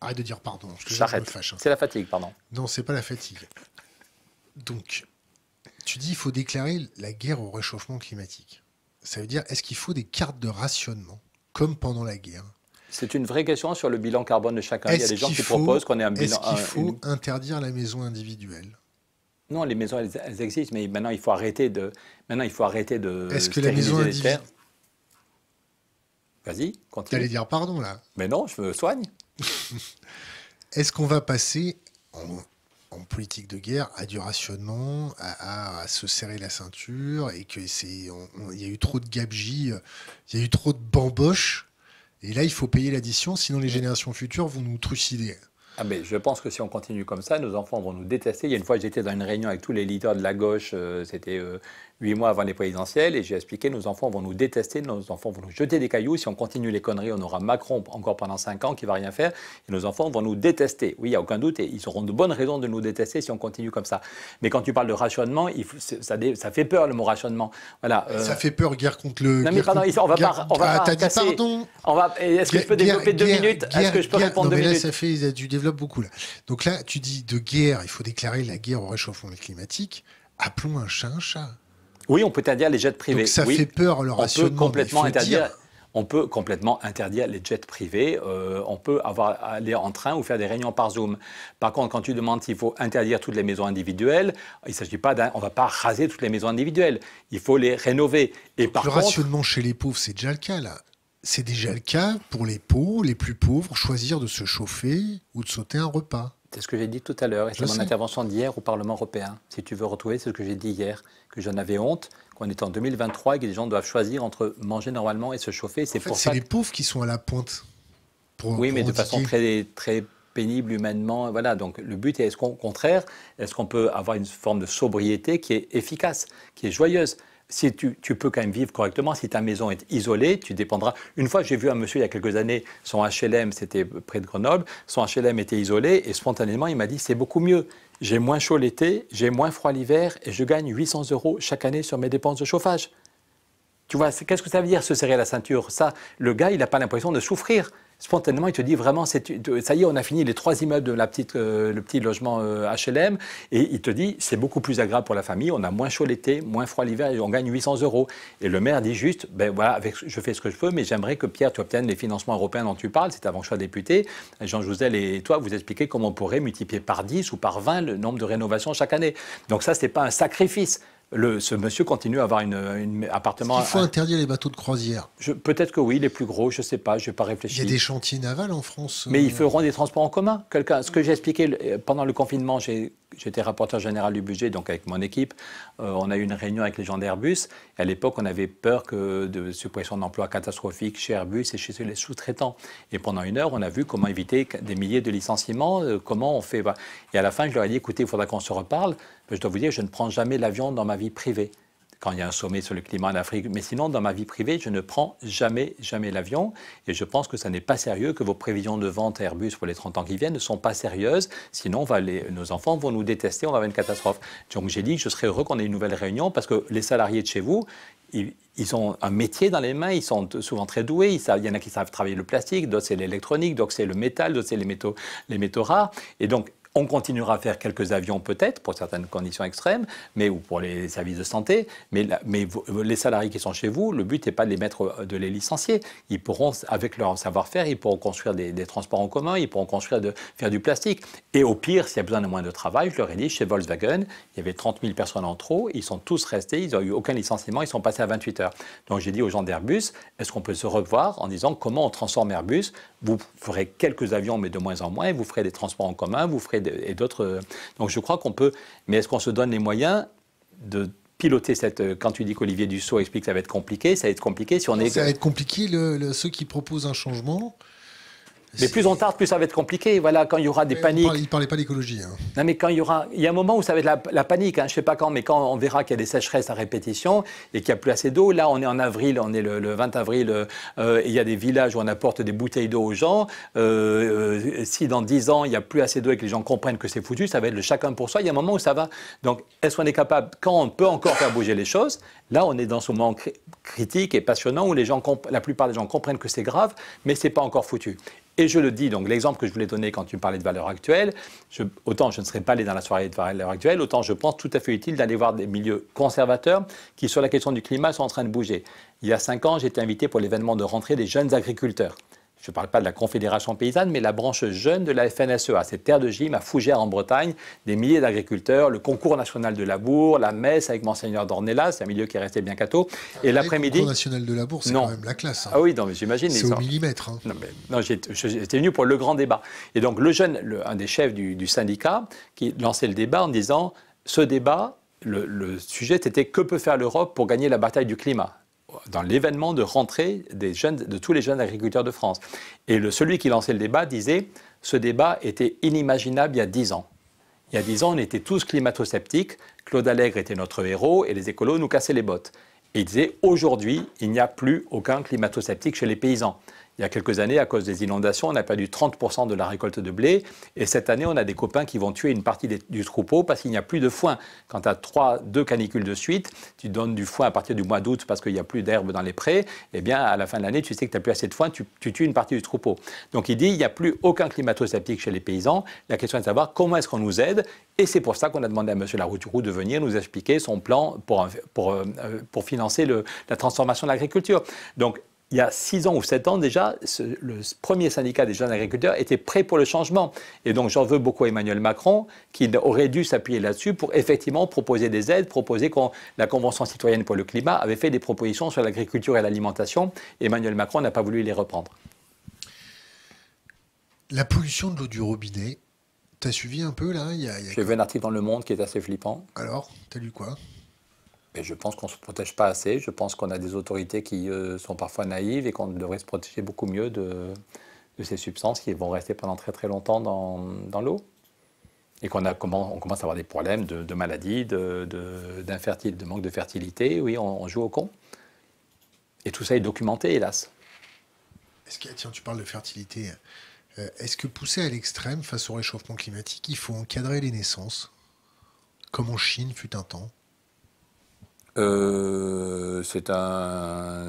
Speaker 1: arrête de dire pardon. J'arrête.
Speaker 2: Hein. C'est la fatigue, pardon.
Speaker 1: Non, c'est pas la fatigue. Donc, tu dis il faut déclarer la guerre au réchauffement
Speaker 2: climatique.
Speaker 1: Ça veut dire, est-ce qu'il faut des cartes de rationnement, comme pendant la guerre
Speaker 2: C'est une vraie question sur le bilan carbone de chacun. Il y a des gens qui proposent qu'on ait un bilan. Est-ce qu'il faut
Speaker 1: interdire la maison individuelle
Speaker 2: Non, les maisons, elles, existent, mais maintenant, il faut arrêter de. Maintenant, il faut arrêter de. Est-ce que la maison individuelle. Vas-y, continue. allais dire pardon, là. Mais non, je me soigne. *laughs*
Speaker 1: Est-ce qu'on va passer, en politique de guerre à du rationnement, à, se serrer la ceinture, et que c'est, il y a eu trop de gabegies, euh, il y a eu trop de bamboches, et là il faut payer l'addition, sinon les mm. générations futures vont nous trucider.
Speaker 2: Ah mais je pense que si on continue comme ça, nos enfants vont nous détester. Il y a une fois, j'étais dans une réunion avec tous les leaders de la gauche, euh, c'était euh, huit mois avant les présidentielles, et j'ai expliqué nos enfants vont nous détester, nos enfants vont nous jeter des cailloux. Si on continue les conneries, on aura Macron encore pendant cinq ans qui va rien faire, et nos enfants vont nous détester. Oui, il n'y a aucun doute, et ils auront de bonnes raisons de nous détester si on continue comme ça. Mais quand tu parles de rationnement, il ça, ça, fait peur le mot rationnement. Voilà. Euh, ça fait
Speaker 1: peur, guerre contre le. Non mais pardon, on va pas, on va ah, casser. Pardon. On va. Est-ce que je peux développer deux minutes Est-ce que je peux répondre non, deux mais minutes là, ça fait, tu développes beaucoup là. Donc là, tu dis de guerre, il faut déclarer la guerre au réchauffement climatique. Appelons un chat un chat.
Speaker 2: Oui, on peut interdire les jets privés. Donc ça fait peur le rationnement. On peut complètement interdire. On peut complètement interdire les jets privés. Euh, on peut avoir, aller en train ou faire des réunions par Zoom. Par contre, quand tu demandes s'il faut interdire toutes les maisons individuelles, il s'agit pas d'un, on va pas raser toutes les maisons individuelles. Il faut les rénover. Et le rationnement
Speaker 1: chez les pauvres, c'est déjà le cas là. C'est déjà le cas pour les pauvres, les plus pauvres, choisir de se chauffer ou de sauter un repas.
Speaker 2: C'est ce que j'ai dit tout à l'heure, et c'est mon intervention d'hier au Parlement européen. Si tu veux retrouver ce que j'ai dit hier, que j'en avais honte, qu'on est en 2023 et que les gens doivent choisir entre manger normalement et se chauffer. C'est pour C'est les
Speaker 1: pauvres qui sont à la pointe.
Speaker 2: Pour, oui, mais de façon très, très pénible humainement. Voilà, donc le but est, est-ce qu'on, au contraire, est-ce qu'on peut avoir une forme de sobriété qui est efficace, qui est joyeuse si tu, peux quand même vivre correctement, si ta maison est isolée, tu dépendras. Une fois, j'ai vu un monsieur il y a quelques années, son HLM, c'était près de Grenoble, son HLM était isolé et spontanément, il m'a dit c'est beaucoup mieux. J'ai moins chaud l'été, j'ai moins froid l'hiver et je gagne 800 euros chaque année sur mes dépenses de chauffage. Tu vois, qu'est-ce que ça veut dire se serrer la ceinture Ça, le gars, il n'a pas l'impression de souffrir spontanément, il te dit vraiment, ça y est, on a fini les trois immeubles de la petite, euh, le petit logement HLM, euh, et il te dit, c'est beaucoup plus agréable pour la famille, on a moins chaud l'été, moins froid l'hiver, et on gagne 800 euros. Et le maire dit juste, ben voilà, je fais ce que je veux, mais j'aimerais que Pierre, tu obtiennes les financements européens dont tu parles, c'est avant que je sois député. Jean Jouzel et toi, vous expliquez comment on pourrait multiplier par 10 ou par 20 le nombre de rénovations chaque année. Donc ça, ce n'est pas un sacrifice, ce monsieur continue à avoir une, appartement. Il faut
Speaker 1: interdire les bateaux de croisière.
Speaker 2: Peut-être que oui, les plus gros, je ne sais pas, je n'ai pas réfléchi. Il y a des chantiers navals
Speaker 1: en France. Euh Mais ils
Speaker 2: feront des transports en commun. Quelqu'un, ce que j'ai expliqué euh, pendant le confinement, j'étais rapporteur général du budget, donc avec mon équipe, euh, on a eu une réunion avec les gens d'Airbus. À l'époque, on avait peur que de suppression d'emplois catastrophiques chez Airbus et chez les sous-traitants. Et pendant une heure, on a vu comment éviter des milliers de licenciements, comment on fait. Et à la fin, je leur ai dit, écoutez, il faudra qu'on se reparle je dois vous dire, je ne prends jamais l'avion dans ma vie privée. Quand il y a un sommet sur le climat en Afrique, mais sinon dans ma vie privée, je ne prends jamais, jamais l'avion. Et je pense que ça n'est pas sérieux, que vos prévisions de vente Airbus pour les 30 ans qui viennent ne sont pas sérieuses. Sinon, va nos enfants vont nous détester, on va avoir une catastrophe. Donc j'ai dit, je serais heureux qu'on ait une nouvelle réunion parce que les salariés de chez vous, ils, ont un métier dans les mains, ils sont souvent très doués. il y en a qui savent travailler le plastique, d'autres c'est l'électronique, d'autres c'est le métal, d'autres c'est les métaux, les métaux rares. Et donc, on continuera à faire quelques avions peut-être pour certaines conditions extrêmes, mais ou pour les services de santé. Mais, euh, les salariés qui sont chez vous, le but n'est pas de les mettre, euh, de les licencier. Ils pourront, avec leur savoir-faire, ils pourront construire des, transports en commun, ils pourront construire de, faire du plastique. Et au pire, s'il y a besoin de moins de travail, je leur ai dit chez Volkswagen, il y avait 30 000 personnes en trop, ils sont tous restés, ils n'ont eu aucun licenciement, ils sont passés à 28 heures. Donc j'ai dit aux gens d'Airbus, est-ce qu'on peut se revoir en disant comment on transforme Airbus vous ferez quelques avions, mais de moins en moins, vous ferez des transports en commun, vous ferez et d'autres. Euh. donc je crois qu'on peut. Mais est-ce qu'on se donne les moyens de piloter cette. Euh, quand tu dis qu'Olivier Dussault explique que ça va être compliqué, ça va être compliqué si on est. Ça va être
Speaker 1: compliqué. ceux qui proposent un changement,
Speaker 2: mais plus on tarde, plus ça va être compliqué. Voilà, quand il y aura des paniques. Il ne parlait pas d'écologie. Hein. Non, mais quand il y aura. Il y a un moment où ça va être la, panique, hein. je ne sais pas quand, mais quand on verra qu'il y a des sécheresses à répétition et qu'il n'y a plus assez d'eau. Là, on est en avril, on est le, 20 avril, euh, euh, il y a des villages où on apporte des bouteilles d'eau aux gens. Euh, si dans 10 ans, il n'y a plus assez d'eau et que les gens comprennent que c'est foutu, ça va être le chacun pour soi. Il y a un moment où ça va. Donc, est-ce qu'on est capable, quand on peut encore faire bouger les choses, là, on est dans ce moment critique et passionnant où les gens la plupart des gens comprennent que c'est grave, mais c'est pas encore foutu. Et je le dis, donc l'exemple que je voulais donner quand tu parlais de valeur actuelle, autant je ne serais pas allé dans la soirée de valeur actuelle, autant je pense tout à fait utile d'aller voir des milieux conservateurs qui, sur la question du climat, sont en train de bouger. Il y a cinq ans, j'étais invité pour l'événement de rentrée des jeunes agriculteurs je ne parle pas de la Confédération paysanne, mais la branche jeune de la FNSEA, cette terre de gym à Fougères en Bretagne, des milliers d'agriculteurs, le concours national de labour, la messe avec Monseigneur Dornella, c'est un milieu qui est resté bien cateau. Et ah l'après-midi. Le concours national
Speaker 1: de labour, c'est quand même
Speaker 2: la classe. Hein. Ah oui, non, mais j'imagine. C'est au millimètre. Hein. Non, mais, j'étais venu pour le grand débat. Et donc, le jeune, un des chefs du, syndicat, qui lançait le débat en disant ce débat, le, le, sujet, c'était que peut faire l'Europe pour gagner la bataille du climat dans l'événement de rentrée de tous les jeunes agriculteurs de France. Et le, celui qui lançait le débat disait ce débat était inimaginable il y a dix ans. Il y a dix ans, on était tous climato-sceptiques. Claude Allègre était notre héros et les écolos nous cassaient les bottes. Et il disait aujourd'hui, il n'y a plus aucun climato chez les paysans. Il y a quelques années, à cause des inondations, on a perdu 30% de la récolte de blé. Et cette année, on a des copains qui vont tuer une partie du troupeau parce qu'il n'y a plus de foin. Quand tu as trois, deux canicules de suite, tu donnes du foin à partir du mois d'août parce qu'il n'y a plus d'herbe dans les prés. Eh bien, à la fin de l'année, tu sais que tu n'as plus assez de foin, tu, tues une partie du troupeau. Donc il dit, il n'y a plus aucun climato-sceptique chez les paysans. La question est de savoir comment est-ce qu'on nous aide. Et c'est pour ça qu'on a demandé à M. Larouturou de venir nous expliquer son plan pour, euh, financer la transformation de l'agriculture. Donc il y a six ans ou sept ans déjà, le premier syndicat des jeunes agriculteurs était prêt pour le changement. Et donc j'en veux beaucoup à Emmanuel Macron, qui aurait dû s'appuyer là-dessus pour effectivement proposer des aides, proposer quand la Convention citoyenne pour le climat avait fait des propositions sur l'agriculture et l'alimentation. Emmanuel Macron n'a pas voulu les reprendre.
Speaker 1: La pollution de l'eau du robinet, t'as suivi un peu là
Speaker 2: J'ai vu un article dans Le Monde qui est assez flippant. Alors, t'as lu quoi je pense qu'on ne se protège pas assez. Je pense qu'on a des autorités qui euh, sont parfois naïves et qu'on devrait se protéger beaucoup mieux de, ces substances qui vont rester pendant très très longtemps dans, l'eau. Et qu'on on commence à avoir des problèmes de, maladies, de, manque de fertilité. Oui, on, joue au con. Et tout ça est documenté, hélas.
Speaker 1: tiens, tu parles de fertilité. Euh, est-ce que poussé à l'extrême face au réchauffement climatique, il faut encadrer les naissances Comme en Chine fut un temps
Speaker 2: euh, c'est un.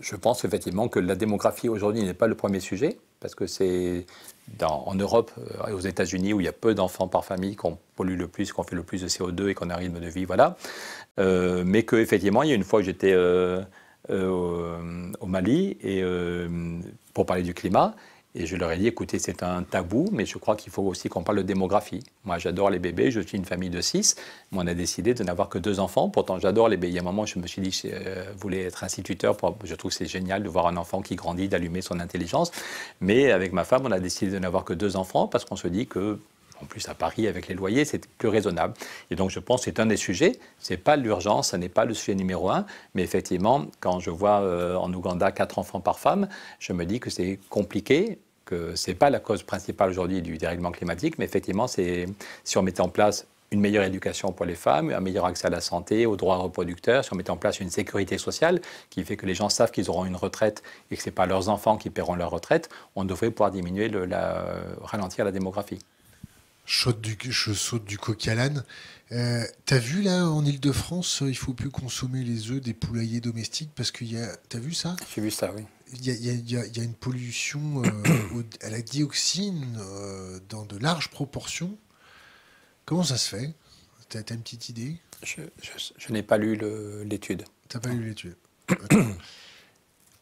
Speaker 2: Je pense effectivement que la démographie aujourd'hui n'est pas le premier sujet, parce que c'est en Europe et euh, aux États-Unis où il y a peu d'enfants par famille qu'on pollue le plus, qu'on fait le plus de CO2 et qu'on a un rythme de vie, voilà. Euh, mais qu'effectivement, il y a une fois que j'étais au Mali, et, pour parler du climat, et je leur ai dit, écoutez, c'est un tabou, mais je crois qu'il faut aussi qu'on parle de démographie. Moi, j'adore les bébés, je suis une famille de six, on a décidé de n'avoir que deux enfants. Pourtant, j'adore les bébés. Il y a un moment, je me suis dit, je euh, voulais être instituteur. Je trouve que c'est génial de voir un enfant qui grandit, d'allumer son intelligence. Mais avec ma femme, on a décidé de n'avoir que deux enfants parce qu'on se dit que en plus à Paris avec les loyers, c'est plus raisonnable. Et donc je pense que c'est un des sujets, ce n'est pas l'urgence, ce n'est pas le sujet numéro un, mais effectivement, quand je vois euh, en Ouganda quatre enfants par femme, je me dis que c'est compliqué, que ce n'est pas la cause principale aujourd'hui du dérèglement climatique, mais effectivement, si on mettait en place une meilleure éducation pour les femmes, un meilleur accès à la santé, aux droits reproducteurs, si on mettait en place une sécurité sociale qui fait que les gens savent qu'ils auront une retraite et que ce n'est pas leurs enfants qui paieront leur retraite, on devrait pouvoir diminuer, ralentir la démographie
Speaker 1: je saute du, du coq à l'âne. Euh, t'as vu là en Ile-de-France, euh, il faut plus consommer les œufs des poulaillers domestiques parce qu'il y a. T'as vu ça J'ai vu ça, oui. Il y a, une pollution euh, *coughs* à la dioxine dans de larges proportions. Comment ça se fait T'as une petite idée Je,
Speaker 2: n'ai pas lu l'étude.
Speaker 1: T'as pas lu l'étude *coughs*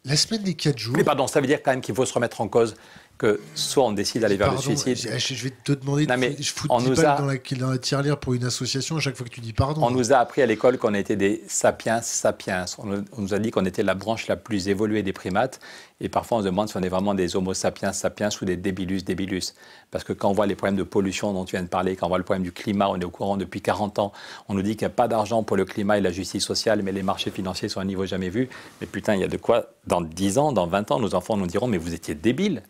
Speaker 2: la semaine des 4 jours. Mais pardon, ça veut dire quand même qu'il faut se remettre en cause que soit on décide d'aller vers le suicide. Je vais te demander de on dans,
Speaker 1: la, tirelire pour une association à chaque fois que tu dis pardon. On
Speaker 2: hein. nous a appris à l'école qu'on était des sapiens sapiens. On, nous a dit qu'on était la branche la plus évoluée des primates. Et parfois, on se demande si on est vraiment des homo sapiens sapiens ou des débilus débilus. Parce que quand on voit les problèmes de pollution dont tu viens de parler, quand on voit le problème du climat, on est au courant depuis 40 ans, on nous dit qu'il n'y a pas d'argent pour le climat et la justice sociale, mais les marchés financiers sont à un niveau jamais vu. Mais putain, il y a de quoi, dans 10 ans, dans 20 ans, nos enfants nous diront, mais vous étiez débiles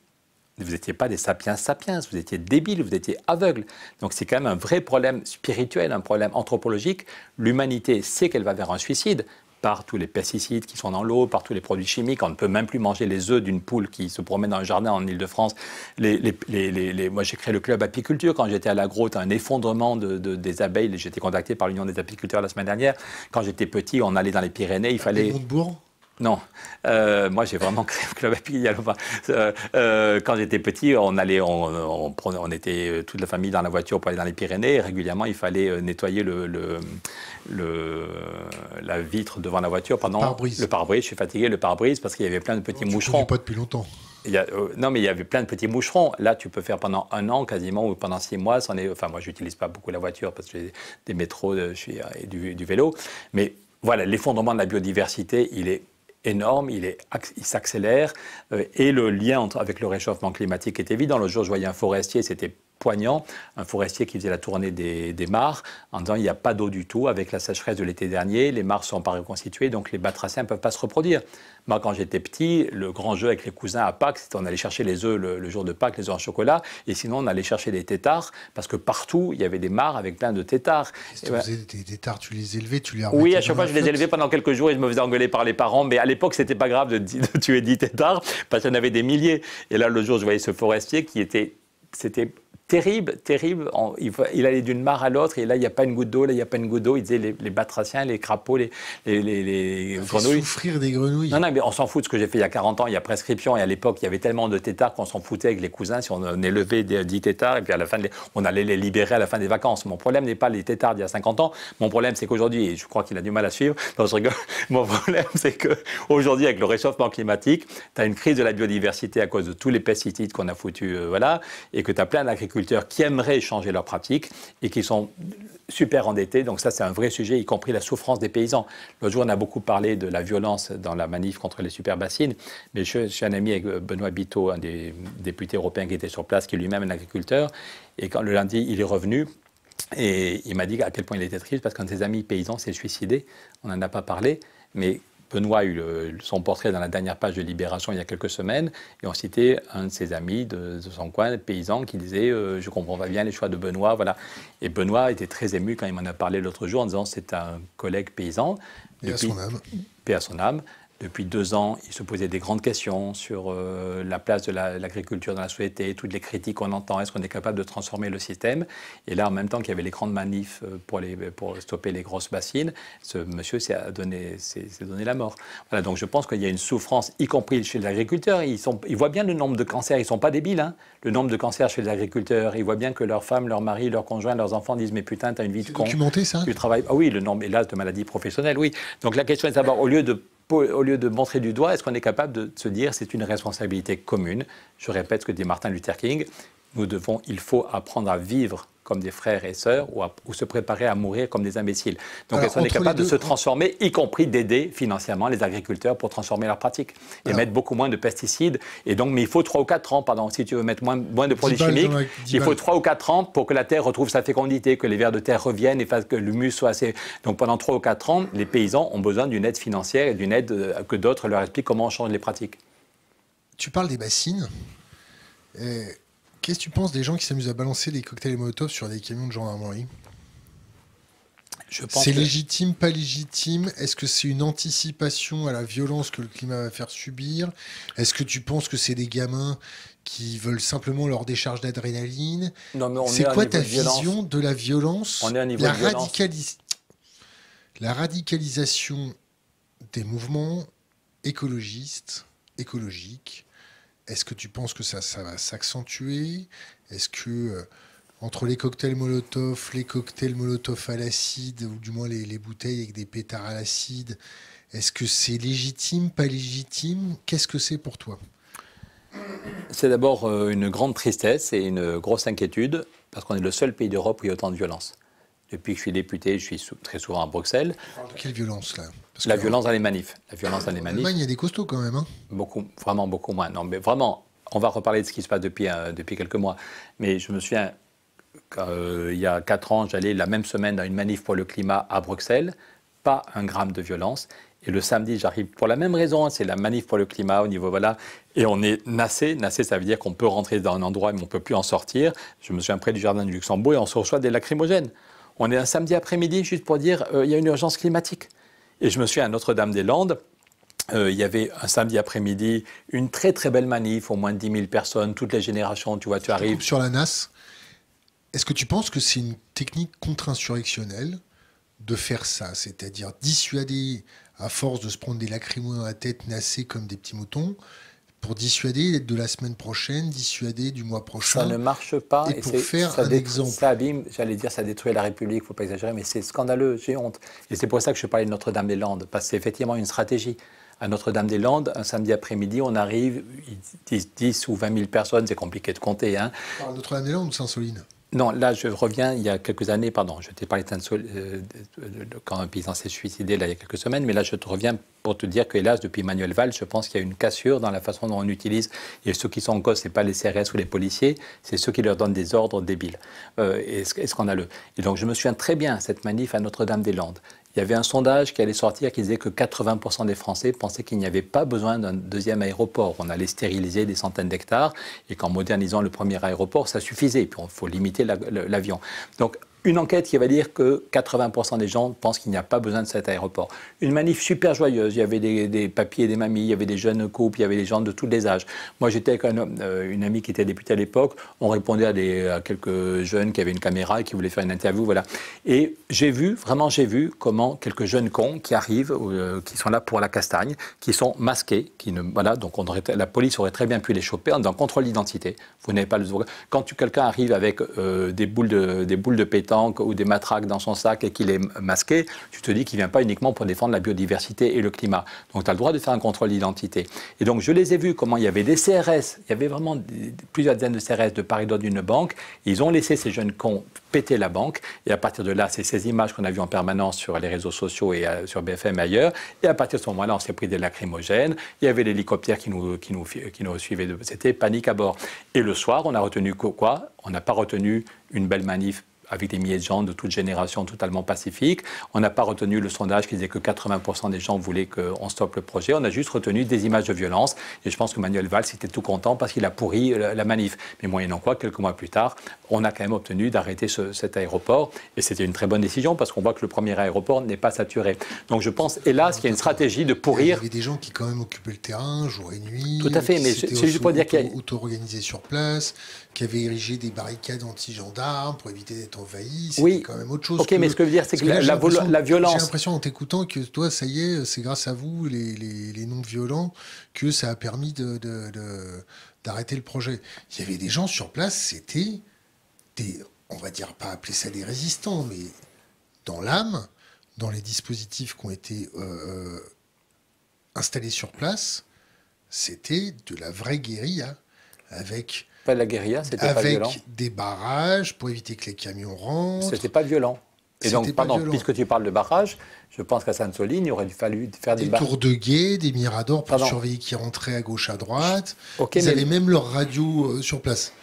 Speaker 2: vous n'étiez pas des sapiens sapiens, vous étiez débiles, vous étiez aveugles. Donc c'est quand même un vrai problème spirituel, un problème anthropologique. L'humanité sait qu'elle va vers un suicide par tous les pesticides qui sont dans l'eau, par tous les produits chimiques. On ne peut même plus manger les œufs d'une poule qui se promène dans un jardin en Ile-de-France. moi, j'ai créé le club apiculture quand j'étais à la grotte, un effondrement des abeilles. J'ai été contacté par l'Union des apiculteurs la semaine dernière. Quand j'étais petit, on allait dans les Pyrénées. Il ah, fallait... Non, euh, moi j'ai vraiment *laughs* créé euh, euh, quand j'étais petit, on allait, on, prenait, on, était toute la famille dans la voiture pour aller dans les Pyrénées. régulièrement, il fallait nettoyer le, la vitre devant la voiture pendant le pare-brise. je suis fatigué, le pare-brise parce qu'il y avait plein de petits moucherons. Pas depuis longtemps. Il y a, non, mais il y avait plein de petits moucherons. Là, tu peux faire pendant un an quasiment ou pendant six mois. Est, enfin, moi, je n'utilise pas beaucoup la voiture parce que j'ai des métros je suis, et du, vélo. Mais voilà, l'effondrement de la biodiversité, il est énorme, il s'accélère, euh, et le lien avec le réchauffement climatique est évident. L'autre jour, je voyais un forestier, c'était poignant, un forestier qui faisait la tournée des, mares en disant il n'y a pas d'eau du tout avec la sécheresse de l'été dernier, les mares sont pas reconstituées, donc les batraciens ne peuvent pas se reproduire. Moi, quand j'étais petit, le grand jeu avec les cousins à Pâques, c'était on allait chercher les œufs le, jour de Pâques, les œufs en chocolat, et sinon on allait chercher des tétards, parce que partout, il y avait des mares avec plein de tétards. Et faisais
Speaker 1: des tétards, tu les élevais, tu les Oui, à chaque fois, je les élevais
Speaker 2: pendant quelques jours et je me faisais engueuler par les parents, mais à l'époque, c'était pas grave de, tuer 10 tétards, parce qu'il y en avait des milliers. Et là, le jour, je voyais ce forestier qui était c'était terrible, terrible. il, allait d'une mare à l'autre, et là, il n'y a pas une goutte d'eau, là, il n'y a pas une goutte d'eau. Il disait les, batraciens, les crapauds, les, les, les grenouilles. souffrir des grenouilles. Non, non, mais on s'en fout de ce que j'ai fait il y a 40 ans, il y a prescription, et à l'époque, il y avait tellement de têtards qu'on s'en foutait avec les cousins si on élevait 10 têtards, et puis à la fin, on allait les libérer à la fin des vacances. Mon problème n'est pas les têtards d'il y a 50 ans, mon problème, c'est qu'aujourd'hui, et je crois qu'il a du mal à suivre, non, je rigole, *laughs* mon problème, c'est qu'aujourd'hui, avec le réchauffement climatique, tu as une crise de la biodiversité à cause de tous les pesticides qu'on a foutus, euh, voilà, et que tu as plein d'agriculture agriculteurs qui aimeraient changer leurs pratiques et qui sont super endettés. Donc ça, c'est un vrai sujet, y compris la souffrance des paysans. L'autre jour, on a beaucoup parlé de la violence dans la manif contre les super bassines. Mais je, suis un ami avec Benoît Biteau, un des députés européens qui était sur place, qui lui-même est un agriculteur. Et quand le lundi, il est revenu, et il m'a dit à quel point il était triste parce qu'un de ses amis paysans s'est suicidé. On n'en a pas parlé. Mais Benoît a eu son portrait dans la dernière page de Libération il y a quelques semaines, et on citait un de ses amis de, son coin, paysan, qui disait euh, Je comprends pas bien les choix de Benoît, voilà. Et Benoît était très ému quand il m'en a parlé l'autre jour en disant C'est un collègue paysan. Depuis, à son âme. Paix à son âme. Depuis deux ans, il se posait des grandes questions sur euh, la place de l'agriculture dans la société, toutes les critiques qu'on entend, est-ce qu'on est capable de transformer le système Et là, en même temps qu'il y avait les grandes manifs euh, pour, les, pour stopper les grosses bassines, ce monsieur s'est donné, donné, la mort. Voilà, donc je pense qu'il y a une souffrance, y compris chez les agriculteurs. Ils, sont, ils voient bien le nombre de cancers, ils ne sont pas débiles, hein. le nombre de cancers chez les agriculteurs. Ils voient bien que leurs femmes, leurs maris, leurs conjoints, leurs enfants disent Mais putain, as une vie de con. documenté ça Tu travailles. Ah oui, le nombre, hélas, de maladies professionnelles, oui. Donc la question est d'abord, au lieu de au lieu de montrer du doigt, est-ce qu'on est capable de se dire c'est une responsabilité commune Je répète ce que dit Martin Luther King, nous devons, il faut apprendre à vivre comme des frères et sœurs ou, se préparer à mourir comme des imbéciles. Donc elles sont capables de se transformer, y compris d'aider financièrement les agriculteurs pour transformer leurs pratiques et mettre beaucoup moins de pesticides. Et donc, mais il faut 3 ou 4 ans, pardon, si tu veux mettre moins, moins de produits chimiques, il faut 3 ou 4 ans pour que la terre retrouve sa fécondité, que les vers de terre reviennent et que l'humus soit assez. Donc pendant 3 ou 4 ans, les paysans ont besoin d'une aide financière et d'une aide euh, que d'autres leur expliquent comment on change les pratiques.
Speaker 1: Tu parles des bassines. Et Qu'est-ce que tu penses des gens qui s'amusent à balancer des cocktails et molotov sur des camions de gendarmerie c'est légitime, pas légitime Est-ce que c'est une anticipation à la violence que le climat va faire subir Est-ce que tu penses que c'est des gamins qui veulent simplement leur décharge d'adrénaline
Speaker 2: C'est quoi ta vision
Speaker 1: de la violence violence. la radicalisation des mouvements écologistes, écologiques, est-ce que tu penses que ça, va s'accentuer Est-ce que euh, entre les cocktails Molotov, les cocktails Molotov à l'acide, ou du moins les, bouteilles avec des pétards à l'acide, est-ce que c'est légitime, pas légitime Qu'est-ce que c'est pour toi
Speaker 2: C'est d'abord euh, une grande tristesse et une grosse inquiétude, parce qu'on est le seul pays d'Europe où il y a autant de violence. Depuis que je suis député, je suis très souvent à Bruxelles.
Speaker 1: quelle violence là
Speaker 2: la violence dans les manifs. La violence dans les manifs. En Allemagne, il y a des
Speaker 1: costauds quand même. Hein.
Speaker 2: Beaucoup, vraiment beaucoup moins. Non, mais vraiment, on va reparler de ce qui se passe depuis, euh, depuis quelques mois. Mais je me souviens, euh, il y a 4 ans, j'allais la même semaine dans une manif pour le climat à Bruxelles. Pas un gramme de violence. Et le samedi, j'arrive pour la même raison, c'est la manif pour le climat au niveau voilà. Et on est nassé. Nassé, ça veut dire qu'on peut rentrer dans un endroit mais on ne peut plus en sortir. Je me souviens près du jardin du Luxembourg et on se reçoit des lacrymogènes. On est un samedi après-midi juste pour dire euh, il y a une urgence climatique. Et je me suis à Notre-Dame-des-Landes. Euh, il y avait un samedi après-midi une très très belle manif, au moins de 10 000 personnes, toutes les générations, tu vois, tu arrives. Sur la NAS, est-ce que tu penses que c'est une technique
Speaker 1: contre-insurrectionnelle de faire ça, c'est-à-dire dissuader à force de se prendre des lacrymos à la tête, nasser comme des petits moutons, pour dissuader de la semaine prochaine, dissuader du mois prochain. Ça ne marche pas. Et, pour faire ça un exemple.
Speaker 2: Ça abîme, j'allais dire, ça détruit la République, il ne faut pas exagérer, mais c'est scandaleux, j'ai honte. Et c'est pour ça que je parlais de Notre-Dame-des-Landes, parce que c'est effectivement une stratégie. À Notre-Dame-des-Landes, un samedi après-midi, on arrive, 10, 10, ou 20 000 personnes, c'est compliqué de compter. Hein.
Speaker 1: Notre-Dame-des-Landes ou saint
Speaker 2: non, là, je reviens il y a quelques années, pardon, je t'ai parlé euh, quand un paysan s'est suicidé là, il y a quelques semaines, mais là, je te reviens pour te dire que, hélas, depuis Manuel Valls, je pense qu'il y a une cassure dans la façon dont on utilise. Et ceux qui sont en cause, ce n'est pas les CRS ou les policiers, c'est ceux qui leur donnent des ordres débiles et, euh, et scandaleux. Et donc, je me souviens très bien cette manif à Notre-Dame-des-Landes. Il y avait un sondage qui allait sortir qui disait que 80% des Français pensaient qu'il n'y avait pas besoin d'un deuxième aéroport. On allait stériliser des centaines d'hectares et qu'en modernisant le premier aéroport, ça suffisait. Puis il faut limiter l'avion. Donc une enquête qui va dire que 80% des gens pensent qu'il n'y a pas besoin de cet aéroport. Une manif super joyeuse, il y avait des, papiers et des mamies, il y avait des jeunes couples, il y avait des gens de tous les âges. Moi j'étais avec euh, une amie qui était députée à l'époque, on répondait à, des, quelques jeunes qui avaient une caméra et qui voulaient faire une interview, voilà. Et j'ai vu, vraiment j'ai vu comment quelques jeunes cons qui arrivent, euh, qui sont là pour la castagne, qui sont masqués, qui ne, voilà, donc on aurait, la police aurait très bien pu les choper dans contrôle d'identité. Vous n'avez pas le... Quand quelqu'un arrive avec euh, des, boules de, des de ou des matraques dans son sac et qu'il est masqué, tu te dis qu'il ne vient pas uniquement pour défendre la biodiversité et le climat. Donc tu as le droit de faire un contrôle d'identité. Et donc je les ai vus comment il y avait des CRS, il y avait vraiment plusieurs dizaines de CRS de Paris et d'une banque. Ils ont laissé ces jeunes cons péter la banque. Et à partir de là, c'est ces images qu'on a vues en permanence sur les réseaux sociaux et euh, sur BFM ailleurs. Et à partir de ce moment-là, on s'est pris des lacrymogènes. Il y avait l'hélicoptère qui nous, qui nous, qui nous suivait. C'était panique à bord. Et le soir, on a retenu quoi On n'a pas retenu une belle manif avec des milliers de gens de toute génération totalement pacifiques. On n'a pas retenu le sondage qui disait que 80% des gens voulaient qu'on stoppe le projet. On a juste retenu des images de violence. Et je pense que Manuel Valls était tout content parce qu'il a pourri euh, la manif. Mais moyennant quoi, quelques mois plus tard, on a quand même obtenu d'arrêter cet aéroport. Et c'était une très bonne décision parce qu'on voit que le premier aéroport n'est pas saturé. Donc je pense, hélas, qu'il y a une stratégie de pourrir. Il y avait des gens
Speaker 1: qui quand même occupaient le terrain jour et nuit. Tout à fait, mais c'est juste pour dire qu'il y a... auto-organisé sur place, qui avait érigé des barricades anti-gendarmes pour éviter d'être envahis. C'était quand même autre chose. Ok, mais ce que je veux dire, c'est que, la, la, violence. J'ai l'impression en t'écoutant que toi, ça y est, c'est grâce à vous, les, non-violents, que ça a permis de, d'arrêter le projet. Il y avait des gens sur place, c'était des. On va dire pas appeler ça des résistants, mais dans l'âme, dans les dispositifs qui ont été euh, euh, installés sur place, c'était de la vraie guérilla avec
Speaker 2: pas la guérilla, c'était violent. Avec
Speaker 1: des barrages pour éviter que les camions rentrent.
Speaker 2: C'était pas violent. Et donc, puisque tu parles de barrages, je pense qu'à sainte soline il aurait fallu faire des, des tours de
Speaker 1: guet, des miradors pour surveiller qui rentrait à gauche, à droite. Ils avaient même leur radio euh, sur
Speaker 2: place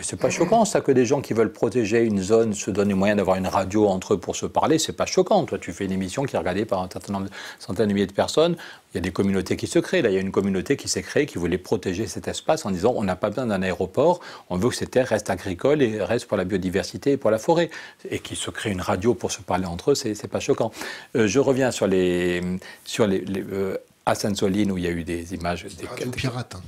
Speaker 2: c'est pas choquant, ça, que des gens qui veulent protéger une zone se donnent les moyens d'avoir une radio entre eux pour se parler. C'est pas choquant. Toi, tu fais une émission qui est regardée par un certain nombre, centaines de milliers de personnes. Il y a des communautés qui se créent. Là, il y a une communauté qui s'est créée, qui voulait protéger cet espace en disant on n'a pas besoin d'un aéroport, on veut que cette terre reste agricole et reste pour la biodiversité et pour la forêt. Et qui se crée une radio pour se parler entre eux, c'est pas choquant. Euh, je reviens sur les. Sur les, euh, à Sainte-Soline, où il y a eu des images. Des, radio Pirate, hein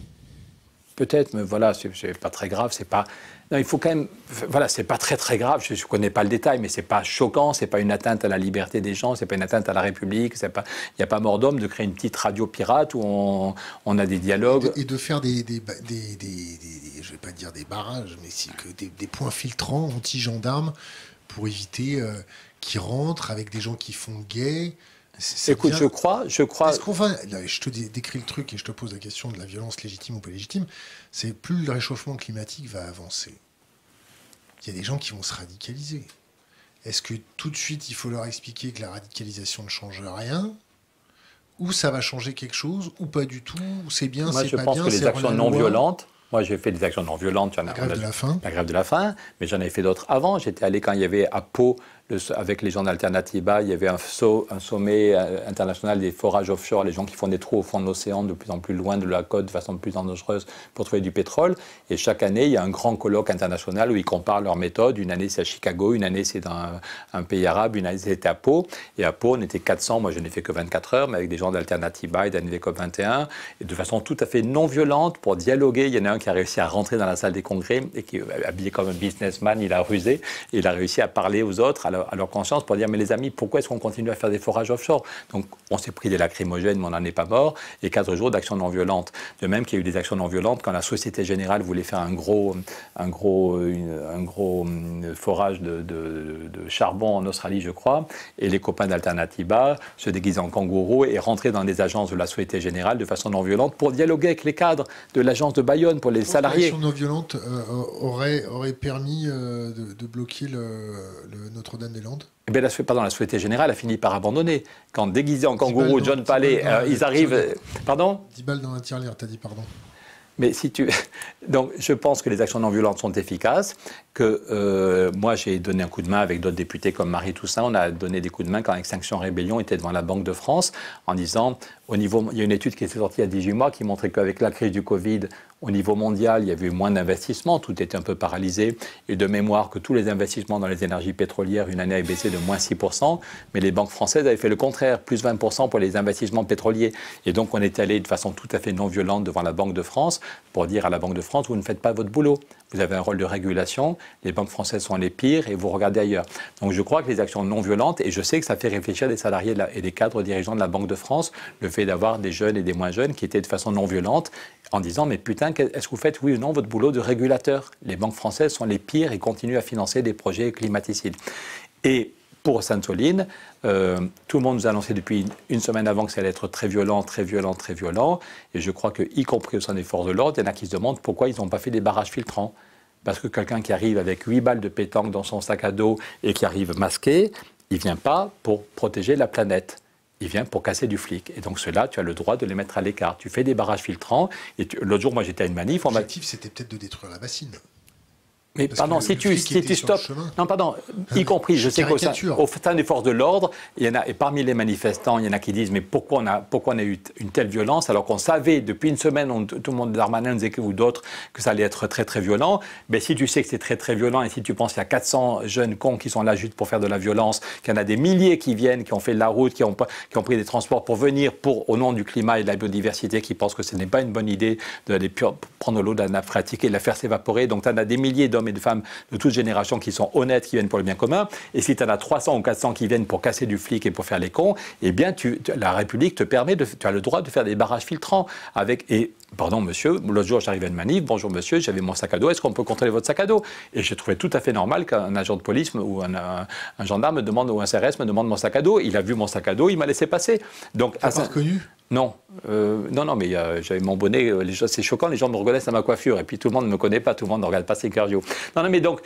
Speaker 2: peut-être, mais voilà, c'est pas très grave, c'est pas. Non, il faut quand même. Voilà, c'est pas très très grave. Je, ne connais pas le détail, mais c'est pas choquant. C'est pas une atteinte à la liberté des gens. C'est pas une atteinte à la République. C'est pas. Il n'y a pas mort d'homme de créer une petite radio pirate où on, a des dialogues. Et de, faire des,
Speaker 1: je vais pas dire des barrages, mais que des, points filtrants anti gendarmes pour éviter euh, qu'ils rentrent avec des gens qui font gay.
Speaker 2: Écoute, je crois, je crois.
Speaker 1: je te décris le truc et je te pose la question de la violence légitime ou pas légitime. C'est plus le réchauffement climatique va avancer, il y a des gens qui vont se radicaliser. Est-ce que tout de suite il faut leur expliquer que la radicalisation ne change rien ou ça va changer quelque chose ou pas du tout ou c'est bien, c'est pas bien. Moi, je pense que les actions non violentes
Speaker 2: moi, j'ai fait des actions non violentes. La grève de la faim. La grève de la faim, mais j'en avais fait d'autres avant. J'étais allé quand il y avait à Pau avec les gens d'Alternativa, il y avait un, sommet euh, international des forages offshore, les gens qui font des trous au fond de l'océan de plus en plus loin de la côte de façon de plus en dangereuse pour trouver du pétrole. Et chaque année, il y a un grand colloque international où ils comparent leurs méthodes. Une année, c'est à Chicago, une année, c'est dans un, pays arabe, une année, c'était à Pau. Et à Pau, on était 400. Moi, je n'ai fait que 24 heures, mais avec des gens d'Alternativa et cop 21, et de façon tout à fait non violente pour dialoguer. Il y en a un qui a réussi à rentrer dans la salle des congrès et qui, euh, habillé comme un businessman, il a rusé. il a réussi à parler aux autres à leur conscience pour dire mais les amis, pourquoi est-ce qu'on continue à faire des forages offshore Donc on s'est pris des lacrymogènes, mais on n'en est pas mort, et quatre jours d'action non violente De même qu'il y a eu des actions non violentes quand la Société Générale voulait faire un gros, un gros, un gros euh, forage de, de, charbon en Australie, je crois, et les copains d'Alternativa se déguisent en kangourous et rentraient dans les agences de la Société Générale de façon non violente pour dialoguer avec les cadres de l'agence de Bayonne pour les salariés.
Speaker 1: non violente euh, aurait, aurait permis euh, de, bloquer le, le, notre
Speaker 2: eh la, pardon, la Société Générale a fini par abandonner. Quand déguisé en kangourou, John Palais, euh, ils arrivent. Euh,
Speaker 1: pardon 10 balles dans la tirelire, t'as dit, pardon.
Speaker 2: Mais si tu. *laughs* Donc, je pense que les actions non violentes sont efficaces, que euh, moi, j'ai donné un coup de main avec d'autres députés comme Marie Toussaint. On a donné des coups de main quand Extinction Rébellion était devant la Banque de France en disant au niveau. Il y a une étude qui est sortie il y a 18 mois qui montrait qu'avec la crise du Covid, au niveau mondial, il y avait eu moins d'investissements, tout était un peu paralysé. Et de mémoire que tous les investissements dans les énergies pétrolières, une année avaient baissé de moins 6%, mais les banques françaises avaient fait le contraire, plus 20% pour les investissements pétroliers. Et donc on est allé de façon tout à fait non violente devant la Banque de France pour dire à la Banque de France, vous ne faites pas votre boulot vous avez un rôle de régulation, les banques françaises sont les pires et vous regardez ailleurs. Donc je crois que les actions non violentes, et je sais que ça fait réfléchir des salariés et des cadres dirigeants de la Banque de France, le fait d'avoir des jeunes et des moins jeunes qui étaient de façon non violente en disant mais putain, est-ce que vous faites oui ou non votre boulot de régulateur Les banques françaises sont les pires et continuent à financer des projets climaticides. Et pour Sainte-Soline. Euh, tout le monde nous a annoncé depuis une semaine avant que ça allait être très violent, très violent, très violent. Et je crois que, y compris au sein des forces de l'ordre, il y en a qui se demandent pourquoi ils n'ont pas fait des barrages filtrants. Parce que quelqu'un qui arrive avec 8 balles de pétanque dans son sac à dos et qui arrive masqué, il vient pas pour protéger la planète. Il vient pour casser du flic. Et donc, cela, tu as le droit de les mettre à l'écart. Tu fais des barrages filtrants. Et l'autre jour, moi, j'étais à une manif. L'objectif, c'était peut-être de détruire la bassine. Mais pardon, si tu, si tu non pardon, y compris, je sais qu'au sein, au sein des forces de l'ordre, il y en a et parmi les manifestants, il y en a qui disent mais pourquoi on a pourquoi on a eu une telle violence alors qu'on savait depuis une semaine, tout le monde d'Armanin ou d'autres que ça allait être très très violent. Mais si tu sais que c'est très très violent et si tu penses qu'il y a 400 jeunes cons qui sont là juste pour faire de la violence, qu'il y en a des milliers qui viennent, qui ont fait de la route, qui ont qui ont pris des transports pour venir pour au nom du climat et de la biodiversité, qui pensent que ce n'est pas une bonne idée d'aller prendre l'eau de la nappe et de la faire s'évaporer. Donc tu en as des milliers et de femmes de toutes générations qui sont honnêtes, qui viennent pour le bien commun. Et si tu en as 300 ou 400 qui viennent pour casser du flic et pour faire les cons, eh bien, tu, la République te permet, de, tu as le droit de faire des barrages filtrants avec. Et, Pardon, monsieur, l'autre jour, j'arrivais à une manif. Bonjour, monsieur, j'avais mon sac à dos. Est-ce qu'on peut contrôler votre sac à dos Et j'ai trouvé tout à fait normal qu'un agent de police ou un, gendarme me demande, ou un CRS me demande mon sac à dos. Il a vu mon sac à dos, il m'a laissé passer. Donc, à pas reconnu non, euh, non, non, mais euh, j'avais mon bonnet, euh, c'est choquant, les gens me reconnaissent à ma coiffure, et puis tout le monde ne me connaît pas, tout le monde ne regarde pas ses cardio. Non, non, mais donc,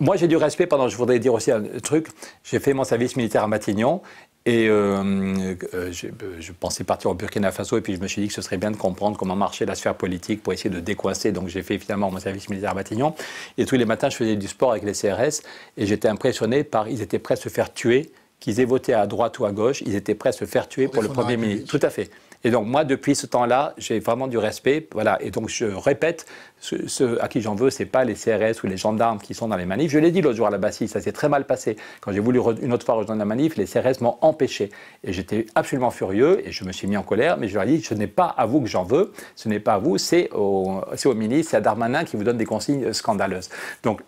Speaker 2: moi j'ai du respect, pendant, je voudrais dire aussi un truc, j'ai fait mon service militaire à Matignon, et je, pensais partir au Burkina Faso, et puis je me suis dit que ce serait bien de comprendre comment marchait la sphère politique pour essayer de décoincer. Donc j'ai fait finalement mon service militaire à Matignon. Et tous les matins, je faisais du sport avec les CRS, et j'étais impressionné par. Ils étaient prêts à se faire tuer, qu'ils aient voté à droite ou à gauche, ils étaient prêts à se faire tuer pour le Premier ministre. Tout à fait. Et donc moi, depuis ce temps-là, j'ai vraiment du respect. Voilà. Et donc je répète, ce à qui j'en veux, c'est pas les CRS ou les gendarmes qui sont dans les manifs. Je l'ai dit l'autre jour à la Bastille, ça s'est très mal passé. Quand j'ai voulu une autre fois rejoindre la manif, les CRS m'ont empêché. Et j'étais absolument furieux et je me suis mis en colère. Mais je leur ai dit, ce n'est pas à vous que j'en veux, ce n'est pas à vous, c'est au, au ministre, c'est à Darmanin qui vous donne des consignes scandaleuses. Donc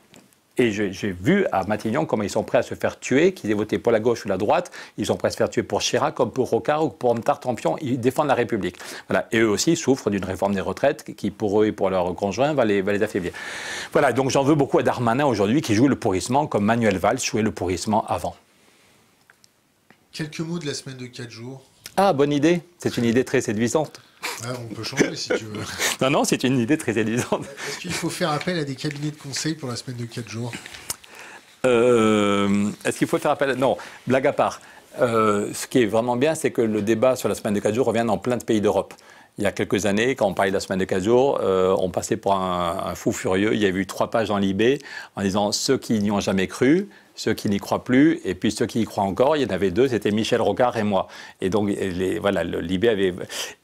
Speaker 2: et j'ai vu à Matignon comment ils sont prêts à se faire tuer, qu'ils aient voté pour la gauche ou la droite, ils sont prêts à se faire tuer pour Chirac, comme pour Rocard ou pour Tartampion, ils défendent la République. Voilà. Et eux aussi souffrent d'une réforme des retraites qui, pour eux et pour leurs conjoints, va les, va les affaiblir. Voilà, donc j'en veux beaucoup à Darmanin aujourd'hui qui joue le pourrissement comme Manuel Valls jouait le pourrissement avant.
Speaker 1: Quelques mots de la semaine de 4 jours.
Speaker 2: Ah, bonne idée. C'est une idée très séduisante.
Speaker 1: Ah, on peut changer si tu veux.
Speaker 2: *laughs* non, non, c'est une idée très élisante.
Speaker 1: Est-ce qu'il faut faire appel à des cabinets de conseil pour la semaine de 4 jours
Speaker 2: euh, Est-ce qu'il faut faire appel Non, blague à part. Euh, ce qui est vraiment bien, c'est que le débat sur la semaine de 4 jours revient dans plein de pays d'Europe. Il y a quelques années, quand on parlait de la semaine de 4 jours, euh, on passait pour un, fou furieux. Il y avait eu trois pages dans libé en disant ceux qui n'y ont jamais cru, ceux qui n'y croient plus, et puis ceux qui y croient encore, il y en avait deux, c'était Michel Rocard et moi. Et donc, les, voilà, Libé avait...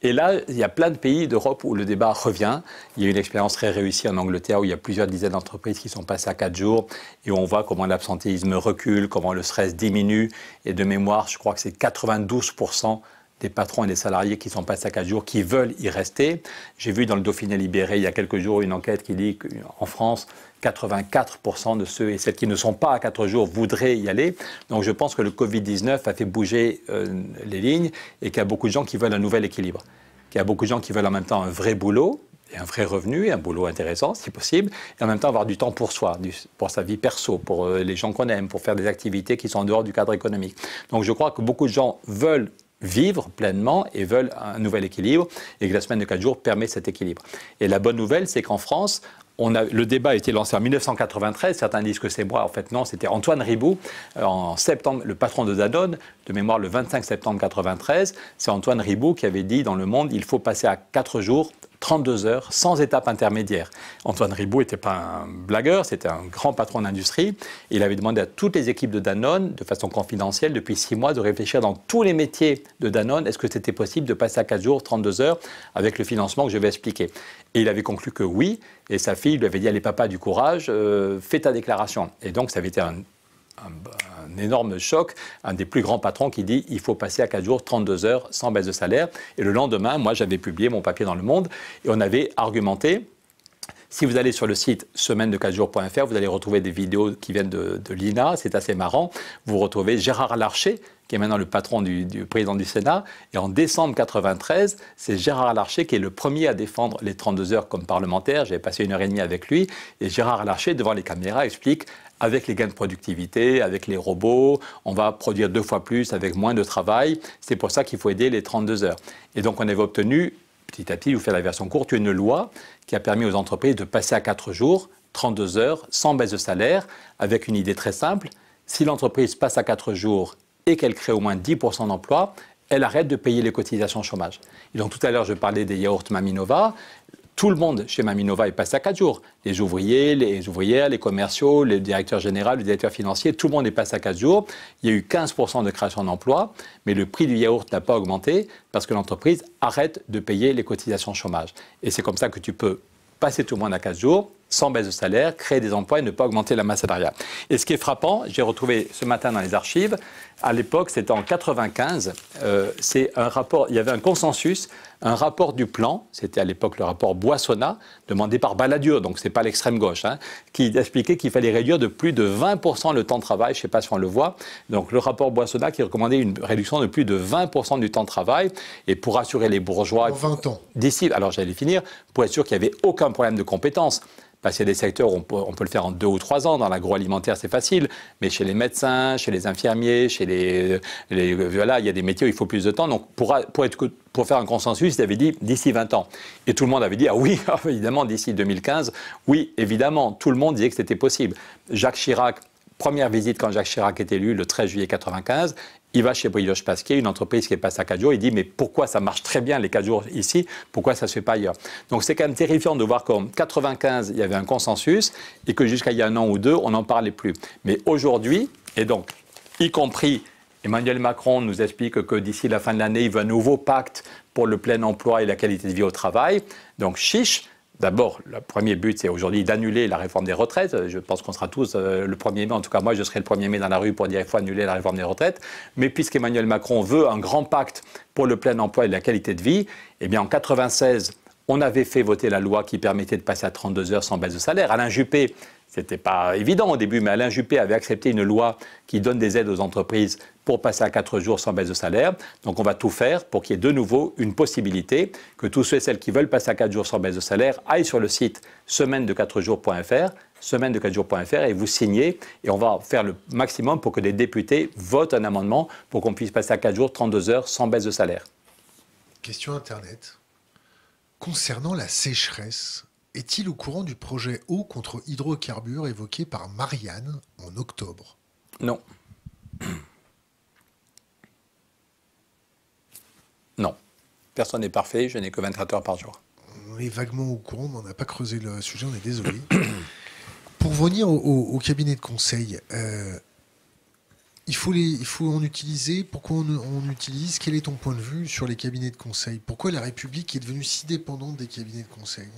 Speaker 2: Et là, il y a plein de pays d'Europe où le débat revient. Il y a une expérience très réussie en Angleterre où il y a plusieurs dizaines d'entreprises qui sont passées à quatre jours, et où on voit comment l'absentéisme recule, comment le stress diminue, et de mémoire, je crois que c'est 92% des patrons et des salariés qui sont passés à 4 jours, qui veulent y rester. J'ai vu dans le Dauphiné libéré il y a quelques jours une enquête qui dit qu'en France, 84% de ceux et celles qui ne sont pas à 4 jours voudraient y aller. Donc je pense que le Covid-19 a fait bouger euh, les lignes et qu'il y a beaucoup de gens qui veulent un nouvel équilibre. Qu'il y a beaucoup de gens qui veulent en même temps un vrai boulot, et un vrai revenu, et un boulot intéressant si possible, et en même temps avoir du temps pour soi, pour sa vie perso, pour euh, les gens qu'on aime, pour faire des activités qui sont en dehors du cadre économique. Donc je crois que beaucoup de gens veulent vivre pleinement et veulent un nouvel équilibre, et que la semaine de 4 jours permet cet équilibre. Et la bonne nouvelle, c'est qu'en France, le débat a été lancé en 1993. Certains disent que c'est moi. En fait, non, c'était Antoine Riboud, euh, en septembre, le patron de Danone, de mémoire le 25 septembre 1993. C'est Antoine Riboud qui avait dit dans Le Monde il faut passer à 4 jours 32 heures, sans étape intermédiaire. Antoine Ribou n'était pas un blagueur, c'était un grand patron d'industrie. Il avait demandé à toutes les équipes de Danone, de façon confidentielle, depuis six mois, de réfléchir dans tous les métiers de Danone, est-ce que c'était possible de passer à 4 jours, 32 heures, avec le financement que je vais expliquer. Et il avait conclu que oui, et sa fille lui avait dit, allez papa, du courage, euh, fais ta déclaration. Et donc ça avait été un, un énorme choc. Un des plus grands patrons qui dit il faut passer à 4 jours, 32 heures sans baisse de salaire. Et le lendemain, moi, j'avais publié mon papier dans Le Monde et on avait argumenté. Si vous allez sur le site semaine de 4 jours.fr, vous allez retrouver des vidéos qui viennent de, l'INA, c'est assez marrant. Vous retrouvez Gérard Larcher, qui est maintenant le patron du, président du Sénat. Et en décembre 93, c'est Gérard Larcher qui est le premier à défendre les 32 heures comme parlementaire. J'avais passé une heure et demie avec lui. Et Gérard Larcher, devant les caméras, explique avec les gains de productivité, avec les robots, on va produire deux fois plus avec moins de travail. C'est pour ça qu'il faut aider les 32 heures. Et donc on avait obtenu, petit à petit, je vous faire la version courte, une loi qui a permis aux entreprises de passer à 4 jours, 32 heures, sans baisse de salaire, avec une idée très simple. Si l'entreprise passe à 4 jours et qu'elle crée au moins 10% d'emplois, elle arrête de payer les cotisations chômage. Et donc tout à l'heure, je parlais des yaourts Maminova tout le monde chez Maminova est passé à 4 jours. Les ouvriers, les ouvrières, les commerciaux, les directeurs généraux, les directeurs financiers, tout le monde est passé à 4 jours. Il y a eu 15% de création d'emplois, mais le prix du yaourt n'a pas augmenté parce que l'entreprise arrête de payer les cotisations chômage. Et c'est comme ça que tu peux passer tout le monde à 4 jours, sans baisse de salaire, créer des emplois et ne pas augmenter la masse salariale. Et ce qui est frappant, j'ai retrouvé ce matin dans les archives, à l'époque, c'était en 95, euh, c'est un rapport, il y avait un consensus, un rapport du plan, c'était à l'époque le rapport Boissonna, demandé par Balladur, donc c'est pas l'extrême gauche, hein, qui expliquait qu'il fallait réduire de plus de 20% le temps de travail, je sais pas si on le voit, donc le rapport Boissonna qui recommandait une réduction de plus de 20% du temps de travail, et pour assurer les bourgeois... 20 ans. D'ici, alors j'allais finir, pour être sûr qu'il n'y avait aucun problème de compétence, parce qu'il y a des secteurs où on peut, le faire en deux ou trois ans, dans l'agroalimentaire c'est facile, mais chez les médecins, chez les infirmiers, chez les voilà, il y a des métiers où il faut plus de temps. Donc, pour, être, pour faire un consensus, il avait dit d'ici 20 ans. Et tout le monde avait dit, ah oui, *laughs* ah, évidemment, d'ici 2015, oui, évidemment, tout le monde disait que c'était possible. Jacques Chirac, première visite quand Jacques Chirac est élu le 13 juillet 1995, il va chez Brioche Pasquier, une entreprise qui est passée à 4 jours. Il dit Mais pourquoi ça marche très bien les 4 jours ici Pourquoi ça ne se fait pas ailleurs Donc c'est quand même terrifiant de voir qu'en 1995, il y avait un consensus et que jusqu'à il y a un an ou deux, on n'en parlait plus. Mais aujourd'hui, et donc y compris Emmanuel Macron nous explique que d'ici la fin de l'année, il veut un nouveau pacte pour le plein emploi et la qualité de vie au travail. Donc chiche. D'abord, le premier but, c'est aujourd'hui d'annuler la réforme des retraites. Je pense qu'on sera tous euh, le 1er mai, en tout cas moi, je serai le 1er mai dans la rue pour dire qu'il faut annuler la réforme des retraites. Mais puisqu'Emmanuel Macron veut un grand pacte pour le plein emploi et la qualité de vie, eh bien en 96, on avait fait voter la loi qui permettait de passer à 32 heures sans baisse de salaire. Alain Juppé c'était pas évident au début, mais Alain Juppé avait accepté une loi qui donne des aides aux entreprises pour passer à 4 jours sans baisse de salaire. Donc on va tout faire pour qu'il y ait de nouveau une possibilité que tous ceux et celles qui veulent passer à 4 jours sans baisse de salaire aillent sur le site semaine de 4 jours.fr, semaine de 4 jours.fr et vous signez et on va faire le maximum pour que des députés votent un amendement pour qu'on puisse passer à 4 jours, 32 heures sans baisse de salaire.
Speaker 1: Question Internet. Concernant la sécheresse, est-il au courant du projet eau contre hydrocarbures évoqué par Marianne en octobre
Speaker 2: Non. Non. Personne n'est parfait, je n'ai que 24 heures par jour.
Speaker 1: On est vaguement au courant, mais on n'a pas creusé le sujet, on est désolé. *coughs* Pour venir au, cabinet de conseil, euh, il, faut les, il faut en utiliser. Pourquoi on, on utilise Quel est ton point de vue sur les cabinets de conseil Pourquoi la République est devenue si dépendante des cabinets de conseil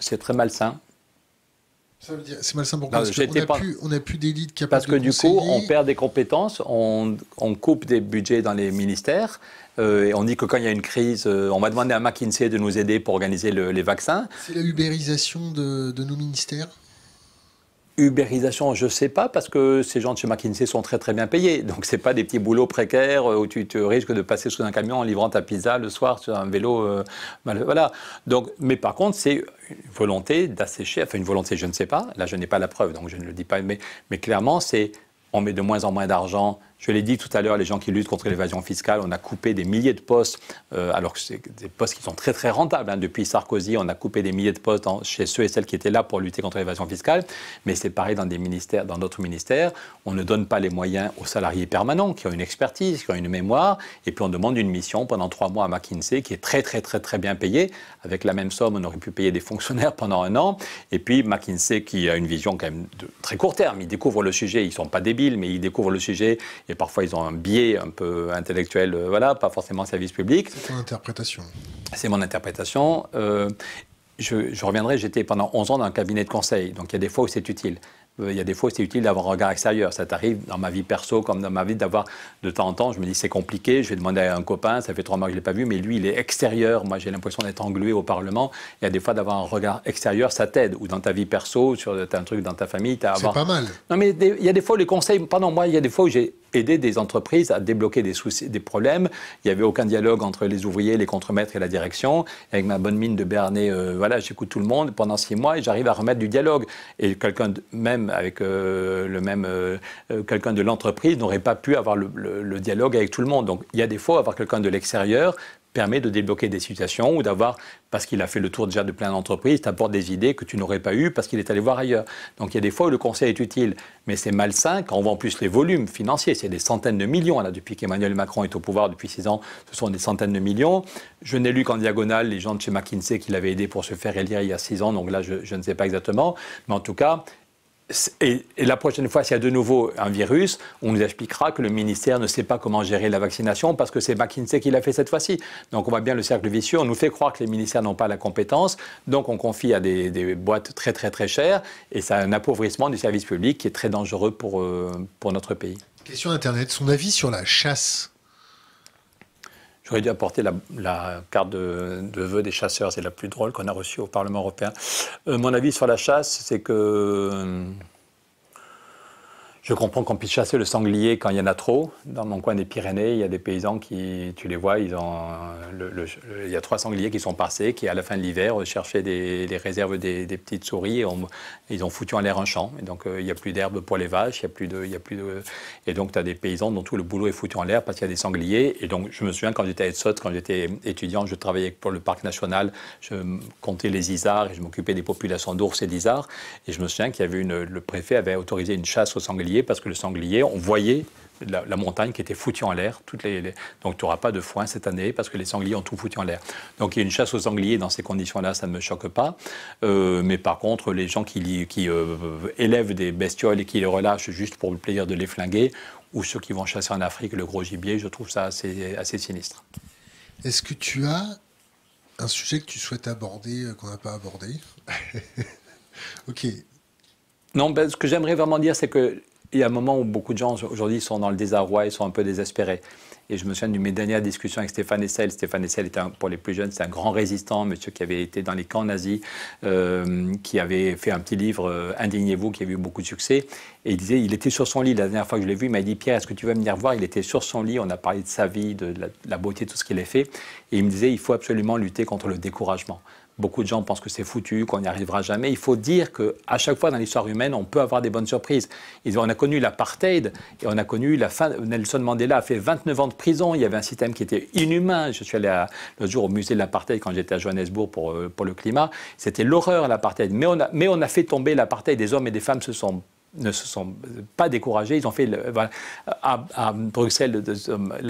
Speaker 2: c'est très malsain.
Speaker 1: c'est malsain pourquoi Parce qu'on n'a plus, d'élite capable Parce que du coup, on
Speaker 2: perd des compétences, on, coupe des budgets dans les ministères, euh, et on dit que quand il y a une crise, euh, on va demander à McKinsey de nous aider pour organiser les vaccins.
Speaker 1: C'est la ubérisation de nos ministères
Speaker 2: Ubérisation, je ne sais pas, parce que ces gens de chez McKinsey sont très très bien payés. Donc ce n'est pas des petits boulots précaires euh, où tu, te risques de passer sous un camion en livrant ta pizza le soir sur un vélo. Euh, voilà. Donc, mais par contre, c'est une volonté d'assécher, enfin une volonté, je ne sais pas, là je n'ai pas la preuve, donc je ne le dis pas, mais, mais clairement, c'est on met de moins en moins d'argent je l'ai dit tout à l'heure, les gens qui luttent contre l'évasion fiscale, on a coupé des milliers de postes, euh, alors que c'est des postes qui sont très très rentables. Hein. Depuis Sarkozy, on a coupé des milliers de postes chez ceux et celles qui étaient là pour lutter contre l'évasion fiscale. Mais c'est pareil dans des ministères, dans d'autres ministères, on ne donne pas les moyens aux salariés permanents qui ont une expertise, qui ont une mémoire, et puis on demande une mission pendant trois mois à McKinsey qui est très très très très bien payée. Avec la même somme, on aurait pu payer des fonctionnaires pendant un an. Et puis McKinsey qui a une vision quand même de très court terme, ils découvrent le sujet, ils sont pas débiles, mais ils découvrent le sujet et parfois ils ont un biais un peu intellectuel, euh, voilà, pas forcément service public. C'est ton interprétation. C'est mon interprétation. Euh, je, reviendrai, j'étais pendant 11 ans dans un cabinet de conseil, donc il y a des fois où c'est utile. Euh, il y a des fois où c'est utile d'avoir un regard extérieur. Ça t'arrive dans ma vie perso comme dans ma vie d'avoir de temps en temps, je me dis c'est compliqué, je vais demander à un copain, ça fait trois mois que je ne l'ai pas vu, mais lui il est extérieur, moi j'ai l'impression d'être englué au Parlement. Il y a des fois d'avoir un regard extérieur, ça t'aide. Ou dans ta vie perso, sur un truc dans ta famille, tu as C'est pas mal. Non mais il y a des fois les conseils, pardon, moi il y a des fois où j'ai aider des entreprises à débloquer des, soucis, des problèmes. Il n'y avait aucun dialogue entre les ouvriers, les contremaîtres et la direction. avec ma bonne mine de Bernet, euh, voilà, j'écoute tout le monde pendant six mois et j'arrive à remettre du dialogue. Et quelqu'un même avec euh, le même euh, quelqu'un de l'entreprise n'aurait pas pu avoir le, le, dialogue avec tout le monde. Donc il y a des fois avoir quelqu'un de l'extérieur, permet de débloquer des situations ou d'avoir, parce qu'il a fait le tour déjà de plein d'entreprises, t'apporte des idées que tu n'aurais pas eues parce qu'il est allé voir ailleurs. Donc il y a des fois où le conseil est utile, mais c'est malsain quand on vend plus les volumes financiers. C'est des centaines de millions. Là, depuis qu'Emmanuel Macron est au pouvoir, depuis six ans, ce sont des centaines de millions. Je n'ai lu qu'en diagonale les gens de chez McKinsey qui l'avaient aidé pour se faire élire il y a six ans, donc là, je ne sais pas exactement. Mais en tout cas, et, la prochaine fois, s'il y a de nouveau un virus, on nous expliquera que le ministère ne sait pas comment gérer la vaccination parce que c'est McKinsey qui l'a fait cette fois-ci. Donc on voit bien le cercle vicieux. On nous fait croire que les ministères n'ont pas la compétence, donc on confie à des, boîtes très très très chères et c'est un appauvrissement du service public qui est très dangereux pour, euh, pour notre pays.
Speaker 1: Question Internet, son avis sur la chasse
Speaker 2: J'aurais dû apporter la, carte de, de, vœux des chasseurs, c'est la plus drôle qu'on a reçue au Parlement européen. Euh, mon avis sur la chasse, c'est que euh, je comprends qu'on puisse chasser le sanglier quand il y en a trop. Dans mon coin des Pyrénées, il y a des paysans qui, tu les vois, ils ont le, il y a trois sangliers qui sont passés, qui à la fin de l'hiver cherchaient des, réserves des, petites souris et ils ont foutu en l'air un champ. Et donc euh, il n'y a plus d'herbe pour les vaches, il n'y a plus de, il y a plus de... Et donc tu as des paysans dont tout le boulot est foutu en l'air parce qu'il y a des sangliers. Et donc je me souviens quand j'étais à quand j'étais étudiant, je travaillais pour le parc national, je comptais les isards et je m'occupais des populations d'ours et d'isards. Et je me souviens qu'il y avait une, le préfet avait autorisé une chasse aux sangliers parce que le sanglier, on voyait la, montagne qui était foutue en l'air. les, Donc tu n'auras pas de foin cette année parce que les sangliers ont tout foutu en l'air. Donc il y a une chasse aux sangliers dans ces conditions-là, ça ne me choque pas. Euh, mais par contre, les gens qui, qui euh, élèvent des bestioles et qui les relâchent juste pour le plaisir de les flinguer, ou ceux qui vont chasser en Afrique le gros gibier, je trouve ça assez, assez sinistre. Est-ce que tu as
Speaker 1: un sujet que tu souhaites aborder, euh, qu'on n'a pas abordé *laughs* Ok,
Speaker 2: non, ben, ce que j'aimerais vraiment dire, c'est que il y a un moment où beaucoup de gens aujourd'hui sont dans le désarroi, ils sont un peu désespérés. Et je me souviens de mes dernières discussions avec Stéphane Essel. Stéphane Essel était pour les plus jeunes, c'est un grand résistant, monsieur qui avait été dans les camps nazis, euh, qui avait fait un petit livre euh, Indignez-vous, qui a eu beaucoup de succès. Et il disait, il était sur son lit la dernière fois que je l'ai vu, il m'a dit Pierre, est-ce que tu veux venir voir Il était sur son lit, on a parlé de sa vie, de la, de la beauté, de tout ce qu'il a fait. Et il me disait, il faut absolument lutter contre le découragement. Beaucoup de gens pensent que c'est foutu, qu'on n'y arrivera jamais. Il faut dire qu'à chaque fois dans l'histoire humaine, on peut avoir des bonnes surprises. On a connu l'apartheid et on a connu la fin. Nelson Mandela a fait 29 ans de prison. Il y avait un système qui était inhumain. Je suis allé l'autre jour au musée de l'apartheid quand j'étais à Johannesburg pour, euh, le climat. C'était l'horreur, l'apartheid. Mais, a, mais on a fait tomber l'apartheid. Des hommes et des femmes se sont ne se sont pas découragés. Ils ont fait le, à, à, Bruxelles.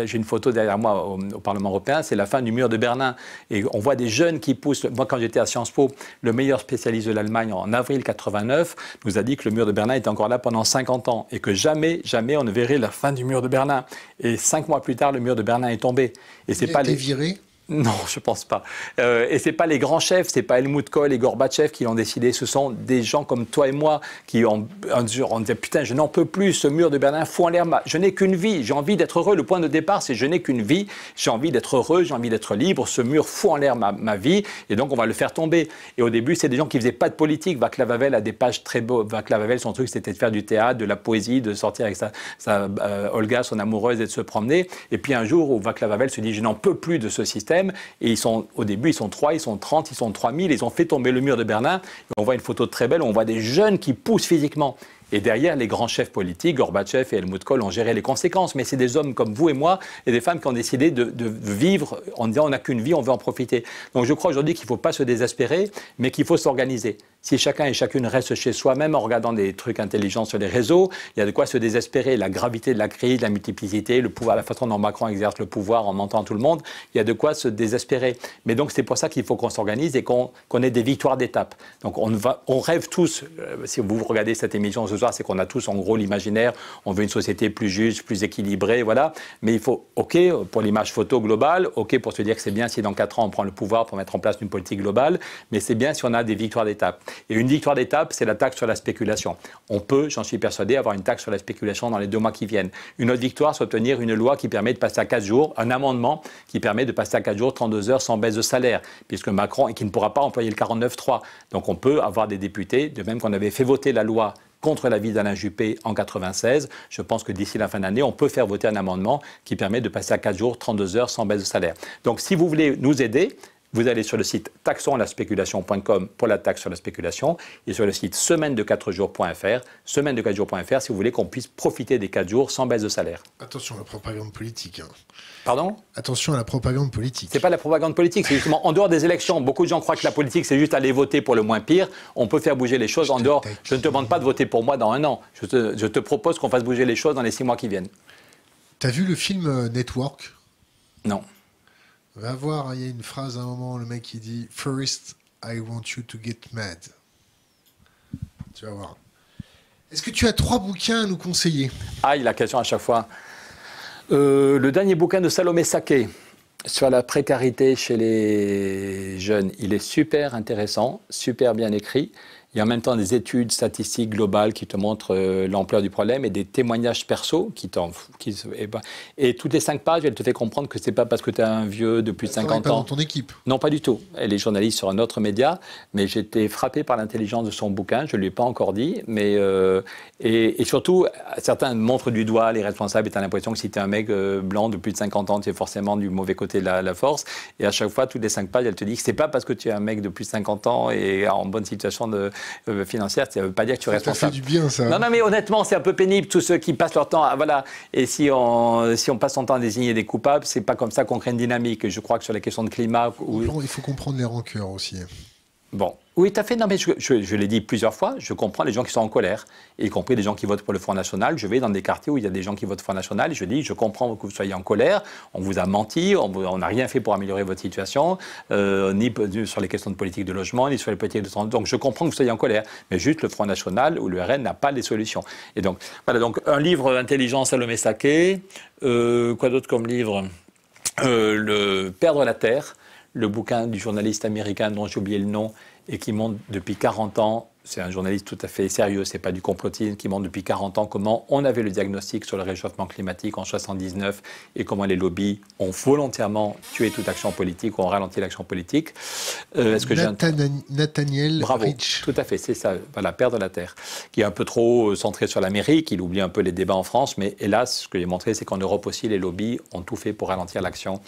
Speaker 2: J'ai une photo derrière moi au, Parlement européen. C'est la fin du mur de Berlin et on voit des jeunes qui poussent. Moi, quand j'étais à Sciences Po, le meilleur spécialiste de l'Allemagne en avril 89 nous a dit que le mur de Berlin était encore là pendant 50 ans et que jamais, jamais on ne verrait la fin du mur de Berlin. Et cinq mois plus tard, le mur de Berlin est tombé. Et c'est pas viré. *laughs* Non, je pense pas. Euh, et ce c'est pas les grands chefs, c'est pas Helmut Kohl et Gorbatchev qui l'ont décidé. Ce sont des gens comme toi et moi qui ont, dit putain, je n'en peux plus. Ce mur de Berlin fout en l'air. ma Je n'ai qu'une vie. J'ai envie d'être heureux. Le point de départ, c'est je n'ai qu'une vie. J'ai envie d'être heureux. J'ai envie d'être libre. Ce mur fout en l'air ma, vie. Et donc on va le faire tomber. Et au début, c'est des gens qui faisaient pas de politique. Vaclav Havel a des pages très beaux. Vaclav Havel, son truc, c'était de faire du théâtre, de la poésie, de sortir avec sa, euh, Olga, son amoureuse, et de se promener. Et puis un jour, où Vaclav se dit, je n'en peux plus de ce système. Et ils sont, au début, ils sont 3, ils sont 30, ils sont 3000. Ils ont fait tomber le mur de Berlin. on voit une photo très belle on voit des jeunes qui poussent physiquement. Et derrière, les grands chefs politiques, Gorbatchev et Helmut Kohl, ont géré les conséquences. Mais c'est des hommes comme vous et moi et des femmes qui ont décidé de, vivre en disant on n'a qu'une vie, on veut en profiter. Donc je crois aujourd'hui qu'il ne faut pas se désespérer, mais qu'il faut s'organiser. Si chacun et chacune reste chez soi-même en regardant des trucs intelligents sur les réseaux, il y a de quoi se désespérer. La gravité de la crise, la multiplicité, le pouvoir, la façon dont Macron exerce le pouvoir en mentant tout le monde, il y a de quoi se désespérer. Mais donc c'est pour ça qu'il faut qu'on s'organise et qu'on ait des victoires d'étape. Donc on, va, on rêve tous, euh, si vous regardez cette émission c'est qu'on a tous en gros l'imaginaire, on veut une société plus juste, plus équilibrée, voilà. Mais il faut, OK, pour l'image photo globale, OK, pour se dire que c'est bien si dans 4 ans on prend le pouvoir pour mettre en place une politique globale, mais c'est bien si on a des victoires d'étape. Et une victoire d'étape, c'est la taxe sur la spéculation. On peut, j'en suis persuadé, avoir une taxe sur la spéculation dans les deux mois qui viennent. Une autre victoire, c'est obtenir une loi qui permet de passer à 4 jours, un amendement qui permet de passer à 4 jours, 32 heures sans baisse de salaire, puisque Macron, et qui ne pourra pas employer le 49-3. Donc on peut avoir des députés, de même qu'on avait fait voter la loi contre l'avis d'Alain Juppé en 96. Je pense que d'ici la fin de l'année, on peut faire voter un amendement qui permet de passer à 4 jours, 32 heures sans baisse de salaire. Donc si vous voulez nous aider, vous allez sur le site taxonslaspéculation.com pour la taxe sur la spéculation et sur le site semaine de 4 jours.fr, semaine de 4 jours.fr si vous voulez qu'on puisse profiter des 4 jours sans baisse de salaire.
Speaker 1: Attention à la propagande politique. Hein. Pardon Attention à la propagande politique.
Speaker 2: C'est pas la propagande politique, c'est justement en dehors des élections. Beaucoup de gens croient que la politique c'est juste aller voter pour le moins pire. On peut faire bouger les choses en dehors. Je ne te demande pas de voter pour moi dans un an. Je te, propose qu'on fasse bouger les choses dans les 6 mois qui viennent.
Speaker 1: T'as vu le film euh, Network Non. Va voir, il y a une phrase à un moment, le mec il dit First, I want you to get mad.
Speaker 2: Tu vas voir. Est-ce que tu
Speaker 1: as trois bouquins à nous conseiller
Speaker 2: Ah, il a question à chaque fois. Euh, le dernier bouquin de Salomé Saké sur la précarité chez les jeunes, il est super intéressant, super bien écrit. Il y a en même temps des études statistiques globales qui te montrent euh, l'ampleur du problème et des témoignages perso qui t'en et, eh ben, et, toutes les cinq pages, elle te fait comprendre que c'est pas parce que tu es un vieux depuis 50 ans. Dans ton équipe. Non, pas du tout. Elle est journaliste sur un autre média, mais j'étais frappé par l'intelligence de son bouquin. Je ne lui ai pas encore dit, mais euh, et, surtout certains montrent du doigt les responsables. Et as l'impression que si tu es un mec euh, blanc blanc plus de 50 ans, tu es forcément du mauvais côté de la, force. Et à chaque fois, toutes les cinq pages, elle te dit que c'est pas parce que tu es un mec de plus de 50 ans et en bonne situation de euh, financière, ça ne veut pas dire que tu es responsable. Ça fait du bien, ça. Non, mais honnêtement, c'est un peu pénible, tous ceux qui passent leur temps. À, voilà. Et si on, passe son temps à désigner des coupables, c'est pas comme ça qu'on crée une dynamique. Je crois que sur la question de climat.
Speaker 1: Il faut comprendre les rancœurs aussi.
Speaker 2: Bon, oui, tout à fait. Non, mais je, l'ai dit plusieurs fois, je comprends les gens qui sont en colère, y compris les gens qui votent pour le Front National. Je vais dans des quartiers où il y a des gens qui votent Front National et je dis, je comprends que vous soyez en colère, on vous a menti, on n'a rien fait pour améliorer votre situation, euh, ni sur les questions de politique de logement, ni sur les politiques de santé. Donc je comprends que vous soyez en colère, mais juste le Front National ou le RN n'a pas les solutions. Et donc, voilà, donc un livre Intelligence à Saké, euh, quoi d'autre comme livre euh, le Perdre la Terre le bouquin du journaliste américain dont j'ai oublié le nom et qui montre depuis 40 ans, c'est un journaliste tout à fait sérieux, c'est pas du complotisme, qui montre depuis 40 ans comment on avait le diagnostic sur le réchauffement climatique en 79 et comment les lobbies ont volontairement tué toute action politique ou ont ralenti l'action politique. Euh,
Speaker 1: Nathaniel Bravo,
Speaker 2: tout à fait, c'est ça, la Père de la Terre, qui est un peu trop euh, centré sur l'Amérique, il oublie un peu les débats en France, mais hélas, ce que j'ai montré, c'est qu'en Europe aussi, les lobbies ont tout fait pour ralentir l'action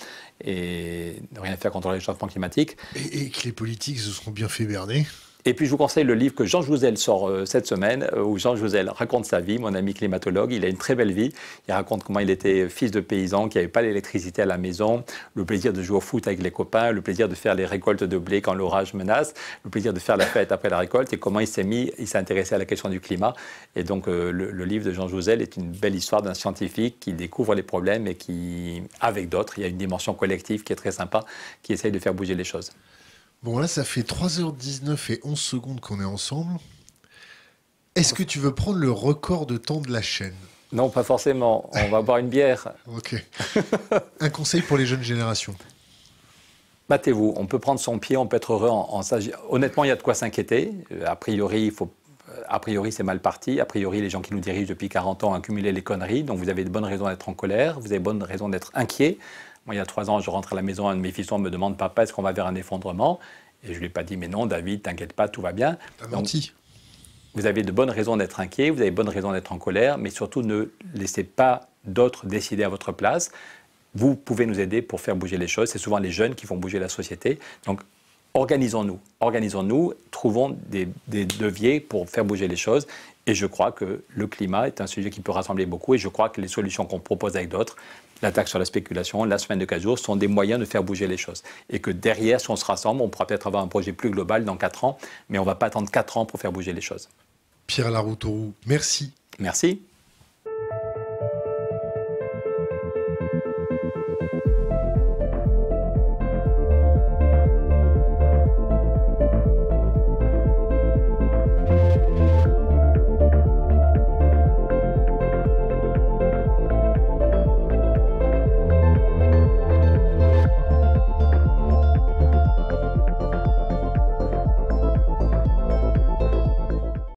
Speaker 2: et ne rien faire contre le changement climatique.
Speaker 1: Et, et que les politiques se seront bien fait berner
Speaker 2: et puis je vous conseille le livre que Jean Jouzel sort euh, cette semaine, euh, où Jean Jouzel raconte sa vie, mon ami climatologue. Il a une très belle vie. Il raconte comment il était fils de paysan, qui n'avait pas l'électricité à la maison, le plaisir de jouer au foot avec les copains, le plaisir de faire les récoltes de blé quand l'orage menace, le plaisir de faire la fête après la récolte et comment il s'est mis, il s'est intéressé à la question du climat. Et donc euh, le, le, livre de Jean Jouzel est une belle histoire d'un scientifique qui découvre les problèmes et qui, avec d'autres, il y a une dimension collective qui est très sympa, qui essaye de faire bouger les choses.
Speaker 1: Bon, là, ça fait 3h19 et 11 secondes qu'on est ensemble. Est-ce que tu veux prendre le record de temps de la chaîne
Speaker 2: Non, pas forcément. On va boire une bière. *laughs* Ok. Un conseil pour
Speaker 1: les jeunes générations
Speaker 2: Battez-vous. On peut prendre son pied, on peut être heureux. Honnêtement, il y a de quoi s'inquiéter. Euh, a priori, il faut euh, a priori, c'est mal parti. A priori, les gens qui nous dirigent depuis 40 ans ont accumulé les conneries. Donc, vous avez de bonnes raisons d'être en colère, vous avez de bonnes raisons d'être inquiet. Moi, il y a trois ans, je rentre à la maison, un de mes fils me demande Papa, est-ce qu'on va vers un effondrement Et je lui ai pas dit Mais non, David, t'inquiète pas, tout va bien. menti. Vous avez de bonnes raisons d'être inquiet, vous avez de bonnes raisons d'être en colère, mais surtout ne laissez pas d'autres décider à votre place. Vous pouvez nous aider pour faire bouger les choses. C'est souvent les jeunes qui font bouger la société. Donc, organisons-nous, organisons-nous, trouvons des, des, leviers pour faire bouger les choses. Et je crois que le climat est un sujet qui peut rassembler beaucoup et je crois que les solutions qu'on propose avec d'autres la taxe sur la spéculation, la semaine de 15 jours sont des moyens de faire bouger les choses. Et que derrière, si on se rassemble, on pourra peut-être avoir un projet plus global dans 4 ans, mais on ne va pas attendre 4 ans pour faire bouger les choses.
Speaker 1: Pierre Laroutourou, merci. Merci.